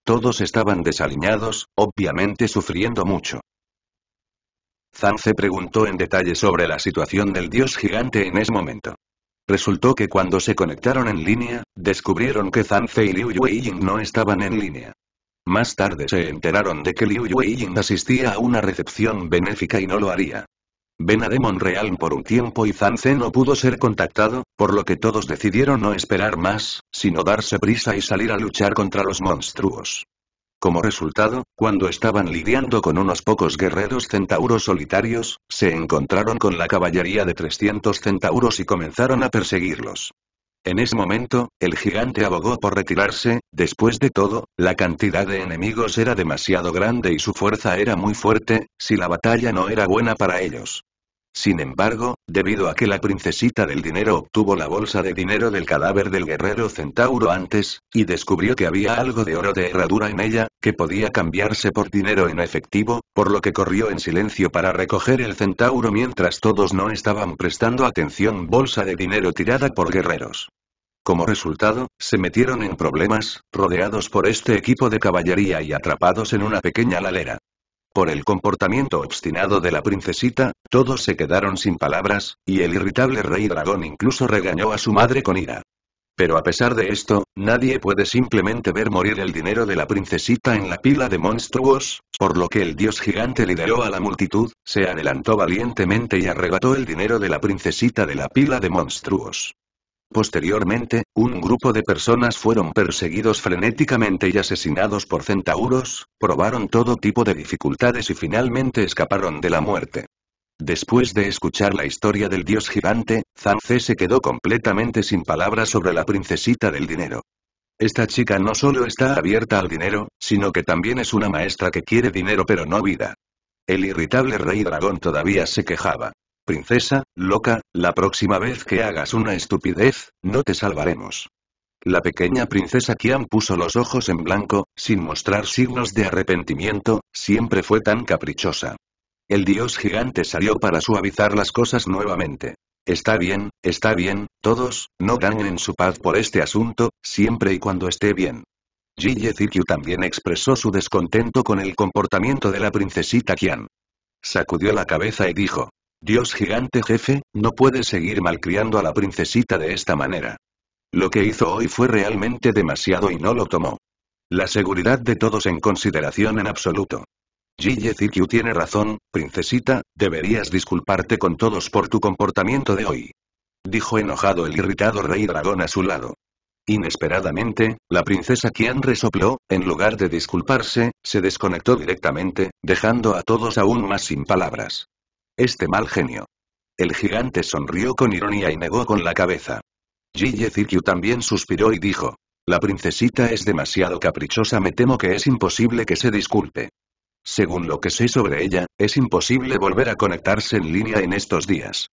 Todos estaban desaliñados, obviamente sufriendo mucho. Zanze preguntó en detalle sobre la situación del dios gigante en ese momento. Resultó que cuando se conectaron en línea, descubrieron que Zanze y Liu Yueying no estaban en línea. Más tarde se enteraron de que Liu Yueying asistía a una recepción benéfica y no lo haría. Ven a Monreal por un tiempo y Zanze no pudo ser contactado, por lo que todos decidieron no esperar más, sino darse prisa y salir a luchar contra los monstruos. Como resultado, cuando estaban lidiando con unos pocos guerreros centauros solitarios, se encontraron con la caballería de 300 centauros y comenzaron a perseguirlos. En ese momento, el gigante abogó por retirarse, después de todo, la cantidad de enemigos era demasiado grande y su fuerza era muy fuerte, si la batalla no era buena para ellos. Sin embargo, debido a que la princesita del dinero obtuvo la bolsa de dinero del cadáver del guerrero centauro antes, y descubrió que había algo de oro de herradura en ella, que podía cambiarse por dinero en efectivo, por lo que corrió en silencio para recoger el centauro mientras todos no estaban prestando atención bolsa de dinero tirada por guerreros. Como resultado, se metieron en problemas, rodeados por este equipo de caballería y atrapados en una pequeña ladera. Por el comportamiento obstinado de la princesita, todos se quedaron sin palabras, y el irritable rey dragón incluso regañó a su madre con ira. Pero a pesar de esto, nadie puede simplemente ver morir el dinero de la princesita en la pila de monstruos, por lo que el dios gigante lideró a la multitud, se adelantó valientemente y arrebató el dinero de la princesita de la pila de monstruos. Posteriormente, un grupo de personas fueron perseguidos frenéticamente y asesinados por centauros, probaron todo tipo de dificultades y finalmente escaparon de la muerte. Después de escuchar la historia del dios gigante, Zanze se quedó completamente sin palabras sobre la princesita del dinero. Esta chica no solo está abierta al dinero, sino que también es una maestra que quiere dinero pero no vida. El irritable rey dragón todavía se quejaba. Princesa, loca, la próxima vez que hagas una estupidez, no te salvaremos. La pequeña princesa Qian puso los ojos en blanco, sin mostrar signos de arrepentimiento, siempre fue tan caprichosa. El dios gigante salió para suavizar las cosas nuevamente. Está bien, está bien, todos, no en su paz por este asunto, siempre y cuando esté bien. Jiye Zikyu también expresó su descontento con el comportamiento de la princesita Qian. Sacudió la cabeza y dijo, Dios gigante jefe, no puedes seguir malcriando a la princesita de esta manera. Lo que hizo hoy fue realmente demasiado y no lo tomó. La seguridad de todos en consideración en absoluto. Gilles tiene razón, princesita, deberías disculparte con todos por tu comportamiento de hoy. Dijo enojado el irritado rey dragón a su lado. Inesperadamente, la princesa Qian resopló, en lugar de disculparse, se desconectó directamente, dejando a todos aún más sin palabras este mal genio. El gigante sonrió con ironía y negó con la cabeza. Jiye Zikyu también suspiró y dijo. La princesita es demasiado caprichosa me temo que es imposible que se disculpe. Según lo que sé sobre ella, es imposible volver a conectarse en línea en estos días.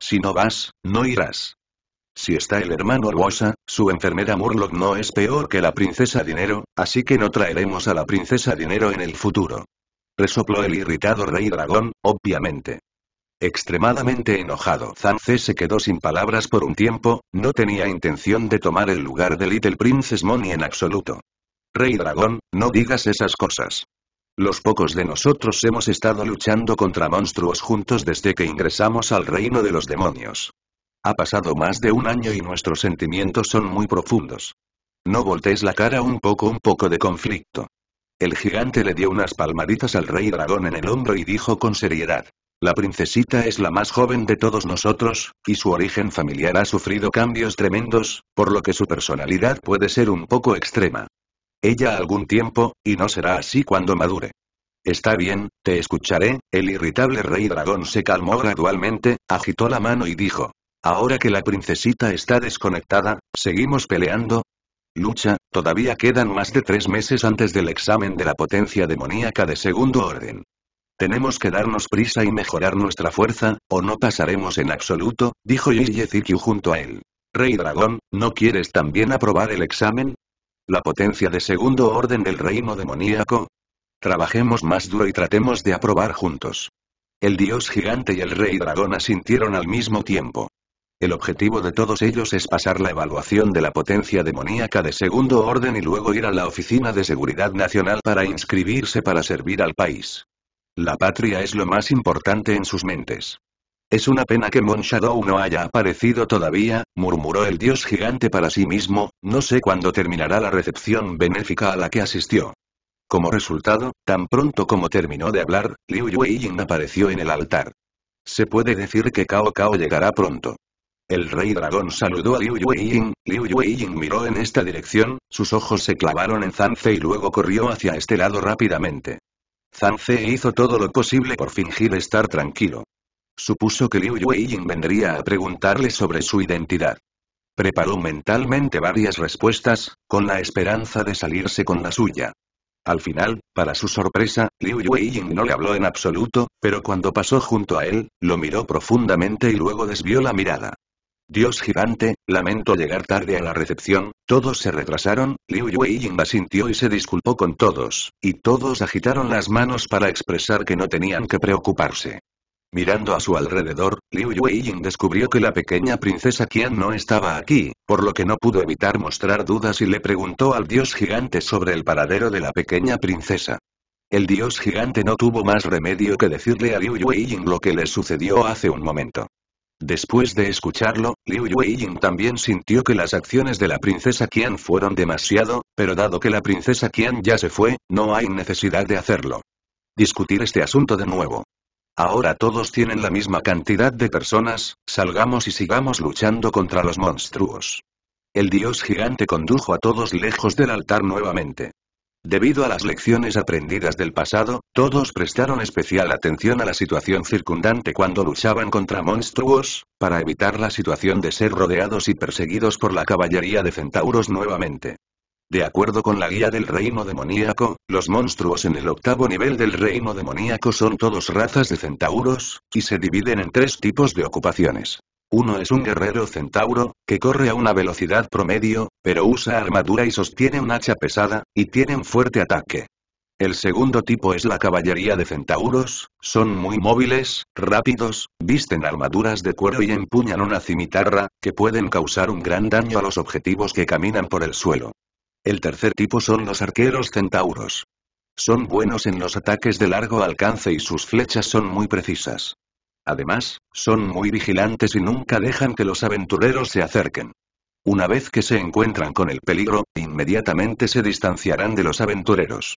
Si no vas, no irás. Si está el hermano Arbosa, su enfermera Murloc no es peor que la princesa Dinero, así que no traeremos a la princesa Dinero en el futuro resopló el irritado rey dragón, obviamente. Extremadamente enojado, Zanze se quedó sin palabras por un tiempo, no tenía intención de tomar el lugar de Little Princess Money en absoluto. Rey dragón, no digas esas cosas. Los pocos de nosotros hemos estado luchando contra monstruos juntos desde que ingresamos al reino de los demonios. Ha pasado más de un año y nuestros sentimientos son muy profundos. No voltees la cara un poco un poco de conflicto. El gigante le dio unas palmaditas al rey dragón en el hombro y dijo con seriedad. La princesita es la más joven de todos nosotros, y su origen familiar ha sufrido cambios tremendos, por lo que su personalidad puede ser un poco extrema. Ella algún tiempo, y no será así cuando madure. Está bien, te escucharé, el irritable rey dragón se calmó gradualmente, agitó la mano y dijo. Ahora que la princesita está desconectada, ¿seguimos peleando? lucha, todavía quedan más de tres meses antes del examen de la potencia demoníaca de segundo orden. Tenemos que darnos prisa y mejorar nuestra fuerza, o no pasaremos en absoluto, dijo Zikyu junto a él. Rey Dragón, ¿no quieres también aprobar el examen? La potencia de segundo orden del reino demoníaco. Trabajemos más duro y tratemos de aprobar juntos. El dios gigante y el rey dragón asintieron al mismo tiempo. El objetivo de todos ellos es pasar la evaluación de la potencia demoníaca de segundo orden y luego ir a la Oficina de Seguridad Nacional para inscribirse para servir al país. La patria es lo más importante en sus mentes. Es una pena que Mon Shadow no haya aparecido todavía, murmuró el dios gigante para sí mismo, no sé cuándo terminará la recepción benéfica a la que asistió. Como resultado, tan pronto como terminó de hablar, Liu Yueying apareció en el altar. Se puede decir que Cao Cao llegará pronto. El rey dragón saludó a Liu Yueying, Liu Yueying miró en esta dirección, sus ojos se clavaron en Zance y luego corrió hacia este lado rápidamente. Zhe hizo todo lo posible por fingir estar tranquilo. Supuso que Liu Yueying vendría a preguntarle sobre su identidad. Preparó mentalmente varias respuestas, con la esperanza de salirse con la suya. Al final, para su sorpresa, Liu Yueying no le habló en absoluto, pero cuando pasó junto a él, lo miró profundamente y luego desvió la mirada. Dios gigante, lamento llegar tarde a la recepción, todos se retrasaron, Liu Yueying asintió y se disculpó con todos, y todos agitaron las manos para expresar que no tenían que preocuparse. Mirando a su alrededor, Liu Yueying descubrió que la pequeña princesa Qian no estaba aquí, por lo que no pudo evitar mostrar dudas y le preguntó al dios gigante sobre el paradero de la pequeña princesa. El dios gigante no tuvo más remedio que decirle a Liu Yueying lo que le sucedió hace un momento. Después de escucharlo, Liu Yueying también sintió que las acciones de la princesa Qian fueron demasiado, pero dado que la princesa Qian ya se fue, no hay necesidad de hacerlo. Discutir este asunto de nuevo. Ahora todos tienen la misma cantidad de personas, salgamos y sigamos luchando contra los monstruos. El dios gigante condujo a todos lejos del altar nuevamente. Debido a las lecciones aprendidas del pasado, todos prestaron especial atención a la situación circundante cuando luchaban contra monstruos, para evitar la situación de ser rodeados y perseguidos por la caballería de centauros nuevamente. De acuerdo con la guía del reino demoníaco, los monstruos en el octavo nivel del reino demoníaco son todos razas de centauros, y se dividen en tres tipos de ocupaciones. Uno es un guerrero centauro, que corre a una velocidad promedio, pero usa armadura y sostiene un hacha pesada, y tiene un fuerte ataque. El segundo tipo es la caballería de centauros, son muy móviles, rápidos, visten armaduras de cuero y empuñan una cimitarra, que pueden causar un gran daño a los objetivos que caminan por el suelo. El tercer tipo son los arqueros centauros. Son buenos en los ataques de largo alcance y sus flechas son muy precisas. Además, son muy vigilantes y nunca dejan que los aventureros se acerquen. Una vez que se encuentran con el peligro, inmediatamente se distanciarán de los aventureros.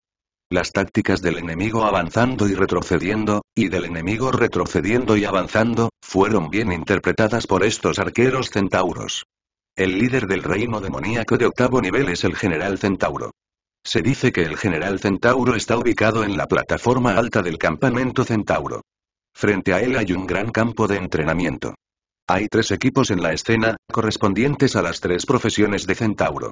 Las tácticas del enemigo avanzando y retrocediendo, y del enemigo retrocediendo y avanzando, fueron bien interpretadas por estos arqueros centauros. El líder del reino demoníaco de octavo nivel es el general centauro. Se dice que el general centauro está ubicado en la plataforma alta del campamento centauro. Frente a él hay un gran campo de entrenamiento. Hay tres equipos en la escena, correspondientes a las tres profesiones de Centauro.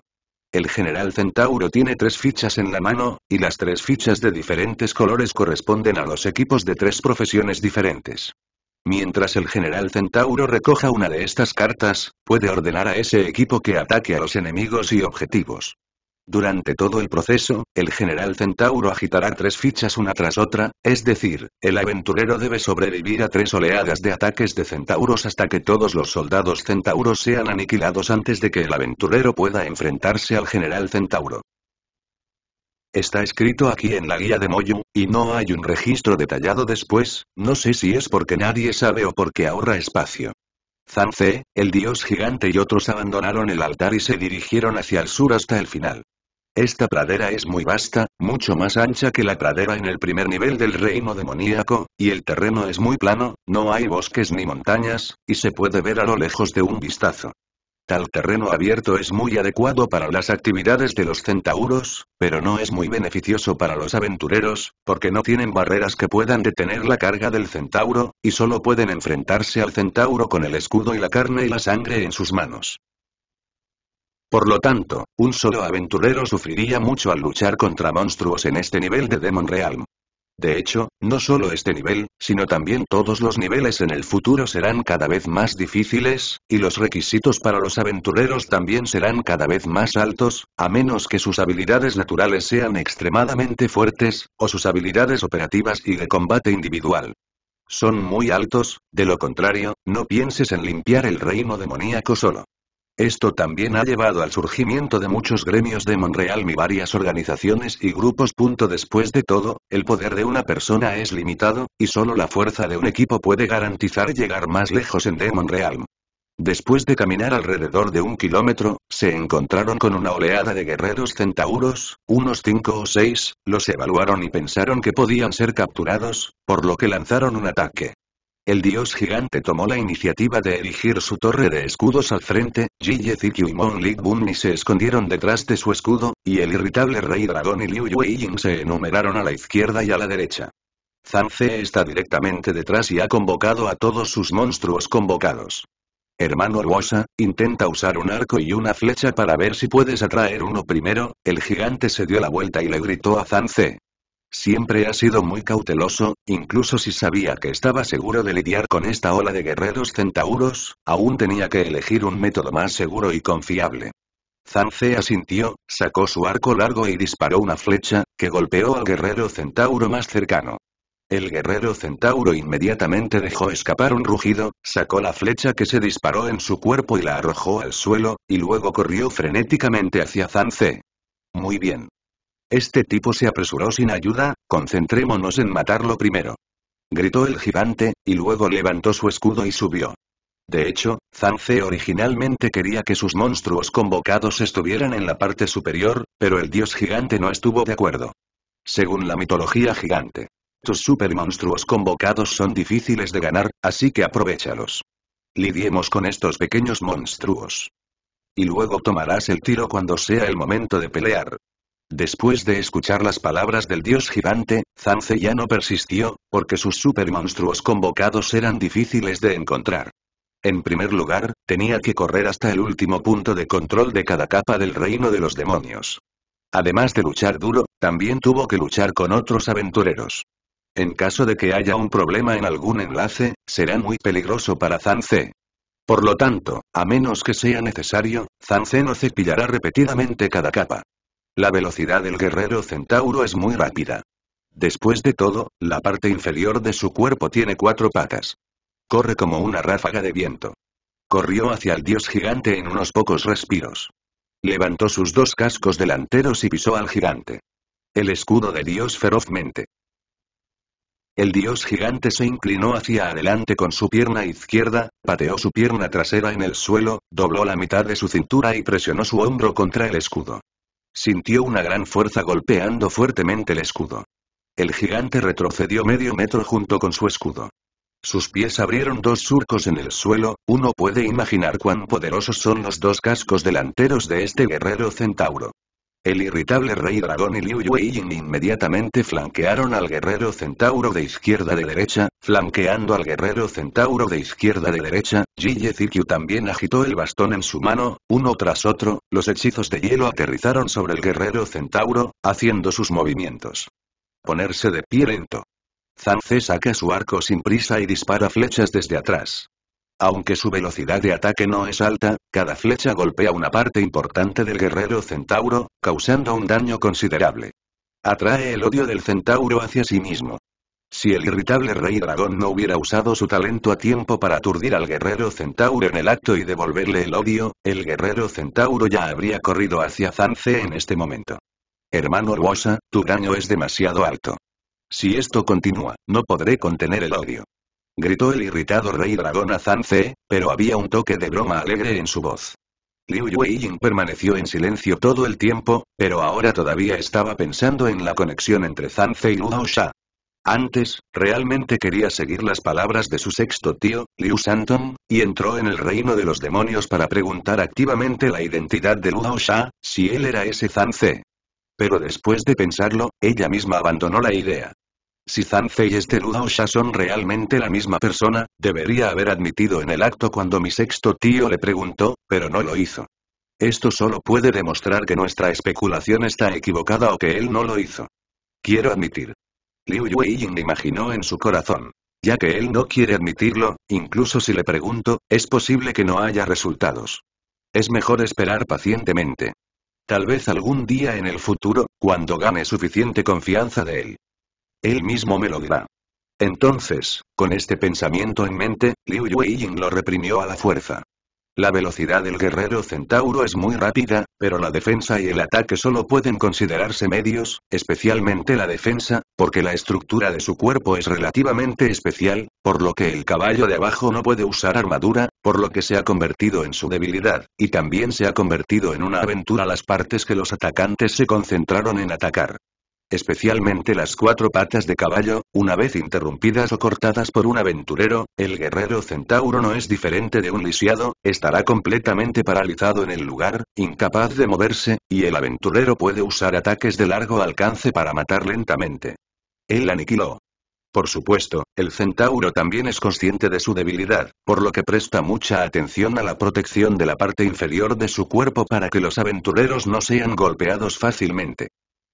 El general Centauro tiene tres fichas en la mano, y las tres fichas de diferentes colores corresponden a los equipos de tres profesiones diferentes. Mientras el general Centauro recoja una de estas cartas, puede ordenar a ese equipo que ataque a los enemigos y objetivos. Durante todo el proceso, el general Centauro agitará tres fichas una tras otra, es decir, el aventurero debe sobrevivir a tres oleadas de ataques de centauros hasta que todos los soldados centauros sean aniquilados antes de que el aventurero pueda enfrentarse al general Centauro. Está escrito aquí en la guía de Moyu y no hay un registro detallado después, no sé si es porque nadie sabe o porque ahorra espacio. Zanze, el dios gigante y otros abandonaron el altar y se dirigieron hacia el sur hasta el final. Esta pradera es muy vasta, mucho más ancha que la pradera en el primer nivel del reino demoníaco, y el terreno es muy plano, no hay bosques ni montañas, y se puede ver a lo lejos de un vistazo. Tal terreno abierto es muy adecuado para las actividades de los centauros, pero no es muy beneficioso para los aventureros, porque no tienen barreras que puedan detener la carga del centauro, y solo pueden enfrentarse al centauro con el escudo y la carne y la sangre en sus manos. Por lo tanto, un solo aventurero sufriría mucho al luchar contra monstruos en este nivel de Demon Realm. De hecho, no solo este nivel, sino también todos los niveles en el futuro serán cada vez más difíciles, y los requisitos para los aventureros también serán cada vez más altos, a menos que sus habilidades naturales sean extremadamente fuertes, o sus habilidades operativas y de combate individual. Son muy altos, de lo contrario, no pienses en limpiar el reino demoníaco solo. Esto también ha llevado al surgimiento de muchos gremios de Monreal y varias organizaciones y grupos. Después de todo, el poder de una persona es limitado, y solo la fuerza de un equipo puede garantizar llegar más lejos en Demon Después de caminar alrededor de un kilómetro, se encontraron con una oleada de guerreros centauros, unos cinco o seis, los evaluaron y pensaron que podían ser capturados, por lo que lanzaron un ataque. El dios gigante tomó la iniciativa de erigir su torre de escudos al frente, Jiye Zikyu y Mon Lik se escondieron detrás de su escudo, y el irritable rey dragón y Liu Ying se enumeraron a la izquierda y a la derecha. Zanze está directamente detrás y ha convocado a todos sus monstruos convocados. Hermano Ruosa, intenta usar un arco y una flecha para ver si puedes atraer uno primero, el gigante se dio la vuelta y le gritó a Zanze. Siempre ha sido muy cauteloso, incluso si sabía que estaba seguro de lidiar con esta ola de guerreros centauros, aún tenía que elegir un método más seguro y confiable. Zance asintió, sacó su arco largo y disparó una flecha, que golpeó al guerrero centauro más cercano. El guerrero centauro inmediatamente dejó escapar un rugido, sacó la flecha que se disparó en su cuerpo y la arrojó al suelo, y luego corrió frenéticamente hacia Zance. Muy bien. Este tipo se apresuró sin ayuda, concentrémonos en matarlo primero. Gritó el gigante, y luego levantó su escudo y subió. De hecho, Zance originalmente quería que sus monstruos convocados estuvieran en la parte superior, pero el dios gigante no estuvo de acuerdo. Según la mitología gigante, tus supermonstruos convocados son difíciles de ganar, así que aprovechalos. Lidiemos con estos pequeños monstruos. Y luego tomarás el tiro cuando sea el momento de pelear. Después de escuchar las palabras del dios gigante, Zance ya no persistió, porque sus supermonstruos convocados eran difíciles de encontrar. En primer lugar, tenía que correr hasta el último punto de control de cada capa del reino de los demonios. Además de luchar duro, también tuvo que luchar con otros aventureros. En caso de que haya un problema en algún enlace, será muy peligroso para Zance. Por lo tanto, a menos que sea necesario, Zance no cepillará repetidamente cada capa. La velocidad del guerrero centauro es muy rápida. Después de todo, la parte inferior de su cuerpo tiene cuatro patas. Corre como una ráfaga de viento. Corrió hacia el dios gigante en unos pocos respiros. Levantó sus dos cascos delanteros y pisó al gigante. El escudo de dios ferozmente. El dios gigante se inclinó hacia adelante con su pierna izquierda, pateó su pierna trasera en el suelo, dobló la mitad de su cintura y presionó su hombro contra el escudo. Sintió una gran fuerza golpeando fuertemente el escudo. El gigante retrocedió medio metro junto con su escudo. Sus pies abrieron dos surcos en el suelo, uno puede imaginar cuán poderosos son los dos cascos delanteros de este guerrero centauro. El irritable Rey Dragón y Liu Ying inmediatamente flanquearon al guerrero centauro de izquierda de derecha, flanqueando al guerrero centauro de izquierda de derecha, Jiye Zikyu también agitó el bastón en su mano, uno tras otro, los hechizos de hielo aterrizaron sobre el guerrero centauro, haciendo sus movimientos. Ponerse de pie lento. Zhang saca su arco sin prisa y dispara flechas desde atrás. Aunque su velocidad de ataque no es alta, cada flecha golpea una parte importante del guerrero centauro, causando un daño considerable. Atrae el odio del centauro hacia sí mismo. Si el irritable rey dragón no hubiera usado su talento a tiempo para aturdir al guerrero centauro en el acto y devolverle el odio, el guerrero centauro ya habría corrido hacia Zance en este momento. Hermano Ruosa, tu daño es demasiado alto. Si esto continúa, no podré contener el odio gritó el irritado rey dragón a Zanze, pero había un toque de broma alegre en su voz. Liu Yueying permaneció en silencio todo el tiempo, pero ahora todavía estaba pensando en la conexión entre Zanze y Luo Sha. Antes, realmente quería seguir las palabras de su sexto tío, Liu Shantong, y entró en el reino de los demonios para preguntar activamente la identidad de Luo Sha, si él era ese Zanze. Pero después de pensarlo, ella misma abandonó la idea. Si Zanze y este Sha son realmente la misma persona, debería haber admitido en el acto cuando mi sexto tío le preguntó, pero no lo hizo. Esto solo puede demostrar que nuestra especulación está equivocada o que él no lo hizo. Quiero admitir. Liu Yueying imaginó en su corazón. Ya que él no quiere admitirlo, incluso si le pregunto, es posible que no haya resultados. Es mejor esperar pacientemente. Tal vez algún día en el futuro, cuando gane suficiente confianza de él. Él mismo me lo dirá. Entonces, con este pensamiento en mente, Liu Yueying lo reprimió a la fuerza. La velocidad del guerrero centauro es muy rápida, pero la defensa y el ataque solo pueden considerarse medios, especialmente la defensa, porque la estructura de su cuerpo es relativamente especial, por lo que el caballo de abajo no puede usar armadura, por lo que se ha convertido en su debilidad, y también se ha convertido en una aventura las partes que los atacantes se concentraron en atacar especialmente las cuatro patas de caballo, una vez interrumpidas o cortadas por un aventurero, el guerrero centauro no es diferente de un lisiado, estará completamente paralizado en el lugar, incapaz de moverse, y el aventurero puede usar ataques de largo alcance para matar lentamente. Él aniquiló. Por supuesto, el centauro también es consciente de su debilidad, por lo que presta mucha atención a la protección de la parte inferior de su cuerpo para que los aventureros no sean golpeados fácilmente.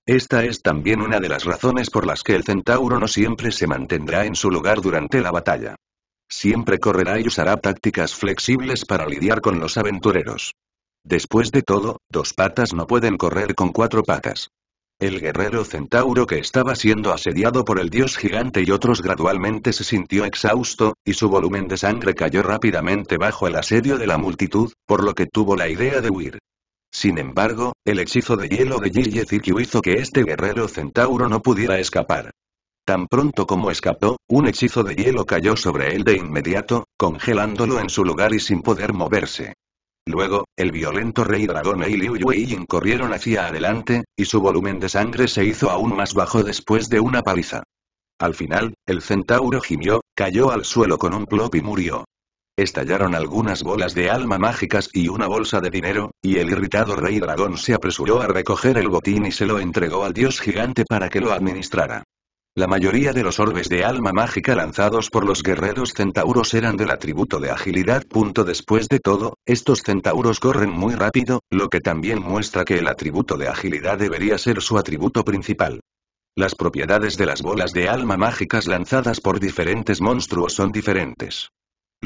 Esta es también una de las razones por las que el centauro no siempre se mantendrá en su lugar durante la batalla. Siempre correrá y usará tácticas flexibles para lidiar con los aventureros. Después de todo, dos patas no pueden correr con cuatro patas. El guerrero centauro que estaba siendo asediado por el dios gigante y otros gradualmente se sintió exhausto, y su volumen de sangre cayó rápidamente bajo el asedio de la multitud, por lo que tuvo la idea de huir. Sin embargo, el hechizo de hielo de Zikyu hizo que este guerrero centauro no pudiera escapar. Tan pronto como escapó, un hechizo de hielo cayó sobre él de inmediato, congelándolo en su lugar y sin poder moverse. Luego, el violento rey dragón e Liu Yin corrieron hacia adelante, y su volumen de sangre se hizo aún más bajo después de una paliza. Al final, el centauro gimió, cayó al suelo con un plop y murió. Estallaron algunas bolas de alma mágicas y una bolsa de dinero, y el irritado rey dragón se apresuró a recoger el botín y se lo entregó al dios gigante para que lo administrara. La mayoría de los orbes de alma mágica lanzados por los guerreros centauros eran del atributo de agilidad. Después de todo, estos centauros corren muy rápido, lo que también muestra que el atributo de agilidad debería ser su atributo principal. Las propiedades de las bolas de alma mágicas lanzadas por diferentes monstruos son diferentes.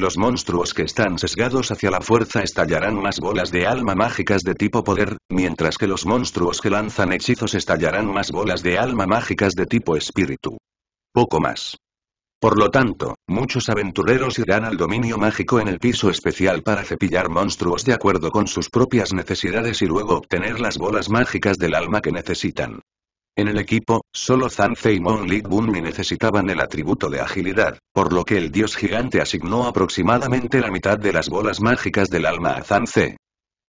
Los monstruos que están sesgados hacia la fuerza estallarán más bolas de alma mágicas de tipo poder, mientras que los monstruos que lanzan hechizos estallarán más bolas de alma mágicas de tipo espíritu. Poco más. Por lo tanto, muchos aventureros irán al dominio mágico en el piso especial para cepillar monstruos de acuerdo con sus propias necesidades y luego obtener las bolas mágicas del alma que necesitan. En el equipo, solo Zanze y Lig Bunmi necesitaban el atributo de agilidad, por lo que el dios gigante asignó aproximadamente la mitad de las bolas mágicas del alma a Zanze.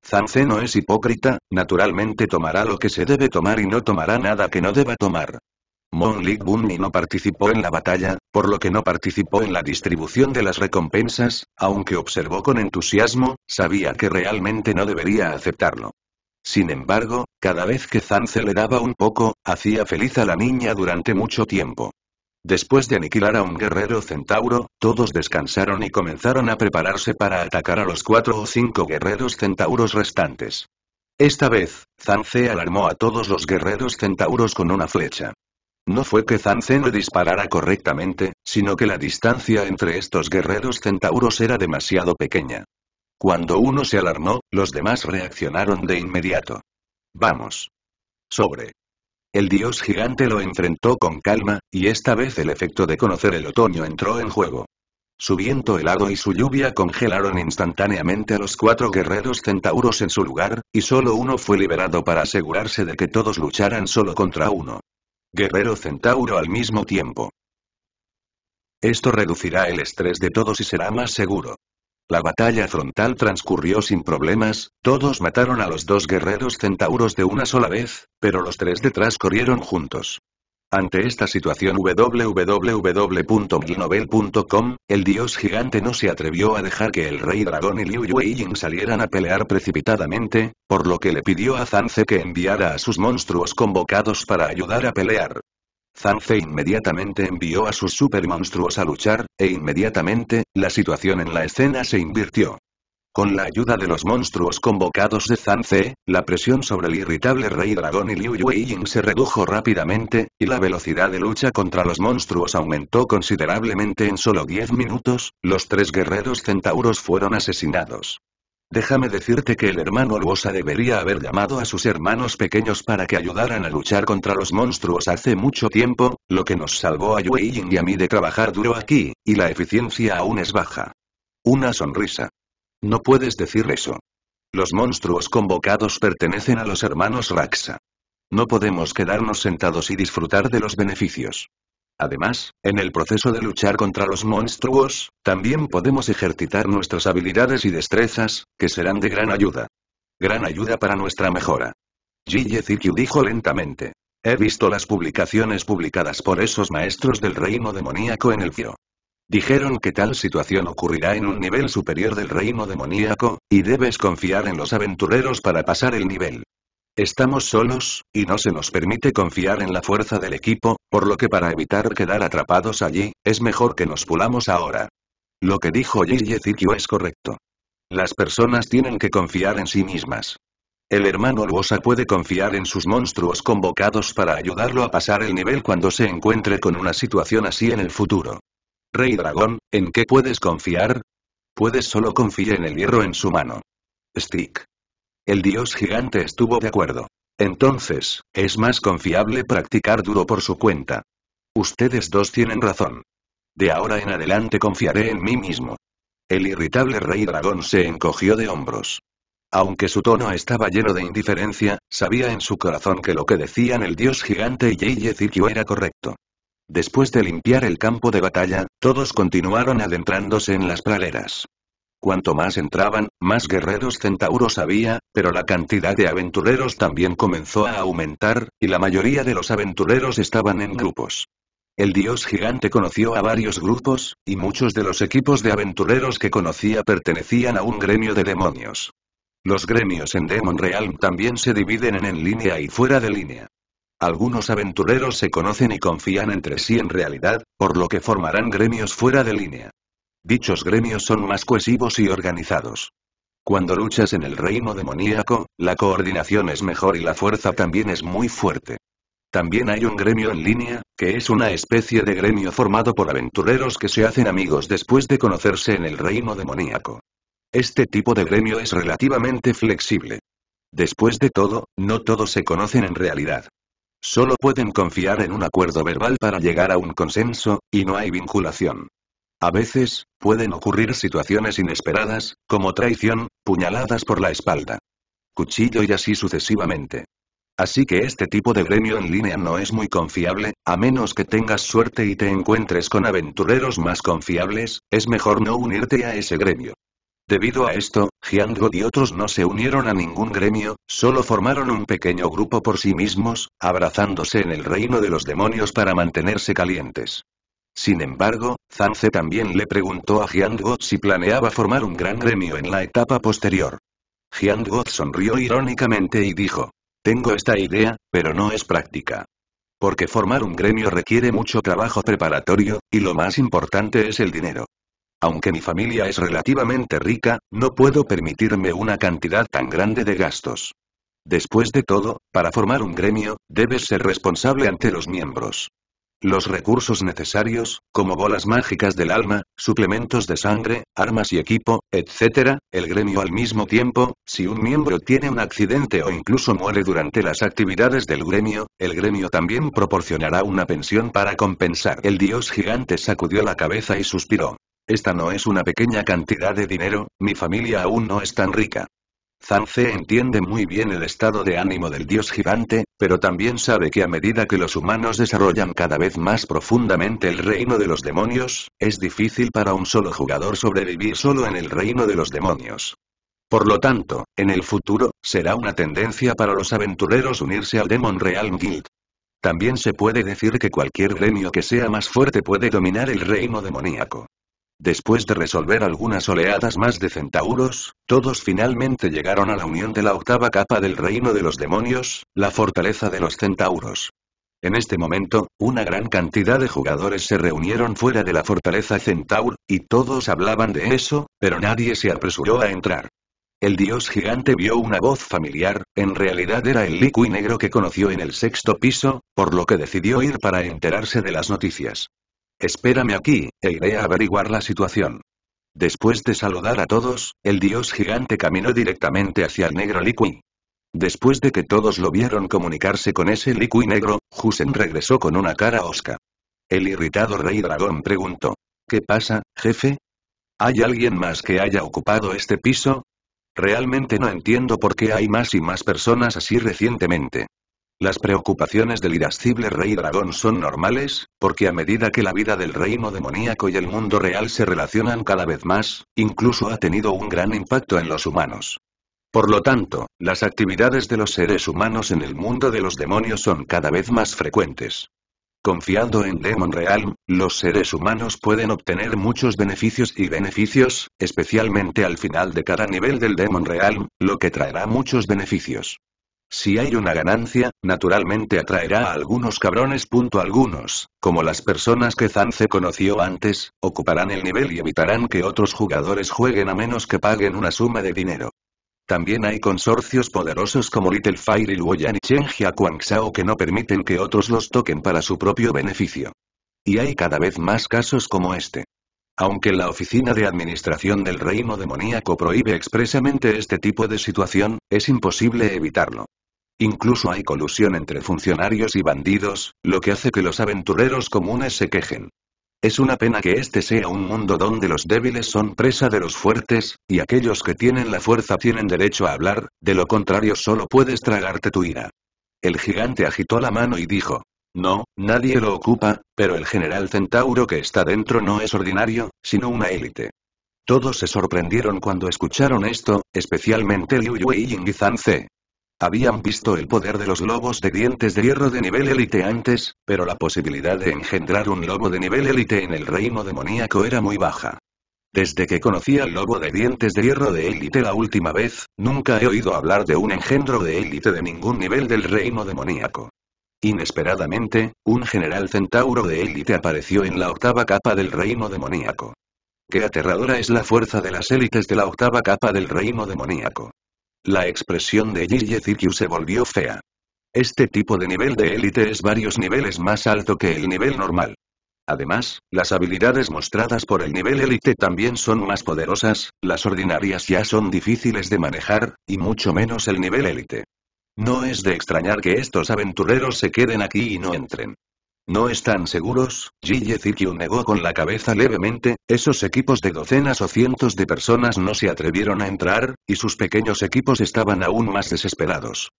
Zanze no es hipócrita, naturalmente tomará lo que se debe tomar y no tomará nada que no deba tomar. Lig Bunmi no participó en la batalla, por lo que no participó en la distribución de las recompensas, aunque observó con entusiasmo, sabía que realmente no debería aceptarlo. Sin embargo, cada vez que le daba un poco, hacía feliz a la niña durante mucho tiempo. Después de aniquilar a un guerrero centauro, todos descansaron y comenzaron a prepararse para atacar a los cuatro o cinco guerreros centauros restantes. Esta vez, Zance alarmó a todos los guerreros centauros con una flecha. No fue que Zance no disparara correctamente, sino que la distancia entre estos guerreros centauros era demasiado pequeña. Cuando uno se alarmó, los demás reaccionaron de inmediato. Vamos. Sobre. El dios gigante lo enfrentó con calma, y esta vez el efecto de conocer el otoño entró en juego. Su viento helado y su lluvia congelaron instantáneamente a los cuatro guerreros centauros en su lugar, y solo uno fue liberado para asegurarse de que todos lucharan solo contra uno. Guerrero centauro al mismo tiempo. Esto reducirá el estrés de todos y será más seguro. La batalla frontal transcurrió sin problemas, todos mataron a los dos guerreros centauros de una sola vez, pero los tres detrás corrieron juntos. Ante esta situación www.milnovel.com, el dios gigante no se atrevió a dejar que el rey dragón y Liu Yueying salieran a pelear precipitadamente, por lo que le pidió a Zanze que enviara a sus monstruos convocados para ayudar a pelear. Zanze inmediatamente envió a sus supermonstruos a luchar, e inmediatamente, la situación en la escena se invirtió. Con la ayuda de los monstruos convocados de Zanze, la presión sobre el irritable Rey Dragón y Liu Yueying se redujo rápidamente, y la velocidad de lucha contra los monstruos aumentó considerablemente en solo 10 minutos, los tres guerreros centauros fueron asesinados. Déjame decirte que el hermano Luosa debería haber llamado a sus hermanos pequeños para que ayudaran a luchar contra los monstruos hace mucho tiempo, lo que nos salvó a Yue y a mí de trabajar duro aquí, y la eficiencia aún es baja. Una sonrisa. No puedes decir eso. Los monstruos convocados pertenecen a los hermanos Raxa. No podemos quedarnos sentados y disfrutar de los beneficios. Además, en el proceso de luchar contra los monstruos, también podemos ejercitar nuestras habilidades y destrezas, que serán de gran ayuda. Gran ayuda para nuestra mejora. Zikyu dijo lentamente. He visto las publicaciones publicadas por esos maestros del reino demoníaco en el Fio. Dijeron que tal situación ocurrirá en un nivel superior del reino demoníaco, y debes confiar en los aventureros para pasar el nivel. Estamos solos, y no se nos permite confiar en la fuerza del equipo, por lo que para evitar quedar atrapados allí, es mejor que nos pulamos ahora. Lo que dijo Zikyo es correcto. Las personas tienen que confiar en sí mismas. El hermano Luosa puede confiar en sus monstruos convocados para ayudarlo a pasar el nivel cuando se encuentre con una situación así en el futuro. Rey Dragón, ¿en qué puedes confiar? Puedes solo confiar en el hierro en su mano. Stick. El dios gigante estuvo de acuerdo. Entonces, es más confiable practicar duro por su cuenta. Ustedes dos tienen razón. De ahora en adelante confiaré en mí mismo. El irritable rey dragón se encogió de hombros. Aunque su tono estaba lleno de indiferencia, sabía en su corazón que lo que decían el dios gigante y Yeye era correcto. Después de limpiar el campo de batalla, todos continuaron adentrándose en las praderas. Cuanto más entraban, más guerreros centauros había, pero la cantidad de aventureros también comenzó a aumentar, y la mayoría de los aventureros estaban en grupos. El dios gigante conoció a varios grupos, y muchos de los equipos de aventureros que conocía pertenecían a un gremio de demonios. Los gremios en Demon Realm también se dividen en en línea y fuera de línea. Algunos aventureros se conocen y confían entre sí en realidad, por lo que formarán gremios fuera de línea. Dichos gremios son más cohesivos y organizados. Cuando luchas en el reino demoníaco, la coordinación es mejor y la fuerza también es muy fuerte. También hay un gremio en línea, que es una especie de gremio formado por aventureros que se hacen amigos después de conocerse en el reino demoníaco. Este tipo de gremio es relativamente flexible. Después de todo, no todos se conocen en realidad. Solo pueden confiar en un acuerdo verbal para llegar a un consenso, y no hay vinculación. A veces, pueden ocurrir situaciones inesperadas, como traición, puñaladas por la espalda. Cuchillo y así sucesivamente. Así que este tipo de gremio en línea no es muy confiable, a menos que tengas suerte y te encuentres con aventureros más confiables, es mejor no unirte a ese gremio. Debido a esto, Jiang y otros no se unieron a ningún gremio, solo formaron un pequeño grupo por sí mismos, abrazándose en el reino de los demonios para mantenerse calientes. Sin embargo, Zanze también le preguntó a Jiang si planeaba formar un gran gremio en la etapa posterior. Jiang sonrió irónicamente y dijo, tengo esta idea, pero no es práctica. Porque formar un gremio requiere mucho trabajo preparatorio, y lo más importante es el dinero. Aunque mi familia es relativamente rica, no puedo permitirme una cantidad tan grande de gastos. Después de todo, para formar un gremio, debes ser responsable ante los miembros. Los recursos necesarios, como bolas mágicas del alma, suplementos de sangre, armas y equipo, etc., el gremio al mismo tiempo, si un miembro tiene un accidente o incluso muere durante las actividades del gremio, el gremio también proporcionará una pensión para compensar. El dios gigante sacudió la cabeza y suspiró. Esta no es una pequeña cantidad de dinero, mi familia aún no es tan rica. Zance entiende muy bien el estado de ánimo del dios gigante, pero también sabe que a medida que los humanos desarrollan cada vez más profundamente el reino de los demonios, es difícil para un solo jugador sobrevivir solo en el reino de los demonios. Por lo tanto, en el futuro, será una tendencia para los aventureros unirse al Demon Realm Guild. También se puede decir que cualquier gremio que sea más fuerte puede dominar el reino demoníaco. Después de resolver algunas oleadas más de centauros, todos finalmente llegaron a la unión de la octava capa del reino de los demonios, la fortaleza de los centauros. En este momento, una gran cantidad de jugadores se reunieron fuera de la fortaleza centaur, y todos hablaban de eso, pero nadie se apresuró a entrar. El dios gigante vio una voz familiar, en realidad era el licu negro que conoció en el sexto piso, por lo que decidió ir para enterarse de las noticias. Espérame aquí, e iré a averiguar la situación. Después de saludar a todos, el dios gigante caminó directamente hacia el negro Liqui. Después de que todos lo vieron comunicarse con ese Likui negro, Husen regresó con una cara osca. El irritado rey dragón preguntó. ¿Qué pasa, jefe? ¿Hay alguien más que haya ocupado este piso? Realmente no entiendo por qué hay más y más personas así recientemente. Las preocupaciones del irascible rey dragón son normales, porque a medida que la vida del reino demoníaco y el mundo real se relacionan cada vez más, incluso ha tenido un gran impacto en los humanos. Por lo tanto, las actividades de los seres humanos en el mundo de los demonios son cada vez más frecuentes. Confiando en Demon Realm, los seres humanos pueden obtener muchos beneficios y beneficios, especialmente al final de cada nivel del Demon Realm, lo que traerá muchos beneficios. Si hay una ganancia, naturalmente atraerá a algunos cabrones. Algunos, como las personas que Zance conoció antes, ocuparán el nivel y evitarán que otros jugadores jueguen a menos que paguen una suma de dinero. También hay consorcios poderosos como Little Fire y Luoyan y Chenghia Shao que no permiten que otros los toquen para su propio beneficio. Y hay cada vez más casos como este. Aunque la Oficina de Administración del Reino Demoníaco prohíbe expresamente este tipo de situación, es imposible evitarlo. Incluso hay colusión entre funcionarios y bandidos, lo que hace que los aventureros comunes se quejen. Es una pena que este sea un mundo donde los débiles son presa de los fuertes, y aquellos que tienen la fuerza tienen derecho a hablar, de lo contrario solo puedes tragarte tu ira. El gigante agitó la mano y dijo, no, nadie lo ocupa, pero el general centauro que está dentro no es ordinario, sino una élite. Todos se sorprendieron cuando escucharon esto, especialmente Liu Yue y Yingizan habían visto el poder de los lobos de dientes de hierro de nivel élite antes, pero la posibilidad de engendrar un lobo de nivel élite en el reino demoníaco era muy baja. Desde que conocí al lobo de dientes de hierro de élite la última vez, nunca he oído hablar de un engendro de élite de ningún nivel del reino demoníaco. Inesperadamente, un general centauro de élite apareció en la octava capa del reino demoníaco. Qué aterradora es la fuerza de las élites de la octava capa del reino demoníaco. La expresión de Zikyu se volvió fea. Este tipo de nivel de élite es varios niveles más alto que el nivel normal. Además, las habilidades mostradas por el nivel élite también son más poderosas, las ordinarias ya son difíciles de manejar, y mucho menos el nivel élite. No es de extrañar que estos aventureros se queden aquí y no entren. ¿No están seguros? Jiye Zikyu negó con la cabeza levemente, esos equipos de docenas o cientos de personas no se atrevieron a entrar, y sus pequeños equipos estaban aún más desesperados.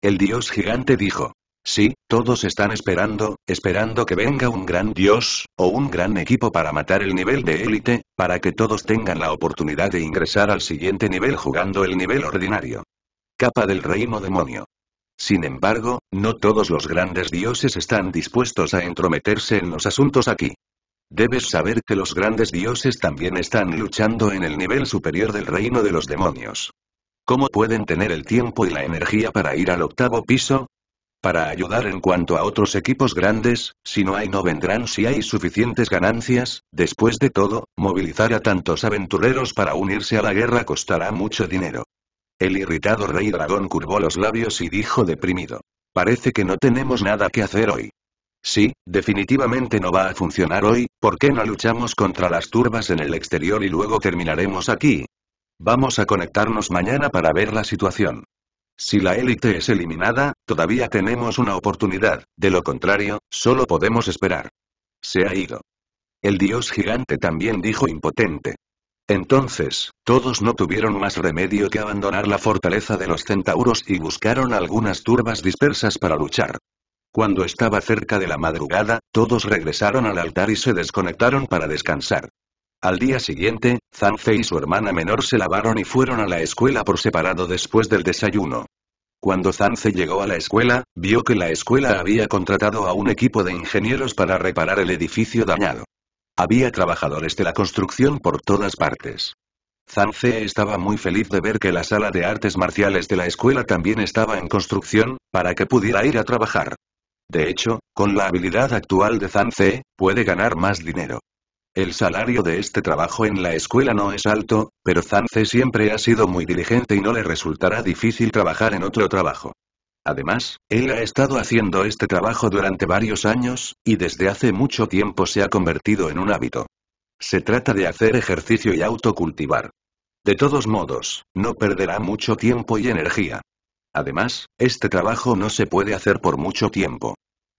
El dios gigante dijo. Sí, todos están esperando, esperando que venga un gran dios, o un gran equipo para matar el nivel de élite, para que todos tengan la oportunidad de ingresar al siguiente nivel jugando el nivel ordinario. Capa del reino demonio. Sin embargo, no todos los grandes dioses están dispuestos a entrometerse en los asuntos aquí. Debes saber que los grandes dioses también están luchando en el nivel superior del reino de los demonios. ¿Cómo pueden tener el tiempo y la energía para ir al octavo piso? Para ayudar en cuanto a otros equipos grandes, si no hay no vendrán si hay suficientes ganancias, después de todo, movilizar a tantos aventureros para unirse a la guerra costará mucho dinero. El irritado rey dragón curvó los labios y dijo deprimido. Parece que no tenemos nada que hacer hoy. Sí, definitivamente no va a funcionar hoy, ¿por qué no luchamos contra las turbas en el exterior y luego terminaremos aquí? Vamos a conectarnos mañana para ver la situación. Si la élite es eliminada, todavía tenemos una oportunidad, de lo contrario, solo podemos esperar. Se ha ido. El dios gigante también dijo impotente. Entonces, todos no tuvieron más remedio que abandonar la fortaleza de los centauros y buscaron algunas turbas dispersas para luchar. Cuando estaba cerca de la madrugada, todos regresaron al altar y se desconectaron para descansar. Al día siguiente, Zance y su hermana menor se lavaron y fueron a la escuela por separado después del desayuno. Cuando Zance llegó a la escuela, vio que la escuela había contratado a un equipo de ingenieros para reparar el edificio dañado. Había trabajadores de la construcción por todas partes. Zanze estaba muy feliz de ver que la sala de artes marciales de la escuela también estaba en construcción, para que pudiera ir a trabajar. De hecho, con la habilidad actual de Zanze, puede ganar más dinero. El salario de este trabajo en la escuela no es alto, pero Zanze siempre ha sido muy diligente y no le resultará difícil trabajar en otro trabajo. Además, él ha estado haciendo este trabajo durante varios años, y desde hace mucho tiempo se ha convertido en un hábito. Se trata de hacer ejercicio y autocultivar. De todos modos, no perderá mucho tiempo y energía. Además, este trabajo no se puede hacer por mucho tiempo.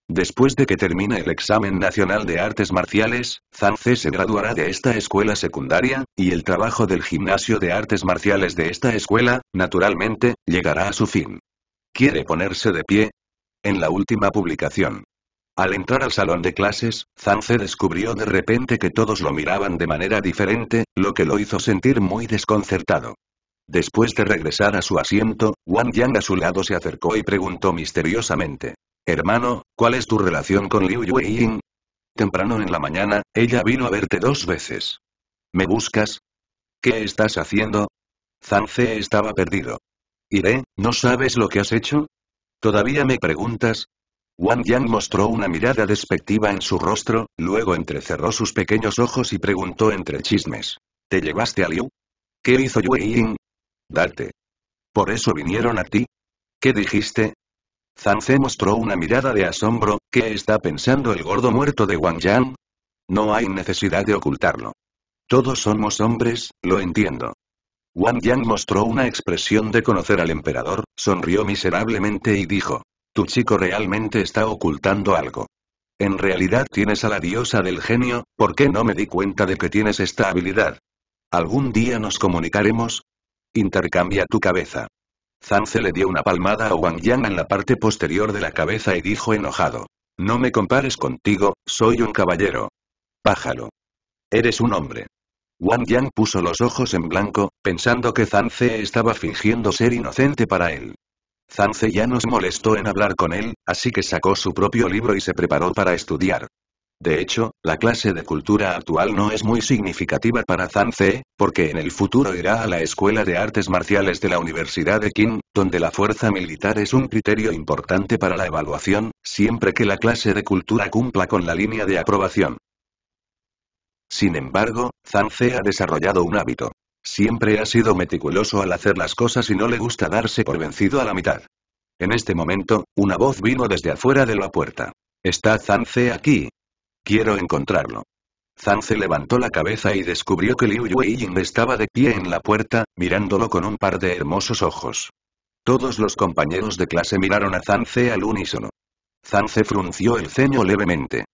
Después de que termine el examen nacional de artes marciales, Zanze se graduará de esta escuela secundaria, y el trabajo del gimnasio de artes marciales de esta escuela, naturalmente, llegará a su fin. ¿Quiere ponerse de pie? En la última publicación. Al entrar al salón de clases, Zance descubrió de repente que todos lo miraban de manera diferente, lo que lo hizo sentir muy desconcertado. Después de regresar a su asiento, Wang Yang a su lado se acercó y preguntó misteriosamente. Hermano, ¿cuál es tu relación con Liu Yueying? Temprano en la mañana, ella vino a verte dos veces. ¿Me buscas? ¿Qué estás haciendo? Zance estaba perdido. Iré, ¿no sabes lo que has hecho? ¿Todavía me preguntas? Wang Yang mostró una mirada despectiva en su rostro, luego entrecerró sus pequeños ojos y preguntó entre chismes. ¿Te llevaste a Liu? ¿Qué hizo Yueying? Ying? Date. ¿Por eso vinieron a ti? ¿Qué dijiste? se mostró una mirada de asombro, ¿qué está pensando el gordo muerto de Wang Yang? No hay necesidad de ocultarlo. Todos somos hombres, lo entiendo. Wang Yang mostró una expresión de conocer al emperador, sonrió miserablemente y dijo. Tu chico realmente está ocultando algo. En realidad tienes a la diosa del genio, ¿por qué no me di cuenta de que tienes esta habilidad? ¿Algún día nos comunicaremos? Intercambia tu cabeza. se le dio una palmada a Wang Yang en la parte posterior de la cabeza y dijo enojado. No me compares contigo, soy un caballero. Pájaro. Eres un hombre. Wang Yang puso los ojos en blanco, pensando que Zhe estaba fingiendo ser inocente para él. Zance ya nos molestó en hablar con él, así que sacó su propio libro y se preparó para estudiar. De hecho, la clase de cultura actual no es muy significativa para Zance, porque en el futuro irá a la Escuela de Artes Marciales de la Universidad de Qin, donde la fuerza militar es un criterio importante para la evaluación, siempre que la clase de cultura cumpla con la línea de aprobación. Sin embargo, Zanze ha desarrollado un hábito. Siempre ha sido meticuloso al hacer las cosas y no le gusta darse por vencido a la mitad. En este momento, una voz vino desde afuera de la puerta. ¿Está Zance aquí? Quiero encontrarlo. Zance levantó la cabeza y descubrió que Liu Yueying estaba de pie en la puerta, mirándolo con un par de hermosos ojos. Todos los compañeros de clase miraron a Zance al unísono. Zance frunció el ceño levemente.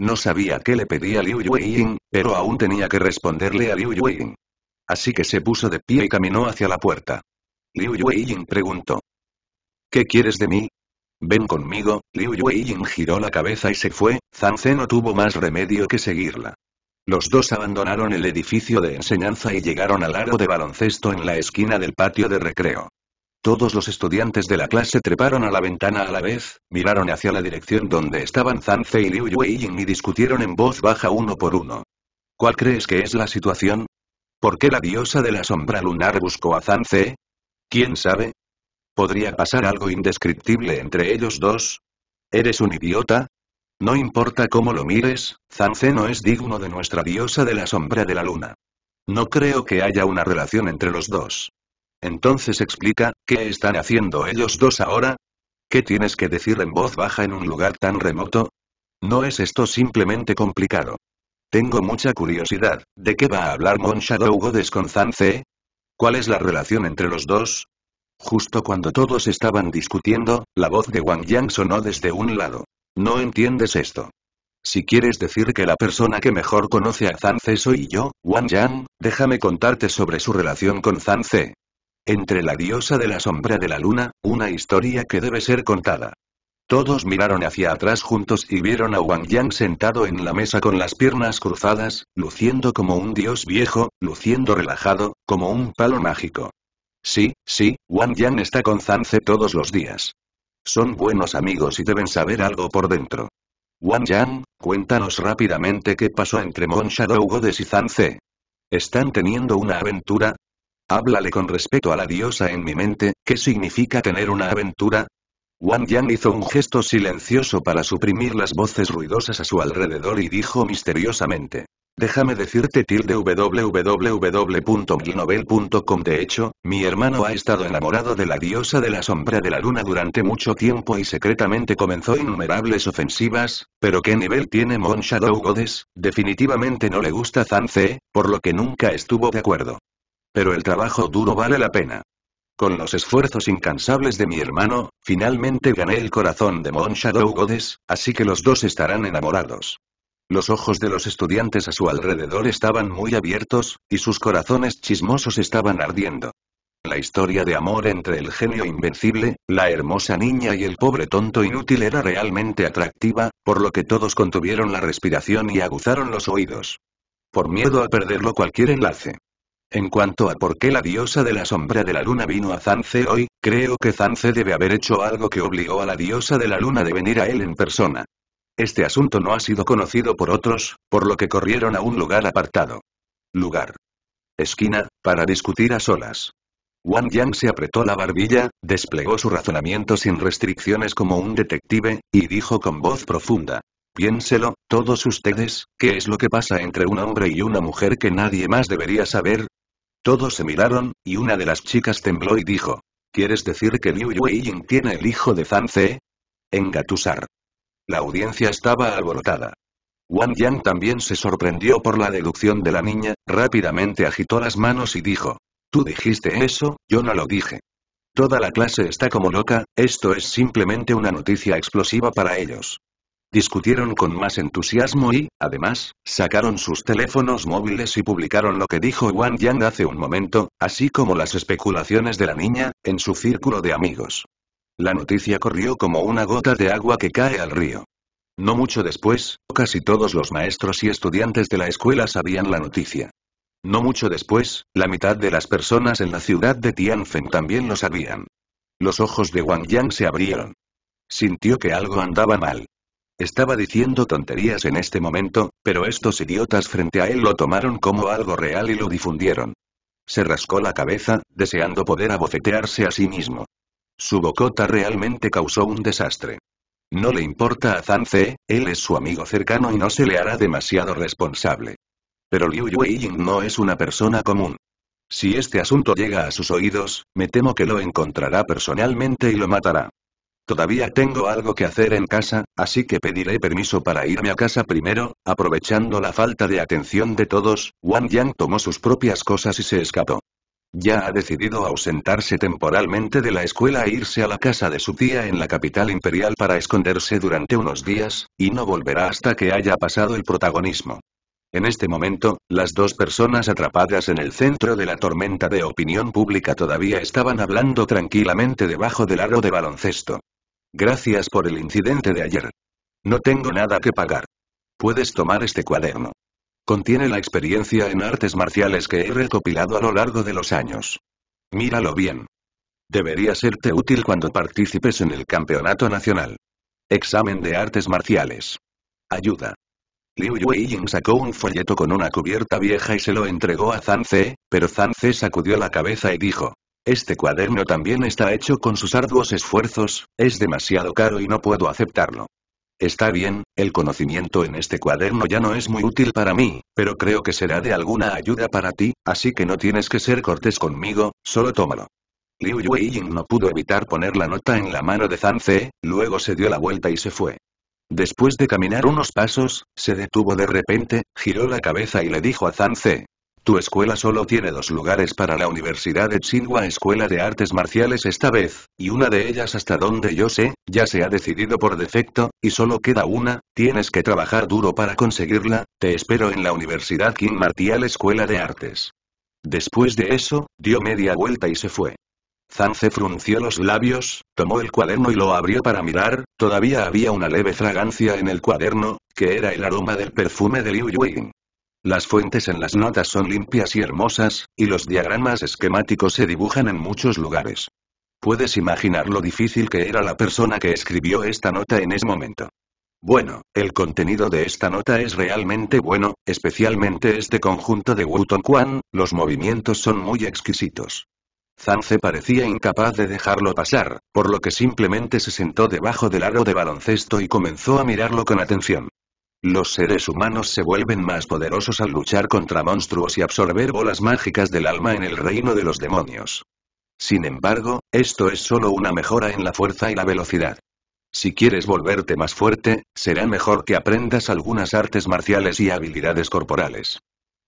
No sabía qué le pedía Liu Yueying, pero aún tenía que responderle a Liu Yueying. Así que se puso de pie y caminó hacia la puerta. Liu Yueying preguntó. ¿Qué quieres de mí? Ven conmigo, Liu Yueying giró la cabeza y se fue, Zance no tuvo más remedio que seguirla. Los dos abandonaron el edificio de enseñanza y llegaron al aro de baloncesto en la esquina del patio de recreo. Todos los estudiantes de la clase treparon a la ventana a la vez, miraron hacia la dirección donde estaban Zanze y Liu Yueying y discutieron en voz baja uno por uno. ¿Cuál crees que es la situación? ¿Por qué la diosa de la sombra lunar buscó a Zanze? ¿Quién sabe? ¿Podría pasar algo indescriptible entre ellos dos? ¿Eres un idiota? No importa cómo lo mires, Zanze no es digno de nuestra diosa de la sombra de la luna. No creo que haya una relación entre los dos. Entonces explica, ¿qué están haciendo ellos dos ahora? ¿Qué tienes que decir en voz baja en un lugar tan remoto? ¿No es esto simplemente complicado? Tengo mucha curiosidad, ¿de qué va a hablar Mon Shadow Goddess con Zan ¿Cuál es la relación entre los dos? Justo cuando todos estaban discutiendo, la voz de Wang Yang sonó desde un lado. No entiendes esto. Si quieres decir que la persona que mejor conoce a Zanze soy yo, Wang Yang, déjame contarte sobre su relación con Zanze. Entre la diosa de la sombra de la luna, una historia que debe ser contada. Todos miraron hacia atrás juntos y vieron a Wang Yang sentado en la mesa con las piernas cruzadas, luciendo como un dios viejo, luciendo relajado, como un palo mágico. Sí, sí, Wang Yang está con Zance todos los días. Son buenos amigos y deben saber algo por dentro. Wang Yang, cuéntanos rápidamente qué pasó entre Mon Shadow Godes y Zance. ¿Están teniendo una aventura? Háblale con respeto a la diosa en mi mente, ¿qué significa tener una aventura? Wang Yang hizo un gesto silencioso para suprimir las voces ruidosas a su alrededor y dijo misteriosamente. Déjame decirte tilde www.ginobel.com. De hecho, mi hermano ha estado enamorado de la diosa de la sombra de la luna durante mucho tiempo y secretamente comenzó innumerables ofensivas, pero ¿qué nivel tiene Mon Shadow Goddess? Definitivamente no le gusta Zanze, por lo que nunca estuvo de acuerdo. Pero el trabajo duro vale la pena. Con los esfuerzos incansables de mi hermano, finalmente gané el corazón de Mon Shadow Godes, así que los dos estarán enamorados. Los ojos de los estudiantes a su alrededor estaban muy abiertos, y sus corazones chismosos estaban ardiendo. La historia de amor entre el genio invencible, la hermosa niña y el pobre tonto inútil era realmente atractiva, por lo que todos contuvieron la respiración y aguzaron los oídos. Por miedo a perderlo cualquier enlace. En cuanto a por qué la diosa de la sombra de la luna vino a Zance hoy, creo que Zance debe haber hecho algo que obligó a la diosa de la luna de venir a él en persona. Este asunto no ha sido conocido por otros, por lo que corrieron a un lugar apartado. Lugar. Esquina, para discutir a solas. Wang Yang se apretó la barbilla, desplegó su razonamiento sin restricciones como un detective, y dijo con voz profunda. Piénselo, todos ustedes, ¿qué es lo que pasa entre un hombre y una mujer que nadie más debería saber? Todos se miraron, y una de las chicas tembló y dijo. ¿Quieres decir que Liu Yueying tiene el hijo de Zhang Ze? Engatusar. La audiencia estaba alborotada. Wang Yang también se sorprendió por la deducción de la niña, rápidamente agitó las manos y dijo. Tú dijiste eso, yo no lo dije. Toda la clase está como loca, esto es simplemente una noticia explosiva para ellos. Discutieron con más entusiasmo y, además, sacaron sus teléfonos móviles y publicaron lo que dijo Wang Yang hace un momento, así como las especulaciones de la niña, en su círculo de amigos. La noticia corrió como una gota de agua que cae al río. No mucho después, casi todos los maestros y estudiantes de la escuela sabían la noticia. No mucho después, la mitad de las personas en la ciudad de Tianfen también lo sabían. Los ojos de Wang Yang se abrieron. Sintió que algo andaba mal. Estaba diciendo tonterías en este momento, pero estos idiotas frente a él lo tomaron como algo real y lo difundieron. Se rascó la cabeza, deseando poder abofetearse a sí mismo. Su bocota realmente causó un desastre. No le importa a Zhe, él es su amigo cercano y no se le hará demasiado responsable. Pero Liu Yueying no es una persona común. Si este asunto llega a sus oídos, me temo que lo encontrará personalmente y lo matará. Todavía tengo algo que hacer en casa, así que pediré permiso para irme a casa primero, aprovechando la falta de atención de todos, Wang Yang tomó sus propias cosas y se escapó. Ya ha decidido ausentarse temporalmente de la escuela e irse a la casa de su tía en la capital imperial para esconderse durante unos días, y no volverá hasta que haya pasado el protagonismo. En este momento, las dos personas atrapadas en el centro de la tormenta de opinión pública todavía estaban hablando tranquilamente debajo del aro de baloncesto. Gracias por el incidente de ayer. No tengo nada que pagar. Puedes tomar este cuaderno. Contiene la experiencia en artes marciales que he recopilado a lo largo de los años. Míralo bien. Debería serte útil cuando participes en el Campeonato Nacional. Examen de Artes Marciales. Ayuda. Liu Yueying sacó un folleto con una cubierta vieja y se lo entregó a Zhang pero Zhang sacudió la cabeza y dijo, este cuaderno también está hecho con sus arduos esfuerzos, es demasiado caro y no puedo aceptarlo. Está bien, el conocimiento en este cuaderno ya no es muy útil para mí, pero creo que será de alguna ayuda para ti, así que no tienes que ser cortés conmigo, solo tómalo. Liu Yueying no pudo evitar poner la nota en la mano de Zhang Ze, luego se dio la vuelta y se fue. Después de caminar unos pasos, se detuvo de repente, giró la cabeza y le dijo a Zhang Ze, tu escuela solo tiene dos lugares para la Universidad de Tsinghua Escuela de Artes Marciales esta vez, y una de ellas hasta donde yo sé, ya se ha decidido por defecto, y solo queda una, tienes que trabajar duro para conseguirla, te espero en la Universidad King Martial Escuela de Artes. Después de eso, dio media vuelta y se fue. Zanze frunció los labios, tomó el cuaderno y lo abrió para mirar, todavía había una leve fragancia en el cuaderno, que era el aroma del perfume de Liu Yuying. Las fuentes en las notas son limpias y hermosas, y los diagramas esquemáticos se dibujan en muchos lugares. Puedes imaginar lo difícil que era la persona que escribió esta nota en ese momento. Bueno, el contenido de esta nota es realmente bueno, especialmente este conjunto de Wuton Quan, los movimientos son muy exquisitos. Zanze parecía incapaz de dejarlo pasar, por lo que simplemente se sentó debajo del aro de baloncesto y comenzó a mirarlo con atención. Los seres humanos se vuelven más poderosos al luchar contra monstruos y absorber bolas mágicas del alma en el reino de los demonios. Sin embargo, esto es solo una mejora en la fuerza y la velocidad. Si quieres volverte más fuerte, será mejor que aprendas algunas artes marciales y habilidades corporales.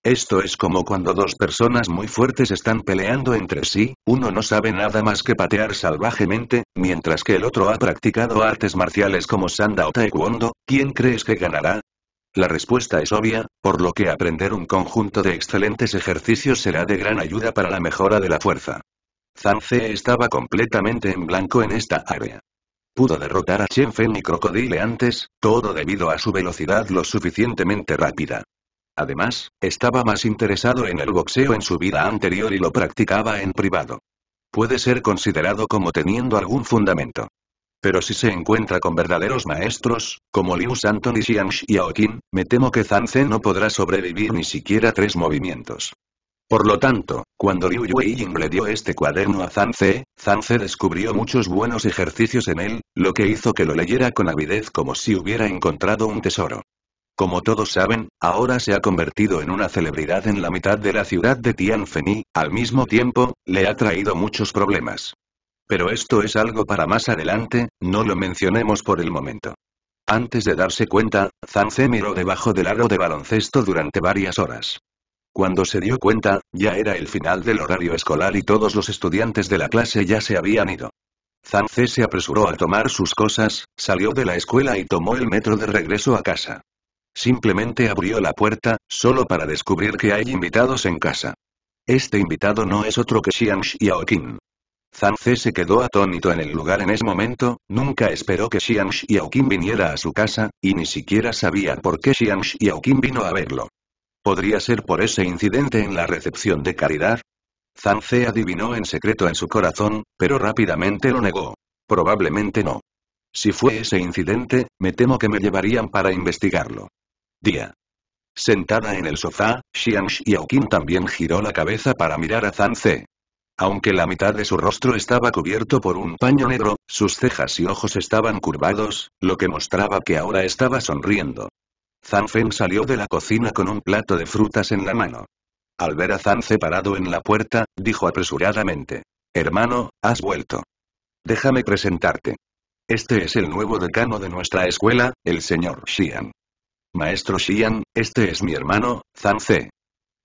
Esto es como cuando dos personas muy fuertes están peleando entre sí, uno no sabe nada más que patear salvajemente, mientras que el otro ha practicado artes marciales como Sanda o Taekwondo, ¿quién crees que ganará? La respuesta es obvia, por lo que aprender un conjunto de excelentes ejercicios será de gran ayuda para la mejora de la fuerza. Zanze estaba completamente en blanco en esta área. Pudo derrotar a Chen Fen y Crocodile antes, todo debido a su velocidad lo suficientemente rápida. Además, estaba más interesado en el boxeo en su vida anterior y lo practicaba en privado. Puede ser considerado como teniendo algún fundamento. Pero si se encuentra con verdaderos maestros, como Liu Santon y Xiang me temo que Zanze no podrá sobrevivir ni siquiera tres movimientos. Por lo tanto, cuando Liu Yueying le dio este cuaderno a Zhang Zance descubrió muchos buenos ejercicios en él, lo que hizo que lo leyera con avidez como si hubiera encontrado un tesoro. Como todos saben, ahora se ha convertido en una celebridad en la mitad de la ciudad de Tianfeni, al mismo tiempo, le ha traído muchos problemas. Pero esto es algo para más adelante, no lo mencionemos por el momento. Antes de darse cuenta, Zance miró debajo del aro de baloncesto durante varias horas. Cuando se dio cuenta, ya era el final del horario escolar y todos los estudiantes de la clase ya se habían ido. Zance se apresuró a tomar sus cosas, salió de la escuela y tomó el metro de regreso a casa. Simplemente abrió la puerta, solo para descubrir que hay invitados en casa. Este invitado no es otro que Xiang Xiaoqin. Zhang se quedó atónito en el lugar en ese momento, nunca esperó que Xiang Xiaoqin viniera a su casa, y ni siquiera sabía por qué Xiang Xiaoqin vino a verlo. ¿Podría ser por ese incidente en la recepción de caridad? Zhang adivinó en secreto en su corazón, pero rápidamente lo negó. Probablemente no. Si fue ese incidente, me temo que me llevarían para investigarlo. Día. Sentada en el sofá, Xiang Xiaoqin también giró la cabeza para mirar a Zhang Aunque la mitad de su rostro estaba cubierto por un paño negro, sus cejas y ojos estaban curvados, lo que mostraba que ahora estaba sonriendo. Zhang Fen salió de la cocina con un plato de frutas en la mano. Al ver a Zhang parado en la puerta, dijo apresuradamente. Hermano, has vuelto. Déjame presentarte. Este es el nuevo decano de nuestra escuela, el señor Xiang. Maestro Xian, este es mi hermano, Zanze.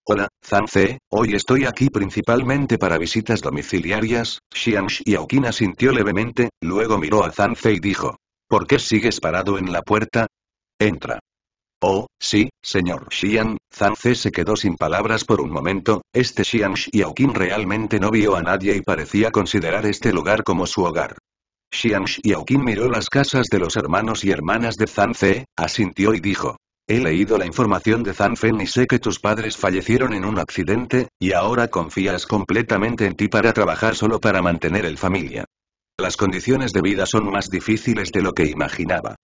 Hola, Zanze, hoy estoy aquí principalmente para visitas domiciliarias. Xian Xiaoqin asintió levemente, luego miró a Zanze y dijo. ¿Por qué sigues parado en la puerta? Entra. Oh, sí, señor Xian, Zanze se quedó sin palabras por un momento, este Xian Xiaoqin realmente no vio a nadie y parecía considerar este lugar como su hogar. Xiang Xiaoqin miró las casas de los hermanos y hermanas de Zhang asintió y dijo. He leído la información de Zhang y sé que tus padres fallecieron en un accidente, y ahora confías completamente en ti para trabajar solo para mantener el familia. Las condiciones de vida son más difíciles de lo que imaginaba.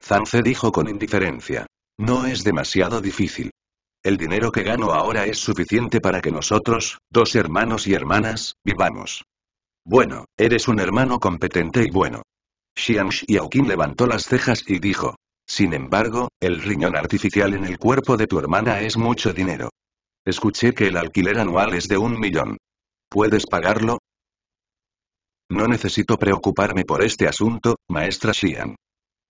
Zhang dijo con indiferencia. No es demasiado difícil. El dinero que gano ahora es suficiente para que nosotros, dos hermanos y hermanas, vivamos. Bueno, eres un hermano competente y bueno. Xiang Xiaoqin levantó las cejas y dijo. Sin embargo, el riñón artificial en el cuerpo de tu hermana es mucho dinero. Escuché que el alquiler anual es de un millón. ¿Puedes pagarlo? No necesito preocuparme por este asunto, maestra Xiang.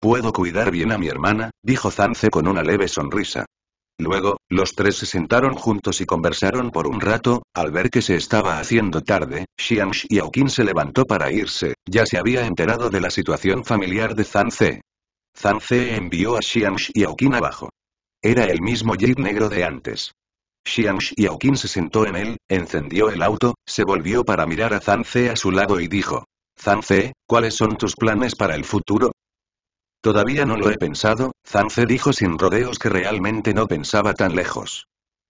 Puedo cuidar bien a mi hermana, dijo Zance con una leve sonrisa. Luego, los tres se sentaron juntos y conversaron por un rato, al ver que se estaba haciendo tarde, Xiang Xiaoqin se levantó para irse, ya se había enterado de la situación familiar de Zhang Ze. envió a Xiang Xiaoqin abajo. Era el mismo jeep negro de antes. Xiang Xiaoqin se sentó en él, encendió el auto, se volvió para mirar a Zhang a su lado y dijo. Zhang ¿cuáles son tus planes para el futuro? Todavía no lo he pensado, Zance dijo sin rodeos que realmente no pensaba tan lejos.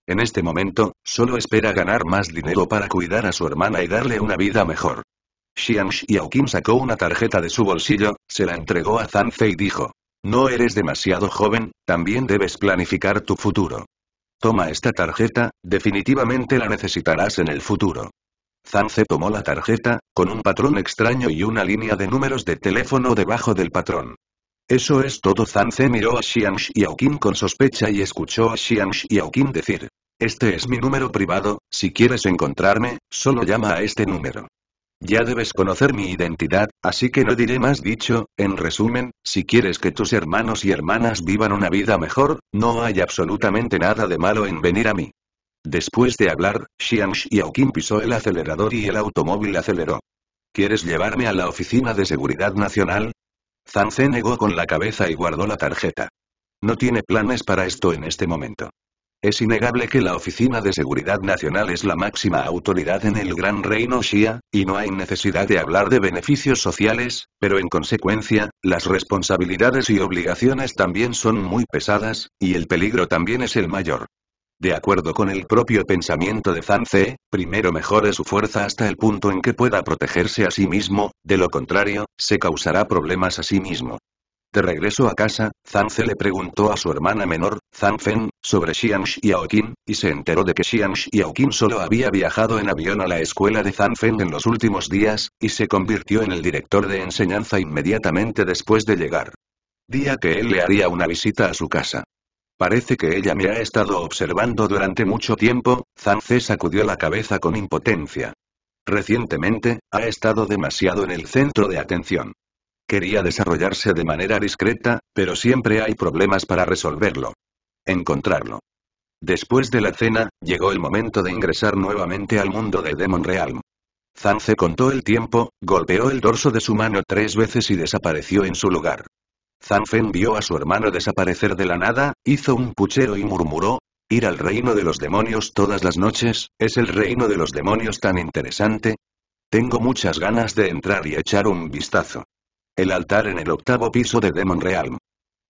En este momento, solo espera ganar más dinero para cuidar a su hermana y darle una vida mejor. Xiang Xiaoqin sacó una tarjeta de su bolsillo, se la entregó a Zance y dijo. No eres demasiado joven, también debes planificar tu futuro. Toma esta tarjeta, definitivamente la necesitarás en el futuro. Zance tomó la tarjeta, con un patrón extraño y una línea de números de teléfono debajo del patrón. Eso es todo. Zance miró a Xiang Xiaoqin con sospecha y escuchó a Xiang Xiaoqin decir. Este es mi número privado, si quieres encontrarme, solo llama a este número. Ya debes conocer mi identidad, así que no diré más dicho, en resumen, si quieres que tus hermanos y hermanas vivan una vida mejor, no hay absolutamente nada de malo en venir a mí. Después de hablar, Xiang Xiaoqin pisó el acelerador y el automóvil aceleró. ¿Quieres llevarme a la Oficina de Seguridad Nacional? Zanzé negó con la cabeza y guardó la tarjeta. No tiene planes para esto en este momento. Es innegable que la Oficina de Seguridad Nacional es la máxima autoridad en el Gran Reino Shia, y no hay necesidad de hablar de beneficios sociales, pero en consecuencia, las responsabilidades y obligaciones también son muy pesadas, y el peligro también es el mayor. De acuerdo con el propio pensamiento de Zhe, primero mejore su fuerza hasta el punto en que pueda protegerse a sí mismo, de lo contrario, se causará problemas a sí mismo. De regreso a casa, Zhe le preguntó a su hermana menor, Zanfen, sobre Xiang Xiaoqin, y se enteró de que y Xiaoqin solo había viajado en avión a la escuela de Zanfen en los últimos días, y se convirtió en el director de enseñanza inmediatamente después de llegar. Día que él le haría una visita a su casa. Parece que ella me ha estado observando durante mucho tiempo, Zanze sacudió la cabeza con impotencia. Recientemente, ha estado demasiado en el centro de atención. Quería desarrollarse de manera discreta, pero siempre hay problemas para resolverlo. Encontrarlo. Después de la cena, llegó el momento de ingresar nuevamente al mundo de Demon Realm. Zanze contó el tiempo, golpeó el dorso de su mano tres veces y desapareció en su lugar. Zanfen vio a su hermano desaparecer de la nada, hizo un puchero y murmuró, ir al reino de los demonios todas las noches, ¿es el reino de los demonios tan interesante? Tengo muchas ganas de entrar y echar un vistazo. El altar en el octavo piso de Demon Realm.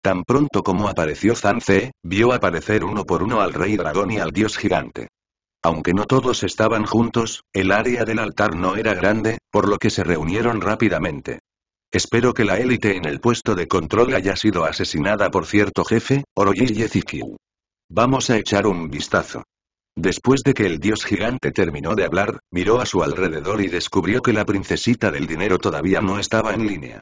Tan pronto como apareció Zance, vio aparecer uno por uno al rey dragón y al dios gigante. Aunque no todos estaban juntos, el área del altar no era grande, por lo que se reunieron rápidamente. Espero que la élite en el puesto de control haya sido asesinada por cierto jefe, Oroji Vamos a echar un vistazo. Después de que el dios gigante terminó de hablar, miró a su alrededor y descubrió que la princesita del dinero todavía no estaba en línea.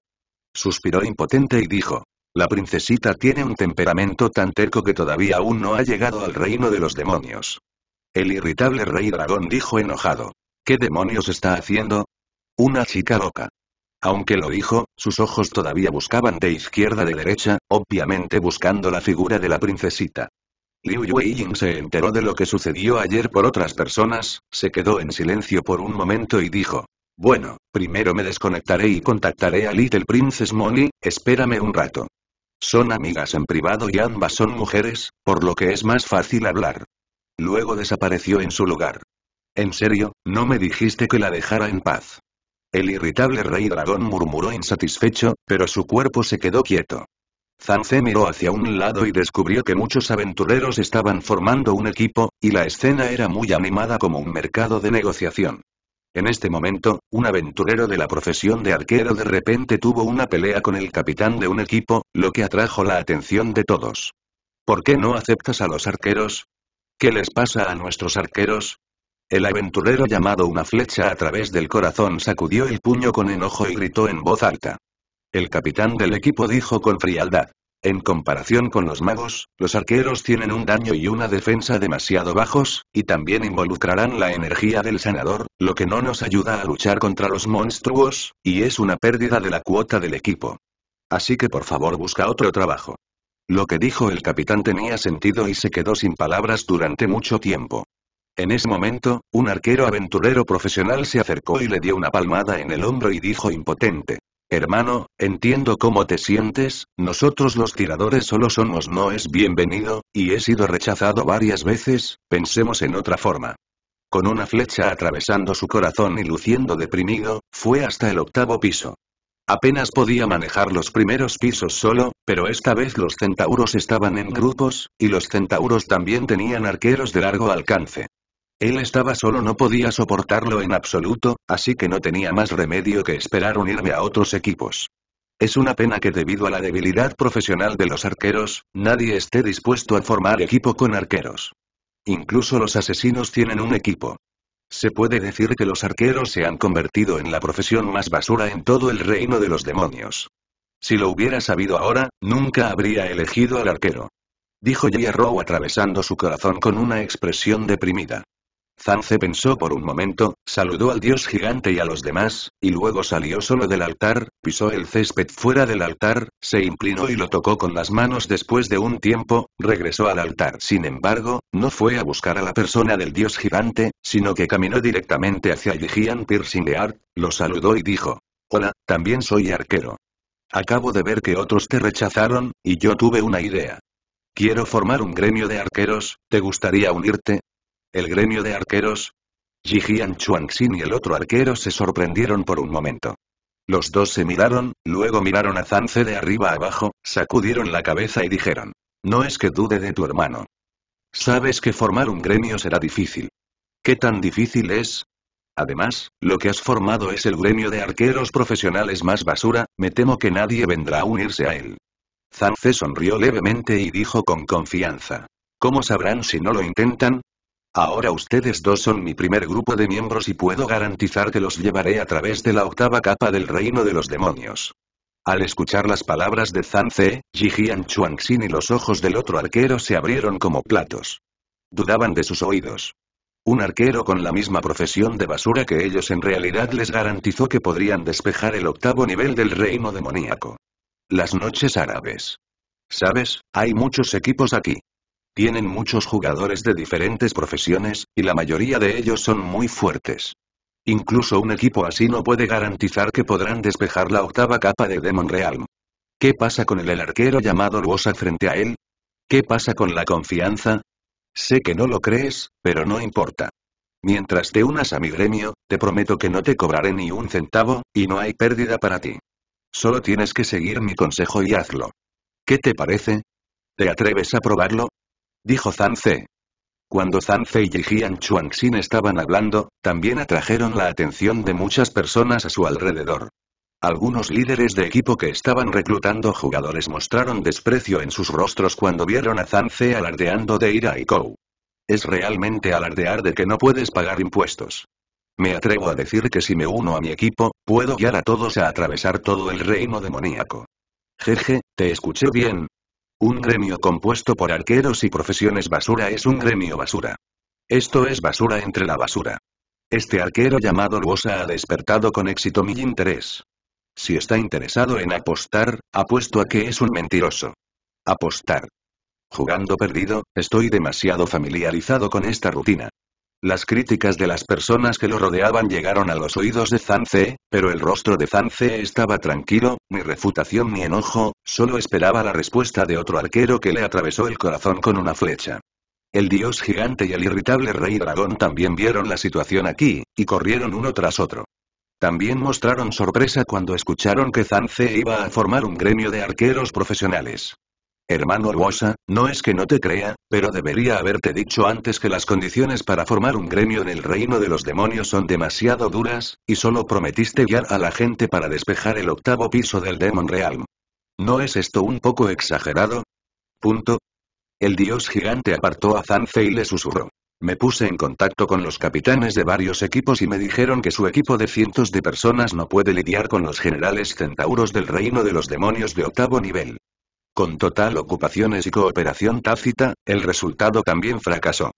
Suspiró impotente y dijo, la princesita tiene un temperamento tan terco que todavía aún no ha llegado al reino de los demonios. El irritable rey dragón dijo enojado. ¿Qué demonios está haciendo? Una chica loca. Aunque lo dijo, sus ojos todavía buscaban de izquierda de derecha, obviamente buscando la figura de la princesita. Liu Yueying se enteró de lo que sucedió ayer por otras personas, se quedó en silencio por un momento y dijo. Bueno, primero me desconectaré y contactaré a Little Princess Molly, espérame un rato. Son amigas en privado y ambas son mujeres, por lo que es más fácil hablar. Luego desapareció en su lugar. En serio, no me dijiste que la dejara en paz. El irritable rey dragón murmuró insatisfecho, pero su cuerpo se quedó quieto. zancé miró hacia un lado y descubrió que muchos aventureros estaban formando un equipo, y la escena era muy animada como un mercado de negociación. En este momento, un aventurero de la profesión de arquero de repente tuvo una pelea con el capitán de un equipo, lo que atrajo la atención de todos. ¿Por qué no aceptas a los arqueros? ¿Qué les pasa a nuestros arqueros? El aventurero llamado una flecha a través del corazón sacudió el puño con enojo y gritó en voz alta. El capitán del equipo dijo con frialdad. En comparación con los magos, los arqueros tienen un daño y una defensa demasiado bajos, y también involucrarán la energía del sanador, lo que no nos ayuda a luchar contra los monstruos, y es una pérdida de la cuota del equipo. Así que por favor busca otro trabajo. Lo que dijo el capitán tenía sentido y se quedó sin palabras durante mucho tiempo. En ese momento, un arquero aventurero profesional se acercó y le dio una palmada en el hombro y dijo impotente. Hermano, entiendo cómo te sientes, nosotros los tiradores solo somos no es bienvenido, y he sido rechazado varias veces, pensemos en otra forma. Con una flecha atravesando su corazón y luciendo deprimido, fue hasta el octavo piso. Apenas podía manejar los primeros pisos solo, pero esta vez los centauros estaban en grupos, y los centauros también tenían arqueros de largo alcance. Él estaba solo no podía soportarlo en absoluto, así que no tenía más remedio que esperar unirme a otros equipos. Es una pena que debido a la debilidad profesional de los arqueros, nadie esté dispuesto a formar equipo con arqueros. Incluso los asesinos tienen un equipo. Se puede decir que los arqueros se han convertido en la profesión más basura en todo el reino de los demonios. Si lo hubiera sabido ahora, nunca habría elegido al arquero. Dijo Rowe atravesando su corazón con una expresión deprimida. Zance pensó por un momento, saludó al dios gigante y a los demás, y luego salió solo del altar, pisó el césped fuera del altar, se inclinó y lo tocó con las manos después de un tiempo, regresó al altar. Sin embargo, no fue a buscar a la persona del dios gigante, sino que caminó directamente hacia Yijian Piercing lo saludó y dijo. Hola, también soy arquero. Acabo de ver que otros te rechazaron, y yo tuve una idea. Quiero formar un gremio de arqueros, ¿te gustaría unirte? El gremio de arqueros. Ji Jian y el otro arquero se sorprendieron por un momento. Los dos se miraron, luego miraron a Zance de arriba abajo, sacudieron la cabeza y dijeron. No es que dude de tu hermano. Sabes que formar un gremio será difícil. ¿Qué tan difícil es? Además, lo que has formado es el gremio de arqueros profesionales más basura, me temo que nadie vendrá a unirse a él. Zance sonrió levemente y dijo con confianza. ¿Cómo sabrán si no lo intentan? Ahora ustedes dos son mi primer grupo de miembros y puedo garantizar que los llevaré a través de la octava capa del reino de los demonios. Al escuchar las palabras de Zanze, Ze, Chuang Chuangxin y los ojos del otro arquero se abrieron como platos. Dudaban de sus oídos. Un arquero con la misma profesión de basura que ellos en realidad les garantizó que podrían despejar el octavo nivel del reino demoníaco. Las noches árabes. Sabes, hay muchos equipos aquí. Tienen muchos jugadores de diferentes profesiones, y la mayoría de ellos son muy fuertes. Incluso un equipo así no puede garantizar que podrán despejar la octava capa de Demon Realm. ¿Qué pasa con el, el arquero llamado Luosa frente a él? ¿Qué pasa con la confianza? Sé que no lo crees, pero no importa. Mientras te unas a mi gremio, te prometo que no te cobraré ni un centavo, y no hay pérdida para ti. Solo tienes que seguir mi consejo y hazlo. ¿Qué te parece? ¿Te atreves a probarlo? dijo Zance. Cuando Zance y Jian Chuangxin estaban hablando, también atrajeron la atención de muchas personas a su alrededor. Algunos líderes de equipo que estaban reclutando jugadores mostraron desprecio en sus rostros cuando vieron a Zance alardeando de ira y Kou. Es realmente alardear de que no puedes pagar impuestos. Me atrevo a decir que si me uno a mi equipo, puedo guiar a todos a atravesar todo el reino demoníaco. Jeje, te escuché bien, un gremio compuesto por arqueros y profesiones basura es un gremio basura. Esto es basura entre la basura. Este arquero llamado Luosa ha despertado con éxito mi interés. Si está interesado en apostar, apuesto a que es un mentiroso. Apostar. Jugando perdido, estoy demasiado familiarizado con esta rutina. Las críticas de las personas que lo rodeaban llegaron a los oídos de Zance, pero el rostro de Zance estaba tranquilo, ni refutación ni enojo, solo esperaba la respuesta de otro arquero que le atravesó el corazón con una flecha. El dios gigante y el irritable rey dragón también vieron la situación aquí, y corrieron uno tras otro. También mostraron sorpresa cuando escucharon que Zance iba a formar un gremio de arqueros profesionales. Hermano Rosa, no es que no te crea, pero debería haberte dicho antes que las condiciones para formar un gremio en el reino de los demonios son demasiado duras, y solo prometiste guiar a la gente para despejar el octavo piso del Demon Realm. ¿No es esto un poco exagerado? Punto. El dios gigante apartó a Zance y le susurró. Me puse en contacto con los capitanes de varios equipos y me dijeron que su equipo de cientos de personas no puede lidiar con los generales centauros del reino de los demonios de octavo nivel. Con total ocupaciones y cooperación tácita, el resultado también fracasó.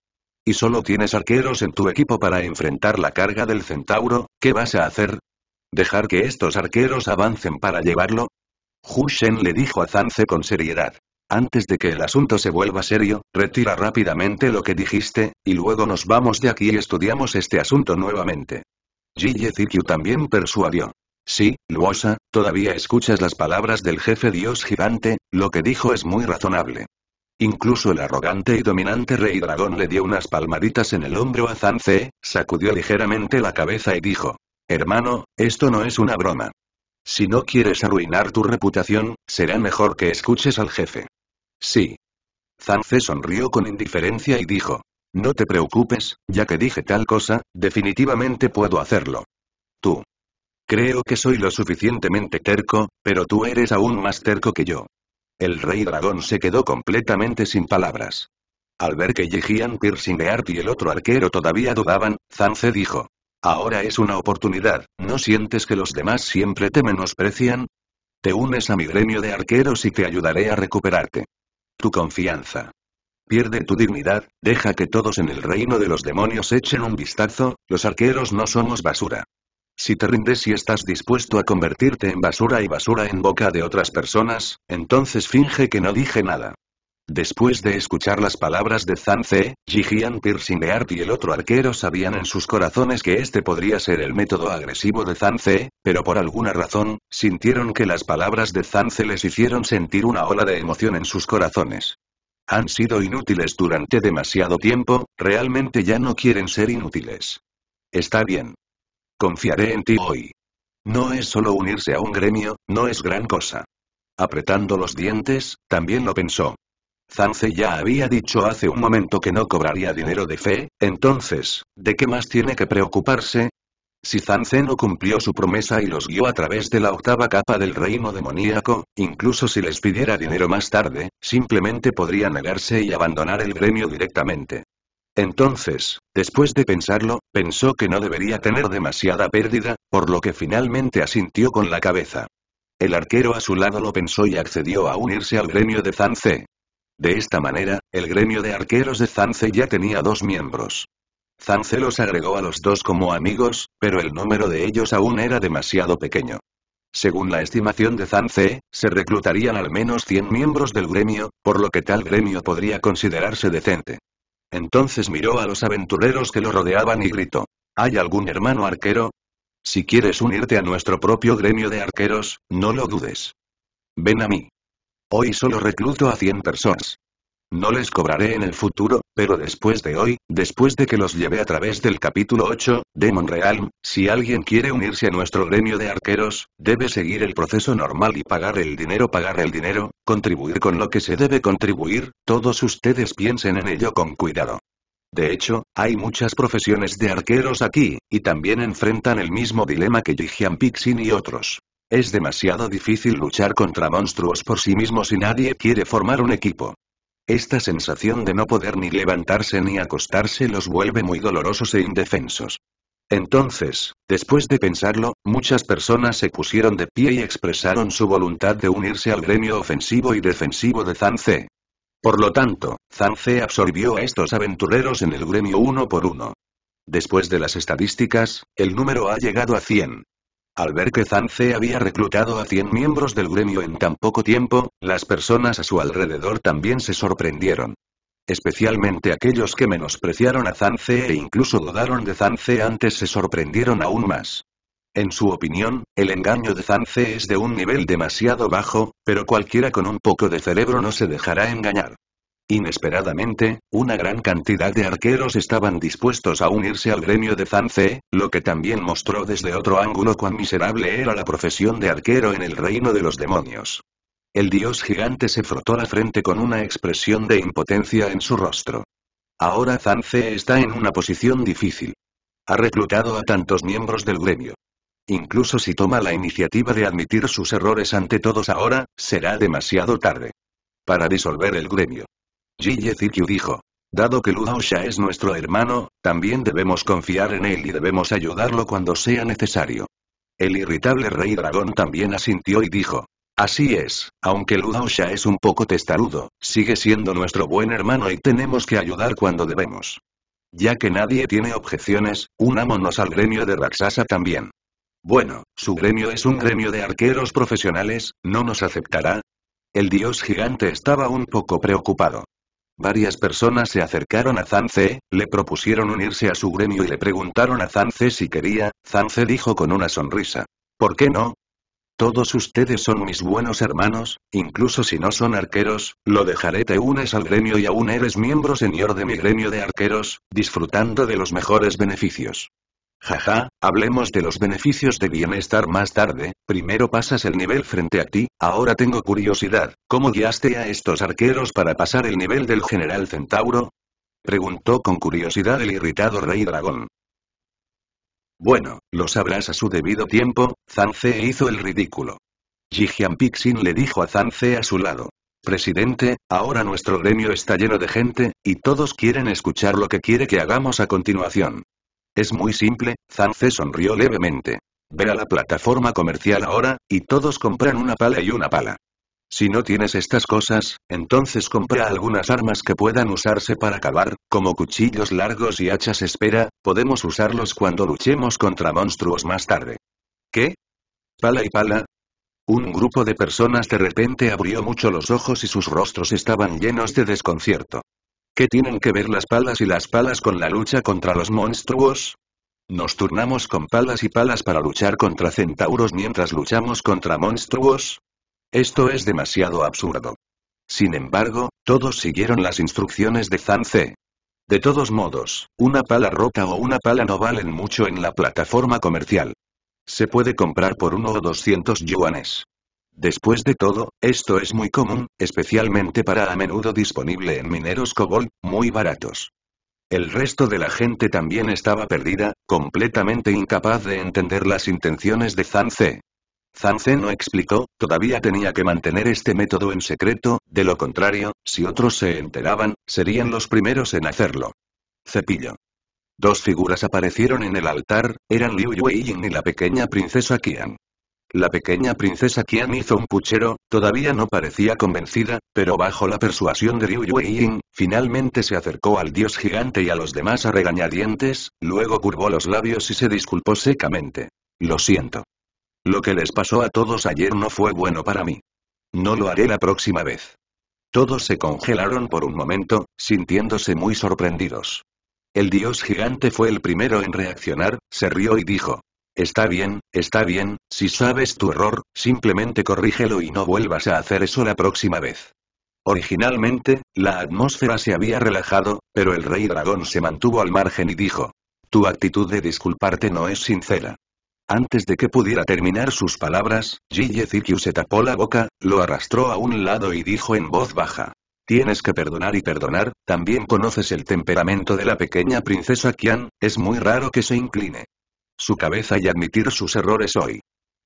Y solo tienes arqueros en tu equipo para enfrentar la carga del centauro, ¿qué vas a hacer? ¿Dejar que estos arqueros avancen para llevarlo? Hu Shen le dijo a Zance con seriedad. Antes de que el asunto se vuelva serio, retira rápidamente lo que dijiste, y luego nos vamos de aquí y estudiamos este asunto nuevamente. Ji Zikyu también persuadió. Sí, Luosa, todavía escuchas las palabras del jefe dios gigante, lo que dijo es muy razonable. Incluso el arrogante y dominante rey dragón le dio unas palmaditas en el hombro a Zanze, sacudió ligeramente la cabeza y dijo, hermano, esto no es una broma. Si no quieres arruinar tu reputación, será mejor que escuches al jefe. Sí. Zanze sonrió con indiferencia y dijo, no te preocupes, ya que dije tal cosa, definitivamente puedo hacerlo. Tú, Creo que soy lo suficientemente terco, pero tú eres aún más terco que yo. El rey dragón se quedó completamente sin palabras. Al ver que Yejian Piercing Art y el otro arquero todavía dudaban, Zance dijo. Ahora es una oportunidad, ¿no sientes que los demás siempre te menosprecian? Te unes a mi gremio de arqueros y te ayudaré a recuperarte. Tu confianza. Pierde tu dignidad, deja que todos en el reino de los demonios echen un vistazo, los arqueros no somos basura. Si te rindes y estás dispuesto a convertirte en basura y basura en boca de otras personas, entonces finge que no dije nada. Después de escuchar las palabras de Zanze, Ze, Jijian y el otro arquero sabían en sus corazones que este podría ser el método agresivo de Zanze, pero por alguna razón, sintieron que las palabras de Zanze les hicieron sentir una ola de emoción en sus corazones. Han sido inútiles durante demasiado tiempo, realmente ya no quieren ser inútiles. Está bien. Confiaré en ti hoy. No es solo unirse a un gremio, no es gran cosa. Apretando los dientes, también lo pensó. Zance ya había dicho hace un momento que no cobraría dinero de fe, entonces, ¿de qué más tiene que preocuparse? Si Zance no cumplió su promesa y los guió a través de la octava capa del reino demoníaco, incluso si les pidiera dinero más tarde, simplemente podría negarse y abandonar el gremio directamente. Entonces, después de pensarlo, pensó que no debería tener demasiada pérdida, por lo que finalmente asintió con la cabeza. El arquero a su lado lo pensó y accedió a unirse al gremio de Zance. De esta manera, el gremio de arqueros de Zance ya tenía dos miembros. Zance los agregó a los dos como amigos, pero el número de ellos aún era demasiado pequeño. Según la estimación de Zance, se reclutarían al menos 100 miembros del gremio, por lo que tal gremio podría considerarse decente. Entonces miró a los aventureros que lo rodeaban y gritó. ¿Hay algún hermano arquero? Si quieres unirte a nuestro propio gremio de arqueros, no lo dudes. Ven a mí. Hoy solo recluto a 100 personas. No les cobraré en el futuro, pero después de hoy, después de que los lleve a través del capítulo 8, Demon Realm, si alguien quiere unirse a nuestro gremio de arqueros, debe seguir el proceso normal y pagar el dinero, pagar el dinero, contribuir con lo que se debe contribuir, todos ustedes piensen en ello con cuidado. De hecho, hay muchas profesiones de arqueros aquí, y también enfrentan el mismo dilema que Jijian Pixin y otros. Es demasiado difícil luchar contra monstruos por sí mismos si nadie quiere formar un equipo. Esta sensación de no poder ni levantarse ni acostarse los vuelve muy dolorosos e indefensos. Entonces, después de pensarlo, muchas personas se pusieron de pie y expresaron su voluntad de unirse al gremio ofensivo y defensivo de Zance. Por lo tanto, Zance absorbió a estos aventureros en el gremio uno por uno. Después de las estadísticas, el número ha llegado a 100. Al ver que Zanze había reclutado a 100 miembros del gremio en tan poco tiempo, las personas a su alrededor también se sorprendieron. Especialmente aquellos que menospreciaron a Zanze e incluso dudaron de Zance antes se sorprendieron aún más. En su opinión, el engaño de Zance es de un nivel demasiado bajo, pero cualquiera con un poco de cerebro no se dejará engañar. Inesperadamente, una gran cantidad de arqueros estaban dispuestos a unirse al gremio de zanze lo que también mostró desde otro ángulo cuán miserable era la profesión de arquero en el reino de los demonios. El dios gigante se frotó la frente con una expresión de impotencia en su rostro. Ahora zanze está en una posición difícil. Ha reclutado a tantos miembros del gremio. Incluso si toma la iniciativa de admitir sus errores ante todos ahora, será demasiado tarde. Para disolver el gremio. Jiye Zikyu dijo. Dado que Ludaosha es nuestro hermano, también debemos confiar en él y debemos ayudarlo cuando sea necesario. El irritable rey dragón también asintió y dijo. Así es, aunque Ludaosha es un poco testarudo, sigue siendo nuestro buen hermano y tenemos que ayudar cuando debemos. Ya que nadie tiene objeciones, unámonos al gremio de Raksasa también. Bueno, su gremio es un gremio de arqueros profesionales, ¿no nos aceptará? El dios gigante estaba un poco preocupado. Varias personas se acercaron a Zance, le propusieron unirse a su gremio y le preguntaron a Zance si quería, Zance dijo con una sonrisa. ¿Por qué no? Todos ustedes son mis buenos hermanos, incluso si no son arqueros, lo dejaré te unes al gremio y aún eres miembro señor de mi gremio de arqueros, disfrutando de los mejores beneficios. Jaja, hablemos de los beneficios de bienestar más tarde, primero pasas el nivel frente a ti, ahora tengo curiosidad, ¿cómo guiaste a estos arqueros para pasar el nivel del general centauro? Preguntó con curiosidad el irritado rey dragón. Bueno, lo sabrás a su debido tiempo, Zance hizo el ridículo. Jijian Pixin le dijo a Zance a su lado. Presidente, ahora nuestro gremio está lleno de gente, y todos quieren escuchar lo que quiere que hagamos a continuación. Es muy simple, Zance sonrió levemente. Ve a la plataforma comercial ahora, y todos compran una pala y una pala. Si no tienes estas cosas, entonces compra algunas armas que puedan usarse para cavar, como cuchillos largos y hachas espera, podemos usarlos cuando luchemos contra monstruos más tarde. ¿Qué? Pala y pala. Un grupo de personas de repente abrió mucho los ojos y sus rostros estaban llenos de desconcierto. ¿Qué tienen que ver las palas y las palas con la lucha contra los monstruos? ¿Nos turnamos con palas y palas para luchar contra centauros mientras luchamos contra monstruos? Esto es demasiado absurdo. Sin embargo, todos siguieron las instrucciones de Zance. De todos modos, una pala rota o una pala no valen mucho en la plataforma comercial. Se puede comprar por uno o 200 yuanes. Después de todo, esto es muy común, especialmente para a menudo disponible en mineros cobol, muy baratos. El resto de la gente también estaba perdida, completamente incapaz de entender las intenciones de Zanze. Zanze no explicó, todavía tenía que mantener este método en secreto, de lo contrario, si otros se enteraban, serían los primeros en hacerlo. Cepillo. Dos figuras aparecieron en el altar, eran Liu Yueying y la pequeña princesa Qian. La pequeña princesa Qian hizo un puchero, todavía no parecía convencida, pero bajo la persuasión de Ryu Yueying, finalmente se acercó al dios gigante y a los demás a regañadientes, luego curvó los labios y se disculpó secamente. Lo siento. Lo que les pasó a todos ayer no fue bueno para mí. No lo haré la próxima vez. Todos se congelaron por un momento, sintiéndose muy sorprendidos. El dios gigante fue el primero en reaccionar, se rió y dijo, Está bien, está bien, si sabes tu error, simplemente corrígelo y no vuelvas a hacer eso la próxima vez. Originalmente, la atmósfera se había relajado, pero el rey dragón se mantuvo al margen y dijo, tu actitud de disculparte no es sincera. Antes de que pudiera terminar sus palabras, y Zikyu se tapó la boca, lo arrastró a un lado y dijo en voz baja. Tienes que perdonar y perdonar, también conoces el temperamento de la pequeña princesa Qian, es muy raro que se incline su cabeza y admitir sus errores hoy.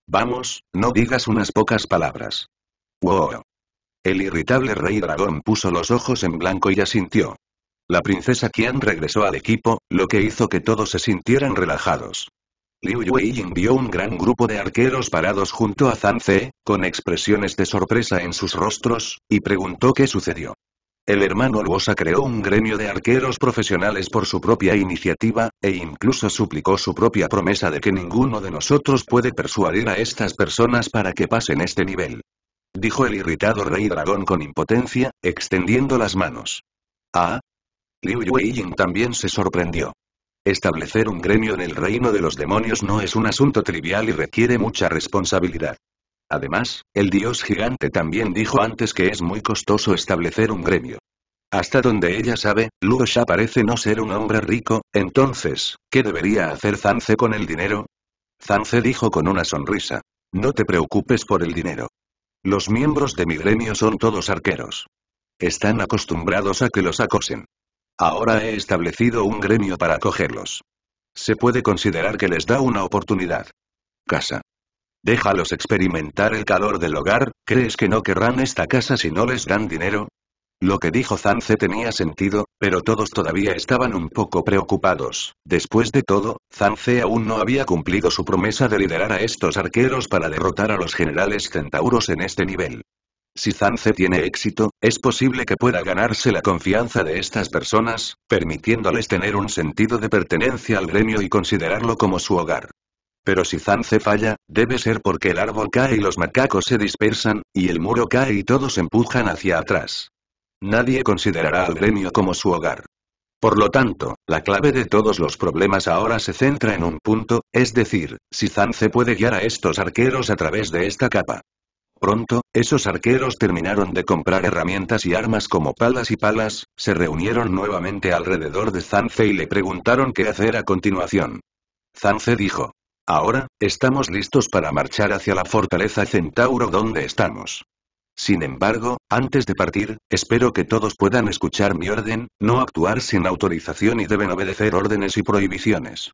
Vamos, no digas unas pocas palabras. Wow. El irritable rey dragón puso los ojos en blanco y asintió. La princesa Qian regresó al equipo, lo que hizo que todos se sintieran relajados. Liu Yueying vio un gran grupo de arqueros parados junto a Zhang con expresiones de sorpresa en sus rostros, y preguntó qué sucedió. El hermano Luosa creó un gremio de arqueros profesionales por su propia iniciativa, e incluso suplicó su propia promesa de que ninguno de nosotros puede persuadir a estas personas para que pasen este nivel. Dijo el irritado rey dragón con impotencia, extendiendo las manos. Ah. Liu Yueying también se sorprendió. Establecer un gremio en el reino de los demonios no es un asunto trivial y requiere mucha responsabilidad. Además, el dios gigante también dijo antes que es muy costoso establecer un gremio. Hasta donde ella sabe, Luo parece no ser un hombre rico, entonces, ¿qué debería hacer Zance con el dinero? Zance dijo con una sonrisa. No te preocupes por el dinero. Los miembros de mi gremio son todos arqueros. Están acostumbrados a que los acosen. Ahora he establecido un gremio para acogerlos. Se puede considerar que les da una oportunidad. Casa. Déjalos experimentar el calor del hogar, ¿crees que no querrán esta casa si no les dan dinero? Lo que dijo Zance tenía sentido, pero todos todavía estaban un poco preocupados. Después de todo, Zance aún no había cumplido su promesa de liderar a estos arqueros para derrotar a los generales centauros en este nivel. Si Zance tiene éxito, es posible que pueda ganarse la confianza de estas personas, permitiéndoles tener un sentido de pertenencia al gremio y considerarlo como su hogar. Pero si Zance falla, debe ser porque el árbol cae y los macacos se dispersan, y el muro cae y todos empujan hacia atrás. Nadie considerará al gremio como su hogar. Por lo tanto, la clave de todos los problemas ahora se centra en un punto, es decir, si Zance puede guiar a estos arqueros a través de esta capa. Pronto, esos arqueros terminaron de comprar herramientas y armas como palas y palas, se reunieron nuevamente alrededor de Zance y le preguntaron qué hacer a continuación. Zance dijo, Ahora, estamos listos para marchar hacia la fortaleza Centauro donde estamos. Sin embargo, antes de partir, espero que todos puedan escuchar mi orden, no actuar sin autorización y deben obedecer órdenes y prohibiciones.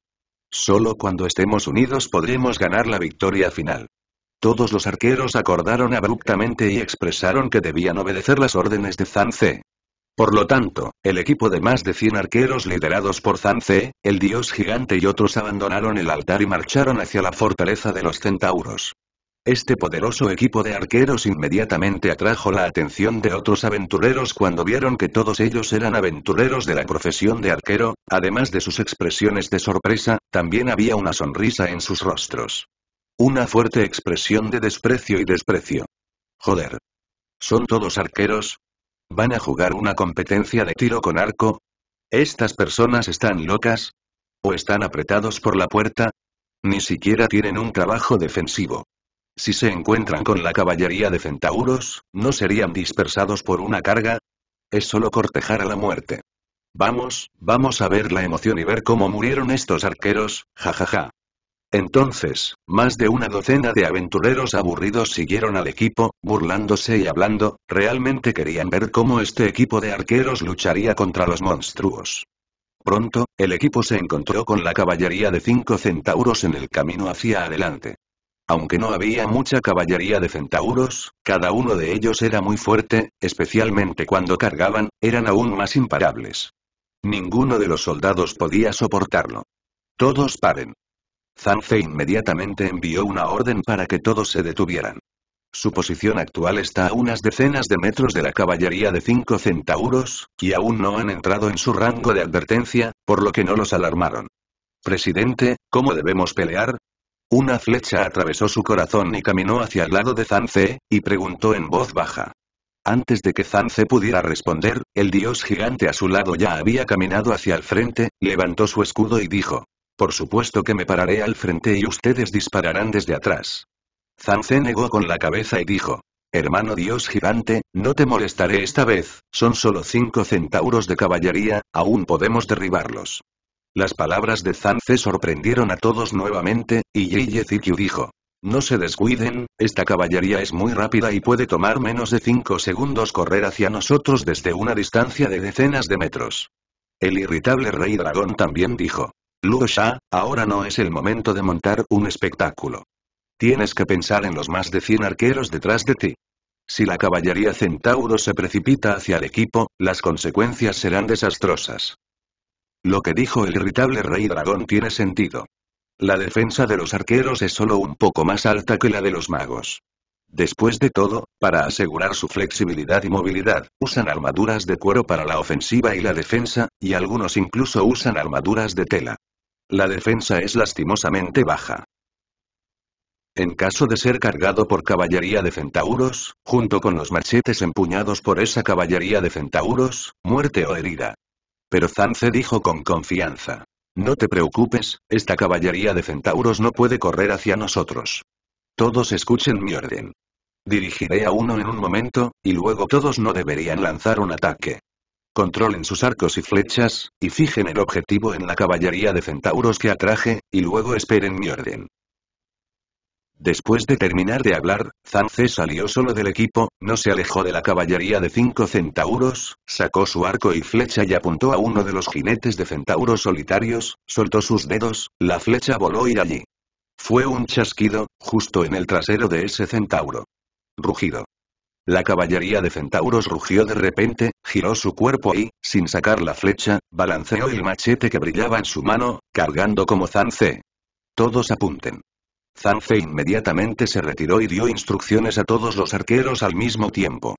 Solo cuando estemos unidos podremos ganar la victoria final. Todos los arqueros acordaron abruptamente y expresaron que debían obedecer las órdenes de Zanze. Por lo tanto, el equipo de más de 100 arqueros liderados por Zance, el dios gigante y otros abandonaron el altar y marcharon hacia la fortaleza de los centauros. Este poderoso equipo de arqueros inmediatamente atrajo la atención de otros aventureros cuando vieron que todos ellos eran aventureros de la profesión de arquero, además de sus expresiones de sorpresa, también había una sonrisa en sus rostros. Una fuerte expresión de desprecio y desprecio. Joder. ¿Son todos arqueros? ¿Van a jugar una competencia de tiro con arco? ¿Estas personas están locas? ¿O están apretados por la puerta? Ni siquiera tienen un trabajo defensivo. Si se encuentran con la caballería de centauros, ¿no serían dispersados por una carga? Es solo cortejar a la muerte. Vamos, vamos a ver la emoción y ver cómo murieron estos arqueros, jajaja. Ja, ja. Entonces, más de una docena de aventureros aburridos siguieron al equipo, burlándose y hablando, realmente querían ver cómo este equipo de arqueros lucharía contra los monstruos. Pronto, el equipo se encontró con la caballería de cinco centauros en el camino hacia adelante. Aunque no había mucha caballería de centauros, cada uno de ellos era muy fuerte, especialmente cuando cargaban, eran aún más imparables. Ninguno de los soldados podía soportarlo. Todos paren, Zance inmediatamente envió una orden para que todos se detuvieran. Su posición actual está a unas decenas de metros de la caballería de cinco centauros, y aún no han entrado en su rango de advertencia, por lo que no los alarmaron. Presidente, ¿cómo debemos pelear? Una flecha atravesó su corazón y caminó hacia el lado de Zance, y preguntó en voz baja. Antes de que Zance pudiera responder, el dios gigante a su lado ya había caminado hacia el frente, levantó su escudo y dijo, por supuesto que me pararé al frente y ustedes dispararán desde atrás. Zanze negó con la cabeza y dijo. Hermano dios gigante, no te molestaré esta vez, son solo cinco centauros de caballería, aún podemos derribarlos. Las palabras de Zanze sorprendieron a todos nuevamente, y Yeye Zikyu dijo. No se descuiden, esta caballería es muy rápida y puede tomar menos de cinco segundos correr hacia nosotros desde una distancia de decenas de metros. El irritable rey dragón también dijo. Luo ahora no es el momento de montar un espectáculo. Tienes que pensar en los más de 100 arqueros detrás de ti. Si la caballería centauro se precipita hacia el equipo, las consecuencias serán desastrosas. Lo que dijo el irritable rey dragón tiene sentido. La defensa de los arqueros es solo un poco más alta que la de los magos. Después de todo, para asegurar su flexibilidad y movilidad, usan armaduras de cuero para la ofensiva y la defensa, y algunos incluso usan armaduras de tela. La defensa es lastimosamente baja. En caso de ser cargado por caballería de centauros, junto con los machetes empuñados por esa caballería de centauros, muerte o herida. Pero Zance dijo con confianza. No te preocupes, esta caballería de centauros no puede correr hacia nosotros. Todos escuchen mi orden. Dirigiré a uno en un momento, y luego todos no deberían lanzar un ataque controlen sus arcos y flechas, y fijen el objetivo en la caballería de centauros que atraje, y luego esperen mi orden. Después de terminar de hablar, Zance salió solo del equipo, no se alejó de la caballería de cinco centauros, sacó su arco y flecha y apuntó a uno de los jinetes de centauros solitarios, soltó sus dedos, la flecha voló y allí. Fue un chasquido, justo en el trasero de ese centauro. Rugido. La caballería de centauros rugió de repente, giró su cuerpo y, sin sacar la flecha, balanceó el machete que brillaba en su mano, cargando como Zance. Todos apunten. Zance inmediatamente se retiró y dio instrucciones a todos los arqueros al mismo tiempo.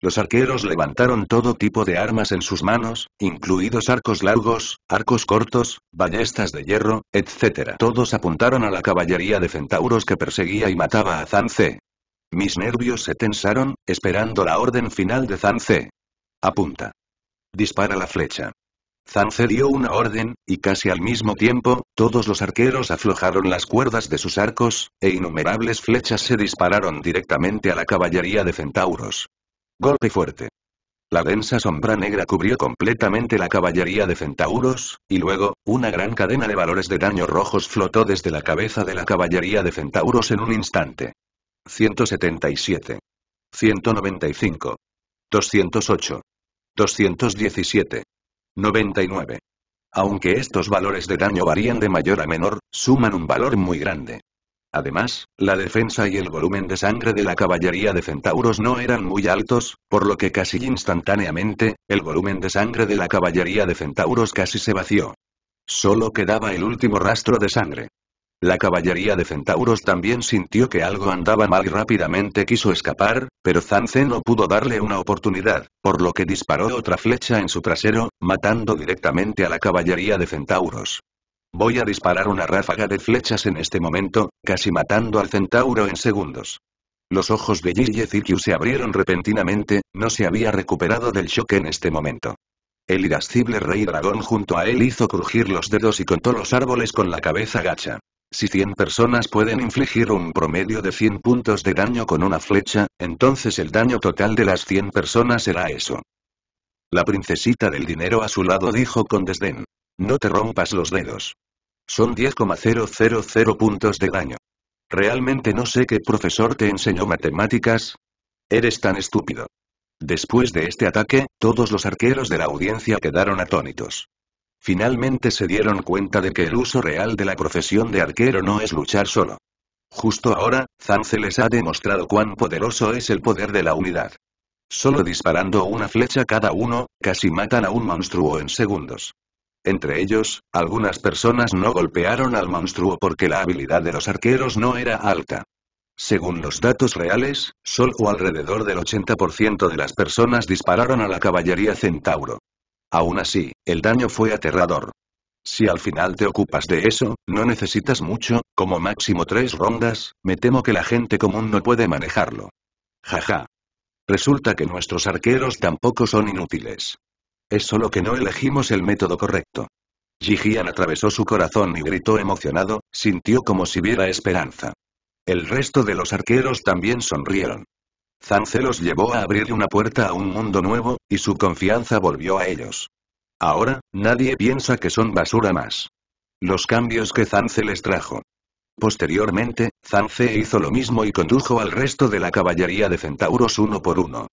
Los arqueros levantaron todo tipo de armas en sus manos, incluidos arcos largos, arcos cortos, ballestas de hierro, etc. Todos apuntaron a la caballería de centauros que perseguía y mataba a Zance. Mis nervios se tensaron, esperando la orden final de Zance. Apunta. Dispara la flecha. Zance dio una orden, y casi al mismo tiempo, todos los arqueros aflojaron las cuerdas de sus arcos, e innumerables flechas se dispararon directamente a la caballería de centauros. Golpe fuerte. La densa sombra negra cubrió completamente la caballería de centauros, y luego, una gran cadena de valores de daño rojos flotó desde la cabeza de la caballería de centauros en un instante. 177. 195. 208. 217. 99. Aunque estos valores de daño varían de mayor a menor, suman un valor muy grande. Además, la defensa y el volumen de sangre de la caballería de centauros no eran muy altos, por lo que casi instantáneamente, el volumen de sangre de la caballería de centauros casi se vació. Solo quedaba el último rastro de sangre. La caballería de centauros también sintió que algo andaba mal y rápidamente quiso escapar, pero Zance no pudo darle una oportunidad, por lo que disparó otra flecha en su trasero, matando directamente a la caballería de centauros. Voy a disparar una ráfaga de flechas en este momento, casi matando al centauro en segundos. Los ojos de y Zikyu se abrieron repentinamente, no se había recuperado del shock en este momento. El irascible rey dragón junto a él hizo crujir los dedos y contó los árboles con la cabeza gacha. Si 100 personas pueden infligir un promedio de 100 puntos de daño con una flecha, entonces el daño total de las 100 personas será eso. La princesita del dinero a su lado dijo con desdén. No te rompas los dedos. Son 10,000 puntos de daño. Realmente no sé qué profesor te enseñó matemáticas. Eres tan estúpido. Después de este ataque, todos los arqueros de la audiencia quedaron atónitos. Finalmente se dieron cuenta de que el uso real de la profesión de arquero no es luchar solo. Justo ahora, Zance les ha demostrado cuán poderoso es el poder de la unidad. Solo disparando una flecha cada uno, casi matan a un monstruo en segundos. Entre ellos, algunas personas no golpearon al monstruo porque la habilidad de los arqueros no era alta. Según los datos reales, solo alrededor del 80% de las personas dispararon a la caballería centauro. Aún así, el daño fue aterrador. Si al final te ocupas de eso, no necesitas mucho, como máximo tres rondas, me temo que la gente común no puede manejarlo. Jaja. Resulta que nuestros arqueros tampoco son inútiles. Es solo que no elegimos el método correcto. Jijian atravesó su corazón y gritó emocionado, sintió como si viera esperanza. El resto de los arqueros también sonrieron. Zance los llevó a abrir una puerta a un mundo nuevo, y su confianza volvió a ellos. Ahora, nadie piensa que son basura más. Los cambios que Zance les trajo. Posteriormente, Zance hizo lo mismo y condujo al resto de la caballería de centauros uno por uno.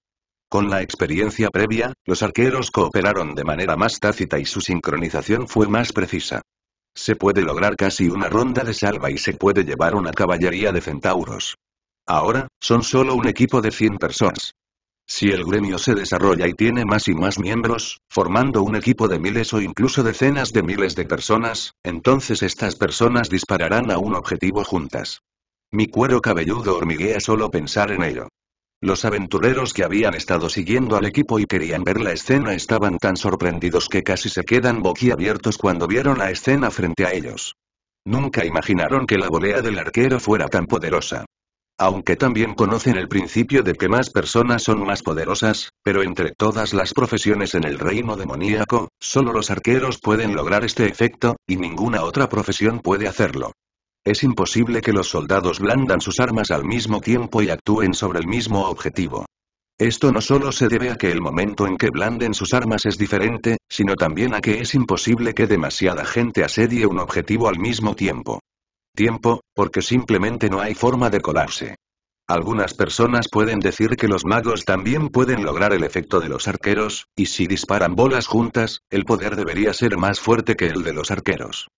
Con la experiencia previa, los arqueros cooperaron de manera más tácita y su sincronización fue más precisa. Se puede lograr casi una ronda de salva y se puede llevar una caballería de centauros. Ahora, son solo un equipo de 100 personas. Si el gremio se desarrolla y tiene más y más miembros, formando un equipo de miles o incluso decenas de miles de personas, entonces estas personas dispararán a un objetivo juntas. Mi cuero cabelludo hormiguea solo pensar en ello. Los aventureros que habían estado siguiendo al equipo y querían ver la escena estaban tan sorprendidos que casi se quedan boquiabiertos cuando vieron la escena frente a ellos. Nunca imaginaron que la volea del arquero fuera tan poderosa. Aunque también conocen el principio de que más personas son más poderosas, pero entre todas las profesiones en el reino demoníaco, solo los arqueros pueden lograr este efecto, y ninguna otra profesión puede hacerlo. Es imposible que los soldados blandan sus armas al mismo tiempo y actúen sobre el mismo objetivo. Esto no solo se debe a que el momento en que blanden sus armas es diferente, sino también a que es imposible que demasiada gente asedie un objetivo al mismo tiempo tiempo, porque simplemente no hay forma de colarse. Algunas personas pueden decir que los magos también pueden lograr el efecto de los arqueros, y si disparan bolas juntas, el poder debería ser más fuerte que el de los arqueros.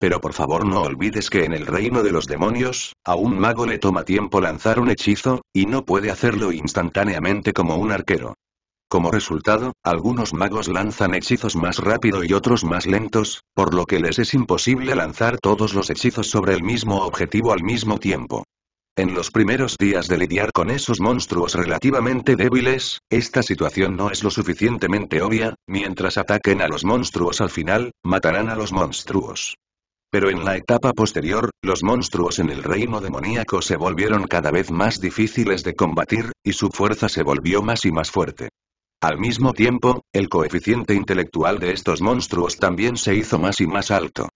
Pero por favor no olvides que en el reino de los demonios, a un mago le toma tiempo lanzar un hechizo, y no puede hacerlo instantáneamente como un arquero. Como resultado, algunos magos lanzan hechizos más rápido y otros más lentos, por lo que les es imposible lanzar todos los hechizos sobre el mismo objetivo al mismo tiempo. En los primeros días de lidiar con esos monstruos relativamente débiles, esta situación no es lo suficientemente obvia, mientras ataquen a los monstruos al final, matarán a los monstruos. Pero en la etapa posterior, los monstruos en el reino demoníaco se volvieron cada vez más difíciles de combatir, y su fuerza se volvió más y más fuerte. Al mismo tiempo, el coeficiente intelectual de estos monstruos también se hizo más y más alto.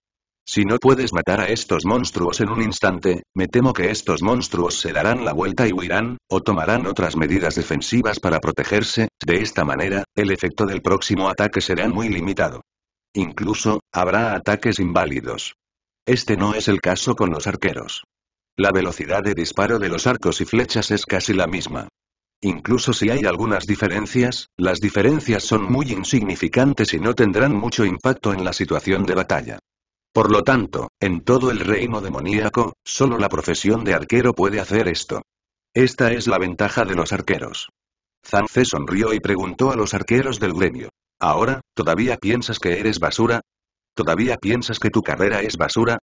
Si no puedes matar a estos monstruos en un instante, me temo que estos monstruos se darán la vuelta y huirán, o tomarán otras medidas defensivas para protegerse, de esta manera, el efecto del próximo ataque será muy limitado. Incluso, habrá ataques inválidos. Este no es el caso con los arqueros. La velocidad de disparo de los arcos y flechas es casi la misma. Incluso si hay algunas diferencias, las diferencias son muy insignificantes y no tendrán mucho impacto en la situación de batalla. Por lo tanto, en todo el reino demoníaco, solo la profesión de arquero puede hacer esto. Esta es la ventaja de los arqueros. Zanze sonrió y preguntó a los arqueros del gremio. ¿Ahora, todavía piensas que eres basura? ¿Todavía piensas que tu carrera es basura?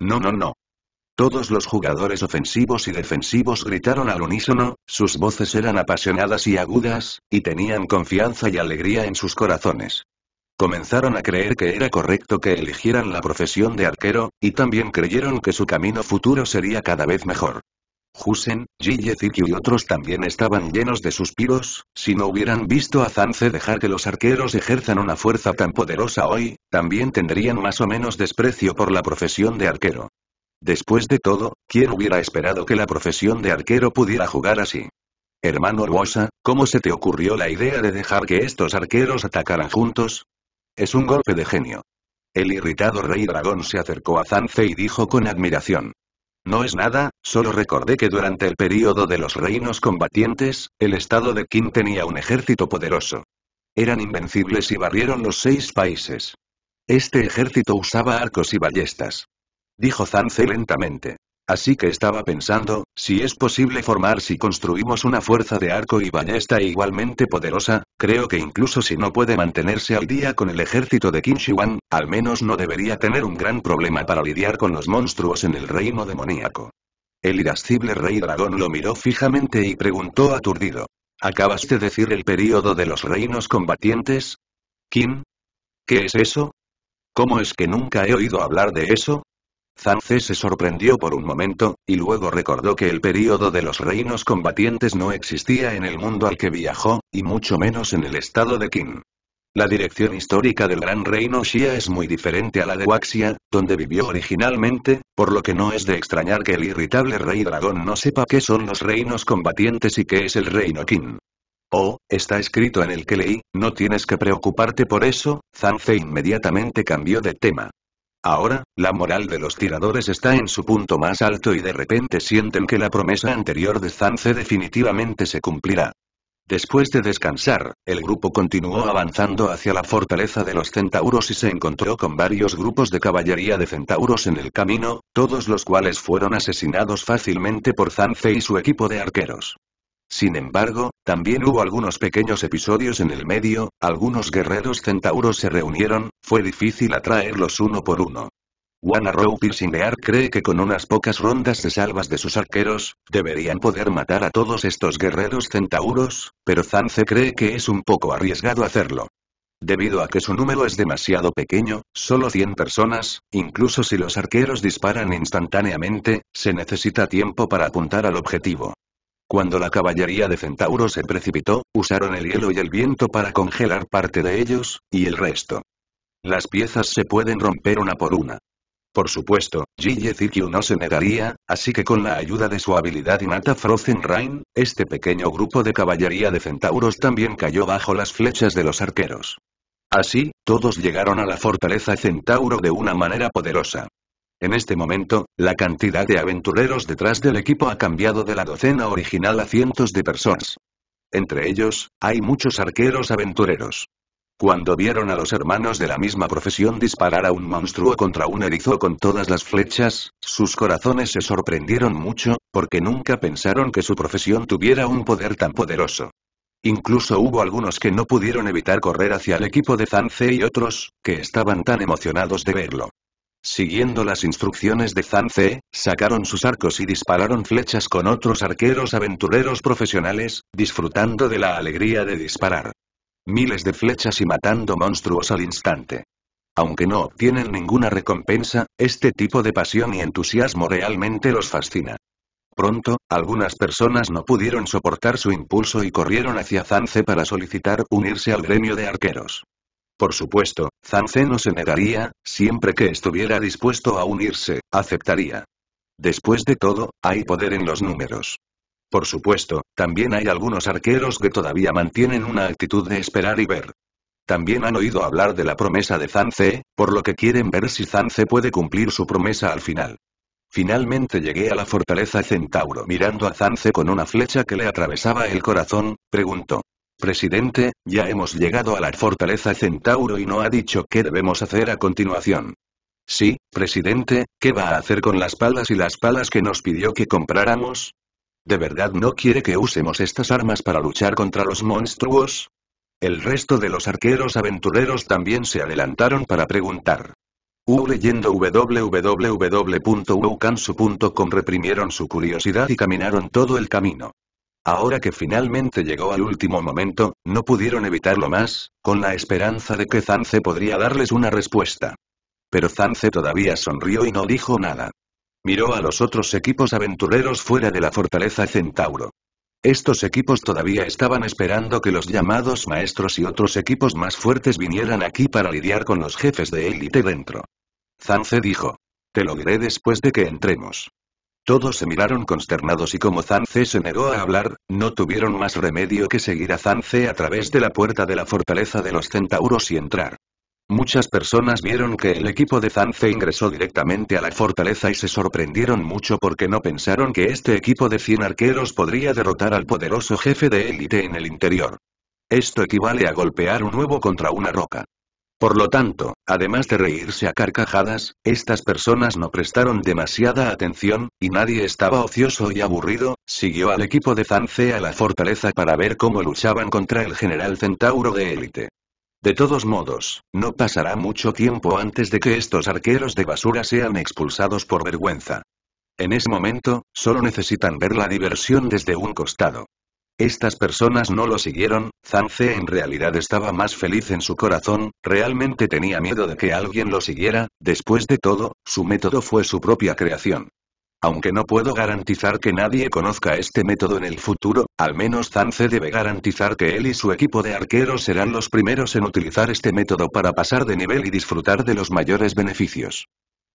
No, no, no, todos los jugadores ofensivos y defensivos gritaron al unísono, sus voces eran apasionadas y agudas, y tenían confianza y alegría en sus corazones. Comenzaron a creer que era correcto que eligieran la profesión de arquero, y también creyeron que su camino futuro sería cada vez mejor. Husen, Gillecicchio y otros también estaban llenos de suspiros, si no hubieran visto a Zance dejar que los arqueros ejerzan una fuerza tan poderosa hoy, también tendrían más o menos desprecio por la profesión de arquero. Después de todo, ¿quién hubiera esperado que la profesión de arquero pudiera jugar así? Hermano Ruosa, ¿cómo se te ocurrió la idea de dejar que estos arqueros atacaran juntos? Es un golpe de genio. El irritado rey dragón se acercó a Zance y dijo con admiración. No es nada, solo recordé que durante el período de los reinos combatientes, el estado de Qin tenía un ejército poderoso. Eran invencibles y barrieron los seis países. Este ejército usaba arcos y ballestas. Dijo Zanze lentamente. Así que estaba pensando, si es posible formar si construimos una fuerza de arco y ballesta igualmente poderosa, creo que incluso si no puede mantenerse al día con el ejército de Shiwan, al menos no debería tener un gran problema para lidiar con los monstruos en el reino demoníaco. El irascible rey dragón lo miró fijamente y preguntó aturdido. ¿Acabas de decir el período de los reinos combatientes? ¿Quién? ¿Qué es eso? ¿Cómo es que nunca he oído hablar de eso? Zanze se sorprendió por un momento, y luego recordó que el período de los reinos combatientes no existía en el mundo al que viajó, y mucho menos en el estado de Qin. La dirección histórica del gran reino Xia es muy diferente a la de Waxia, donde vivió originalmente, por lo que no es de extrañar que el irritable rey dragón no sepa qué son los reinos combatientes y qué es el reino Qin. Oh, está escrito en el que leí, no tienes que preocuparte por eso, Zanze inmediatamente cambió de tema. Ahora, la moral de los tiradores está en su punto más alto y de repente sienten que la promesa anterior de Zance definitivamente se cumplirá. Después de descansar, el grupo continuó avanzando hacia la fortaleza de los centauros y se encontró con varios grupos de caballería de centauros en el camino, todos los cuales fueron asesinados fácilmente por Zance y su equipo de arqueros. Sin embargo, también hubo algunos pequeños episodios en el medio, algunos guerreros centauros se reunieron, fue difícil atraerlos uno por uno. Row Piercingear cree que con unas pocas rondas de salvas de sus arqueros, deberían poder matar a todos estos guerreros centauros, pero Zance cree que es un poco arriesgado hacerlo. Debido a que su número es demasiado pequeño, solo 100 personas, incluso si los arqueros disparan instantáneamente, se necesita tiempo para apuntar al objetivo. Cuando la caballería de Centauro se precipitó, usaron el hielo y el viento para congelar parte de ellos, y el resto. Las piezas se pueden romper una por una. Por supuesto, Zikyu no se negaría, así que con la ayuda de su habilidad innata Frozen Rain, este pequeño grupo de caballería de centauros también cayó bajo las flechas de los arqueros. Así, todos llegaron a la fortaleza centauro de una manera poderosa. En este momento, la cantidad de aventureros detrás del equipo ha cambiado de la docena original a cientos de personas. Entre ellos, hay muchos arqueros aventureros. Cuando vieron a los hermanos de la misma profesión disparar a un monstruo contra un erizo con todas las flechas, sus corazones se sorprendieron mucho, porque nunca pensaron que su profesión tuviera un poder tan poderoso. Incluso hubo algunos que no pudieron evitar correr hacia el equipo de Zance y otros, que estaban tan emocionados de verlo. Siguiendo las instrucciones de Zanze, sacaron sus arcos y dispararon flechas con otros arqueros aventureros profesionales, disfrutando de la alegría de disparar. Miles de flechas y matando monstruos al instante. Aunque no obtienen ninguna recompensa, este tipo de pasión y entusiasmo realmente los fascina. Pronto, algunas personas no pudieron soportar su impulso y corrieron hacia Zance para solicitar unirse al gremio de arqueros. Por supuesto, Zanze no se negaría, siempre que estuviera dispuesto a unirse, aceptaría. Después de todo, hay poder en los números. Por supuesto, también hay algunos arqueros que todavía mantienen una actitud de esperar y ver. También han oído hablar de la promesa de Zanze, por lo que quieren ver si Zanze puede cumplir su promesa al final. Finalmente llegué a la fortaleza Centauro mirando a Zanze con una flecha que le atravesaba el corazón, preguntó. Presidente, ya hemos llegado a la fortaleza Centauro y no ha dicho qué debemos hacer a continuación. Sí, presidente, ¿qué va a hacer con las palas y las palas que nos pidió que compráramos? ¿De verdad no quiere que usemos estas armas para luchar contra los monstruos? El resto de los arqueros aventureros también se adelantaron para preguntar. U leyendo reprimieron su curiosidad y caminaron todo el camino. Ahora que finalmente llegó al último momento, no pudieron evitarlo más, con la esperanza de que Zance podría darles una respuesta. Pero Zance todavía sonrió y no dijo nada. Miró a los otros equipos aventureros fuera de la fortaleza Centauro. Estos equipos todavía estaban esperando que los llamados maestros y otros equipos más fuertes vinieran aquí para lidiar con los jefes de élite dentro. Zance dijo. Te lo diré después de que entremos. Todos se miraron consternados y como Zance se negó a hablar, no tuvieron más remedio que seguir a Zance a través de la puerta de la fortaleza de los centauros y entrar. Muchas personas vieron que el equipo de Zance ingresó directamente a la fortaleza y se sorprendieron mucho porque no pensaron que este equipo de 100 arqueros podría derrotar al poderoso jefe de élite en el interior. Esto equivale a golpear un huevo contra una roca. Por lo tanto, además de reírse a carcajadas, estas personas no prestaron demasiada atención, y nadie estaba ocioso y aburrido, siguió al equipo de Zance a la fortaleza para ver cómo luchaban contra el general centauro de élite. De todos modos, no pasará mucho tiempo antes de que estos arqueros de basura sean expulsados por vergüenza. En ese momento, solo necesitan ver la diversión desde un costado. Estas personas no lo siguieron, Zance en realidad estaba más feliz en su corazón, realmente tenía miedo de que alguien lo siguiera, después de todo, su método fue su propia creación. Aunque no puedo garantizar que nadie conozca este método en el futuro, al menos Zance debe garantizar que él y su equipo de arqueros serán los primeros en utilizar este método para pasar de nivel y disfrutar de los mayores beneficios.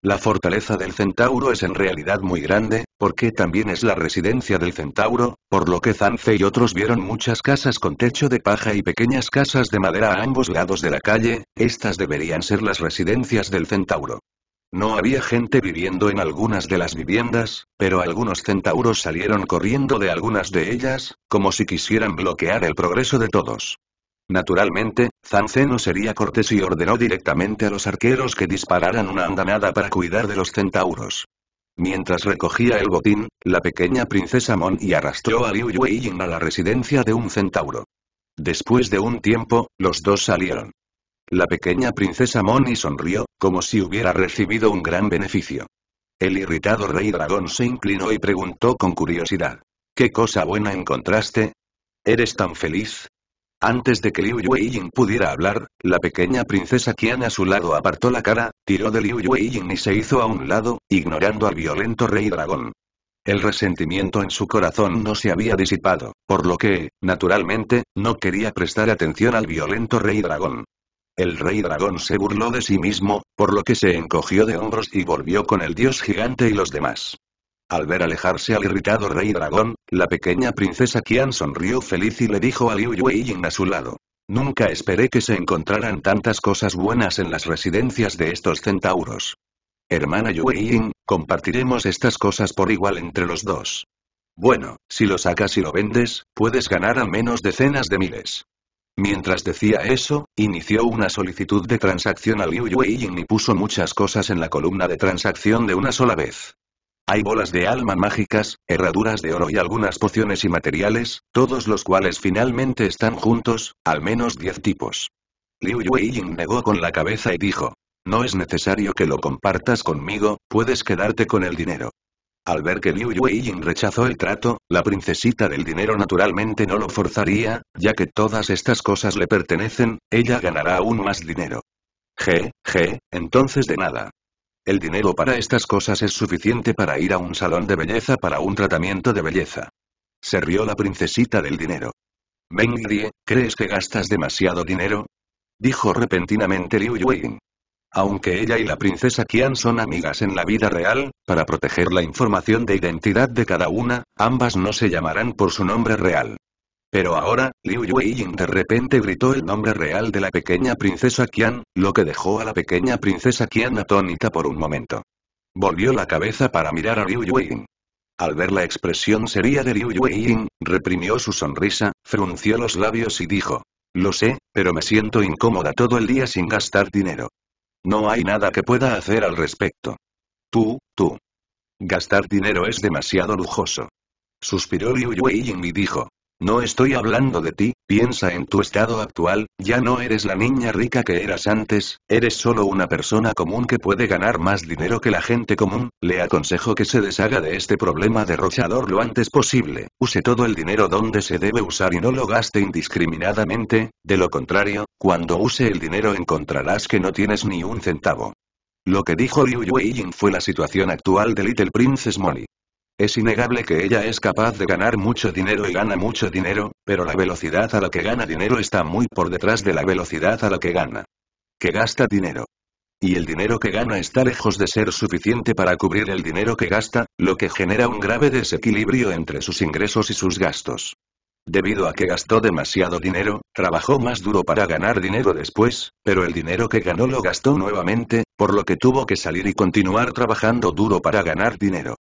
La fortaleza del centauro es en realidad muy grande, porque también es la residencia del centauro, por lo que Zance y otros vieron muchas casas con techo de paja y pequeñas casas de madera a ambos lados de la calle, estas deberían ser las residencias del centauro. No había gente viviendo en algunas de las viviendas, pero algunos centauros salieron corriendo de algunas de ellas, como si quisieran bloquear el progreso de todos. Naturalmente, Zanceno sería cortés y ordenó directamente a los arqueros que dispararan una andanada para cuidar de los centauros. Mientras recogía el botín, la pequeña princesa Mon y arrastró a Liu Yueying a la residencia de un centauro. Después de un tiempo, los dos salieron. La pequeña princesa Moni sonrió, como si hubiera recibido un gran beneficio. El irritado rey dragón se inclinó y preguntó con curiosidad. ¿Qué cosa buena encontraste? ¿Eres tan feliz? Antes de que Liu Yueying pudiera hablar, la pequeña princesa Qian a su lado apartó la cara, tiró de Liu Yueying y se hizo a un lado, ignorando al violento rey dragón. El resentimiento en su corazón no se había disipado, por lo que, naturalmente, no quería prestar atención al violento rey dragón. El rey dragón se burló de sí mismo, por lo que se encogió de hombros y volvió con el dios gigante y los demás. Al ver alejarse al irritado rey dragón, la pequeña princesa Qian sonrió feliz y le dijo a Liu Yueying a su lado. Nunca esperé que se encontraran tantas cosas buenas en las residencias de estos centauros. Hermana Yueying, compartiremos estas cosas por igual entre los dos. Bueno, si lo sacas y lo vendes, puedes ganar al menos decenas de miles. Mientras decía eso, inició una solicitud de transacción a Liu Yueying y puso muchas cosas en la columna de transacción de una sola vez. Hay bolas de alma mágicas, herraduras de oro y algunas pociones y materiales, todos los cuales finalmente están juntos, al menos diez tipos. Liu Yueying negó con la cabeza y dijo, no es necesario que lo compartas conmigo, puedes quedarte con el dinero. Al ver que Liu Yueying rechazó el trato, la princesita del dinero naturalmente no lo forzaría, ya que todas estas cosas le pertenecen, ella ganará aún más dinero. Je, je, entonces de nada. El dinero para estas cosas es suficiente para ir a un salón de belleza para un tratamiento de belleza. Se rió la princesita del dinero. Li, ¿crees que gastas demasiado dinero? Dijo repentinamente Liu Yuying. Aunque ella y la princesa Qian son amigas en la vida real, para proteger la información de identidad de cada una, ambas no se llamarán por su nombre real. Pero ahora, Liu Yueying de repente gritó el nombre real de la pequeña princesa Qian, lo que dejó a la pequeña princesa Qian atónita por un momento. Volvió la cabeza para mirar a Liu Yueying. Al ver la expresión seria de Liu Yueying, reprimió su sonrisa, frunció los labios y dijo. Lo sé, pero me siento incómoda todo el día sin gastar dinero. No hay nada que pueda hacer al respecto. Tú, tú. Gastar dinero es demasiado lujoso. Suspiró Liu Yueying y dijo, no estoy hablando de ti, piensa en tu estado actual, ya no eres la niña rica que eras antes, eres solo una persona común que puede ganar más dinero que la gente común, le aconsejo que se deshaga de este problema derrochador lo antes posible, use todo el dinero donde se debe usar y no lo gaste indiscriminadamente, de lo contrario, cuando use el dinero encontrarás que no tienes ni un centavo. Lo que dijo Liu Yueying fue la situación actual de Little Princess Molly. Es innegable que ella es capaz de ganar mucho dinero y gana mucho dinero, pero la velocidad a la que gana dinero está muy por detrás de la velocidad a la que gana. Que gasta dinero. Y el dinero que gana está lejos de ser suficiente para cubrir el dinero que gasta, lo que genera un grave desequilibrio entre sus ingresos y sus gastos. Debido a que gastó demasiado dinero, trabajó más duro para ganar dinero después, pero el dinero que ganó lo gastó nuevamente, por lo que tuvo que salir y continuar trabajando duro para ganar dinero.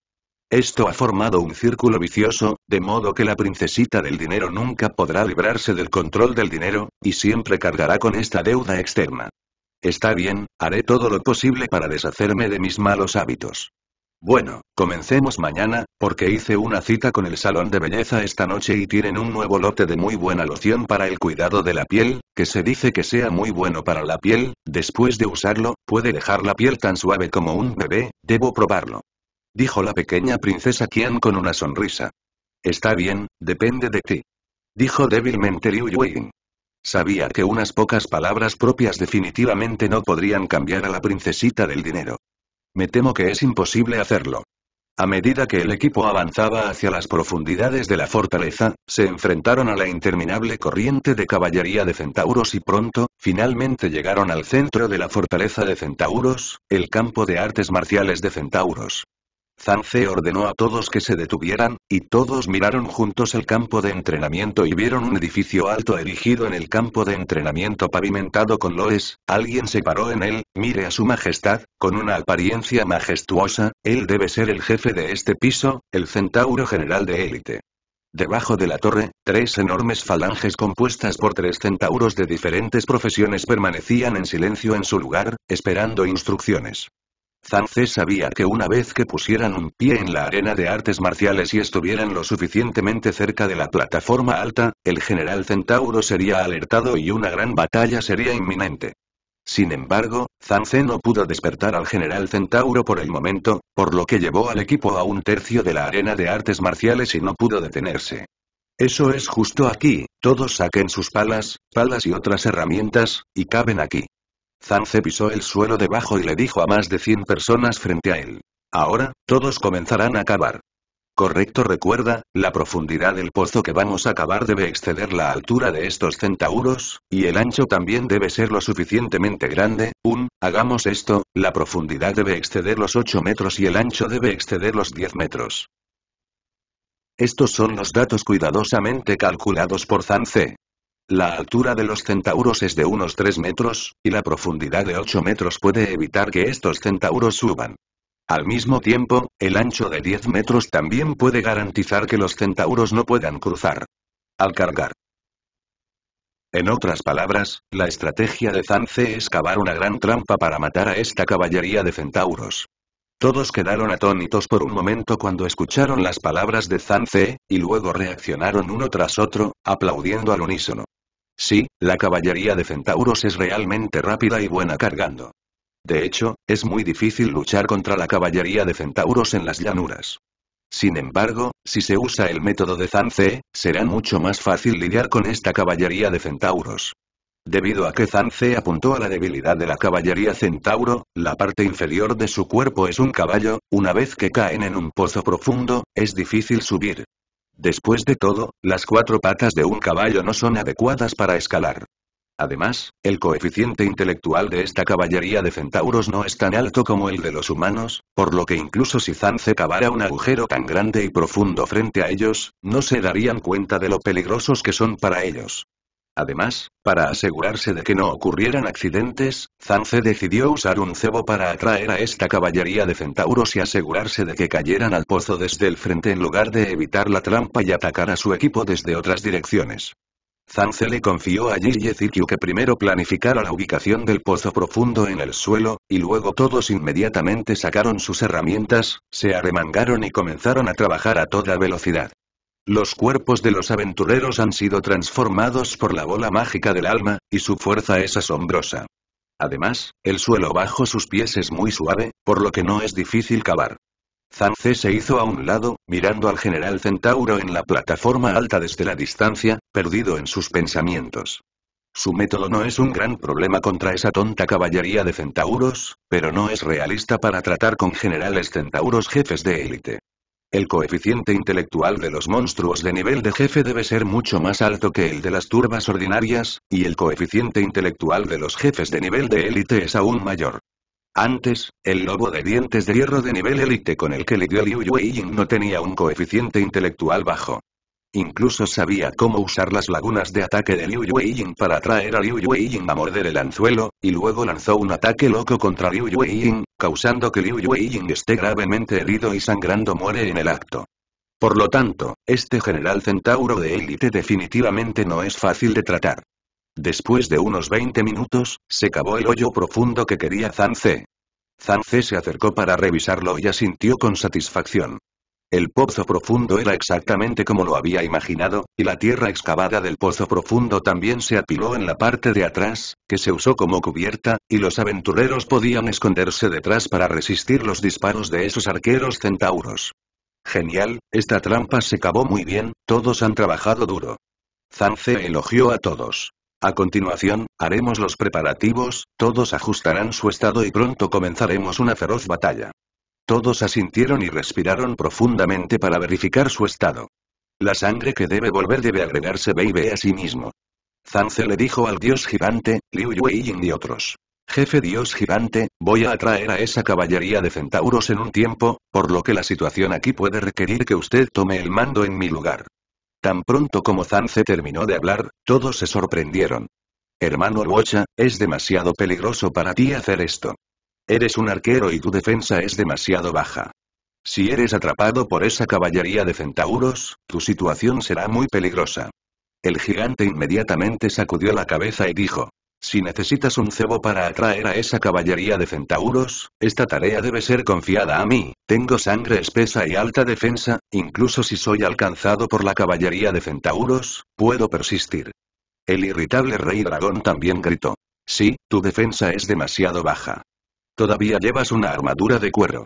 Esto ha formado un círculo vicioso, de modo que la princesita del dinero nunca podrá librarse del control del dinero, y siempre cargará con esta deuda externa. Está bien, haré todo lo posible para deshacerme de mis malos hábitos. Bueno, comencemos mañana, porque hice una cita con el salón de belleza esta noche y tienen un nuevo lote de muy buena loción para el cuidado de la piel, que se dice que sea muy bueno para la piel, después de usarlo, puede dejar la piel tan suave como un bebé, debo probarlo. Dijo la pequeña princesa Qian con una sonrisa. Está bien, depende de ti. Dijo débilmente Liu Yueyin. Sabía que unas pocas palabras propias definitivamente no podrían cambiar a la princesita del dinero. Me temo que es imposible hacerlo. A medida que el equipo avanzaba hacia las profundidades de la fortaleza, se enfrentaron a la interminable corriente de caballería de centauros y pronto, finalmente llegaron al centro de la fortaleza de centauros, el campo de artes marciales de centauros. Zance ordenó a todos que se detuvieran, y todos miraron juntos el campo de entrenamiento y vieron un edificio alto erigido en el campo de entrenamiento pavimentado con loes, alguien se paró en él, mire a su majestad, con una apariencia majestuosa, él debe ser el jefe de este piso, el centauro general de élite. Debajo de la torre, tres enormes falanges compuestas por tres centauros de diferentes profesiones permanecían en silencio en su lugar, esperando instrucciones. Zanzé sabía que una vez que pusieran un pie en la arena de artes marciales y estuvieran lo suficientemente cerca de la plataforma alta, el general Centauro sería alertado y una gran batalla sería inminente. Sin embargo, Zance no pudo despertar al general Centauro por el momento, por lo que llevó al equipo a un tercio de la arena de artes marciales y no pudo detenerse. Eso es justo aquí, todos saquen sus palas, palas y otras herramientas, y caben aquí. Zanze pisó el suelo debajo y le dijo a más de 100 personas frente a él. Ahora, todos comenzarán a cavar. Correcto recuerda, la profundidad del pozo que vamos a cavar debe exceder la altura de estos centauros, y el ancho también debe ser lo suficientemente grande, un, hagamos esto, la profundidad debe exceder los 8 metros y el ancho debe exceder los 10 metros. Estos son los datos cuidadosamente calculados por Zanzé. La altura de los centauros es de unos 3 metros, y la profundidad de 8 metros puede evitar que estos centauros suban. Al mismo tiempo, el ancho de 10 metros también puede garantizar que los centauros no puedan cruzar. Al cargar. En otras palabras, la estrategia de Zance es cavar una gran trampa para matar a esta caballería de centauros. Todos quedaron atónitos por un momento cuando escucharon las palabras de Zanze, y luego reaccionaron uno tras otro, aplaudiendo al unísono. Sí, la caballería de centauros es realmente rápida y buena cargando. De hecho, es muy difícil luchar contra la caballería de centauros en las llanuras. Sin embargo, si se usa el método de Zance, será mucho más fácil lidiar con esta caballería de centauros. Debido a que Zanze apuntó a la debilidad de la caballería centauro, la parte inferior de su cuerpo es un caballo, una vez que caen en un pozo profundo, es difícil subir. Después de todo, las cuatro patas de un caballo no son adecuadas para escalar. Además, el coeficiente intelectual de esta caballería de centauros no es tan alto como el de los humanos, por lo que incluso si Zance cavara un agujero tan grande y profundo frente a ellos, no se darían cuenta de lo peligrosos que son para ellos. Además, para asegurarse de que no ocurrieran accidentes, Zance decidió usar un cebo para atraer a esta caballería de centauros y asegurarse de que cayeran al pozo desde el frente en lugar de evitar la trampa y atacar a su equipo desde otras direcciones. Zance le confió a Zikiu que primero planificara la ubicación del pozo profundo en el suelo, y luego todos inmediatamente sacaron sus herramientas, se arremangaron y comenzaron a trabajar a toda velocidad. Los cuerpos de los aventureros han sido transformados por la bola mágica del alma, y su fuerza es asombrosa. Además, el suelo bajo sus pies es muy suave, por lo que no es difícil cavar. Zance se hizo a un lado, mirando al general Centauro en la plataforma alta desde la distancia, perdido en sus pensamientos. Su método no es un gran problema contra esa tonta caballería de centauros, pero no es realista para tratar con generales centauros jefes de élite. El coeficiente intelectual de los monstruos de nivel de jefe debe ser mucho más alto que el de las turbas ordinarias, y el coeficiente intelectual de los jefes de nivel de élite es aún mayor. Antes, el lobo de dientes de hierro de nivel élite con el que lidió Liu Ying no tenía un coeficiente intelectual bajo. Incluso sabía cómo usar las lagunas de ataque de Liu Yueying para atraer a Liu Yueying a morder el anzuelo, y luego lanzó un ataque loco contra Liu Yueying, causando que Liu Yueying esté gravemente herido y sangrando muere en el acto. Por lo tanto, este general centauro de élite definitivamente no es fácil de tratar. Después de unos 20 minutos, se cavó el hoyo profundo que quería Zhang Zhe se acercó para revisarlo y asintió con satisfacción. El pozo profundo era exactamente como lo había imaginado, y la tierra excavada del pozo profundo también se apiló en la parte de atrás, que se usó como cubierta, y los aventureros podían esconderse detrás para resistir los disparos de esos arqueros centauros. Genial, esta trampa se cavó muy bien, todos han trabajado duro. Zance elogió a todos. A continuación, haremos los preparativos, todos ajustarán su estado y pronto comenzaremos una feroz batalla. Todos asintieron y respiraron profundamente para verificar su estado. La sangre que debe volver debe agregarse Baby a sí mismo. Zance le dijo al dios gigante, Liu Yueyin y otros. Jefe dios gigante, voy a atraer a esa caballería de centauros en un tiempo, por lo que la situación aquí puede requerir que usted tome el mando en mi lugar. Tan pronto como Zance terminó de hablar, todos se sorprendieron. Hermano Rocha, es demasiado peligroso para ti hacer esto. Eres un arquero y tu defensa es demasiado baja. Si eres atrapado por esa caballería de centauros, tu situación será muy peligrosa. El gigante inmediatamente sacudió la cabeza y dijo, si necesitas un cebo para atraer a esa caballería de centauros, esta tarea debe ser confiada a mí. Tengo sangre espesa y alta defensa, incluso si soy alcanzado por la caballería de centauros, puedo persistir. El irritable rey dragón también gritó. Sí, tu defensa es demasiado baja. Todavía llevas una armadura de cuero.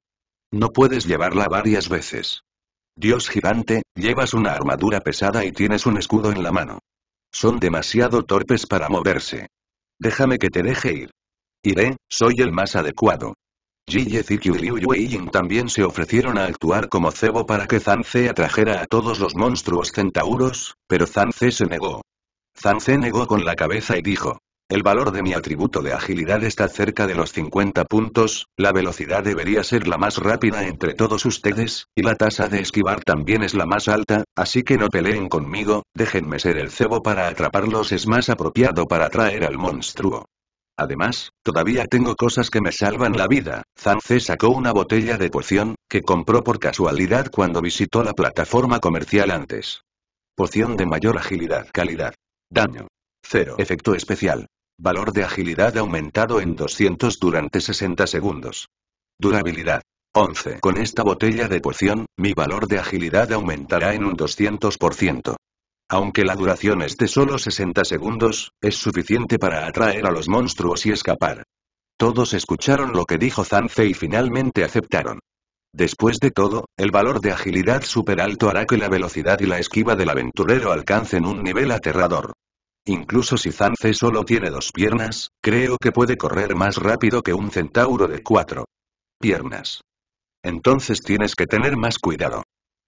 No puedes llevarla varias veces. Dios gigante, llevas una armadura pesada y tienes un escudo en la mano. Son demasiado torpes para moverse. Déjame que te deje ir. Iré, soy el más adecuado. Jiye y Liu Ying también se ofrecieron a actuar como cebo para que Zanze atrajera a todos los monstruos centauros, pero Zanze se negó. Zanze negó con la cabeza y dijo, el valor de mi atributo de agilidad está cerca de los 50 puntos, la velocidad debería ser la más rápida entre todos ustedes, y la tasa de esquivar también es la más alta, así que no peleen conmigo, déjenme ser el cebo para atraparlos es más apropiado para atraer al monstruo. Además, todavía tengo cosas que me salvan la vida. Zanze sacó una botella de poción, que compró por casualidad cuando visitó la plataforma comercial antes. Poción de mayor agilidad. Calidad. Daño. Cero. Efecto especial. Valor de agilidad aumentado en 200 durante 60 segundos. Durabilidad. 11. Con esta botella de poción, mi valor de agilidad aumentará en un 200%. Aunque la duración es de solo 60 segundos, es suficiente para atraer a los monstruos y escapar. Todos escucharon lo que dijo Zance y finalmente aceptaron. Después de todo, el valor de agilidad super alto hará que la velocidad y la esquiva del aventurero alcancen un nivel aterrador. Incluso si Zance solo tiene dos piernas, creo que puede correr más rápido que un centauro de cuatro piernas. Entonces tienes que tener más cuidado.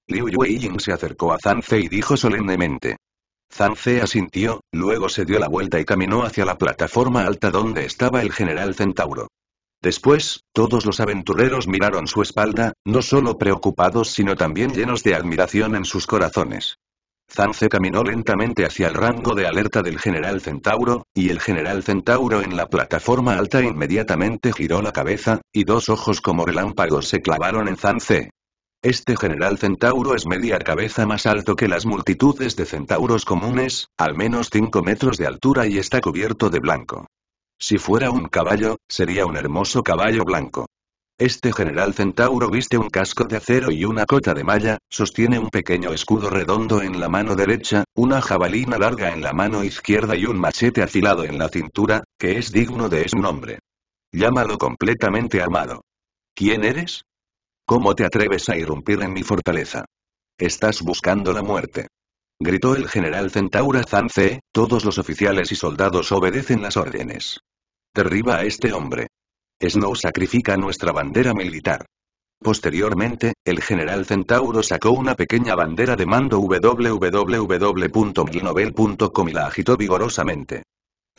Liu Yueying se acercó a Zance y dijo solemnemente. Zance asintió, luego se dio la vuelta y caminó hacia la plataforma alta donde estaba el general centauro. Después, todos los aventureros miraron su espalda, no solo preocupados sino también llenos de admiración en sus corazones. Zance caminó lentamente hacia el rango de alerta del general Centauro, y el general Centauro en la plataforma alta inmediatamente giró la cabeza, y dos ojos como relámpagos se clavaron en Zance. Este general centauro es media cabeza más alto que las multitudes de centauros comunes, al menos 5 metros de altura y está cubierto de blanco. Si fuera un caballo, sería un hermoso caballo blanco. Este general centauro viste un casco de acero y una cota de malla, sostiene un pequeño escudo redondo en la mano derecha, una jabalina larga en la mano izquierda y un machete afilado en la cintura, que es digno de su nombre. Llámalo completamente armado. ¿Quién eres? ¿Cómo te atreves a irrumpir en mi fortaleza? Estás buscando la muerte. Gritó el general centauro. Zance, todos los oficiales y soldados obedecen las órdenes. Derriba a este hombre. Snow sacrifica nuestra bandera militar. Posteriormente, el general Centauro sacó una pequeña bandera de mando www.milnovel.com y la agitó vigorosamente.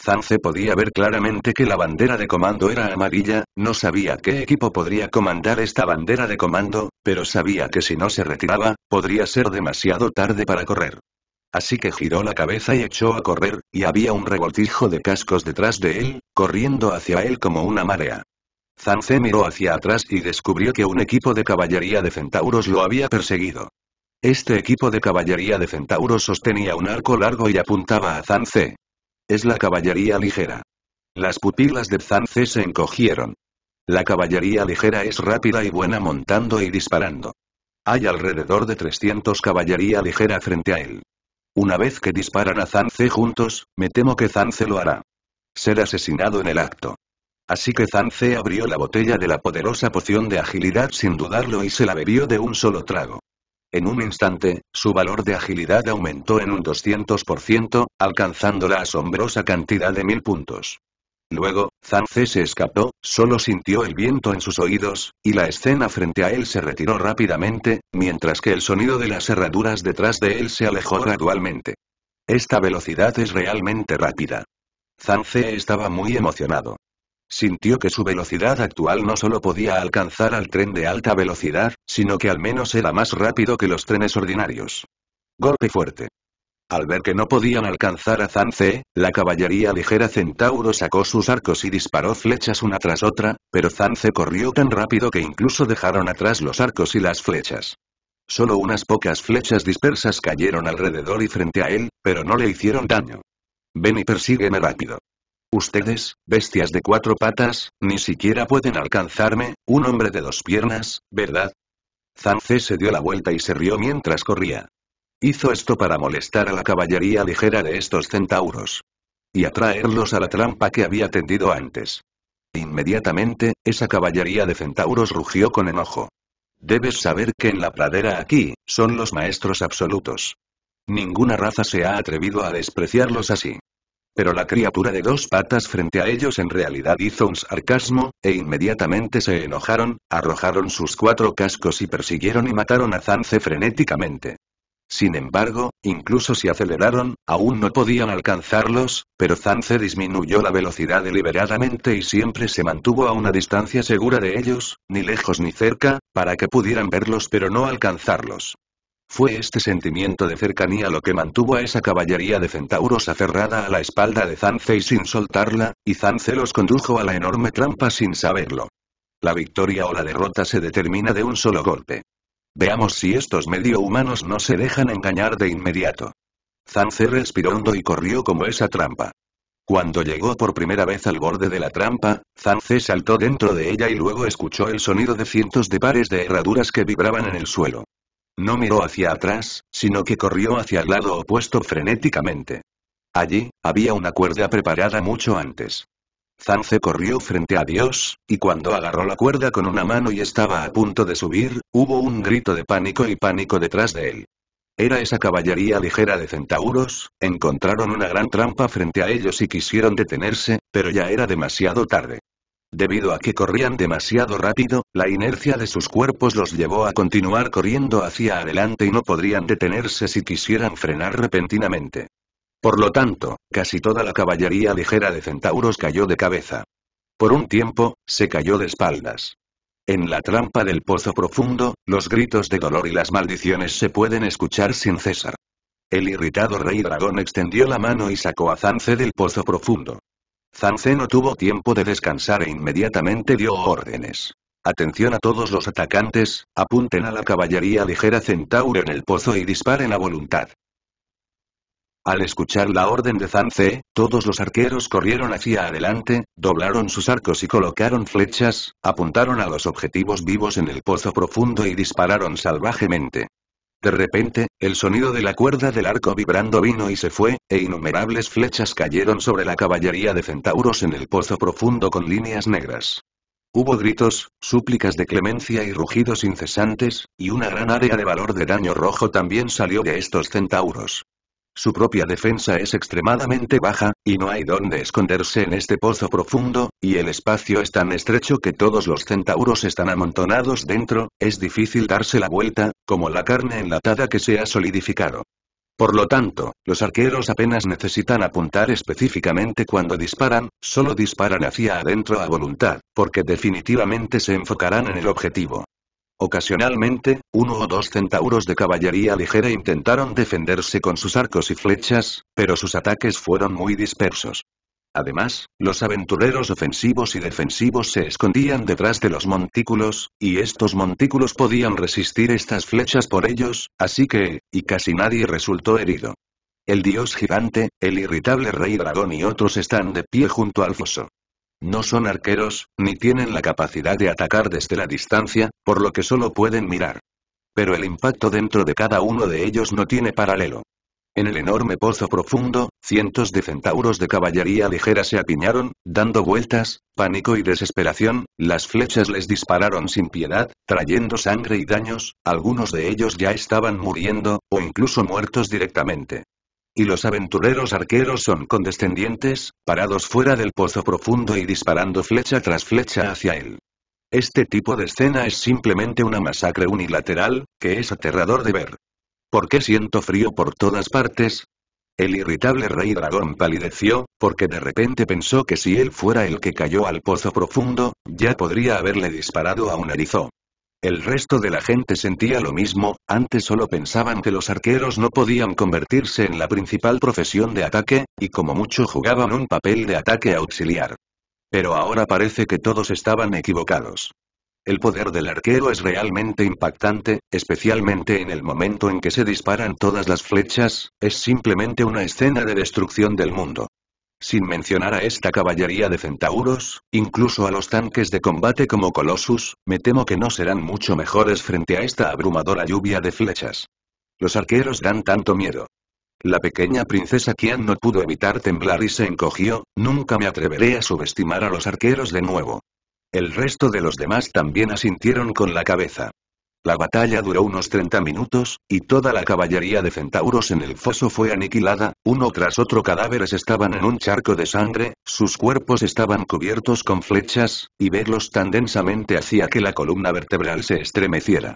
Zance podía ver claramente que la bandera de comando era amarilla, no sabía qué equipo podría comandar esta bandera de comando, pero sabía que si no se retiraba, podría ser demasiado tarde para correr. Así que giró la cabeza y echó a correr, y había un revoltijo de cascos detrás de él, corriendo hacia él como una marea. Zanze miró hacia atrás y descubrió que un equipo de caballería de centauros lo había perseguido. Este equipo de caballería de centauros sostenía un arco largo y apuntaba a Zanze. Es la caballería ligera. Las pupilas de Zanze se encogieron. La caballería ligera es rápida y buena montando y disparando. Hay alrededor de 300 caballería ligera frente a él. Una vez que disparan a Zanze juntos, me temo que Zanze lo hará. Ser asesinado en el acto. Así que Zance abrió la botella de la poderosa poción de agilidad sin dudarlo y se la bebió de un solo trago. En un instante, su valor de agilidad aumentó en un 200%, alcanzando la asombrosa cantidad de mil puntos. Luego, Zance se escapó, solo sintió el viento en sus oídos, y la escena frente a él se retiró rápidamente, mientras que el sonido de las herraduras detrás de él se alejó gradualmente. Esta velocidad es realmente rápida. Zance estaba muy emocionado. Sintió que su velocidad actual no solo podía alcanzar al tren de alta velocidad, sino que al menos era más rápido que los trenes ordinarios. Golpe fuerte. Al ver que no podían alcanzar a Zance, la caballería ligera Centauro sacó sus arcos y disparó flechas una tras otra, pero Zance corrió tan rápido que incluso dejaron atrás los arcos y las flechas. Solo unas pocas flechas dispersas cayeron alrededor y frente a él, pero no le hicieron daño. Ven y persígueme rápido. Ustedes, bestias de cuatro patas, ni siquiera pueden alcanzarme, un hombre de dos piernas, ¿verdad? Zancé se dio la vuelta y se rió mientras corría. Hizo esto para molestar a la caballería ligera de estos centauros. Y atraerlos a la trampa que había tendido antes. Inmediatamente, esa caballería de centauros rugió con enojo. Debes saber que en la pradera aquí, son los maestros absolutos. Ninguna raza se ha atrevido a despreciarlos así. Pero la criatura de dos patas frente a ellos en realidad hizo un sarcasmo, e inmediatamente se enojaron, arrojaron sus cuatro cascos y persiguieron y mataron a Zance frenéticamente. Sin embargo, incluso si aceleraron, aún no podían alcanzarlos, pero Zance disminuyó la velocidad deliberadamente y siempre se mantuvo a una distancia segura de ellos, ni lejos ni cerca, para que pudieran verlos pero no alcanzarlos. Fue este sentimiento de cercanía lo que mantuvo a esa caballería de centauros aferrada a la espalda de Zanze sin soltarla, y Zanze los condujo a la enorme trampa sin saberlo. La victoria o la derrota se determina de un solo golpe. Veamos si estos medio humanos no se dejan engañar de inmediato. Zanze respiró hondo y corrió como esa trampa. Cuando llegó por primera vez al borde de la trampa, Zance saltó dentro de ella y luego escuchó el sonido de cientos de pares de herraduras que vibraban en el suelo. No miró hacia atrás, sino que corrió hacia el lado opuesto frenéticamente. Allí, había una cuerda preparada mucho antes. Zance corrió frente a Dios, y cuando agarró la cuerda con una mano y estaba a punto de subir, hubo un grito de pánico y pánico detrás de él. Era esa caballería ligera de centauros, encontraron una gran trampa frente a ellos y quisieron detenerse, pero ya era demasiado tarde. Debido a que corrían demasiado rápido, la inercia de sus cuerpos los llevó a continuar corriendo hacia adelante y no podrían detenerse si quisieran frenar repentinamente. Por lo tanto, casi toda la caballería ligera de centauros cayó de cabeza. Por un tiempo, se cayó de espaldas. En la trampa del pozo profundo, los gritos de dolor y las maldiciones se pueden escuchar sin cesar. El irritado rey dragón extendió la mano y sacó a Zance del pozo profundo. Zanze no tuvo tiempo de descansar e inmediatamente dio órdenes. Atención a todos los atacantes, apunten a la caballería ligera Centauro en el pozo y disparen a voluntad. Al escuchar la orden de Zance, todos los arqueros corrieron hacia adelante, doblaron sus arcos y colocaron flechas, apuntaron a los objetivos vivos en el pozo profundo y dispararon salvajemente. De repente, el sonido de la cuerda del arco vibrando vino y se fue, e innumerables flechas cayeron sobre la caballería de centauros en el pozo profundo con líneas negras. Hubo gritos, súplicas de clemencia y rugidos incesantes, y una gran área de valor de daño rojo también salió de estos centauros. Su propia defensa es extremadamente baja, y no hay dónde esconderse en este pozo profundo, y el espacio es tan estrecho que todos los centauros están amontonados dentro, es difícil darse la vuelta, como la carne enlatada que se ha solidificado. Por lo tanto, los arqueros apenas necesitan apuntar específicamente cuando disparan, solo disparan hacia adentro a voluntad, porque definitivamente se enfocarán en el objetivo. Ocasionalmente, uno o dos centauros de caballería ligera intentaron defenderse con sus arcos y flechas, pero sus ataques fueron muy dispersos. Además, los aventureros ofensivos y defensivos se escondían detrás de los montículos, y estos montículos podían resistir estas flechas por ellos, así que, y casi nadie resultó herido. El dios gigante, el irritable rey dragón y otros están de pie junto al foso. No son arqueros, ni tienen la capacidad de atacar desde la distancia, por lo que solo pueden mirar. Pero el impacto dentro de cada uno de ellos no tiene paralelo. En el enorme pozo profundo, cientos de centauros de caballería ligera se apiñaron, dando vueltas, pánico y desesperación, las flechas les dispararon sin piedad, trayendo sangre y daños, algunos de ellos ya estaban muriendo, o incluso muertos directamente y los aventureros arqueros son condescendientes, parados fuera del pozo profundo y disparando flecha tras flecha hacia él. Este tipo de escena es simplemente una masacre unilateral, que es aterrador de ver. ¿Por qué siento frío por todas partes? El irritable rey dragón palideció, porque de repente pensó que si él fuera el que cayó al pozo profundo, ya podría haberle disparado a un erizo. El resto de la gente sentía lo mismo, antes solo pensaban que los arqueros no podían convertirse en la principal profesión de ataque, y como mucho jugaban un papel de ataque auxiliar. Pero ahora parece que todos estaban equivocados. El poder del arquero es realmente impactante, especialmente en el momento en que se disparan todas las flechas, es simplemente una escena de destrucción del mundo. Sin mencionar a esta caballería de centauros, incluso a los tanques de combate como Colossus, me temo que no serán mucho mejores frente a esta abrumadora lluvia de flechas. Los arqueros dan tanto miedo. La pequeña princesa Kian no pudo evitar temblar y se encogió, nunca me atreveré a subestimar a los arqueros de nuevo. El resto de los demás también asintieron con la cabeza. La batalla duró unos 30 minutos, y toda la caballería de centauros en el foso fue aniquilada, uno tras otro cadáveres estaban en un charco de sangre, sus cuerpos estaban cubiertos con flechas, y verlos tan densamente hacía que la columna vertebral se estremeciera.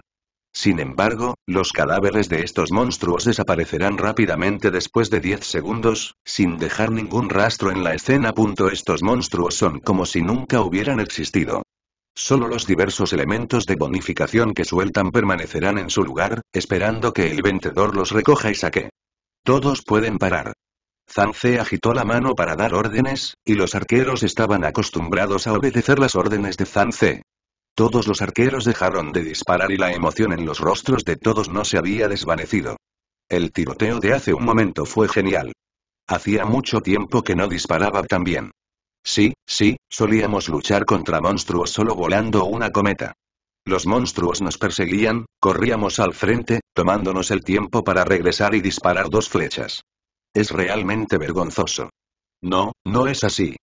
Sin embargo, los cadáveres de estos monstruos desaparecerán rápidamente después de 10 segundos, sin dejar ningún rastro en la escena. Estos monstruos son como si nunca hubieran existido. Solo los diversos elementos de bonificación que sueltan permanecerán en su lugar, esperando que el vendedor los recoja y saque. Todos pueden parar. Zanze agitó la mano para dar órdenes, y los arqueros estaban acostumbrados a obedecer las órdenes de Zance. Todos los arqueros dejaron de disparar y la emoción en los rostros de todos no se había desvanecido. El tiroteo de hace un momento fue genial. Hacía mucho tiempo que no disparaba tan bien. Sí, sí, solíamos luchar contra monstruos solo volando una cometa. Los monstruos nos perseguían, corríamos al frente, tomándonos el tiempo para regresar y disparar dos flechas. Es realmente vergonzoso. No, no es así.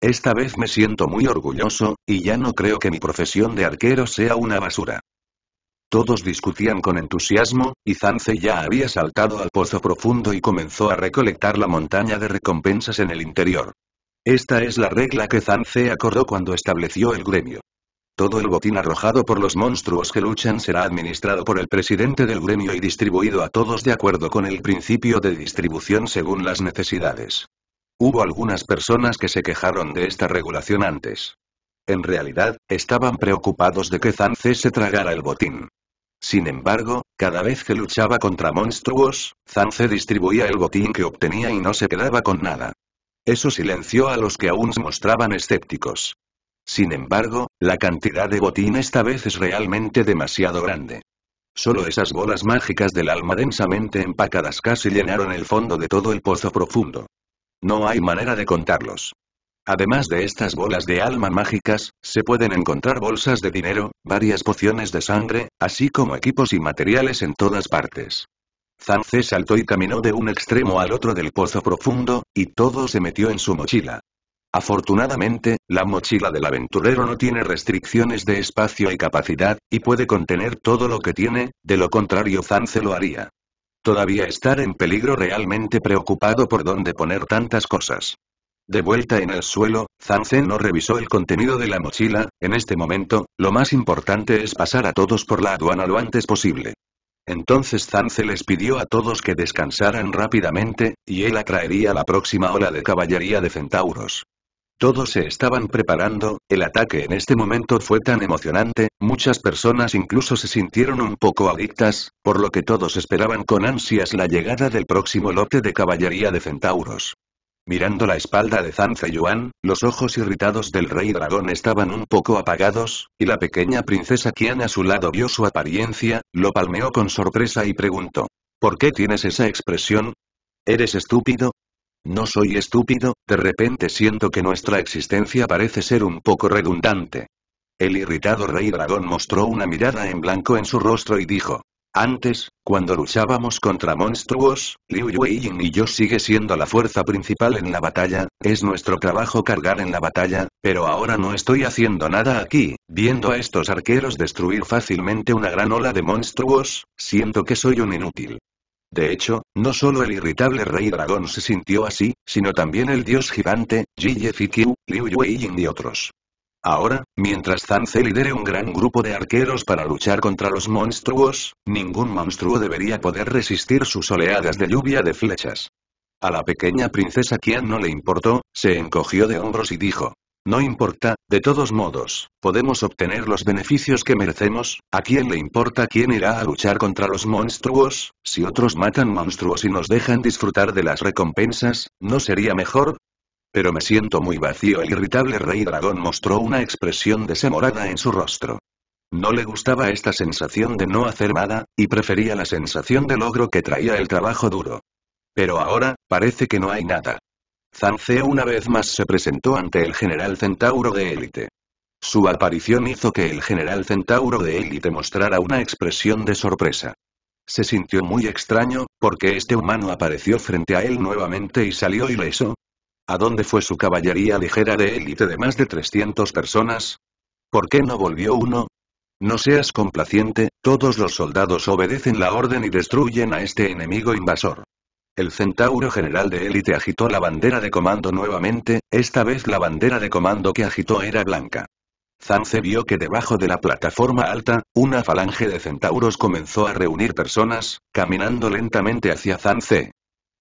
Esta vez me siento muy orgulloso, y ya no creo que mi profesión de arquero sea una basura. Todos discutían con entusiasmo, y Zance ya había saltado al pozo profundo y comenzó a recolectar la montaña de recompensas en el interior. Esta es la regla que Zance acordó cuando estableció el gremio. Todo el botín arrojado por los monstruos que luchan será administrado por el presidente del gremio y distribuido a todos de acuerdo con el principio de distribución según las necesidades. Hubo algunas personas que se quejaron de esta regulación antes. En realidad, estaban preocupados de que Zance se tragara el botín. Sin embargo, cada vez que luchaba contra monstruos, Zance distribuía el botín que obtenía y no se quedaba con nada. Eso silenció a los que aún se mostraban escépticos. Sin embargo, la cantidad de botín esta vez es realmente demasiado grande. Solo esas bolas mágicas del alma densamente empacadas casi llenaron el fondo de todo el pozo profundo. No hay manera de contarlos. Además de estas bolas de alma mágicas, se pueden encontrar bolsas de dinero, varias pociones de sangre, así como equipos y materiales en todas partes. Zanze saltó y caminó de un extremo al otro del pozo profundo, y todo se metió en su mochila. Afortunadamente, la mochila del aventurero no tiene restricciones de espacio y capacidad, y puede contener todo lo que tiene, de lo contrario Zanze lo haría. Todavía estar en peligro realmente preocupado por dónde poner tantas cosas. De vuelta en el suelo, Zance no revisó el contenido de la mochila, en este momento, lo más importante es pasar a todos por la aduana lo antes posible. Entonces Zance les pidió a todos que descansaran rápidamente, y él atraería la próxima ola de caballería de centauros. Todos se estaban preparando, el ataque en este momento fue tan emocionante, muchas personas incluso se sintieron un poco adictas, por lo que todos esperaban con ansias la llegada del próximo lote de caballería de centauros. Mirando la espalda de Zanze Yuan, los ojos irritados del rey dragón estaban un poco apagados, y la pequeña princesa Qian a su lado vio su apariencia, lo palmeó con sorpresa y preguntó. ¿Por qué tienes esa expresión? ¿Eres estúpido? No soy estúpido, de repente siento que nuestra existencia parece ser un poco redundante. El irritado rey dragón mostró una mirada en blanco en su rostro y dijo, antes, cuando luchábamos contra monstruos, Liu Yueying y yo sigue siendo la fuerza principal en la batalla, es nuestro trabajo cargar en la batalla, pero ahora no estoy haciendo nada aquí, viendo a estos arqueros destruir fácilmente una gran ola de monstruos, siento que soy un inútil. De hecho, no solo el irritable rey dragón se sintió así, sino también el dios gigante, Jiye Fikyu, Liu Yueying y otros. Ahora, mientras Zance lidere un gran grupo de arqueros para luchar contra los monstruos, ningún monstruo debería poder resistir sus oleadas de lluvia de flechas. A la pequeña princesa Kian no le importó, se encogió de hombros y dijo. No importa, de todos modos, podemos obtener los beneficios que merecemos, ¿a quién le importa quién irá a luchar contra los monstruos? Si otros matan monstruos y nos dejan disfrutar de las recompensas, ¿no sería mejor? Pero me siento muy vacío. e irritable rey dragón mostró una expresión desemorada en su rostro. No le gustaba esta sensación de no hacer nada, y prefería la sensación de logro que traía el trabajo duro. Pero ahora, parece que no hay nada. Zanze una vez más se presentó ante el general centauro de élite. Su aparición hizo que el general centauro de élite mostrara una expresión de sorpresa. Se sintió muy extraño, porque este humano apareció frente a él nuevamente y salió ileso, ¿A dónde fue su caballería ligera de élite de más de 300 personas? ¿Por qué no volvió uno? No seas complaciente, todos los soldados obedecen la orden y destruyen a este enemigo invasor. El centauro general de élite agitó la bandera de comando nuevamente, esta vez la bandera de comando que agitó era blanca. Zance vio que debajo de la plataforma alta, una falange de centauros comenzó a reunir personas, caminando lentamente hacia Zance.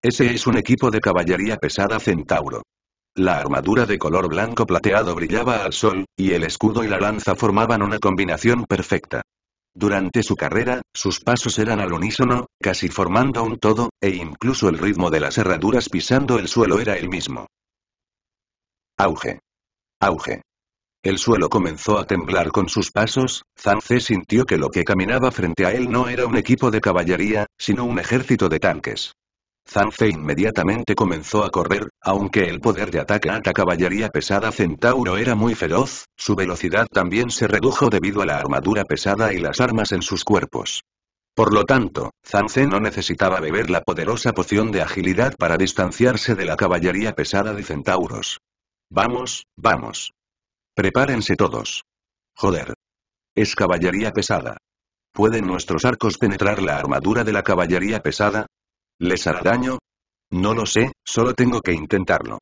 Ese es un equipo de caballería pesada centauro. La armadura de color blanco plateado brillaba al sol, y el escudo y la lanza formaban una combinación perfecta. Durante su carrera, sus pasos eran al unísono, casi formando un todo, e incluso el ritmo de las herraduras pisando el suelo era el mismo. Auge. Auge. El suelo comenzó a temblar con sus pasos, Zance sintió que lo que caminaba frente a él no era un equipo de caballería, sino un ejército de tanques. Zanze inmediatamente comenzó a correr, aunque el poder de ataque a caballería pesada centauro era muy feroz, su velocidad también se redujo debido a la armadura pesada y las armas en sus cuerpos. Por lo tanto, Zanze no necesitaba beber la poderosa poción de agilidad para distanciarse de la caballería pesada de centauros. Vamos, vamos. Prepárense todos. Joder. Es caballería pesada. ¿Pueden nuestros arcos penetrar la armadura de la caballería pesada? ¿Les hará daño? No lo sé, solo tengo que intentarlo.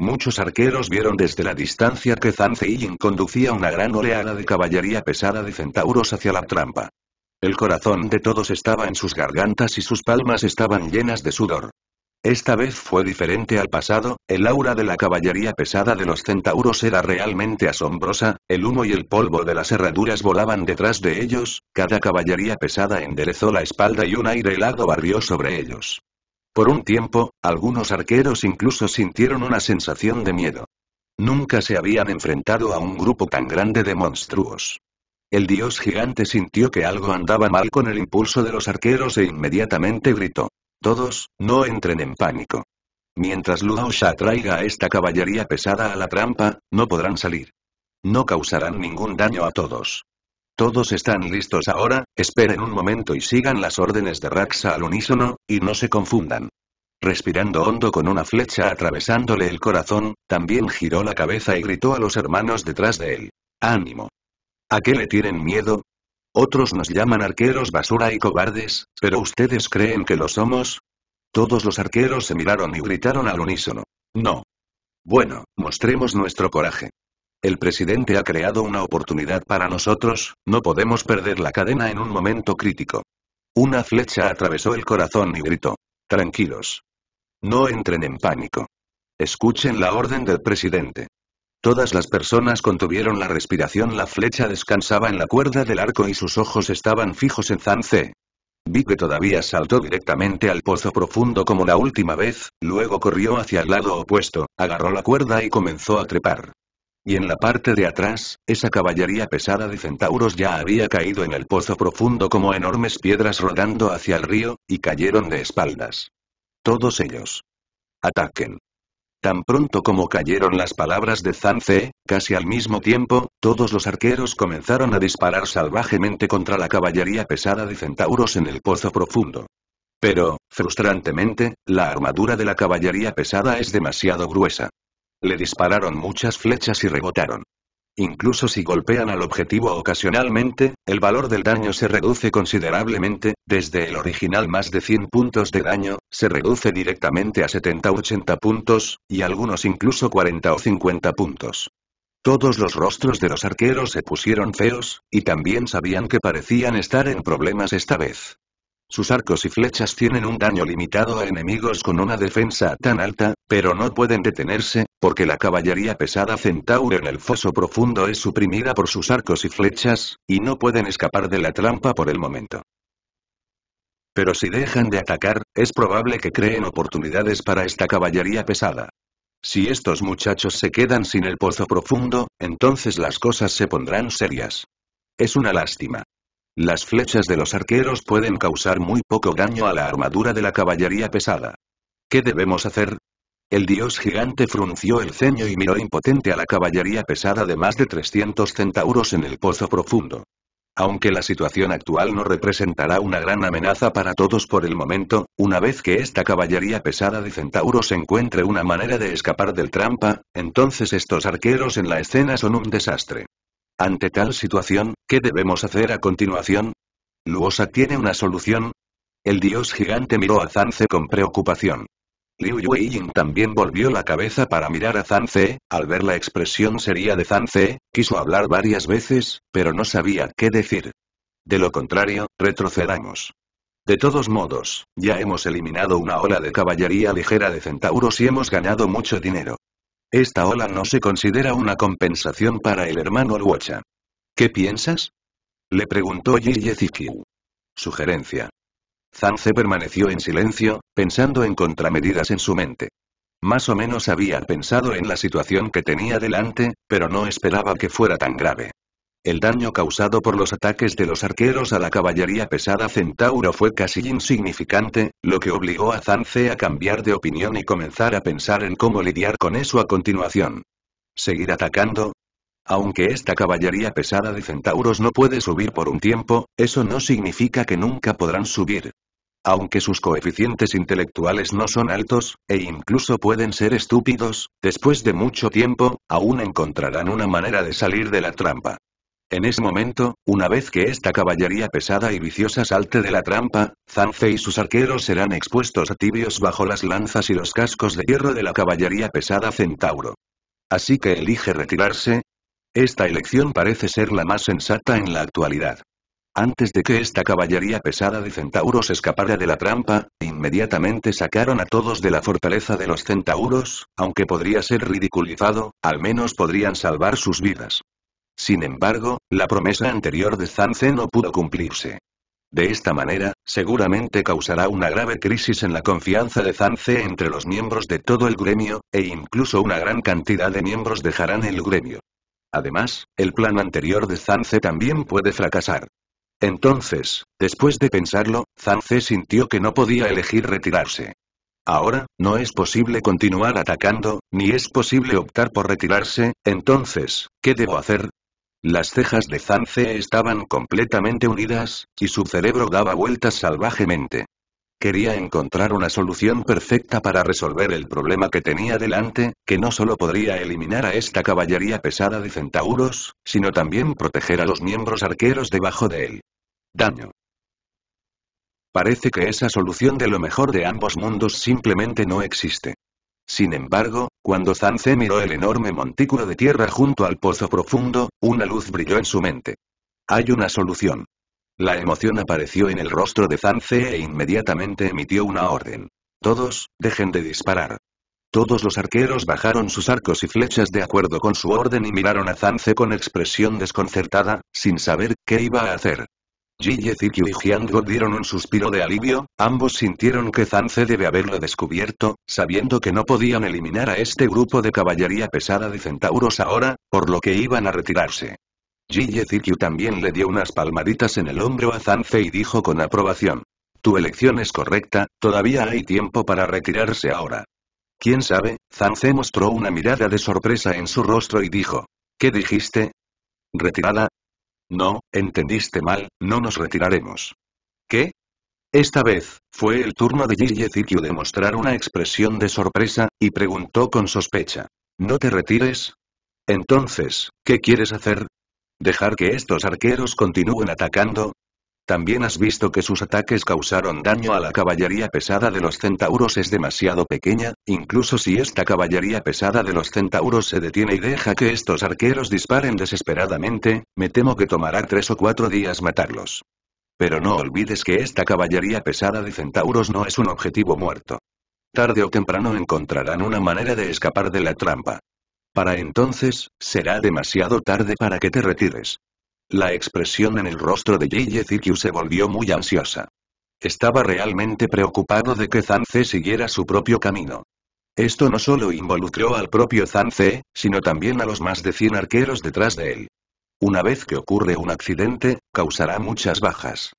Muchos arqueros vieron desde la distancia que Zanzeiyin conducía una gran oleada de caballería pesada de centauros hacia la trampa. El corazón de todos estaba en sus gargantas y sus palmas estaban llenas de sudor. Esta vez fue diferente al pasado, el aura de la caballería pesada de los centauros era realmente asombrosa, el humo y el polvo de las herraduras volaban detrás de ellos, cada caballería pesada enderezó la espalda y un aire helado barrió sobre ellos. Por un tiempo, algunos arqueros incluso sintieron una sensación de miedo. Nunca se habían enfrentado a un grupo tan grande de monstruos. El dios gigante sintió que algo andaba mal con el impulso de los arqueros e inmediatamente gritó. Todos, no entren en pánico. Mientras Sha traiga a esta caballería pesada a la trampa, no podrán salir. No causarán ningún daño a todos. Todos están listos ahora, esperen un momento y sigan las órdenes de Raxa al unísono, y no se confundan. Respirando hondo con una flecha atravesándole el corazón, también giró la cabeza y gritó a los hermanos detrás de él. ¡Ánimo! ¿A qué le tienen miedo? Otros nos llaman arqueros basura y cobardes, pero ¿ustedes creen que lo somos? Todos los arqueros se miraron y gritaron al unísono. No. Bueno, mostremos nuestro coraje. El presidente ha creado una oportunidad para nosotros, no podemos perder la cadena en un momento crítico. Una flecha atravesó el corazón y gritó. Tranquilos. No entren en pánico. Escuchen la orden del presidente. Todas las personas contuvieron la respiración la flecha descansaba en la cuerda del arco y sus ojos estaban fijos en Vi que todavía saltó directamente al pozo profundo como la última vez, luego corrió hacia el lado opuesto, agarró la cuerda y comenzó a trepar. Y en la parte de atrás, esa caballería pesada de centauros ya había caído en el pozo profundo como enormes piedras rodando hacia el río, y cayeron de espaldas. Todos ellos. Ataquen. Tan pronto como cayeron las palabras de Zanze, casi al mismo tiempo, todos los arqueros comenzaron a disparar salvajemente contra la caballería pesada de centauros en el pozo profundo. Pero, frustrantemente, la armadura de la caballería pesada es demasiado gruesa. Le dispararon muchas flechas y rebotaron. Incluso si golpean al objetivo ocasionalmente, el valor del daño se reduce considerablemente, desde el original más de 100 puntos de daño, se reduce directamente a 70-80 puntos, y algunos incluso 40 o 50 puntos. Todos los rostros de los arqueros se pusieron feos, y también sabían que parecían estar en problemas esta vez. Sus arcos y flechas tienen un daño limitado a enemigos con una defensa tan alta, pero no pueden detenerse, porque la caballería pesada centauro en el foso profundo es suprimida por sus arcos y flechas, y no pueden escapar de la trampa por el momento. Pero si dejan de atacar, es probable que creen oportunidades para esta caballería pesada. Si estos muchachos se quedan sin el pozo profundo, entonces las cosas se pondrán serias. Es una lástima. Las flechas de los arqueros pueden causar muy poco daño a la armadura de la caballería pesada. ¿Qué debemos hacer? El dios gigante frunció el ceño y miró impotente a la caballería pesada de más de 300 centauros en el pozo profundo. Aunque la situación actual no representará una gran amenaza para todos por el momento, una vez que esta caballería pesada de centauros encuentre una manera de escapar del trampa, entonces estos arqueros en la escena son un desastre. Ante tal situación, ¿qué debemos hacer a continuación? ¿Luosa tiene una solución? El dios gigante miró a Zance con preocupación. Liu Yueying también volvió la cabeza para mirar a Zance, al ver la expresión seria de Zance, quiso hablar varias veces, pero no sabía qué decir. De lo contrario, retrocedamos. De todos modos, ya hemos eliminado una ola de caballería ligera de centauros y hemos ganado mucho dinero. Esta ola no se considera una compensación para el hermano Luocha. ¿Qué piensas? Le preguntó Yeyezikyu. Sugerencia. Zance permaneció en silencio, pensando en contramedidas en su mente. Más o menos había pensado en la situación que tenía delante, pero no esperaba que fuera tan grave. El daño causado por los ataques de los arqueros a la caballería pesada centauro fue casi insignificante, lo que obligó a Zanze a cambiar de opinión y comenzar a pensar en cómo lidiar con eso a continuación. ¿Seguir atacando? Aunque esta caballería pesada de centauros no puede subir por un tiempo, eso no significa que nunca podrán subir. Aunque sus coeficientes intelectuales no son altos, e incluso pueden ser estúpidos, después de mucho tiempo, aún encontrarán una manera de salir de la trampa. En ese momento, una vez que esta caballería pesada y viciosa salte de la trampa, Zance y sus arqueros serán expuestos a tibios bajo las lanzas y los cascos de hierro de la caballería pesada Centauro. Así que elige retirarse. Esta elección parece ser la más sensata en la actualidad. Antes de que esta caballería pesada de centauros escapara de la trampa, inmediatamente sacaron a todos de la fortaleza de los centauros, aunque podría ser ridiculizado, al menos podrían salvar sus vidas. Sin embargo, la promesa anterior de Zance no pudo cumplirse. De esta manera, seguramente causará una grave crisis en la confianza de Zance entre los miembros de todo el gremio, e incluso una gran cantidad de miembros dejarán el gremio. Además, el plan anterior de Zance también puede fracasar. Entonces, después de pensarlo, Zance sintió que no podía elegir retirarse. Ahora, no es posible continuar atacando, ni es posible optar por retirarse, entonces, ¿qué debo hacer? Las cejas de Zance estaban completamente unidas, y su cerebro daba vueltas salvajemente. Quería encontrar una solución perfecta para resolver el problema que tenía delante, que no solo podría eliminar a esta caballería pesada de centauros, sino también proteger a los miembros arqueros debajo de él. Daño. Parece que esa solución de lo mejor de ambos mundos simplemente no existe. Sin embargo, cuando Zance miró el enorme montículo de tierra junto al pozo profundo, una luz brilló en su mente. Hay una solución. La emoción apareció en el rostro de Zance e inmediatamente emitió una orden. Todos, dejen de disparar. Todos los arqueros bajaron sus arcos y flechas de acuerdo con su orden y miraron a Zance con expresión desconcertada, sin saber qué iba a hacer. Zikyu y Jiango dieron un suspiro de alivio, ambos sintieron que Zanze debe haberlo descubierto, sabiendo que no podían eliminar a este grupo de caballería pesada de centauros ahora, por lo que iban a retirarse. Jiye Zikyu también le dio unas palmaditas en el hombro a Zanze y dijo con aprobación. Tu elección es correcta, todavía hay tiempo para retirarse ahora. ¿Quién sabe? Zanze mostró una mirada de sorpresa en su rostro y dijo. ¿Qué dijiste? ¿Retirada? No, entendiste mal, no nos retiraremos. ¿Qué? Esta vez, fue el turno de Gilles de mostrar una expresión de sorpresa, y preguntó con sospecha. ¿No te retires? Entonces, ¿qué quieres hacer? ¿Dejar que estos arqueros continúen atacando? También has visto que sus ataques causaron daño a la caballería pesada de los centauros es demasiado pequeña, incluso si esta caballería pesada de los centauros se detiene y deja que estos arqueros disparen desesperadamente, me temo que tomará tres o cuatro días matarlos. Pero no olvides que esta caballería pesada de centauros no es un objetivo muerto. Tarde o temprano encontrarán una manera de escapar de la trampa. Para entonces, será demasiado tarde para que te retires. La expresión en el rostro de Jiye se volvió muy ansiosa. Estaba realmente preocupado de que Zanze siguiera su propio camino. Esto no solo involucró al propio Zance, sino también a los más de 100 arqueros detrás de él. Una vez que ocurre un accidente, causará muchas bajas.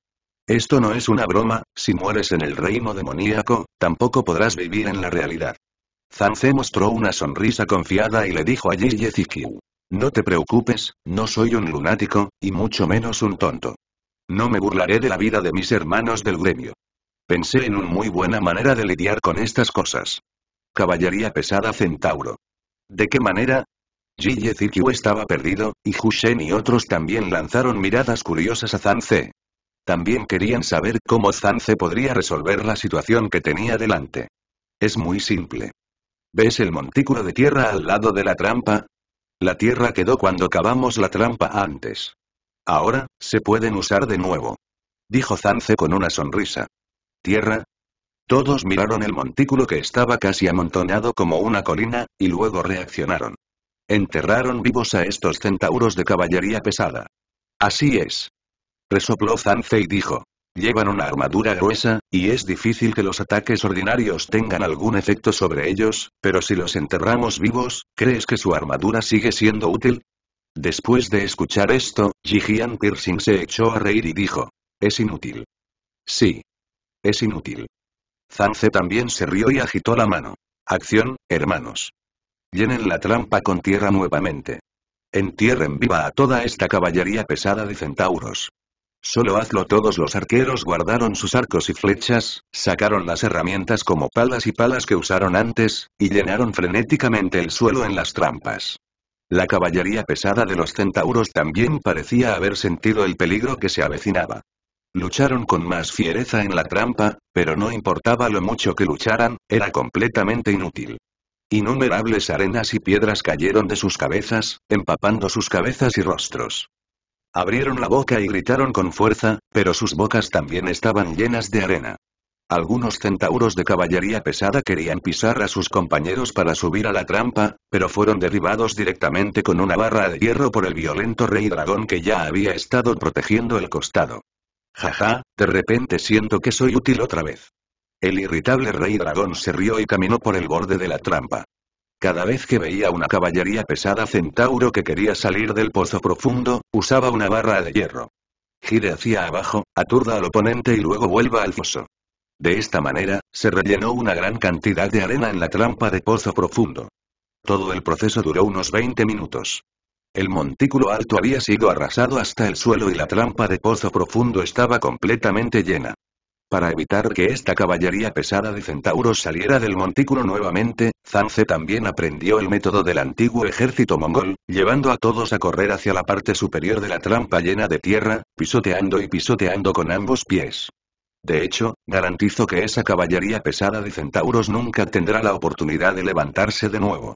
Esto no es una broma, si mueres en el reino demoníaco, tampoco podrás vivir en la realidad. Zanze mostró una sonrisa confiada y le dijo a Jiye no te preocupes, no soy un lunático, y mucho menos un tonto. No me burlaré de la vida de mis hermanos del gremio. Pensé en una muy buena manera de lidiar con estas cosas. Caballería pesada centauro. ¿De qué manera? Jiye Zikyu estaba perdido, y Hushen y otros también lanzaron miradas curiosas a Zanze. También querían saber cómo Zanze podría resolver la situación que tenía delante. Es muy simple. ¿Ves el montículo de tierra al lado de la trampa? La tierra quedó cuando cavamos la trampa antes. Ahora, se pueden usar de nuevo. Dijo Zance con una sonrisa. ¿Tierra? Todos miraron el montículo que estaba casi amontonado como una colina, y luego reaccionaron. Enterraron vivos a estos centauros de caballería pesada. Así es. Resopló Zance y dijo. Llevan una armadura gruesa, y es difícil que los ataques ordinarios tengan algún efecto sobre ellos, pero si los enterramos vivos, ¿crees que su armadura sigue siendo útil? Después de escuchar esto, Jijian Piercing se echó a reír y dijo. Es inútil. Sí. Es inútil. Zance también se rió y agitó la mano. Acción, hermanos. Llenen la trampa con tierra nuevamente. Entierren viva a toda esta caballería pesada de centauros. Solo hazlo todos los arqueros guardaron sus arcos y flechas, sacaron las herramientas como palas y palas que usaron antes, y llenaron frenéticamente el suelo en las trampas. La caballería pesada de los centauros también parecía haber sentido el peligro que se avecinaba. Lucharon con más fiereza en la trampa, pero no importaba lo mucho que lucharan, era completamente inútil. Innumerables arenas y piedras cayeron de sus cabezas, empapando sus cabezas y rostros. Abrieron la boca y gritaron con fuerza, pero sus bocas también estaban llenas de arena. Algunos centauros de caballería pesada querían pisar a sus compañeros para subir a la trampa, pero fueron derribados directamente con una barra de hierro por el violento rey dragón que ya había estado protegiendo el costado. Jaja, de repente siento que soy útil otra vez. El irritable rey dragón se rió y caminó por el borde de la trampa. Cada vez que veía una caballería pesada centauro que quería salir del pozo profundo, usaba una barra de hierro. Gire hacia abajo, aturda al oponente y luego vuelva al foso. De esta manera, se rellenó una gran cantidad de arena en la trampa de pozo profundo. Todo el proceso duró unos 20 minutos. El montículo alto había sido arrasado hasta el suelo y la trampa de pozo profundo estaba completamente llena. Para evitar que esta caballería pesada de centauros saliera del montículo nuevamente, Zanze también aprendió el método del antiguo ejército mongol, llevando a todos a correr hacia la parte superior de la trampa llena de tierra, pisoteando y pisoteando con ambos pies. De hecho, garantizo que esa caballería pesada de centauros nunca tendrá la oportunidad de levantarse de nuevo.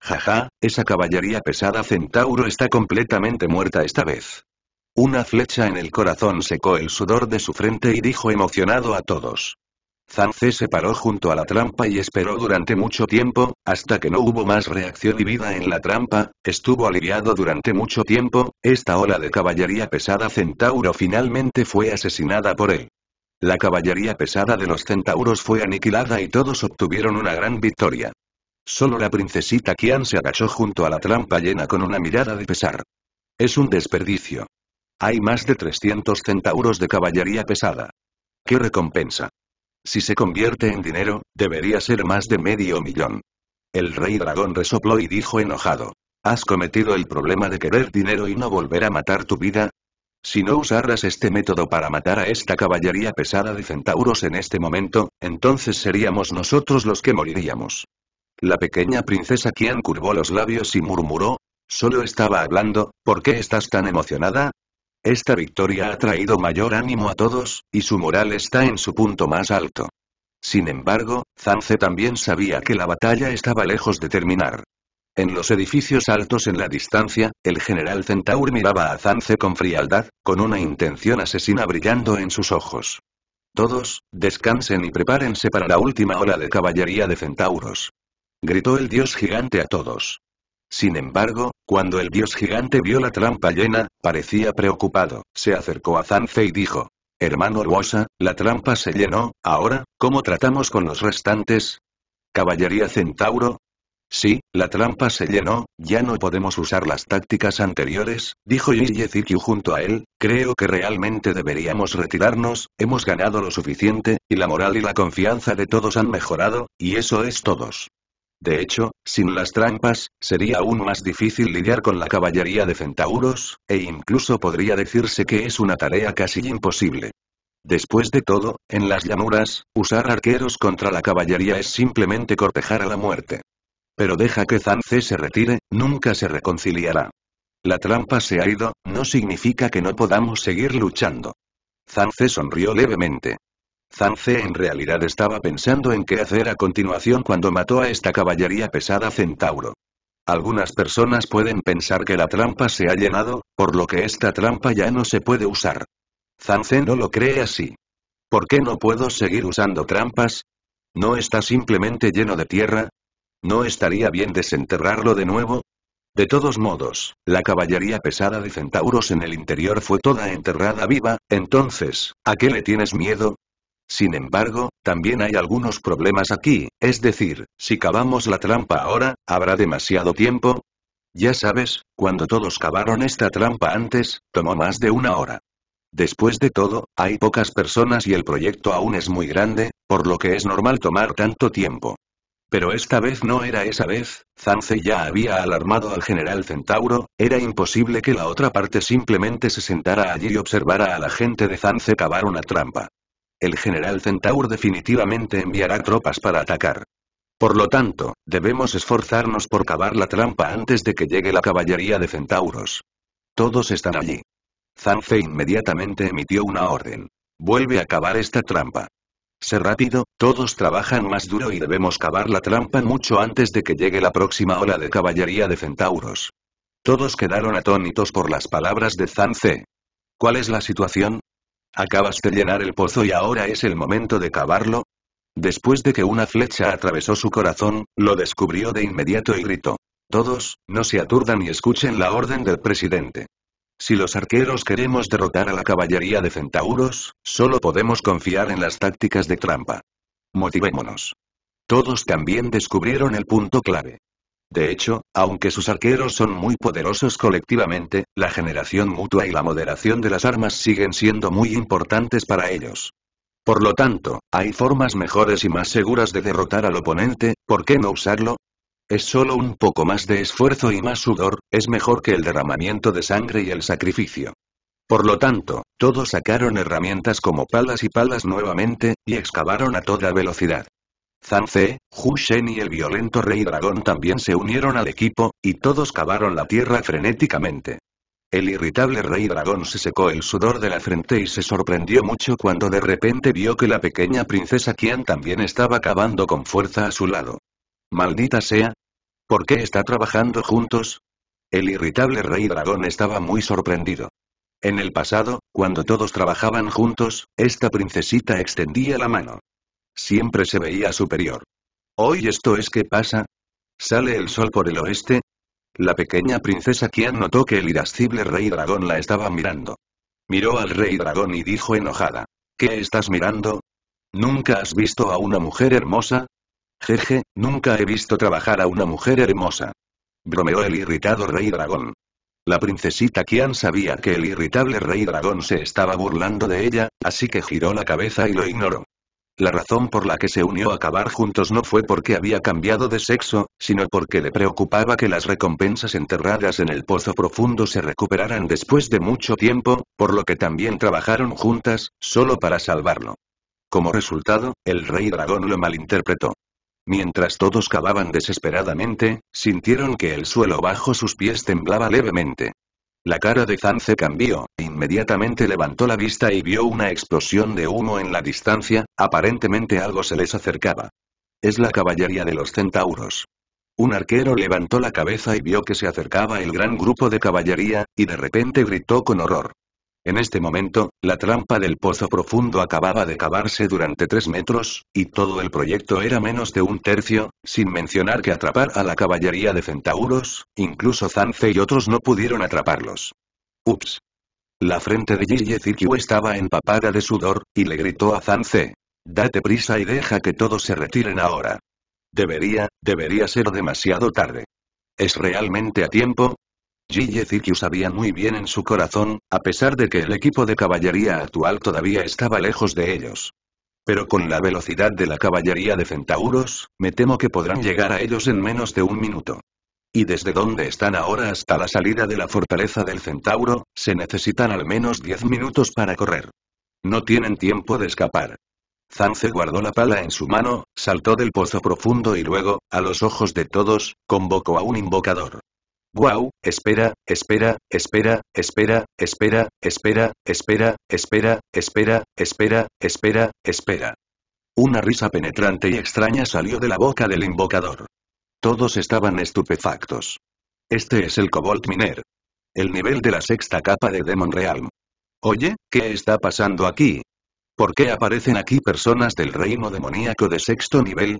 Jaja, esa caballería pesada centauro está completamente muerta esta vez. Una flecha en el corazón secó el sudor de su frente y dijo emocionado a todos. Zancé se paró junto a la trampa y esperó durante mucho tiempo, hasta que no hubo más reacción y vida en la trampa, estuvo aliviado durante mucho tiempo, esta ola de caballería pesada centauro finalmente fue asesinada por él. La caballería pesada de los centauros fue aniquilada y todos obtuvieron una gran victoria. Solo la princesita Kian se agachó junto a la trampa llena con una mirada de pesar. Es un desperdicio. Hay más de 300 centauros de caballería pesada. ¿Qué recompensa? Si se convierte en dinero, debería ser más de medio millón. El rey dragón resopló y dijo enojado. ¿Has cometido el problema de querer dinero y no volver a matar tu vida? Si no usaras este método para matar a esta caballería pesada de centauros en este momento, entonces seríamos nosotros los que moriríamos. La pequeña princesa Kian curvó los labios y murmuró, Solo estaba hablando, ¿por qué estás tan emocionada? Esta victoria ha traído mayor ánimo a todos, y su moral está en su punto más alto. Sin embargo, Zance también sabía que la batalla estaba lejos de terminar. En los edificios altos en la distancia, el general Centaur miraba a Zance con frialdad, con una intención asesina brillando en sus ojos. Todos, descansen y prepárense para la última ola de caballería de centauros. Gritó el dios gigante a todos. Sin embargo, cuando el dios gigante vio la trampa llena, parecía preocupado, se acercó a Zance y dijo, Hermano Ruosa, la trampa se llenó, ahora, ¿cómo tratamos con los restantes? Caballería Centauro, Sí, la trampa se llenó, ya no podemos usar las tácticas anteriores, dijo Zikyu junto a él, creo que realmente deberíamos retirarnos, hemos ganado lo suficiente, y la moral y la confianza de todos han mejorado, y eso es todos. De hecho, sin las trampas, sería aún más difícil lidiar con la caballería de centauros, e incluso podría decirse que es una tarea casi imposible. Después de todo, en las llanuras, usar arqueros contra la caballería es simplemente cortejar a la muerte. Pero deja que Zance se retire, nunca se reconciliará. La trampa se ha ido, no significa que no podamos seguir luchando. Zanze sonrió levemente. Zanze en realidad estaba pensando en qué hacer a continuación cuando mató a esta caballería pesada centauro. Algunas personas pueden pensar que la trampa se ha llenado, por lo que esta trampa ya no se puede usar. Zanze no lo cree así. ¿Por qué no puedo seguir usando trampas? ¿No está simplemente lleno de tierra? ¿No estaría bien desenterrarlo de nuevo? De todos modos, la caballería pesada de centauros en el interior fue toda enterrada viva, entonces, ¿a qué le tienes miedo? Sin embargo, también hay algunos problemas aquí, es decir, si cavamos la trampa ahora, ¿habrá demasiado tiempo? Ya sabes, cuando todos cavaron esta trampa antes, tomó más de una hora. Después de todo, hay pocas personas y el proyecto aún es muy grande, por lo que es normal tomar tanto tiempo. Pero esta vez no era esa vez, Zance ya había alarmado al general Centauro, era imposible que la otra parte simplemente se sentara allí y observara a la gente de Zance cavar una trampa el general Centaur definitivamente enviará tropas para atacar. Por lo tanto, debemos esforzarnos por cavar la trampa antes de que llegue la caballería de centauros. Todos están allí. Zanfe inmediatamente emitió una orden. Vuelve a cavar esta trampa. Sé rápido, todos trabajan más duro y debemos cavar la trampa mucho antes de que llegue la próxima ola de caballería de centauros. Todos quedaron atónitos por las palabras de Zance. ¿Cuál es la situación? Acabas de llenar el pozo y ahora es el momento de cavarlo. Después de que una flecha atravesó su corazón, lo descubrió de inmediato y gritó. Todos, no se aturdan y escuchen la orden del presidente. Si los arqueros queremos derrotar a la caballería de centauros, solo podemos confiar en las tácticas de trampa. Motivémonos. Todos también descubrieron el punto clave. De hecho, aunque sus arqueros son muy poderosos colectivamente, la generación mutua y la moderación de las armas siguen siendo muy importantes para ellos. Por lo tanto, hay formas mejores y más seguras de derrotar al oponente, ¿por qué no usarlo? Es solo un poco más de esfuerzo y más sudor, es mejor que el derramamiento de sangre y el sacrificio. Por lo tanto, todos sacaron herramientas como palas y palas nuevamente, y excavaron a toda velocidad. Zanze, Hu Shen y el violento rey dragón también se unieron al equipo, y todos cavaron la tierra frenéticamente. El irritable rey dragón se secó el sudor de la frente y se sorprendió mucho cuando de repente vio que la pequeña princesa Qian también estaba cavando con fuerza a su lado. Maldita sea. ¿Por qué está trabajando juntos? El irritable rey dragón estaba muy sorprendido. En el pasado, cuando todos trabajaban juntos, esta princesita extendía la mano. Siempre se veía superior. Hoy esto es qué pasa. Sale el sol por el oeste. La pequeña princesa Kian notó que el irascible rey dragón la estaba mirando. Miró al rey dragón y dijo enojada. ¿Qué estás mirando? ¿Nunca has visto a una mujer hermosa? Jeje, nunca he visto trabajar a una mujer hermosa. Bromeó el irritado rey dragón. La princesita Kian sabía que el irritable rey dragón se estaba burlando de ella, así que giró la cabeza y lo ignoró. La razón por la que se unió a cavar juntos no fue porque había cambiado de sexo, sino porque le preocupaba que las recompensas enterradas en el pozo profundo se recuperaran después de mucho tiempo, por lo que también trabajaron juntas, solo para salvarlo. Como resultado, el rey dragón lo malinterpretó. Mientras todos cavaban desesperadamente, sintieron que el suelo bajo sus pies temblaba levemente. La cara de Zance cambió, inmediatamente levantó la vista y vio una explosión de humo en la distancia, aparentemente algo se les acercaba. Es la caballería de los centauros. Un arquero levantó la cabeza y vio que se acercaba el gran grupo de caballería, y de repente gritó con horror. En este momento, la trampa del pozo profundo acababa de cavarse durante tres metros, y todo el proyecto era menos de un tercio, sin mencionar que atrapar a la caballería de centauros, incluso Zance y otros no pudieron atraparlos. Ups. La frente de Jiye estaba empapada de sudor, y le gritó a Zance. Date prisa y deja que todos se retiren ahora. Debería, debería ser demasiado tarde. ¿Es realmente a tiempo? Gille y sabía muy bien en su corazón, a pesar de que el equipo de caballería actual todavía estaba lejos de ellos. Pero con la velocidad de la caballería de centauros, me temo que podrán llegar a ellos en menos de un minuto. Y desde donde están ahora hasta la salida de la fortaleza del centauro, se necesitan al menos diez minutos para correr. No tienen tiempo de escapar. Zance guardó la pala en su mano, saltó del pozo profundo y luego, a los ojos de todos, convocó a un invocador. Wow, espera, espera, espera, espera, espera, espera, espera, espera, espera, espera, espera, espera. Una risa penetrante y extraña salió de la boca del invocador. Todos estaban estupefactos. Este es el Cobalt Miner. El nivel de la sexta capa de Demon Realm. Oye, ¿qué está pasando aquí? ¿Por qué aparecen aquí personas del reino demoníaco de sexto nivel?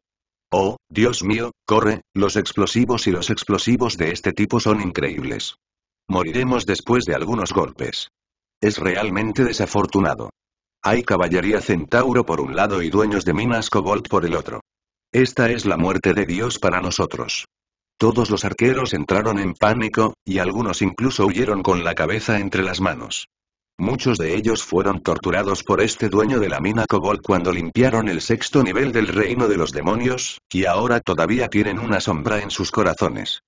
Oh, Dios mío, corre, los explosivos y los explosivos de este tipo son increíbles. Moriremos después de algunos golpes. Es realmente desafortunado. Hay caballería centauro por un lado y dueños de minas cobalt por el otro. Esta es la muerte de Dios para nosotros. Todos los arqueros entraron en pánico, y algunos incluso huyeron con la cabeza entre las manos. Muchos de ellos fueron torturados por este dueño de la mina Cobol cuando limpiaron el sexto nivel del reino de los demonios, y ahora todavía tienen una sombra en sus corazones.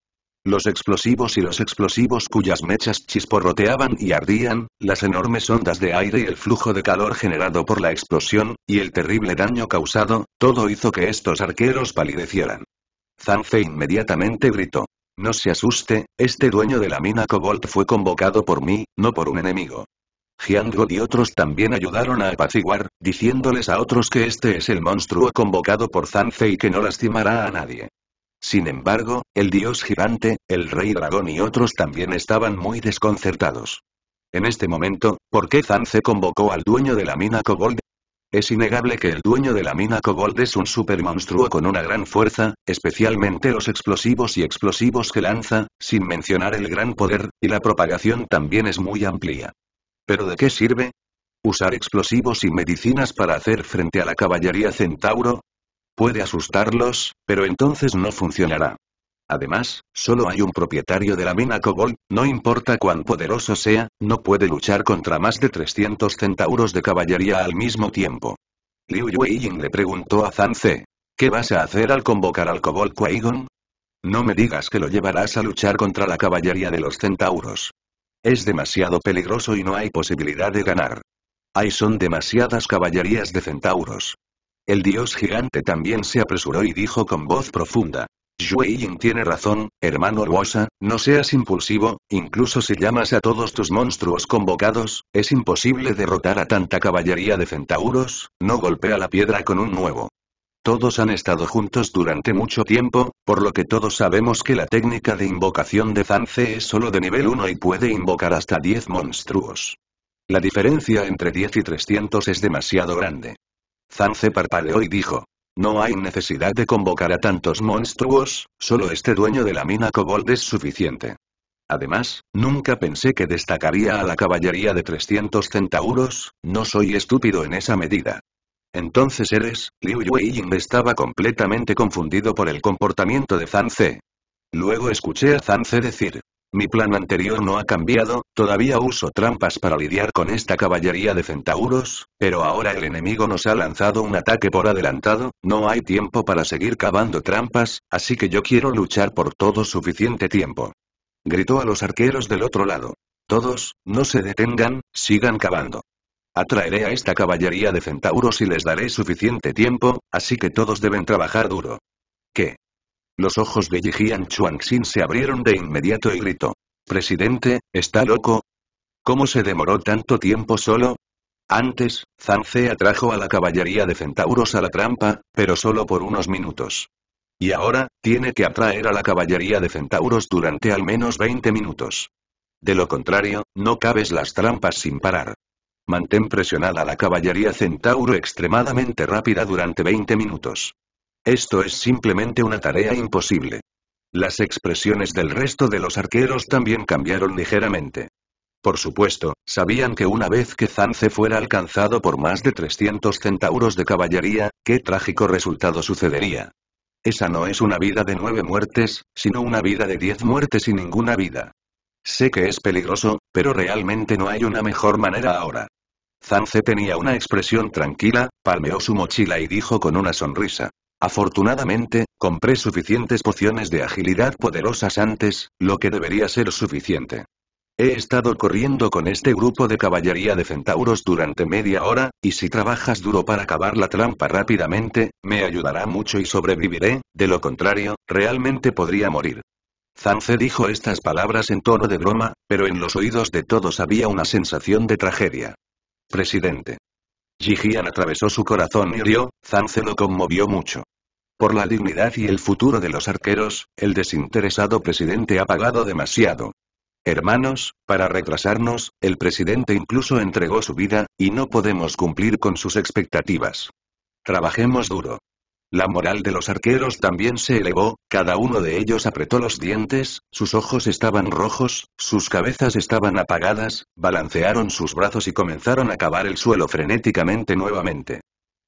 Los explosivos y los explosivos cuyas mechas chisporroteaban y ardían, las enormes ondas de aire y el flujo de calor generado por la explosión, y el terrible daño causado, todo hizo que estos arqueros palidecieran. Zanfe inmediatamente gritó. No se asuste, este dueño de la mina Cobalt fue convocado por mí, no por un enemigo. Jiang y otros también ayudaron a apaciguar, diciéndoles a otros que este es el monstruo convocado por Zance y que no lastimará a nadie. Sin embargo, el dios gigante, el rey dragón y otros también estaban muy desconcertados. En este momento, ¿por qué Zance convocó al dueño de la mina Kobold? Es innegable que el dueño de la mina Kobold es un monstruo con una gran fuerza, especialmente los explosivos y explosivos que lanza, sin mencionar el gran poder, y la propagación también es muy amplia. ¿Pero de qué sirve? ¿Usar explosivos y medicinas para hacer frente a la caballería centauro? Puede asustarlos, pero entonces no funcionará. Además, solo hay un propietario de la mina Cobol, no importa cuán poderoso sea, no puede luchar contra más de 300 centauros de caballería al mismo tiempo. Liu Yueying le preguntó a Zanze, ¿qué vas a hacer al convocar al Cobol qui No me digas que lo llevarás a luchar contra la caballería de los centauros. Es demasiado peligroso y no hay posibilidad de ganar. Hay son demasiadas caballerías de centauros. El dios gigante también se apresuró y dijo con voz profunda. «Jueying tiene razón, hermano Ruosa, no seas impulsivo, incluso si llamas a todos tus monstruos convocados, es imposible derrotar a tanta caballería de centauros, no golpea la piedra con un nuevo. Todos han estado juntos durante mucho tiempo, por lo que todos sabemos que la técnica de invocación de Zance es solo de nivel 1 y puede invocar hasta 10 monstruos. La diferencia entre 10 y 300 es demasiado grande. Zance parpadeó y dijo. No hay necesidad de convocar a tantos monstruos, solo este dueño de la mina Cobold es suficiente. Además, nunca pensé que destacaría a la caballería de 300 centauros, no soy estúpido en esa medida. Entonces eres, Liu Ying estaba completamente confundido por el comportamiento de Zan Luego escuché a Zan decir, mi plan anterior no ha cambiado, todavía uso trampas para lidiar con esta caballería de centauros, pero ahora el enemigo nos ha lanzado un ataque por adelantado, no hay tiempo para seguir cavando trampas, así que yo quiero luchar por todo suficiente tiempo. Gritó a los arqueros del otro lado. Todos, no se detengan, sigan cavando. Atraeré a esta caballería de centauros y les daré suficiente tiempo, así que todos deben trabajar duro. ¿Qué? Los ojos de Yijian Chuangxin se abrieron de inmediato y gritó. Presidente, ¿está loco? ¿Cómo se demoró tanto tiempo solo? Antes, Zance atrajo a la caballería de centauros a la trampa, pero solo por unos minutos. Y ahora, tiene que atraer a la caballería de centauros durante al menos 20 minutos. De lo contrario, no cabes las trampas sin parar. Mantén presionada la caballería centauro extremadamente rápida durante 20 minutos. Esto es simplemente una tarea imposible. Las expresiones del resto de los arqueros también cambiaron ligeramente. Por supuesto, sabían que una vez que Zance fuera alcanzado por más de 300 centauros de caballería, qué trágico resultado sucedería. Esa no es una vida de nueve muertes, sino una vida de diez muertes y ninguna vida. Sé que es peligroso, pero realmente no hay una mejor manera ahora. Zance tenía una expresión tranquila, palmeó su mochila y dijo con una sonrisa. Afortunadamente, compré suficientes pociones de agilidad poderosas antes, lo que debería ser suficiente. He estado corriendo con este grupo de caballería de centauros durante media hora, y si trabajas duro para acabar la trampa rápidamente, me ayudará mucho y sobreviviré, de lo contrario, realmente podría morir. Zance dijo estas palabras en tono de broma, pero en los oídos de todos había una sensación de tragedia. Presidente. Jijian atravesó su corazón y hirió, Zance lo conmovió mucho. Por la dignidad y el futuro de los arqueros, el desinteresado presidente ha pagado demasiado. Hermanos, para retrasarnos, el presidente incluso entregó su vida, y no podemos cumplir con sus expectativas. Trabajemos duro. La moral de los arqueros también se elevó, cada uno de ellos apretó los dientes, sus ojos estaban rojos, sus cabezas estaban apagadas, balancearon sus brazos y comenzaron a cavar el suelo frenéticamente nuevamente.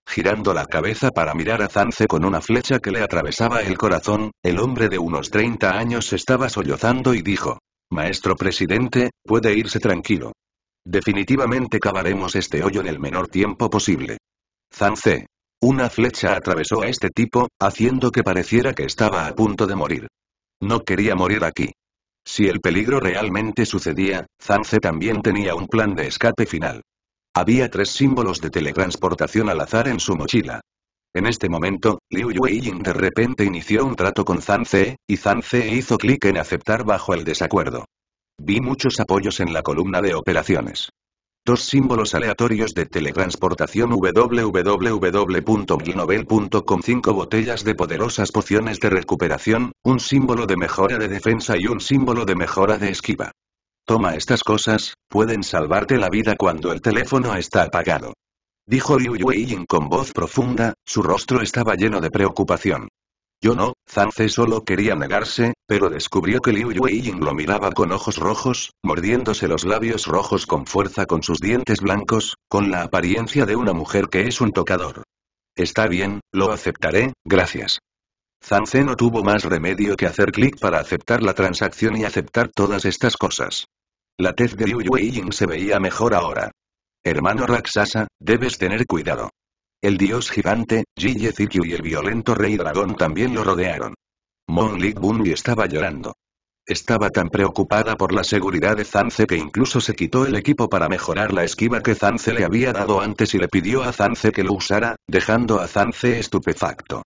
Girando la cabeza para mirar a Zance con una flecha que le atravesaba el corazón, el hombre de unos 30 años estaba sollozando y dijo, Maestro presidente, puede irse tranquilo. Definitivamente cavaremos este hoyo en el menor tiempo posible. Zance, una flecha atravesó a este tipo, haciendo que pareciera que estaba a punto de morir. No quería morir aquí. Si el peligro realmente sucedía, Zance también tenía un plan de escape final. Había tres símbolos de teletransportación al azar en su mochila. En este momento, Liu Yueying de repente inició un trato con Zance, y Zance hizo clic en aceptar bajo el desacuerdo. Vi muchos apoyos en la columna de operaciones. Dos símbolos aleatorios de teletransportación www.glinovel.com Cinco botellas de poderosas pociones de recuperación, un símbolo de mejora de defensa y un símbolo de mejora de esquiva. Toma estas cosas, pueden salvarte la vida cuando el teléfono está apagado. Dijo Liu Yueyin con voz profunda, su rostro estaba lleno de preocupación. Yo no, Zance solo quería negarse, pero descubrió que Liu Yueying lo miraba con ojos rojos, mordiéndose los labios rojos con fuerza con sus dientes blancos, con la apariencia de una mujer que es un tocador. Está bien, lo aceptaré, gracias. Zanze no tuvo más remedio que hacer clic para aceptar la transacción y aceptar todas estas cosas. La tez de Liu Yueying se veía mejor ahora. Hermano Raksasa, debes tener cuidado. El dios gigante, Jiye Zikyu y el violento rey dragón también lo rodearon. Mon y estaba llorando. Estaba tan preocupada por la seguridad de Zance que incluso se quitó el equipo para mejorar la esquiva que Zance le había dado antes y le pidió a Zance que lo usara, dejando a Zance estupefacto.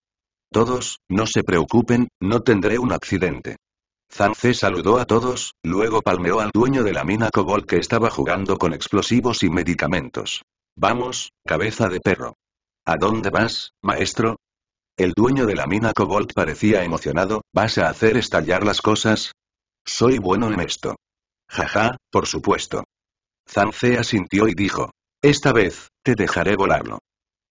Todos, no se preocupen, no tendré un accidente. Zance saludó a todos, luego palmeó al dueño de la mina Cobol que estaba jugando con explosivos y medicamentos. Vamos, cabeza de perro. ¿A dónde vas, maestro? El dueño de la mina Cobalt parecía emocionado, ¿vas a hacer estallar las cosas? Soy bueno en esto. Jaja, por supuesto. Zanze asintió y dijo. Esta vez, te dejaré volarlo.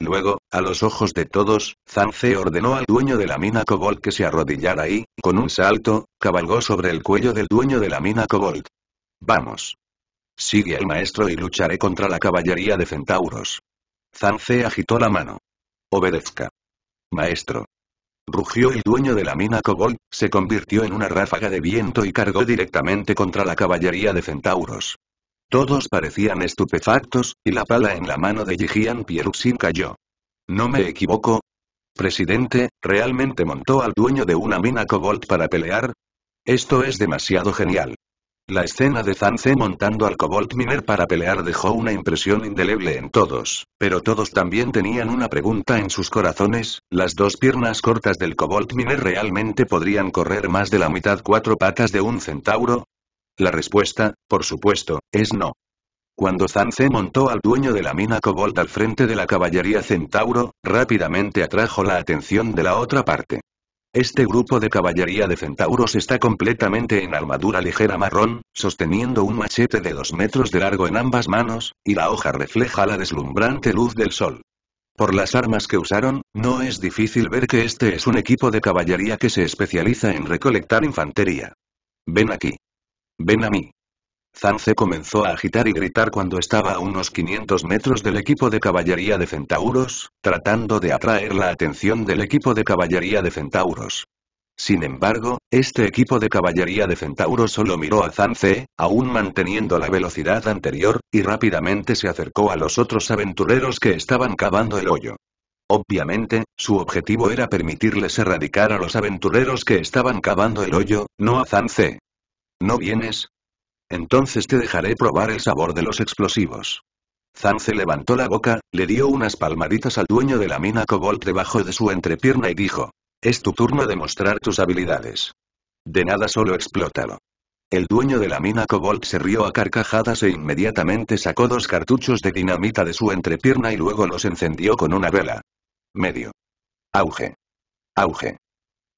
Luego, a los ojos de todos, Zanze ordenó al dueño de la mina Cobalt que se arrodillara y, con un salto, cabalgó sobre el cuello del dueño de la mina kobold. Vamos. Sigue al maestro y lucharé contra la caballería de centauros. Zance agitó la mano. Obedezca. Maestro. Rugió el dueño de la mina kobold, se convirtió en una ráfaga de viento y cargó directamente contra la caballería de centauros. Todos parecían estupefactos, y la pala en la mano de Yijian Pieruxin cayó. ¿No me equivoco? Presidente, ¿realmente montó al dueño de una mina kobold para pelear? Esto es demasiado genial. La escena de Zanze montando al Cobalt Miner para pelear dejó una impresión indeleble en todos, pero todos también tenían una pregunta en sus corazones, las dos piernas cortas del Cobalt Miner realmente podrían correr más de la mitad cuatro patas de un centauro? La respuesta, por supuesto, es no. Cuando Zanze montó al dueño de la mina Cobalt al frente de la caballería Centauro, rápidamente atrajo la atención de la otra parte. Este grupo de caballería de centauros está completamente en armadura ligera marrón, sosteniendo un machete de dos metros de largo en ambas manos, y la hoja refleja la deslumbrante luz del sol. Por las armas que usaron, no es difícil ver que este es un equipo de caballería que se especializa en recolectar infantería. Ven aquí. Ven a mí. Zance comenzó a agitar y gritar cuando estaba a unos 500 metros del equipo de caballería de centauros, tratando de atraer la atención del equipo de caballería de centauros. Sin embargo, este equipo de caballería de centauros solo miró a Zance, aún manteniendo la velocidad anterior, y rápidamente se acercó a los otros aventureros que estaban cavando el hoyo. Obviamente, su objetivo era permitirles erradicar a los aventureros que estaban cavando el hoyo, no a Zance. ¿No vienes? Entonces te dejaré probar el sabor de los explosivos. se levantó la boca, le dio unas palmaditas al dueño de la mina Cobalt debajo de su entrepierna y dijo, es tu turno de mostrar tus habilidades. De nada solo explótalo. El dueño de la mina Cobalt se rió a carcajadas e inmediatamente sacó dos cartuchos de dinamita de su entrepierna y luego los encendió con una vela. Medio. Auge. Auge.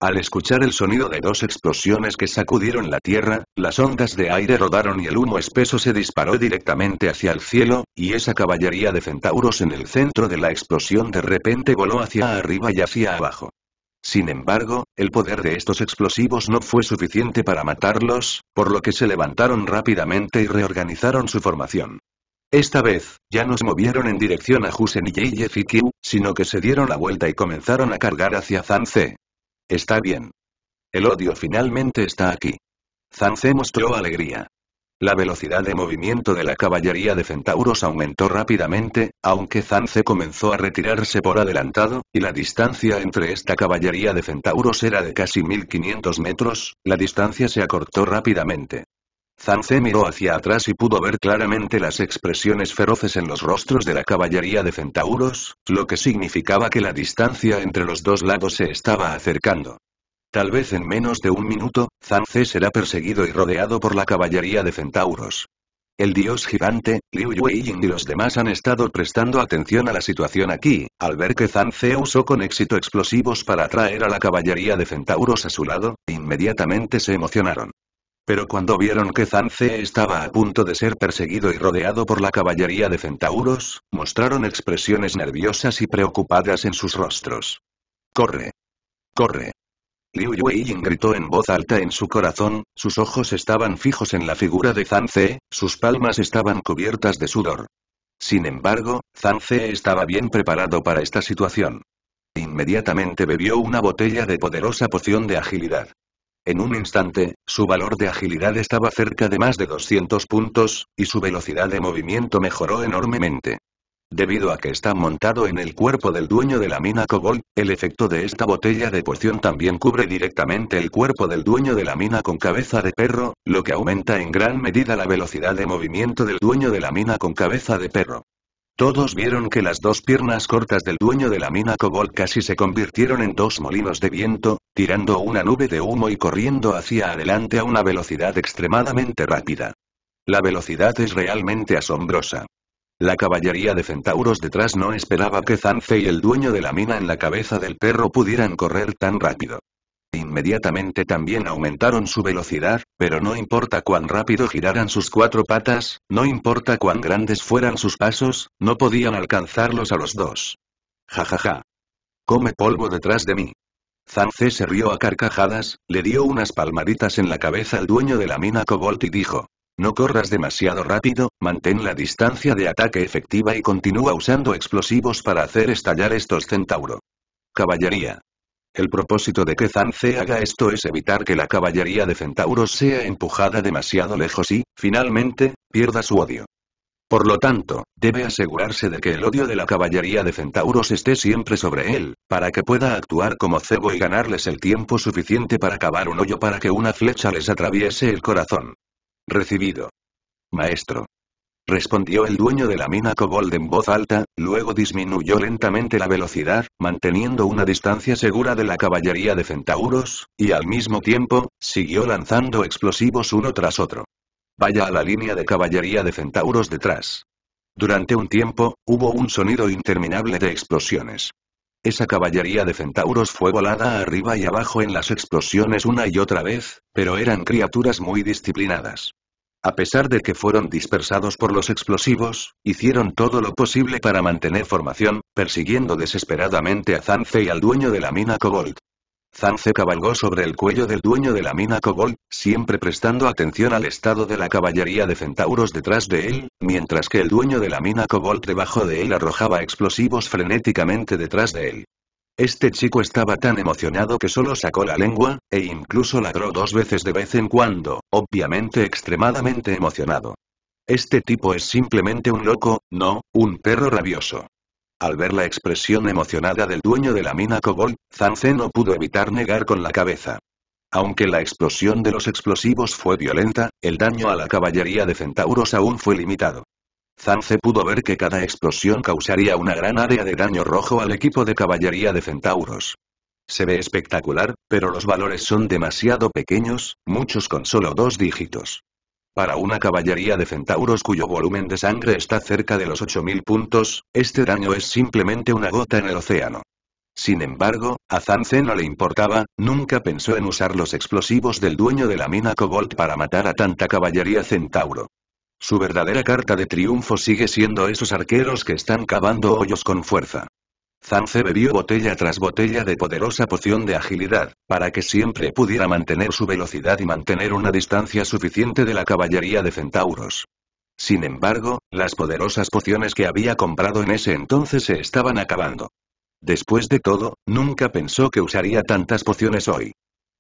Al escuchar el sonido de dos explosiones que sacudieron la tierra, las ondas de aire rodaron y el humo espeso se disparó directamente hacia el cielo, y esa caballería de centauros en el centro de la explosión de repente voló hacia arriba y hacia abajo. Sin embargo, el poder de estos explosivos no fue suficiente para matarlos, por lo que se levantaron rápidamente y reorganizaron su formación. Esta vez, ya no se movieron en dirección a Husen y sino que se dieron la vuelta y comenzaron a cargar hacia Zance. Está bien. El odio finalmente está aquí. Zance mostró alegría. La velocidad de movimiento de la caballería de centauros aumentó rápidamente, aunque Zance comenzó a retirarse por adelantado, y la distancia entre esta caballería de centauros era de casi 1500 metros, la distancia se acortó rápidamente. Zanze miró hacia atrás y pudo ver claramente las expresiones feroces en los rostros de la caballería de centauros, lo que significaba que la distancia entre los dos lados se estaba acercando. Tal vez en menos de un minuto, Zanze será perseguido y rodeado por la caballería de centauros. El dios gigante, Liu Yueying y los demás han estado prestando atención a la situación aquí, al ver que Zanze usó con éxito explosivos para atraer a la caballería de centauros a su lado, inmediatamente se emocionaron. Pero cuando vieron que Zance estaba a punto de ser perseguido y rodeado por la caballería de centauros, mostraron expresiones nerviosas y preocupadas en sus rostros. ¡Corre! ¡Corre! Liu Yueying gritó en voz alta en su corazón, sus ojos estaban fijos en la figura de Zance, sus palmas estaban cubiertas de sudor. Sin embargo, Zance estaba bien preparado para esta situación. Inmediatamente bebió una botella de poderosa poción de agilidad. En un instante, su valor de agilidad estaba cerca de más de 200 puntos, y su velocidad de movimiento mejoró enormemente. Debido a que está montado en el cuerpo del dueño de la mina Cobol, el efecto de esta botella de poción también cubre directamente el cuerpo del dueño de la mina con cabeza de perro, lo que aumenta en gran medida la velocidad de movimiento del dueño de la mina con cabeza de perro. Todos vieron que las dos piernas cortas del dueño de la mina Cobol casi se convirtieron en dos molinos de viento, tirando una nube de humo y corriendo hacia adelante a una velocidad extremadamente rápida. La velocidad es realmente asombrosa. La caballería de centauros detrás no esperaba que Zanfe y el dueño de la mina en la cabeza del perro pudieran correr tan rápido inmediatamente también aumentaron su velocidad, pero no importa cuán rápido giraran sus cuatro patas, no importa cuán grandes fueran sus pasos, no podían alcanzarlos a los dos. Jajaja. Come polvo detrás de mí. Zance se rió a carcajadas, le dio unas palmaditas en la cabeza al dueño de la mina Cobalt y dijo, no corras demasiado rápido, mantén la distancia de ataque efectiva y continúa usando explosivos para hacer estallar estos centauro. Caballería. El propósito de que Zance haga esto es evitar que la caballería de centauros sea empujada demasiado lejos y, finalmente, pierda su odio. Por lo tanto, debe asegurarse de que el odio de la caballería de centauros esté siempre sobre él, para que pueda actuar como cebo y ganarles el tiempo suficiente para cavar un hoyo para que una flecha les atraviese el corazón. Recibido. Maestro respondió el dueño de la mina Cobold en voz alta, luego disminuyó lentamente la velocidad, manteniendo una distancia segura de la caballería de centauros, y al mismo tiempo, siguió lanzando explosivos uno tras otro. Vaya a la línea de caballería de centauros detrás. Durante un tiempo, hubo un sonido interminable de explosiones. Esa caballería de centauros fue volada arriba y abajo en las explosiones una y otra vez, pero eran criaturas muy disciplinadas. A pesar de que fueron dispersados por los explosivos, hicieron todo lo posible para mantener formación, persiguiendo desesperadamente a Zanze y al dueño de la mina Cobalt. Zanze cabalgó sobre el cuello del dueño de la mina Kobold, siempre prestando atención al estado de la caballería de centauros detrás de él, mientras que el dueño de la mina Kobold debajo de él arrojaba explosivos frenéticamente detrás de él. Este chico estaba tan emocionado que solo sacó la lengua, e incluso ladró dos veces de vez en cuando, obviamente extremadamente emocionado. Este tipo es simplemente un loco, no, un perro rabioso. Al ver la expresión emocionada del dueño de la mina Cobol, Zanzé no pudo evitar negar con la cabeza. Aunque la explosión de los explosivos fue violenta, el daño a la caballería de centauros aún fue limitado. Zance pudo ver que cada explosión causaría una gran área de daño rojo al equipo de caballería de centauros. Se ve espectacular, pero los valores son demasiado pequeños, muchos con solo dos dígitos. Para una caballería de centauros cuyo volumen de sangre está cerca de los 8000 puntos, este daño es simplemente una gota en el océano. Sin embargo, a Zance no le importaba, nunca pensó en usar los explosivos del dueño de la mina Cobalt para matar a tanta caballería centauro. Su verdadera carta de triunfo sigue siendo esos arqueros que están cavando hoyos con fuerza. Zance bebió botella tras botella de poderosa poción de agilidad, para que siempre pudiera mantener su velocidad y mantener una distancia suficiente de la caballería de centauros. Sin embargo, las poderosas pociones que había comprado en ese entonces se estaban acabando. Después de todo, nunca pensó que usaría tantas pociones hoy.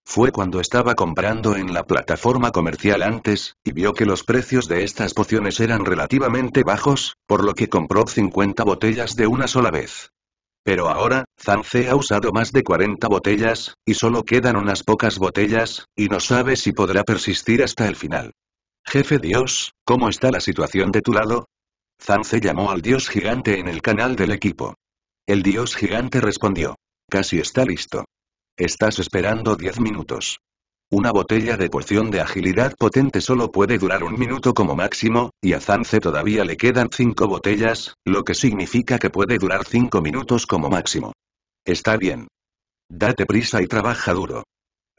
Fue cuando estaba comprando en la plataforma comercial antes, y vio que los precios de estas pociones eran relativamente bajos, por lo que compró 50 botellas de una sola vez. Pero ahora, Zanze ha usado más de 40 botellas, y solo quedan unas pocas botellas, y no sabe si podrá persistir hasta el final. Jefe Dios, ¿cómo está la situación de tu lado? Zanze llamó al dios gigante en el canal del equipo. El dios gigante respondió. Casi está listo. Estás esperando 10 minutos. Una botella de poción de agilidad potente solo puede durar un minuto como máximo, y a Zance todavía le quedan 5 botellas, lo que significa que puede durar 5 minutos como máximo. Está bien. Date prisa y trabaja duro.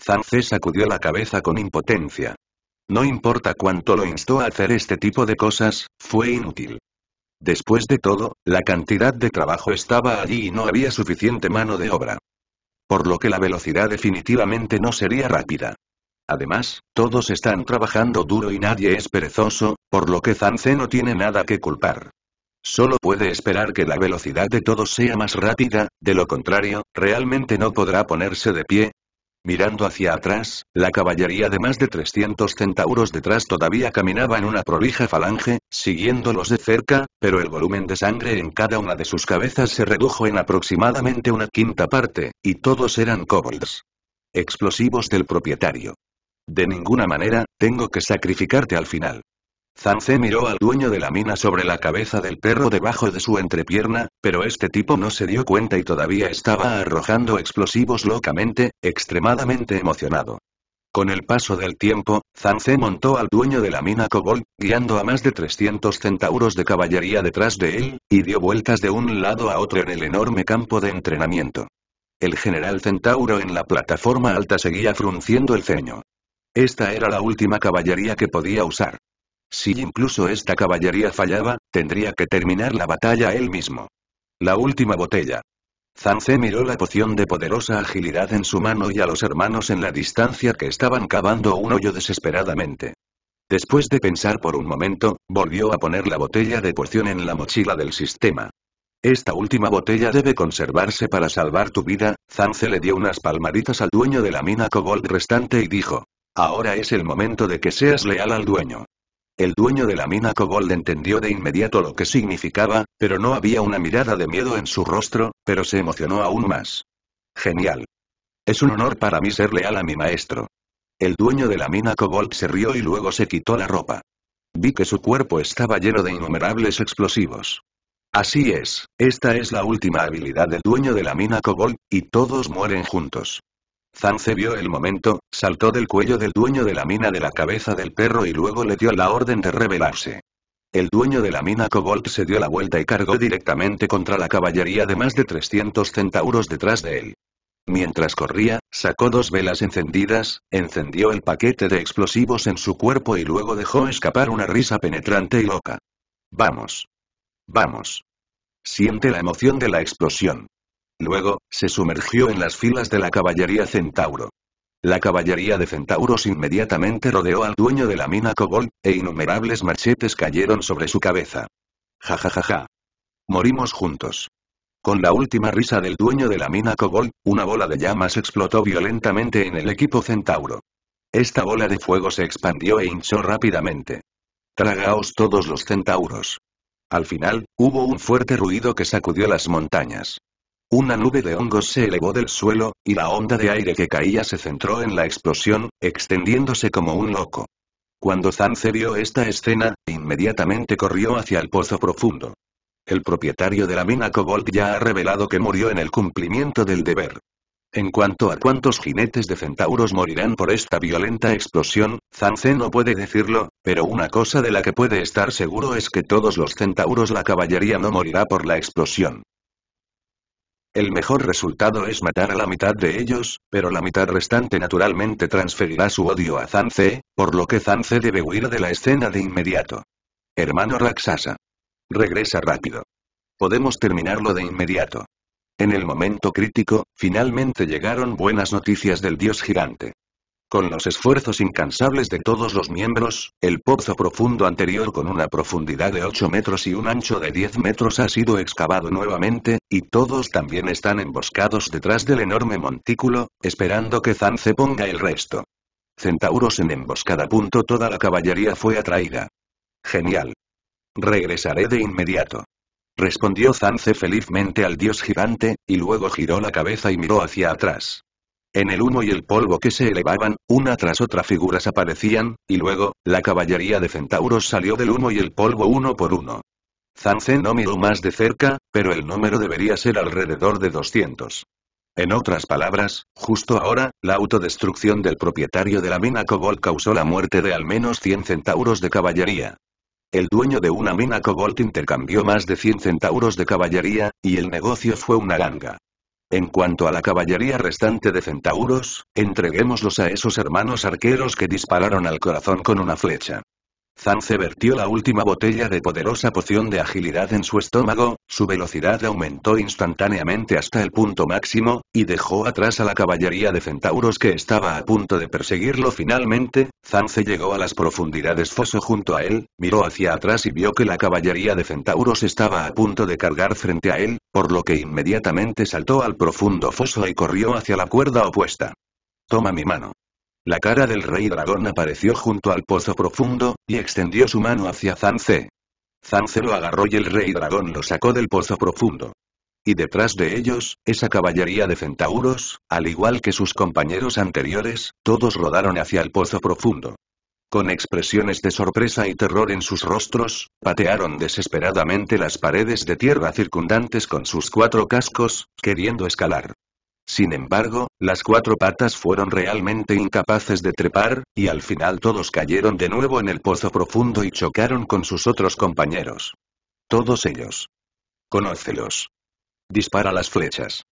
Zance sacudió la cabeza con impotencia. No importa cuánto lo instó a hacer este tipo de cosas, fue inútil. Después de todo, la cantidad de trabajo estaba allí y no había suficiente mano de obra. Por lo que la velocidad definitivamente no sería rápida. Además, todos están trabajando duro y nadie es perezoso, por lo que Zanze no tiene nada que culpar. Solo puede esperar que la velocidad de todos sea más rápida, de lo contrario, realmente no podrá ponerse de pie, Mirando hacia atrás, la caballería de más de 300 centauros detrás todavía caminaba en una prolija falange, siguiéndolos de cerca, pero el volumen de sangre en cada una de sus cabezas se redujo en aproximadamente una quinta parte, y todos eran kobolds. Explosivos del propietario. De ninguna manera, tengo que sacrificarte al final. Zanzé miró al dueño de la mina sobre la cabeza del perro debajo de su entrepierna, pero este tipo no se dio cuenta y todavía estaba arrojando explosivos locamente, extremadamente emocionado. Con el paso del tiempo, Zanze montó al dueño de la mina Cobol, guiando a más de 300 centauros de caballería detrás de él, y dio vueltas de un lado a otro en el enorme campo de entrenamiento. El general centauro en la plataforma alta seguía frunciendo el ceño. Esta era la última caballería que podía usar. Si incluso esta caballería fallaba, tendría que terminar la batalla él mismo. La última botella. Zance miró la poción de poderosa agilidad en su mano y a los hermanos en la distancia que estaban cavando un hoyo desesperadamente. Después de pensar por un momento, volvió a poner la botella de poción en la mochila del sistema. Esta última botella debe conservarse para salvar tu vida, Zance le dio unas palmaditas al dueño de la mina Cobalt restante y dijo. Ahora es el momento de que seas leal al dueño. El dueño de la mina Kobold entendió de inmediato lo que significaba, pero no había una mirada de miedo en su rostro, pero se emocionó aún más. Genial. Es un honor para mí ser leal a mi maestro. El dueño de la mina Kobold se rió y luego se quitó la ropa. Vi que su cuerpo estaba lleno de innumerables explosivos. Así es, esta es la última habilidad del dueño de la mina Kobold, y todos mueren juntos. Zance vio el momento, saltó del cuello del dueño de la mina de la cabeza del perro y luego le dio la orden de rebelarse. El dueño de la mina Cobalt se dio la vuelta y cargó directamente contra la caballería de más de 300 centauros detrás de él. Mientras corría, sacó dos velas encendidas, encendió el paquete de explosivos en su cuerpo y luego dejó escapar una risa penetrante y loca. Vamos. Vamos. Siente la emoción de la explosión. Luego, se sumergió en las filas de la caballería centauro. La caballería de centauros inmediatamente rodeó al dueño de la mina Cobol, e innumerables machetes cayeron sobre su cabeza. Ja ja ja ja. Morimos juntos. Con la última risa del dueño de la mina Cobol, una bola de llamas explotó violentamente en el equipo centauro. Esta bola de fuego se expandió e hinchó rápidamente. Tragaos todos los centauros. Al final, hubo un fuerte ruido que sacudió las montañas. Una nube de hongos se elevó del suelo, y la onda de aire que caía se centró en la explosión, extendiéndose como un loco. Cuando Zance vio esta escena, inmediatamente corrió hacia el pozo profundo. El propietario de la mina Cobalt ya ha revelado que murió en el cumplimiento del deber. En cuanto a cuántos jinetes de centauros morirán por esta violenta explosión, Zance no puede decirlo, pero una cosa de la que puede estar seguro es que todos los centauros la caballería no morirá por la explosión. El mejor resultado es matar a la mitad de ellos, pero la mitad restante naturalmente transferirá su odio a Zance, por lo que Zance debe huir de la escena de inmediato. Hermano Raksasa. Regresa rápido. Podemos terminarlo de inmediato. En el momento crítico, finalmente llegaron buenas noticias del dios gigante. Con los esfuerzos incansables de todos los miembros, el pozo profundo anterior con una profundidad de 8 metros y un ancho de 10 metros ha sido excavado nuevamente, y todos también están emboscados detrás del enorme montículo, esperando que Zance ponga el resto. Centauros en emboscada. Punto toda la caballería fue atraída. Genial. Regresaré de inmediato. Respondió Zance felizmente al dios gigante, y luego giró la cabeza y miró hacia atrás. En el humo y el polvo que se elevaban, una tras otra figuras aparecían, y luego, la caballería de centauros salió del humo y el polvo uno por uno. Zanzén no miró más de cerca, pero el número debería ser alrededor de 200. En otras palabras, justo ahora, la autodestrucción del propietario de la mina Cobol causó la muerte de al menos 100 centauros de caballería. El dueño de una mina Cobol intercambió más de 100 centauros de caballería, y el negocio fue una ganga. En cuanto a la caballería restante de centauros, entreguémoslos a esos hermanos arqueros que dispararon al corazón con una flecha. Zance vertió la última botella de poderosa poción de agilidad en su estómago, su velocidad aumentó instantáneamente hasta el punto máximo, y dejó atrás a la caballería de centauros que estaba a punto de perseguirlo finalmente, Zance llegó a las profundidades foso junto a él, miró hacia atrás y vio que la caballería de centauros estaba a punto de cargar frente a él, por lo que inmediatamente saltó al profundo foso y corrió hacia la cuerda opuesta. Toma mi mano. La cara del rey dragón apareció junto al pozo profundo, y extendió su mano hacia Zanze. Zance lo agarró y el rey dragón lo sacó del pozo profundo. Y detrás de ellos, esa caballería de centauros, al igual que sus compañeros anteriores, todos rodaron hacia el pozo profundo. Con expresiones de sorpresa y terror en sus rostros, patearon desesperadamente las paredes de tierra circundantes con sus cuatro cascos, queriendo escalar. Sin embargo, las cuatro patas fueron realmente incapaces de trepar, y al final todos cayeron de nuevo en el pozo profundo y chocaron con sus otros compañeros. Todos ellos. Conócelos. Dispara las flechas.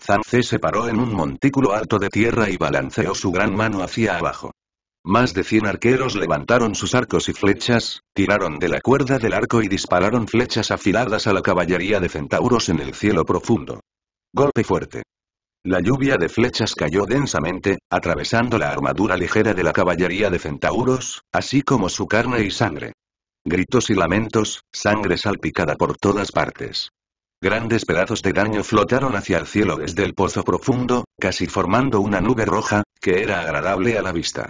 Zance se paró en un montículo alto de tierra y balanceó su gran mano hacia abajo. Más de cien arqueros levantaron sus arcos y flechas, tiraron de la cuerda del arco y dispararon flechas afiladas a la caballería de centauros en el cielo profundo. Golpe fuerte. La lluvia de flechas cayó densamente, atravesando la armadura ligera de la caballería de centauros, así como su carne y sangre. Gritos y lamentos, sangre salpicada por todas partes. Grandes pedazos de daño flotaron hacia el cielo desde el pozo profundo, casi formando una nube roja, que era agradable a la vista.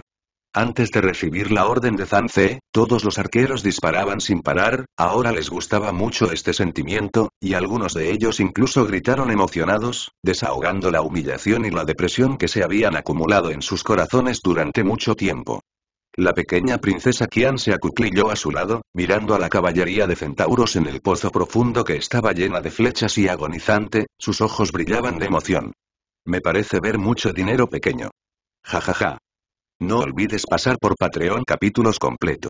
Antes de recibir la orden de Zanze, todos los arqueros disparaban sin parar, ahora les gustaba mucho este sentimiento, y algunos de ellos incluso gritaron emocionados, desahogando la humillación y la depresión que se habían acumulado en sus corazones durante mucho tiempo. La pequeña princesa Kian se acuclilló a su lado, mirando a la caballería de centauros en el pozo profundo que estaba llena de flechas y agonizante, sus ojos brillaban de emoción. Me parece ver mucho dinero pequeño. Jajaja. ja ja, no olvides pasar por Patreon capítulos completos.